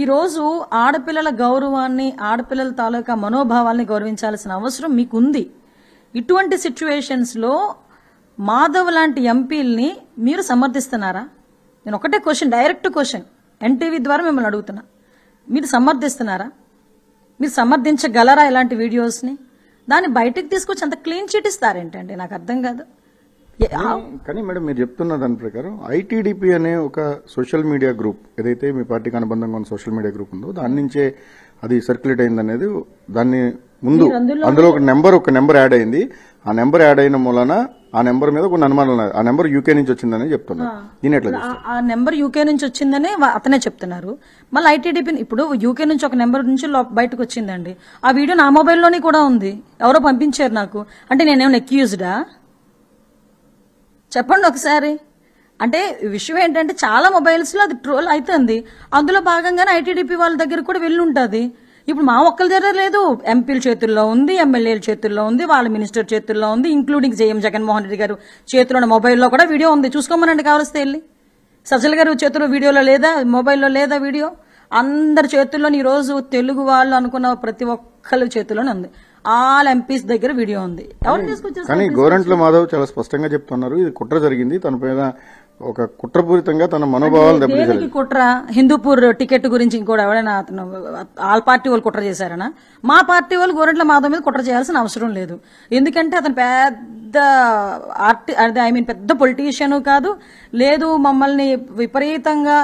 ఈరోజు ఆడపిల్లల గౌరవాన్ని ఆడపిల్లల తాలూకా మనోభావాల్ని గౌరవించాల్సిన అవసరం మీకుంది ఇటువంటి సిచ్యువేషన్స్లో మాధవ్ లాంటి ఎంపీల్ని మీరు సమర్థిస్తున్నారా నేను ఒకటే క్వశ్చన్ డైరెక్ట్ క్వశ్చన్ ఎన్టీవీ ద్వారా మిమ్మల్ని అడుగుతున్నా మీరు సమర్థిస్తున్నారా మీరు సమర్థించగలరా ఇలాంటి వీడియోస్ని దాన్ని బయటకు తీసుకొచ్చి అంత క్లీన్ చిట్ ఇస్తారేంటండి నాకు అర్థం కాదు కానీ మేడం మీరు చెప్తున్న దాని ప్రకారం ఐటీడీపీ అనే ఒక సోషల్ మీడియా గ్రూప్ ఏదైతే మీ పార్టీకి అనుబంధంగా ఉన్న సోషల్ మీడియా గ్రూప్ ఉందో దాని నుంచే అది సర్క్యులేట్ అయింది అనేది దాన్ని ముందు అందులో ఒక నెంబర్ ఒక నెంబర్ యాడ్ అయింది ఆ నెంబర్ యాడ్ అయిన మూలన ఆ నెంబర్ మీద కొన్ని అనుమానాలు ఉన్నాయి ఆ నెంబర్ యూకే నుంచి వచ్చిందని చెప్తున్నారు దీని ఎట్లా చూస్తారు ఆ నెంబర్ యూకే నుంచి వచ్చిందని అతనే చెప్తున్నారు మళ్ళీ ఐటీడీపీ ఇప్పుడు యూకే నుంచి ఒక నెంబర్ నుంచి బయటకు వచ్చిందండి ఆ వీడియో నా మొబైల్లోనే కూడా ఉంది ఎవరో పంపించారు నాకు అంటే నేనేమన్నా ఎక్యూజ్డా చెప్పండి ఒకసారి అంటే విషయం ఏంటంటే చాలా మొబైల్స్లో అది ట్రోల్ అవుతుంది అందులో భాగంగానే ఐటీడీపీ వాళ్ళ దగ్గర కూడా వెళ్ళి ఉంటుంది ఇప్పుడు మా ఒక్కరి దగ్గర లేదు ఎంపీల చేతుల్లో ఉంది ఎమ్మెల్యేల చేతుల్లో ఉంది వాళ్ళ మినిస్టర్ చేతుల్లో ఉంది ఇంక్లూడింగ్ జేఎం జగన్మోహన్ రెడ్డి గారు చేతిలో మొబైల్లో కూడా వీడియో ఉంది చూసుకోమనండి కావలిస్తే వెళ్ళి సజ్జల గారు చేతిలో వీడియోలో లేదా మొబైల్లో లేదా వీడియో అందరి చేతుల్లో ఈరోజు తెలుగు వాళ్ళు అనుకున్న ప్రతి ఒక్కరి చేతిలోనే ఉంది ఆల్ ఎంపీస్ దగ్గర వీడియో ఉంది ఎవరు తీసుకొచ్చారు కానీ గోరంట్ల మాధవ్ చాలా స్పష్టంగా చెప్తున్నారు ఇది కుట్ర జరిగింది తన పైన ఒక కుట్రపూరితంగా తన మనోభావాలు దెబ్బతీశారు కుట్ర హిందూపూర్ టికెట్ గురించి ఇంకోటి ఎవరైనా అతను ఆల్ పార్టీ వాళ్ళు కుట్ర చేశారనా మా పార్టీ వాళ్ళు గోరెంట్ల మాధవ్ మీద కుట్ర చేయాల్సిన అవసరం లేదు ఎందుకంటే అతను పెద్ద ఆర్టి ఐ మీన్ పెద్ద పొలిటీషియన్ కాదు లేదు మమ్మల్ని విపరీతంగా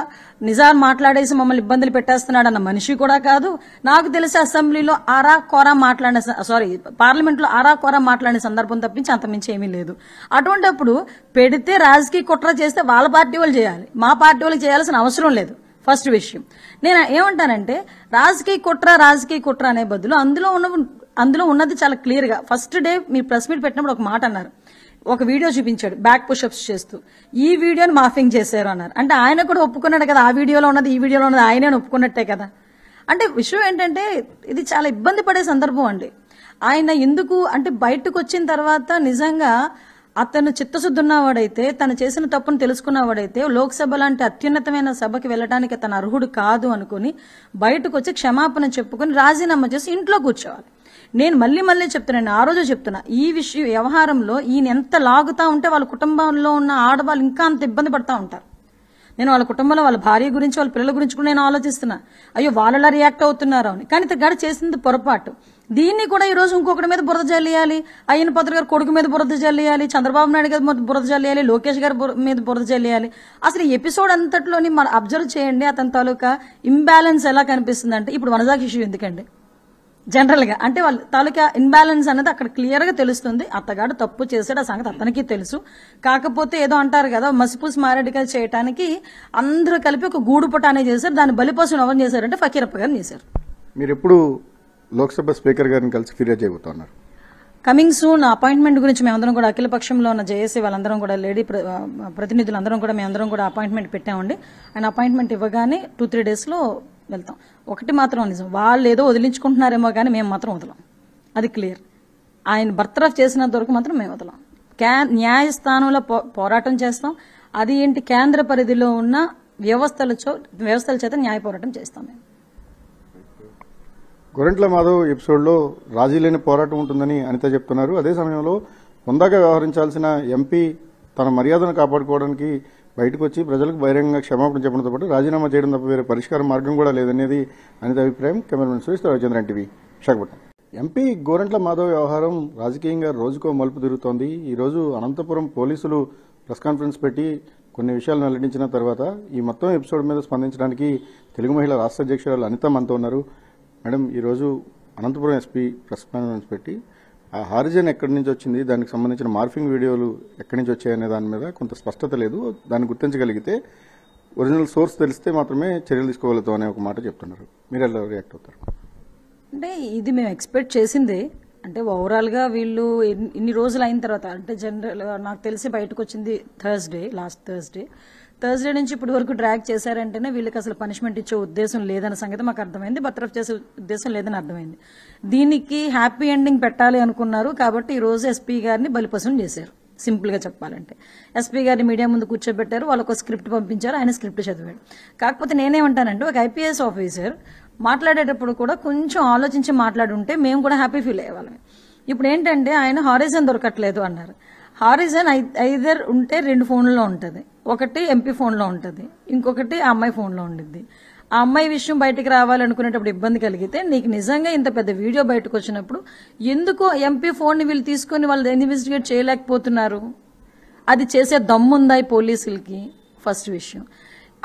నిజాం మాట్లాడేసి మమ్మల్ని ఇబ్బందులు పెట్టేస్తున్నాడు అన్న మనిషి కూడా కాదు నాకు తెలిసి అసెంబ్లీలో ఆరా కోరా మాట్లాడే సారీ పార్లమెంట్లో ఆరా కోరా మాట్లాడే సందర్భం తప్పించి అంతమించి ఏమీ లేదు అటువంటి అప్పుడు పెడితే రాజకీయ కుట్ర చేస్తే వాళ్ళ పార్టీ వాళ్ళు చేయాలి మా పార్టీ వాళ్ళకి చేయాల్సిన అవసరం లేదు ఫస్ట్ విషయం నేను ఏమంటానంటే రాజకీయ కుట్ర రాజకీయ కుట్ర అనే బదులు అందులో ఉన్న అందులో ఉన్నది చాలా క్లియర్గా ఫస్ట్ డే మీరు ప్రెస్ మీట్ పెట్టినప్పుడు ఒక మాట అన్నారు ఒక వీడియో చూపించాడు బ్యాక్ పుషప్స్ చేస్తూ ఈ వీడియోని మాఫింగ్ చేశారు అన్నారు అంటే ఆయన కూడా ఒప్పుకున్నాడు కదా ఆ వీడియోలో ఉన్నది ఈ వీడియోలో ఉన్నది ఆయనే ఒప్పుకున్నట్టే కదా అంటే విషయం ఏంటంటే ఇది చాలా ఇబ్బంది పడే సందర్భం అండి ఆయన ఎందుకు అంటే బయటకు వచ్చిన తర్వాత నిజంగా అతను చిత్తశుద్ధి ఉన్నవాడైతే తను చేసిన తప్పును తెలుసుకున్నవాడైతే లోక్సభ లాంటి అత్యున్నతమైన సభకి వెళ్ళడానికి తన అర్హుడు కాదు అనుకుని బయటకు వచ్చి క్షమాపణ చెప్పుకొని రాజీనామా చేసి ఇంట్లో కూర్చోవాలి నేను మళ్ళీ మళ్ళీ చెప్తున్నాను ఆ రోజు చెప్తున్నా ఈ విషయం వ్యవహారంలో ఈయన ఎంత లాగుతా ఉంటే వాళ్ళ కుటుంబంలో ఉన్న ఆడవాళ్ళు ఇంకా అంత ఇబ్బంది పడతా ఉంటారు నేను వాళ్ళ కుటుంబంలో వాళ్ళ భార్య గురించి వాళ్ళ పిల్లల గురించి కూడా నేను ఆలోచిస్తున్నా అయ్యో వాళ్ళలా రియాక్ట్ అవుతున్నారు అని కానీ ఇతగాడు చేసింది పొరపాటు దీన్ని కూడా ఈ రోజు ఇంకొకటి మీద బురద జల్లేయాలి అయ్యన పత్రుల గారు కొడుకు మీద బురద జల్లేయాలి చంద్రబాబు నాయుడు గారి బురద జల్లేయాలి లోకేష్ గారి మీద బురద జల్లేయాలి అసలు ఎపిసోడ్ అంతట్లోని మనం అబ్జర్వ్ చేయండి అతని తాలూకా ఇంబ్యాలెన్స్ ఎలా కనిపిస్తుంది అంటే ఇప్పుడు వనజాకి ఇష్యూ ఎందుకండి జనరల్గా అంటే వాళ్ళు తాలూకా ఇన్బ్యాలెన్స్ అనేది అక్కడ క్లియర్గా తెలుస్తుంది అత్తగాడు తప్పు చేశాడు ఆ సంగతి అతనికి తెలుసు కాకపోతే ఏదో అంటారు కదా మసిపూసి మారేడుకాయలు చేయడానికి అందరూ కలిపి ఒక గూడు అనేది చేశారు దాన్ని బలిపసును ఎవరు చేశారంటే ఫకీరప్ప గారిని చేశారు మీరు ఎప్పుడు లోక్సభ స్పీకర్ గారిని కలిసి ఫిర్యాదు చేయబోతున్నారు కమింగ్ సూన్ అపాయింట్మెంట్ గురించి మేమందరం కూడా అఖిల పక్షంలో ఉన్న జేఏసీ వాళ్ళందరం కూడా లేడీ ప్రతినిధులందరం కూడా మేమందరం కూడా అపాయింట్మెంట్ పెట్టామండి అండ్ అపాయింట్మెంట్ ఇవ్వగానే టూ త్రీ డేస్లో వెళ్తాం ఒకటి మాత్రం నిజం వాళ్ళు ఏదో వదిలించుకుంటున్నారేమో కానీ మేము మాత్రం వదలం అది క్లియర్ ఆయన బర్తరఫ్ చేసినంత వరకు మాత్రం మేము వదలం క్యా న్యాయస్థానంలో పో పోరాటం చేస్తాం అది ఏంటి కేంద్ర పరిధిలో ఉన్న వ్యవస్థల వ్యవస్థల చేత న్యాయ పోరాటం చేస్తాం మేము గొరెంట్ల మాధవ్ ఎపిసోడ్లో రాజీ లేని పోరాటం ఉంటుందని అనిత చెప్తున్నారు అదే సమయంలో హుందాగా వ్యవహరించాల్సిన ఎంపీ తన మర్యాదను కాపాడుకోవడానికి బయటకు వచ్చి ప్రజలకు బహిరంగంగా క్షమాపణ చెప్పడంతో పాటు రాజీనామా చేయడం తప్ప వేరే పరిష్కార మార్గం కూడా లేదనేది అనేది అభిప్రాయం cameraman Suresh Ravichandra TV Visakhapatnam MP Gorantla Madhav వ్యవహారం రాజకీయంగా రోజుకో మలుపు తిరుగుతోంది ఈరోజు అనంతపురం పోలీసులు ప్రెస్ కాన్ఫరెన్స్ పెట్టి కొన్ని విషయాలు వెల్లడించిన తర్వాత ఈ మొత్తం ఎపిసోడ్ మీద స్పందించడానికి తెలుగు మహిళా రాష్ట్ర అధ్యక్షురాలు అనిత మనతో ఉన్నారు మేడం ఈరోజు అనంతపురం ఎస్పీ ప్రెస్ కాన్ఫరెన్స్ పెట్టి ఆ హారిజన్ ఎక్కడి నుంచి వచ్చింది దానికి సంబంధించిన మార్ఫింగ్ వీడియోలు ఎక్కడి నుంచి వచ్చాయనే దాని మీద కొంత స్పష్టత లేదు దాన్ని గుర్తించగలిగితే ఒరిజినల్ సోర్స్ తెలిస్తే మాత్రమే చర్యలు తీసుకోగలుగుతాం అనే ఒక మాట చెప్తున్నారు మీరు ఎలా రియాక్ట్ అవుతారు అంటే ఇది మేము ఎక్స్పెక్ట్ చేసిందే అంటే ఓవరాల్గా వీళ్ళు ఇన్ని రోజులు అయిన తర్వాత అంటే జనరల్ నాకు తెలిసి బయటకు వచ్చింది థర్స్డే లాస్ట్ థర్స్డే థర్స్డే నుంచి ఇప్పటి వరకు డ్రాగ్ చేశారంటేనే వీళ్ళకి అసలు పనిష్మెంట్ ఇచ్చే ఉద్దేశం లేదన్న సంగతి మాకు అర్థమైంది బత్రఫ్ చేసే ఉద్దేశం లేదని అర్థమైంది దీనికి హ్యాపీ ఎండింగ్ పెట్టాలి అనుకున్నారు కాబట్టి ఈ రోజు ఎస్పీ గారిని బలిపసం చేశారు సింపుల్గా చెప్పాలంటే ఎస్పీ గారిని మీడియా ముందు కూర్చోబెట్టారు వాళ్ళకు స్క్రిప్ట్ పంపించారు ఆయన స్క్రిప్ట్ చదివాడు కాకపోతే నేనేమంటానంటే ఒక ఐపీఎస్ ఆఫీసర్ మాట్లాడేటప్పుడు కూడా కొంచెం ఆలోచించి మాట్లాడుంటే మేము కూడా హ్యాపీ ఫీల్ అయ్యేవాళ్ళం ఇప్పుడు ఏంటంటే ఆయన హారిజన్ దొరకట్లేదు అన్నారు హారిజన్ ఐదర్ ఉంటే రెండు ఫోన్లలో ఉంటుంది ఒకటి ఎంపీ ఫోన్లో ఉంటుంది ఇంకొకటి ఆ అమ్మాయి ఫోన్లో ఉండిద్ది ఆ అమ్మాయి విషయం బయటకు రావాలనుకునేటప్పుడు ఇబ్బంది కలిగితే నీకు నిజంగా ఇంత పెద్ద వీడియో బయటకు వచ్చినప్పుడు ఎందుకు ఎంపీ ఫోన్ని వీళ్ళు తీసుకొని వాళ్ళు ఇన్వెస్టిగేట్ చేయలేకపోతున్నారు అది చేసే దమ్ముందా ఈ పోలీసులకి ఫస్ట్ విషయం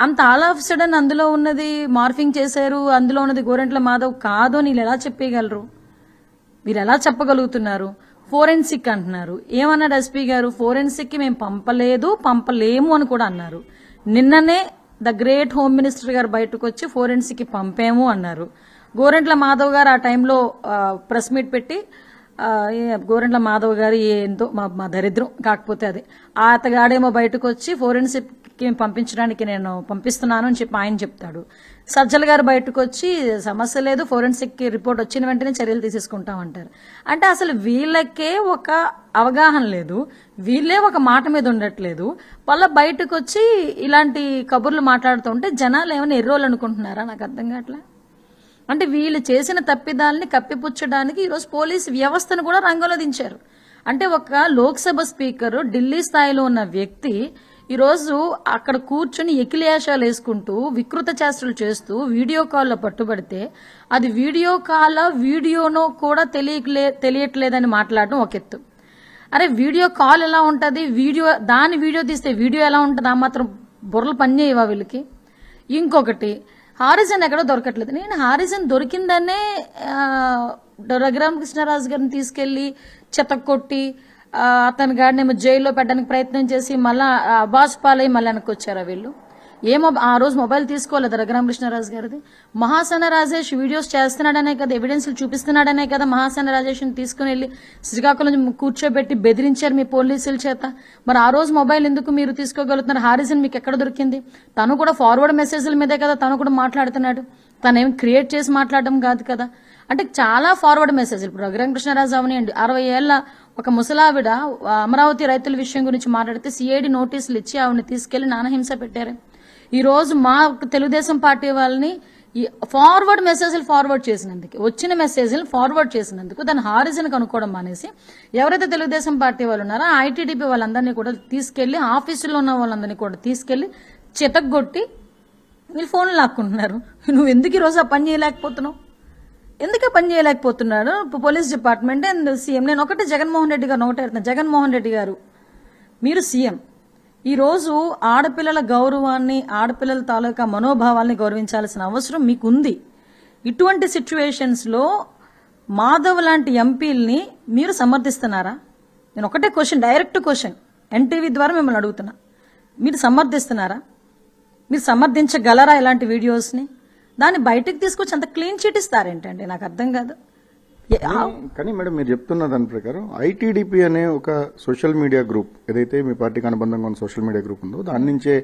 అంత ఆల్ ఆఫ్ సడన్ అందులో ఉన్నది మార్ఫింగ్ చేశారు అందులో ఉన్నది గోరెంట్ల మాధవ్ కాదో నీళ్ళు ఎలా చెప్పగలరు మీరు ఎలా చెప్పగలుగుతున్నారు ఫోరెన్సిక్ అంటున్నారు ఏమన్నాడు ఎస్పీ గారు ఫోరెన్సిక్కి మేము పంపలేదు పంపలేము అని కూడా అన్నారు నిన్ననే ద గ్రేట్ హోమ్ మినిస్టర్ గారు బయటకు వచ్చి ఫోరెన్సిక్కి పంపాము అన్నారు గోరెంట్ల మాధవ్ గారు ఆ టైంలో ప్రెస్ మీట్ పెట్టి గోరెంట్ల మాధవ్ గారు ఏంటో మా మా దరిద్రం కాకపోతే అది అతగాడేమో బయటకు వచ్చి ఫోరెన్సిక్కి పంపించడానికి నేను పంపిస్తున్నాను అని చెప్పి ఆయన చెప్తాడు సర్జల్ గారు బయటకు వచ్చి సమస్య లేదు ఫోరెన్సిక్ రిపోర్ట్ వచ్చిన వెంటనే చర్యలు తీసేసుకుంటామంటారు అంటే అసలు వీళ్ళకే ఒక అవగాహన లేదు వీళ్ళే ఒక మాట మీద ఉండట్లేదు వాళ్ళ బయటకు వచ్చి ఇలాంటి కబుర్లు మాట్లాడుతుంటే జనాలు ఏమైనా ఎర్రోలు అనుకుంటున్నారా నాకు అర్థం కావట్లే అంటే వీళ్ళు చేసిన తప్పిదాలని కప్పిపుచ్చడానికి ఈరోజు పోలీస్ వ్యవస్థను కూడా రంగంలో దించారు అంటే ఒక లోక్సభ స్పీకర్ ఢిల్లీ స్థాయిలో ఉన్న వ్యక్తి ఈరోజు అక్కడ కూర్చొని ఎకిలేషాలు వేసుకుంటూ వికృత చేష్టలు చేస్తూ వీడియో కాల్లో పట్టుబడితే అది వీడియో కాల్ వీడియోనో కూడా తెలియలే తెలియట్లేదని మాట్లాడడం ఒక ఎత్తు అరే వీడియో కాల్ ఎలా ఉంటుంది వీడియో దాని వీడియో తీస్తే వీడియో ఎలా ఉంటుంది ఆ మాత్రం బుర్రలు పనిచేయవా వీళ్ళకి ఇంకొకటి హారిజన్ ఎక్కడ దొరకట్లేదు నేను హారిజన్ దొరికిందనే రఘురామకృష్ణరాజు గారిని తీసుకెళ్ళి చెతకొట్టి అతని గాడినేమో జైల్లో పెట్టడానికి ప్రయత్నం చేసి మళ్ళా అబాస్ పాలై మళ్ళీ వెనక్కి వచ్చారా వీళ్ళు ఏమో ఆ రోజు మొబైల్ తీసుకోలేదు రఘురామకృష్ణరాజు గారిది మహాసన రాజేష్ వీడియోస్ చేస్తున్నాడనే కదా ఎవిడెన్స్లు చూపిస్తున్నాడనే కదా మహాసన రాజేష్ని తీసుకుని వెళ్ళి శ్రీకాకుళం కూర్చోబెట్టి బెదిరించారు మీ పోలీసుల చేత మరి ఆ రోజు మొబైల్ ఎందుకు మీరు తీసుకోగలుగుతున్నారు హారిజన్ మీకు ఎక్కడ దొరికింది తను కూడా ఫార్వర్డ్ మెసేజ్ల మీదే కదా తను కూడా మాట్లాడుతున్నాడు తనేం క్రియేట్ చేసి మాట్లాడడం కాదు కదా అంటే చాలా ఫార్వర్డ్ మెసేజ్ ఇప్పుడు రఘురామకృష్ణరాజు అవనీయండి అరవై ఏళ్ళ ఒక ముసలావిడ అమరావతి రైతుల విషయం గురించి మాట్లాడితే సిఐడి నోటీసులు ఇచ్చి ఆవిడని తీసుకెళ్లి నానహింస పెట్టారు ఈ రోజు మా తెలుగుదేశం పార్టీ వాళ్ళని ఈ ఫార్వర్డ్ మెసేజ్లు ఫార్వర్డ్ చేసినందుకు వచ్చిన మెసేజ్లు ఫార్వర్డ్ చేసినందుకు దాని హారిజన్ కనుక్కోవడం మానేసి ఎవరైతే తెలుగుదేశం పార్టీ వాళ్ళు ఉన్నారో ఐటీడీపీ వాళ్ళందరినీ కూడా తీసుకెళ్లి ఆఫీసులో ఉన్న వాళ్ళందరినీ కూడా తీసుకెళ్లి చితగ్గొట్టి వీళ్ళు ఫోన్లు లాక్కుంటున్నారు నువ్వు ఎందుకు రోజు ఆ పని చేయలేకపోతున్నావు ఎందుకే పని చేయలేకపోతున్నాడు పోలీస్ డిపార్ట్మెంట్ అండ్ సీఎం నేను ఒకటి జగన్మోహన్ రెడ్డి గారు ఒకటేడుతున్నా జగన్మోహన్ రెడ్డి గారు మీరు సీఎం ఈరోజు ఆడపిల్లల గౌరవాన్ని ఆడపిల్లల తాలూకా మనోభావాల్ని గౌరవించాల్సిన అవసరం మీకుంది ఇటువంటి లో మాధవ్ లాంటి ఎంపీల్ని మీరు సమర్థిస్తున్నారా నేను ఒకటే క్వశ్చన్ డైరెక్ట్ క్వశ్చన్ ఎన్టీవీ ద్వారా మిమ్మల్ని అడుగుతున్నా మీరు సమర్థిస్తున్నారా మీరు సమర్థించగలరా ఇలాంటి వీడియోస్ని దాన్ని బయటకు తీసుకొచ్చి అంత క్లీన్ చిట్ ఇస్తారేంటండి నాకు అర్థం కాదు కానీ మేడం మీరు చెప్తున్న దాని ప్రకారం ఐటీడీపీ అనే ఒక సోషల్ మీడియా గ్రూప్ ఏదైతే మీ పార్టీకి అనుబంధంగా ఉన్న సోషల్ మీడియా గ్రూప్ ఉందో దాని నుంచే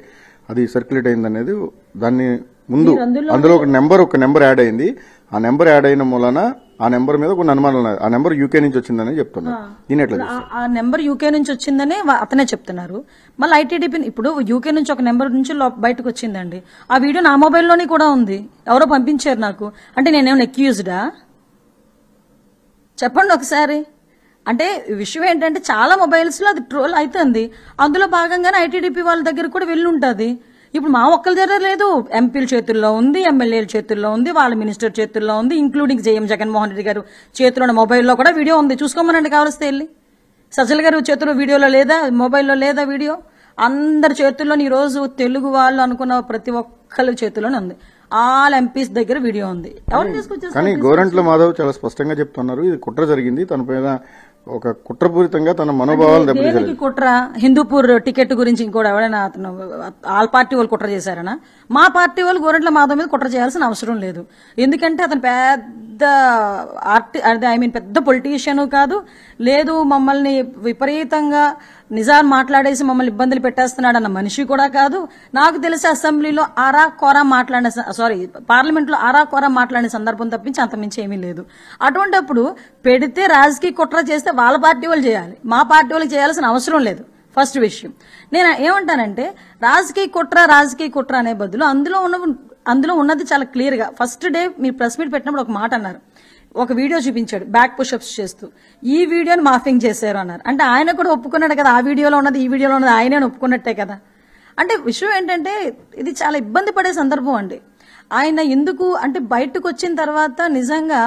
అది సర్క్యులేట్ అయింది అనేది దాన్ని ముందు అందులో ఒక నెంబర్ ఒక నెంబర్ యాడ్ అయింది ఆ నెంబర్ యాడ్ అయిన మూలన ఆ నెంబర్ మీద కొన్ని అనుమానాలు ఉన్నాయి ఆ నెంబర్ యూకే నుంచి వచ్చిందని చెప్తున్నారు ఎట్లా ఆ నెంబర్ యూకే నుంచి వచ్చిందని అతనే చెప్తున్నారు మళ్ళీ ఐటీడీపీ ఇప్పుడు యూకే నుంచి ఒక నెంబర్ నుంచి బయటకు వచ్చిందండి ఆ వీడియో నా మొబైల్లోనే కూడా ఉంది ఎవరో పంపించారు నాకు అంటే నేనేమన్నా ఎక్యూజ్డా చెప్పండి ఒకసారి అంటే విషయం ఏంటంటే చాలా మొబైల్స్లో అది ట్రోల్ అవుతుంది అందులో భాగంగానే ఐటీడీపీ వాళ్ళ దగ్గర కూడా వెళ్ళి ఉంటుంది ఇప్పుడు మా ఒక్కల దగ్గర లేదు ఎంపీల చేతుల్లో ఉంది ఎమ్మెల్యేల చేతుల్లో ఉంది వాళ్ళ మినిస్టర్ చేతుల్లో ఉంది ఇంక్లూడింగ్ జగన్ జగన్మోహన్ రెడ్డి గారు చేతిలో మొబైల్లో కూడా వీడియో ఉంది చూసుకోమనండి కావలిస్తే వెళ్ళి సజ్జల గారు చేతిలో వీడియోలో లేదా మొబైల్లో లేదా వీడియో అందరి చేతుల్లో ఈరోజు తెలుగు వాళ్ళు అనుకున్న ప్రతి ఒక్కరి చేతిలోనే ఉంది ఆల్ ఎంపీస్ దగ్గర వీడియో ఉంది ఎవరు తీసుకొచ్చారు కానీ గోరంట్ల మాధవ్ చాలా స్పష్టంగా చెప్తున్నారు ఇది కుట్ర జరిగింది తన మీద ఒక కుట్రపూరితంగా తన మనోభావాలు దెబ్బతీశారు కుట్ర హిందూపూర్ టికెట్ గురించి ఇంకోటి ఎవరైనా అతను ఆల్ పార్టీ వాళ్ళు కుట్ర చేశారనా మా పార్టీ వాళ్ళు గోరెంట్ల మాధవ్ మీద కుట్ర చేయాల్సిన అవసరం లేదు ఎందుకంటే అతను పెద్ద ఆర్టి అదే ఐ మీన్ పెద్ద పొలిటీషియన్ కాదు లేదు మమ్మల్ని విపరీతంగా నిజాం మాట్లాడేసి మమ్మల్ని ఇబ్బందులు పెట్టేస్తున్నాడన్న మనిషి కూడా కాదు నాకు తెలిసి అసెంబ్లీలో ఆరా కొర మాట్లాడిన సారీ పార్లమెంట్లో ఆరా కొర మాట్లాడిన సందర్భం తప్పించి అంతమించి ఏమీ లేదు అటువంటిప్పుడు పెడితే రాజకీయ కుట్ర చేస్తే వాళ్ళ పార్టీ వాళ్ళు చేయాలి మా పార్టీ వాళ్ళు చేయాల్సిన అవసరం లేదు ఫస్ట్ విషయం నేను ఏమంటానంటే రాజకీయ కుట్ర రాజకీయ కుట్ర అనే బదులు అందులో ఉన్న అందులో ఉన్నది చాలా క్లియర్గా ఫస్ట్ డే మీరు ప్రెస్ మీట్ పెట్టినప్పుడు ఒక మాట అన్నారు ఒక వీడియో చూపించాడు బ్యాక్ పుషప్స్ చేస్తూ ఈ వీడియోని మాఫింగ్ చేశారు అన్నారు అంటే ఆయన కూడా ఒప్పుకున్నాడు కదా ఆ వీడియోలో ఉన్నది ఈ వీడియోలో ఉన్నది ఆయనే ఒప్పుకున్నట్టే కదా అంటే విషయం ఏంటంటే ఇది చాలా ఇబ్బంది పడే సందర్భం అండి ఆయన ఎందుకు అంటే బయటకు వచ్చిన తర్వాత నిజంగా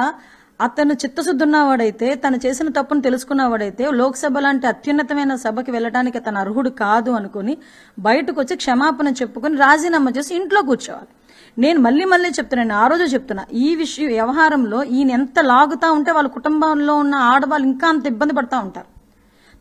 అతను చిత్తశుద్ధి ఉన్నవాడైతే తను చేసిన తప్పును తెలుసుకున్నవాడైతే లోక్సభ లాంటి అత్యున్నతమైన సభకి వెళ్ళడానికి తన అర్హుడు కాదు అనుకుని బయటకు వచ్చి క్షమాపణ చెప్పుకుని రాజీనామా చేసి ఇంట్లో కూర్చోవాలి నేను మళ్ళీ మళ్ళీ చెప్తున్నాను ఆ రోజు చెప్తున్నా ఈ విషయం వ్యవహారంలో ఈయన ఎంత లాగుతా ఉంటే వాళ్ళ కుటుంబంలో ఉన్న ఆడవాళ్ళు ఇంకా అంత ఇబ్బంది పడతా ఉంటారు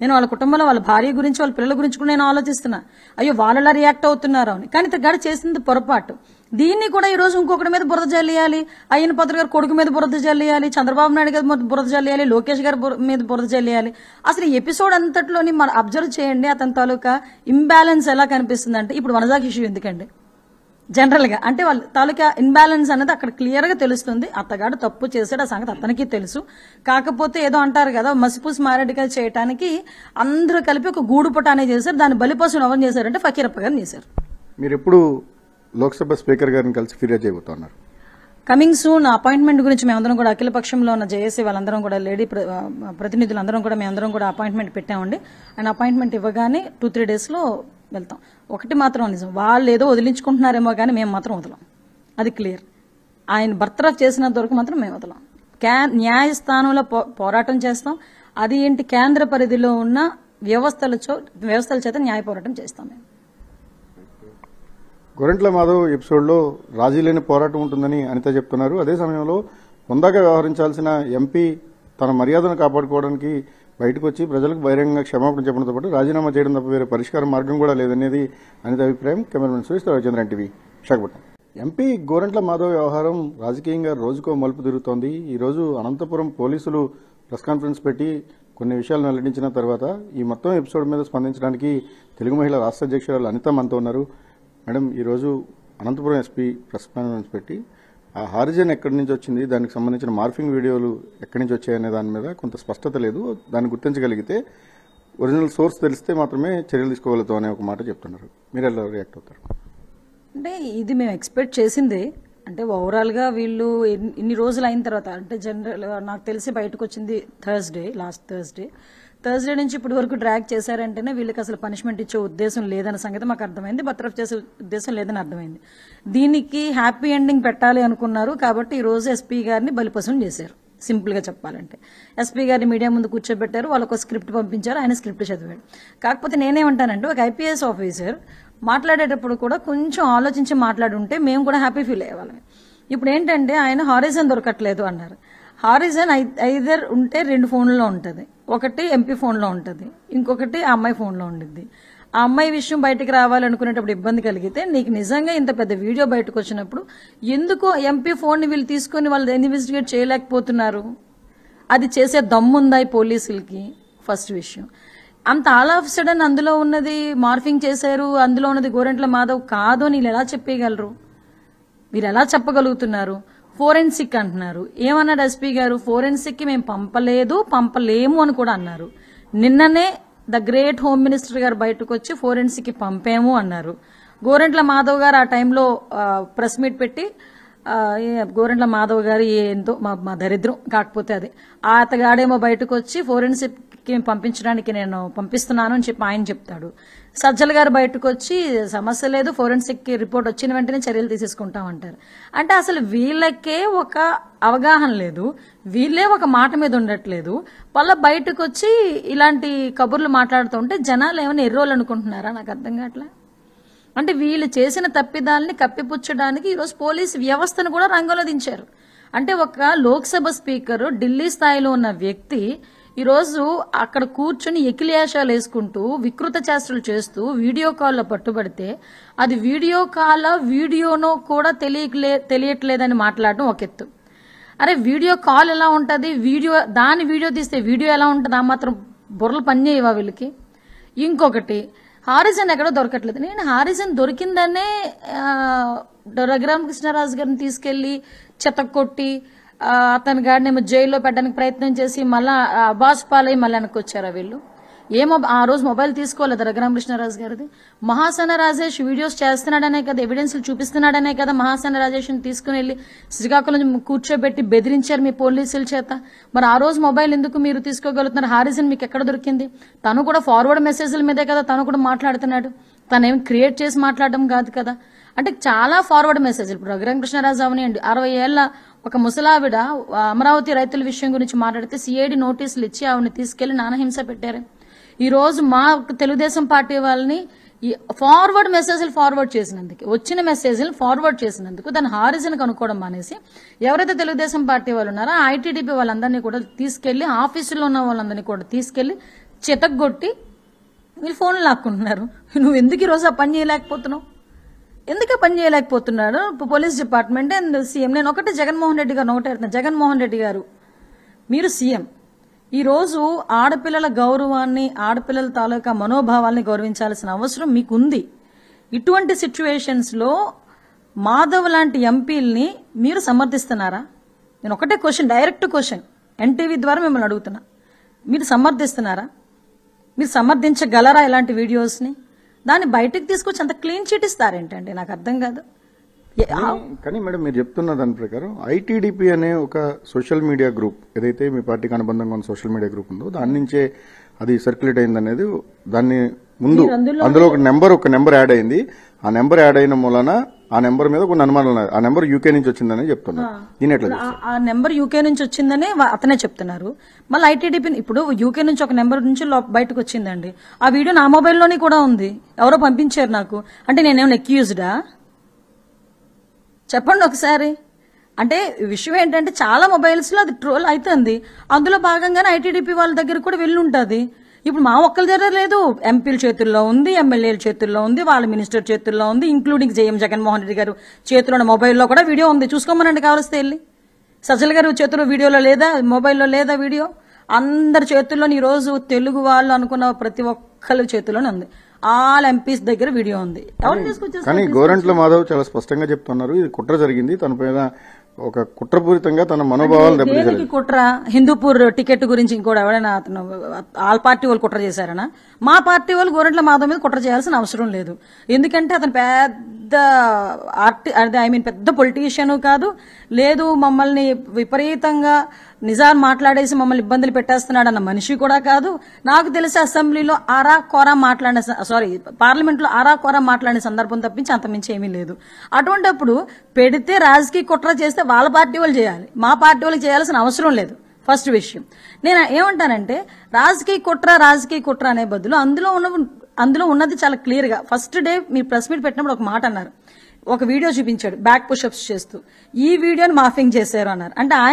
నేను వాళ్ళ కుటుంబంలో వాళ్ళ భార్య గురించి వాళ్ళ పిల్లల గురించి కూడా నేను ఆలోచిస్తున్నా అయ్యో వాళ్ళలా రియాక్ట్ అవుతున్నారు అని కానీ గడ చేసింది పొరపాటు దీన్ని కూడా ఈ రోజు ఇంకొకటి మీద బురద జల్లేయాలి అయ్యన పాత్ర గారు కొడుకు మీద బురద జల్లేయాలి చంద్రబాబు నాయుడు గారి బురద జల్లేయాలి లోకేష్ గారి మీద బురద జల్లేయాలి అసలు ఈ ఎపిసోడ్ అంతట్లోని మనం అబ్జర్వ్ చేయండి అతని తాలూకా ఇంబ్యాలెన్స్ ఎలా కనిపిస్తుందంటే ఇప్పుడు వనజాకి ఇష్యూ ఎందుకండి జనరల్గా అంటే వాళ్ళు తాలూకా ఇన్బ్యాలెన్స్ అనేది అక్కడ క్లియర్గా తెలుస్తుంది అత్తగాడు తప్పు చేశాడు ఆ సంగతి అతనికి తెలుసు కాకపోతే ఏదో అంటారు కదా మసిపూసి మారేడుకాయ చేయడానికి అందరూ కలిపి ఒక గూడు పుటానే చేశారు దాన్ని బలిపశువుని ఎవరు చేశారంటే ఫకీరప్ప గారిని చేశారు మీరు ఎప్పుడు లోక్సభ స్పీకర్ గారిని కలిసి ఫిర్యాదు చేయబోతున్నారు కమింగ్ సూన్ అపాయింట్మెంట్ గురించి మేమందరం కూడా అఖిల పక్షంలో ఉన్న జేఏసీ వాళ్ళందరం కూడా లేడీ ప్రతినిధులందరం కూడా మేమందరం కూడా అపాయింట్మెంట్ పెట్టామండి అండ్ అపాయింట్మెంట్ ఇవ్వగానే టూ త్రీ డేస్లో వెళ్తాం ఒకటి మాత్రం నిజం వాళ్ళు ఏదో వదిలించుకుంటున్నారేమో కానీ మేము మాత్రం వదలం అది క్లియర్ ఆయన బర్తరఫ్ చేసినంత వరకు మాత్రం మేము వదలం క్యా న్యాయస్థానంలో పోరాటం చేస్తాం అది ఏంటి కేంద్ర పరిధిలో ఉన్న వ్యవస్థల వ్యవస్థల చేత న్యాయ పోరాటం చేస్తాం మేము గొరెంట్ల మాధవ్ ఎపిసోడ్లో రాజీ లేని పోరాటం ఉంటుందని అనిత చెప్తున్నారు అదే సమయంలో హుందాగా వ్యవహరించాల్సిన ఎంపీ తన మర్యాదను కాపాడుకోవడానికి బయటకు వచ్చి ప్రజలకు బహిరంగ క్షమాపణ చెప్పడంతో పాటు రాజీనామా చేయడం తప్ప వేరే పరిష్కార మార్గం కూడా లేదనేది అనేది అభిప్రాయం cameraman Suresh Rajendra TV Visakhapatnam MP Gorantla Madhav వ్యవహారం రాజకీయంగా రోజుకో మలుపు తిరుగుతోంది ఈరోజు అనంతపురం పోలీసులు ప్రెస్ కాన్ఫరెన్స్ పెట్టి కొన్ని విషయాలు వెల్లడించిన తర్వాత ఈ మొత్తం ఎపిసోడ్ మీద స్పందించడానికి తెలుగు మహిళ రాష్ట్ర అధ్యక్షురాలు అనిత మనతో ఉన్నారు మేడం ఈరోజు అనంతపురం ఎస్పీ ప్రెస్ కాన్ఫరెన్స్ పెట్టి ఆ హారిజన్ ఎక్కడి నుంచి వచ్చింది దానికి సంబంధించిన మార్ఫింగ్ వీడియోలు ఎక్కడి నుంచి వచ్చాయనే దాని మీద కొంత స్పష్టత లేదు దాన్ని గుర్తించగలిగితే ఒరిజినల్ సోర్స్ తెలిస్తే మాత్రమే చర్యలు తీసుకోగలుగుతాం అనే ఒక మాట చెప్తున్నారు మీరు ఎలా రియాక్ట్ అవుతారు అంటే ఇది మేము ఎక్స్పెక్ట్ చేసిందే అంటే ఓవరాల్గా వీళ్ళు ఇన్ని రోజులు అయిన తర్వాత అంటే జనరల్ నాకు తెలిసి బయటకు వచ్చింది థర్స్డే లాస్ట్ థర్స్డే థర్స్డే నుంచి ఇప్పటి వరకు డ్రాక్ చేశారంటేనే వీళ్ళకి అసలు పనిష్మెంట్ ఇచ్చే ఉద్దేశం లేదన్న సంగతి మాకు అర్థమైంది బత్రఫ్ చేసే ఉద్దేశం లేదని అర్థమైంది దీనికి హ్యాపీ ఎండింగ్ పెట్టాలి అనుకున్నారు కాబట్టి ఈరోజు ఎస్పీ గారిని బలిపసం చేశారు సింపుల్గా చెప్పాలంటే ఎస్పీ గారిని మీడియా ముందు కూర్చోబెట్టారు వాళ్ళకు స్క్రిప్ట్ పంపించారు ఆయన స్క్రిప్ట్ చదివాడు కాకపోతే నేనేమంటానంటే ఒక ఐపీఎస్ ఆఫీసర్ మాట్లాడేటప్పుడు కూడా కొంచెం ఆలోచించి మాట్లాడుంటే మేము కూడా హ్యాపీ ఫీల్ అయ్యేవాళ్ళం ఇప్పుడు ఏంటంటే ఆయన హారిజన్ దొరకట్లేదు అన్నారు హారిజన్ ఐదర్ ఉంటే రెండు ఫోన్లలో ఉంటుంది ఒకటి ఎంపీ ఫోన్లో ఉంటుంది ఇంకొకటి ఆ అమ్మాయి ఫోన్లో ఉండిద్ది ఆ అమ్మాయి విషయం బయటకు రావాలనుకునేటప్పుడు ఇబ్బంది కలిగితే నీకు నిజంగా ఇంత పెద్ద వీడియో బయటకు వచ్చినప్పుడు ఎందుకు ఎంపీ ఫోన్ని వీళ్ళు తీసుకొని వాళ్ళు ఇన్వెస్టిగేట్ చేయలేకపోతున్నారు అది చేసే దమ్ముందా ఈ పోలీసులకి ఫస్ట్ విషయం అంత ఆల్ ఆఫ్ సడన్ అందులో ఉన్నది మార్ఫింగ్ చేశారు అందులో ఉన్నది గోరెంట్ల మాధవ్ కాదు వీళ్ళు ఎలా చెప్పేయగలరు మీరు ఎలా చెప్పగలుగుతున్నారు ఫోరెన్సిక్ అంటున్నారు ఏమన్నాడు ఎస్పీ గారు ఫోరెన్సిక్కి మేము పంపలేదు పంపలేము అని కూడా అన్నారు నిన్ననే ద గ్రేట్ హోమ్ మినిస్టర్ గారు బయటకు వచ్చి ఫోరెన్సిక్కి పంపాము అన్నారు గోరెంట్ల మాధవ్ గారు ఆ టైంలో ప్రెస్ మీట్ పెట్టి గోరెంట్ల మాధవ్ గారు ఏందో మా మా దరిద్రం కాకపోతే అది అతగాడేమో బయటకు వచ్చి ఫోరెన్సిక్ కి పంపించడానికి నేను పంపిస్తున్నాను అని చెప్పి ఆయన చెప్తాడు సజ్జల గారు బయటకు వచ్చి సమస్య లేదు ఫోరెన్సిక్ రిపోర్ట్ వచ్చిన వెంటనే చర్యలు తీసేసుకుంటామంటారు అంటే అసలు వీళ్ళకే ఒక అవగాహన లేదు వీళ్ళే ఒక మాట మీద ఉండట్లేదు వాళ్ళ బయటకు వచ్చి ఇలాంటి కబుర్లు మాట్లాడుతుంటే జనాలు ఏమైనా ఎర్రోళ్ళు అనుకుంటున్నారా నాకు అర్థం కావట్లే అంటే వీళ్ళు చేసిన తప్పిదాలని కప్పిపుచ్చడానికి ఈరోజు పోలీస్ వ్యవస్థను కూడా రంగంలో దించారు అంటే ఒక లోక్సభ స్పీకర్ ఢిల్లీ స్థాయిలో ఉన్న వ్యక్తి ఈరోజు అక్కడ కూర్చుని ఎకిలేషాలు వేసుకుంటూ వికృత చేష్టలు చేస్తూ వీడియో కాల్లో పట్టుబడితే అది వీడియో కాల్ వీడియోనో కూడా తెలియలే తెలియట్లేదని మాట్లాడడం ఒక ఎత్తు అరే వీడియో కాల్ ఎలా ఉంటుంది వీడియో దాని వీడియో తీస్తే వీడియో ఎలా ఉంటుంది ఆ మాత్రం బుర్రలు పనిచేయవా వీళ్ళకి ఇంకొకటి హారిజన్ ఎక్కడ దొరకట్లేదు నేను హారిజన్ దొరికిందనే రఘురామకృష్ణరాజు గారిని తీసుకెళ్ళి చెత్త కొట్టి అతని గారిని జైల్లో పెట్టడానికి ప్రయత్నం చేసి మళ్ళా అబ్బాస్ పాలై మళ్ళీ వెనక్కి వచ్చారా వీళ్ళు ఏమో ఆ రోజు మొబైల్ తీసుకోలేదు రఘురామకృష్ణరాజు గారిది మహాసన రాజేష్ వీడియోస్ చేస్తున్నాడనే కదా ఎవిడెన్స్లు చూపిస్తున్నాడనే కదా మహాసన రాజేష్ని తీసుకుని వెళ్ళి శ్రీకాకుళం కూర్చోబెట్టి బెదిరించారు మీ పోలీసుల చేత మరి ఆ రోజు మొబైల్ ఎందుకు మీరు తీసుకోగలుగుతున్నారు హారిసన్ మీకు ఎక్కడ దొరికింది తను కూడా ఫార్వర్డ్ మెసేజ్ల మీదే కదా తను కూడా మాట్లాడుతున్నాడు తనేం క్రియేట్ చేసి మాట్లాడడం కాదు కదా అంటే చాలా ఫార్వర్డ్ మెసేజ్ ఇప్పుడు రఘురామకృష్ణరాజు అవనియండి అరవై ఏళ్ళ ఒక ముసలావిడ అమరావతి రైతుల విషయం గురించి మాట్లాడితే సిఐడి నోటీసులు ఇచ్చి ఆవిడని తీసుకెళ్లి నానహింస పెట్టారు ఈ రోజు మా తెలుగుదేశం పార్టీ వాళ్ళని ఫార్వర్డ్ మెసేజ్లు ఫార్వర్డ్ చేసినందుకు వచ్చిన మెసేజ్లు ఫార్వర్డ్ చేసినందుకు దాని హారిజన్ కనుక్కోవడం మానేసి ఎవరైతే తెలుగుదేశం పార్టీ వాళ్ళు ఉన్నారో ఐటీడీపీ వాళ్ళందరినీ కూడా తీసుకెళ్లి ఆఫీసులో ఉన్న వాళ్ళందరినీ కూడా తీసుకెళ్లి చితగ్గొట్టి వీళ్ళు ఫోన్లు లాక్కుంటున్నారు నువ్వు ఎందుకు ఈ రోజు ఆ పని చేయలేకపోతున్నావు ఎందుకే పని చేయలేకపోతున్నాడు పోలీస్ డిపార్ట్మెంట్ అండ్ సీఎం నేను ఒకటే జగన్మోహన్ రెడ్డి గారు ఒకటే జగన్మోహన్ రెడ్డి గారు మీరు సీఎం ఈరోజు ఆడపిల్లల గౌరవాన్ని ఆడపిల్లల తాలూకా మనోభావాల్ని గౌరవించాల్సిన అవసరం మీకుంది ఇటువంటి సిచ్యువేషన్స్లో మాధవ్ లాంటి ఎంపీల్ని మీరు సమర్థిస్తున్నారా నేను ఒకటే క్వశ్చన్ డైరెక్ట్ క్వశ్చన్ ఎన్టీవీ ద్వారా మిమ్మల్ని అడుగుతున్నా మీరు సమర్థిస్తున్నారా మీరు సమర్థించగలరా ఇలాంటి వీడియోస్ని దాన్ని బయటకు తీసుకొచ్చి అంత క్లీన్ చిట్ ఇస్తారేంటండి నాకు అర్థం కాదు కానీ మేడం మీరు చెప్తున్న దాని ప్రకారం ఐటీడీపీ అనే ఒక సోషల్ మీడియా గ్రూప్ ఏదైతే మీ పార్టీకి అనుబంధంగా ఉన్న సోషల్ మీడియా గ్రూప్ ఉందో దాని నుంచే అది సర్క్యులేట్ అయింది అనేది దాన్ని ముందు అందులో ఒక నెంబర్ ఒక నెంబర్ యాడ్ అయింది ఆ నెంబర్ యాడ్ అయిన మూలన ఆ నెంబర్ మీద కొన్ని అనుమానాలు ఉన్నాయి ఆ నెంబర్ యూకే నుంచి వచ్చిందని చెప్తున్నారు ఆ నెంబర్ యూకే నుంచి వచ్చిందని అతనే చెప్తున్నారు మళ్ళీ ఐటీడీపీ ఇప్పుడు యూకే నుంచి ఒక నెంబర్ నుంచి బయటకు వచ్చిందండి ఆ వీడియో నా మొబైల్లోనే కూడా ఉంది ఎవరో పంపించారు నాకు అంటే నేనేమైనా ఎక్యూజ్డా చెప్పండి ఒకసారి అంటే విషయం ఏంటంటే చాలా మొబైల్స్లో అది ట్రోల్ అవుతుంది అందులో భాగంగానే ఐటీడీపీ వాళ్ళ దగ్గర కూడా వెళ్ళి ఉంటుంది ఇప్పుడు మా ఒక్కరి దగ్గర లేదు ఎంపీల చేతుల్లో ఉంది ఎమ్మెల్యేల చేతుల్లో ఉంది వాళ్ళ మినిస్టర్ చేతుల్లో ఉంది ఇంక్లూడింగ్ జేఎం జగన్మోహన్ రెడ్డి గారు చేతిలో మొబైల్లో కూడా వీడియో ఉంది చూసుకోమనండి కావలిస్తే వెళ్ళి సజ్జల గారు చేతిలో వీడియోలో లేదా మొబైల్లో లేదా వీడియో అందరి చేతుల్లో ఈరోజు తెలుగు వాళ్ళు అనుకున్న ప్రతి ఒక్కరి చేతిలోనే ఉంది ఆల్ ఎంపీస్ దగ్గర వీడియో ఉంది కానీ గోరంట్ల మాధవ్ చాలా స్పష్టంగా చెప్తున్నారు ఇది కుట్ర జరిగింది తన పైన ఒక కుట్రపూరితంగా తన మనోభావాలు కుట్ర హిందూపూర్ టికెట్ గురించి ఇంకోటి ఎవరైనా అతను ఆల్ పార్టీ వాళ్ళు కుట్ర చేశారనా మా పార్టీ వాళ్ళు గోరెంట్ల మాధవ్ మీద కుట్ర చేయాల్సిన అవసరం లేదు ఎందుకంటే అతను పెద్ద ఆర్టి అదే ఐ మీన్ పెద్ద పొలిటీషియన్ కాదు లేదు మమ్మల్ని విపరీతంగా నిజాం మాట్లాడేసి మమ్మల్ని ఇబ్బందులు పెట్టేస్తున్నాడు అన్న మనిషి కూడా కాదు నాకు తెలిసి అసెంబ్లీలో ఆరా కోరా మాట్లాడిన సారీ పార్లమెంట్లో ఆరా కోరా మాట్లాడిన సందర్భం తప్పించి అంతమించి ఏమీ లేదు అటువంటిప్పుడు పెడితే రాజకీయ కుట్ర చేస్తే వాళ్ళ పార్టీ వాళ్ళు చేయాలి మా పార్టీ వాళ్ళు చేయాల్సిన అవసరం లేదు ఫస్ట్ విషయం నేను ఏమంటానంటే రాజకీయ కుట్ర రాజకీయ కుట్ర అనే బదులు అందులో ఉన్న అందులో ఉన్నది చాలా క్లియర్గా ఫస్ట్ డే మీరు ప్రెస్ మీట్ పెట్టినప్పుడు ఒక మాట అన్నారు ఒక వీడియో చూపించాడు బ్యాక్ పుషప్స్ చేస్తూ ఈ వీడియోని మాఫింగ్ చేశారు అన్నారు అంటే ఆయన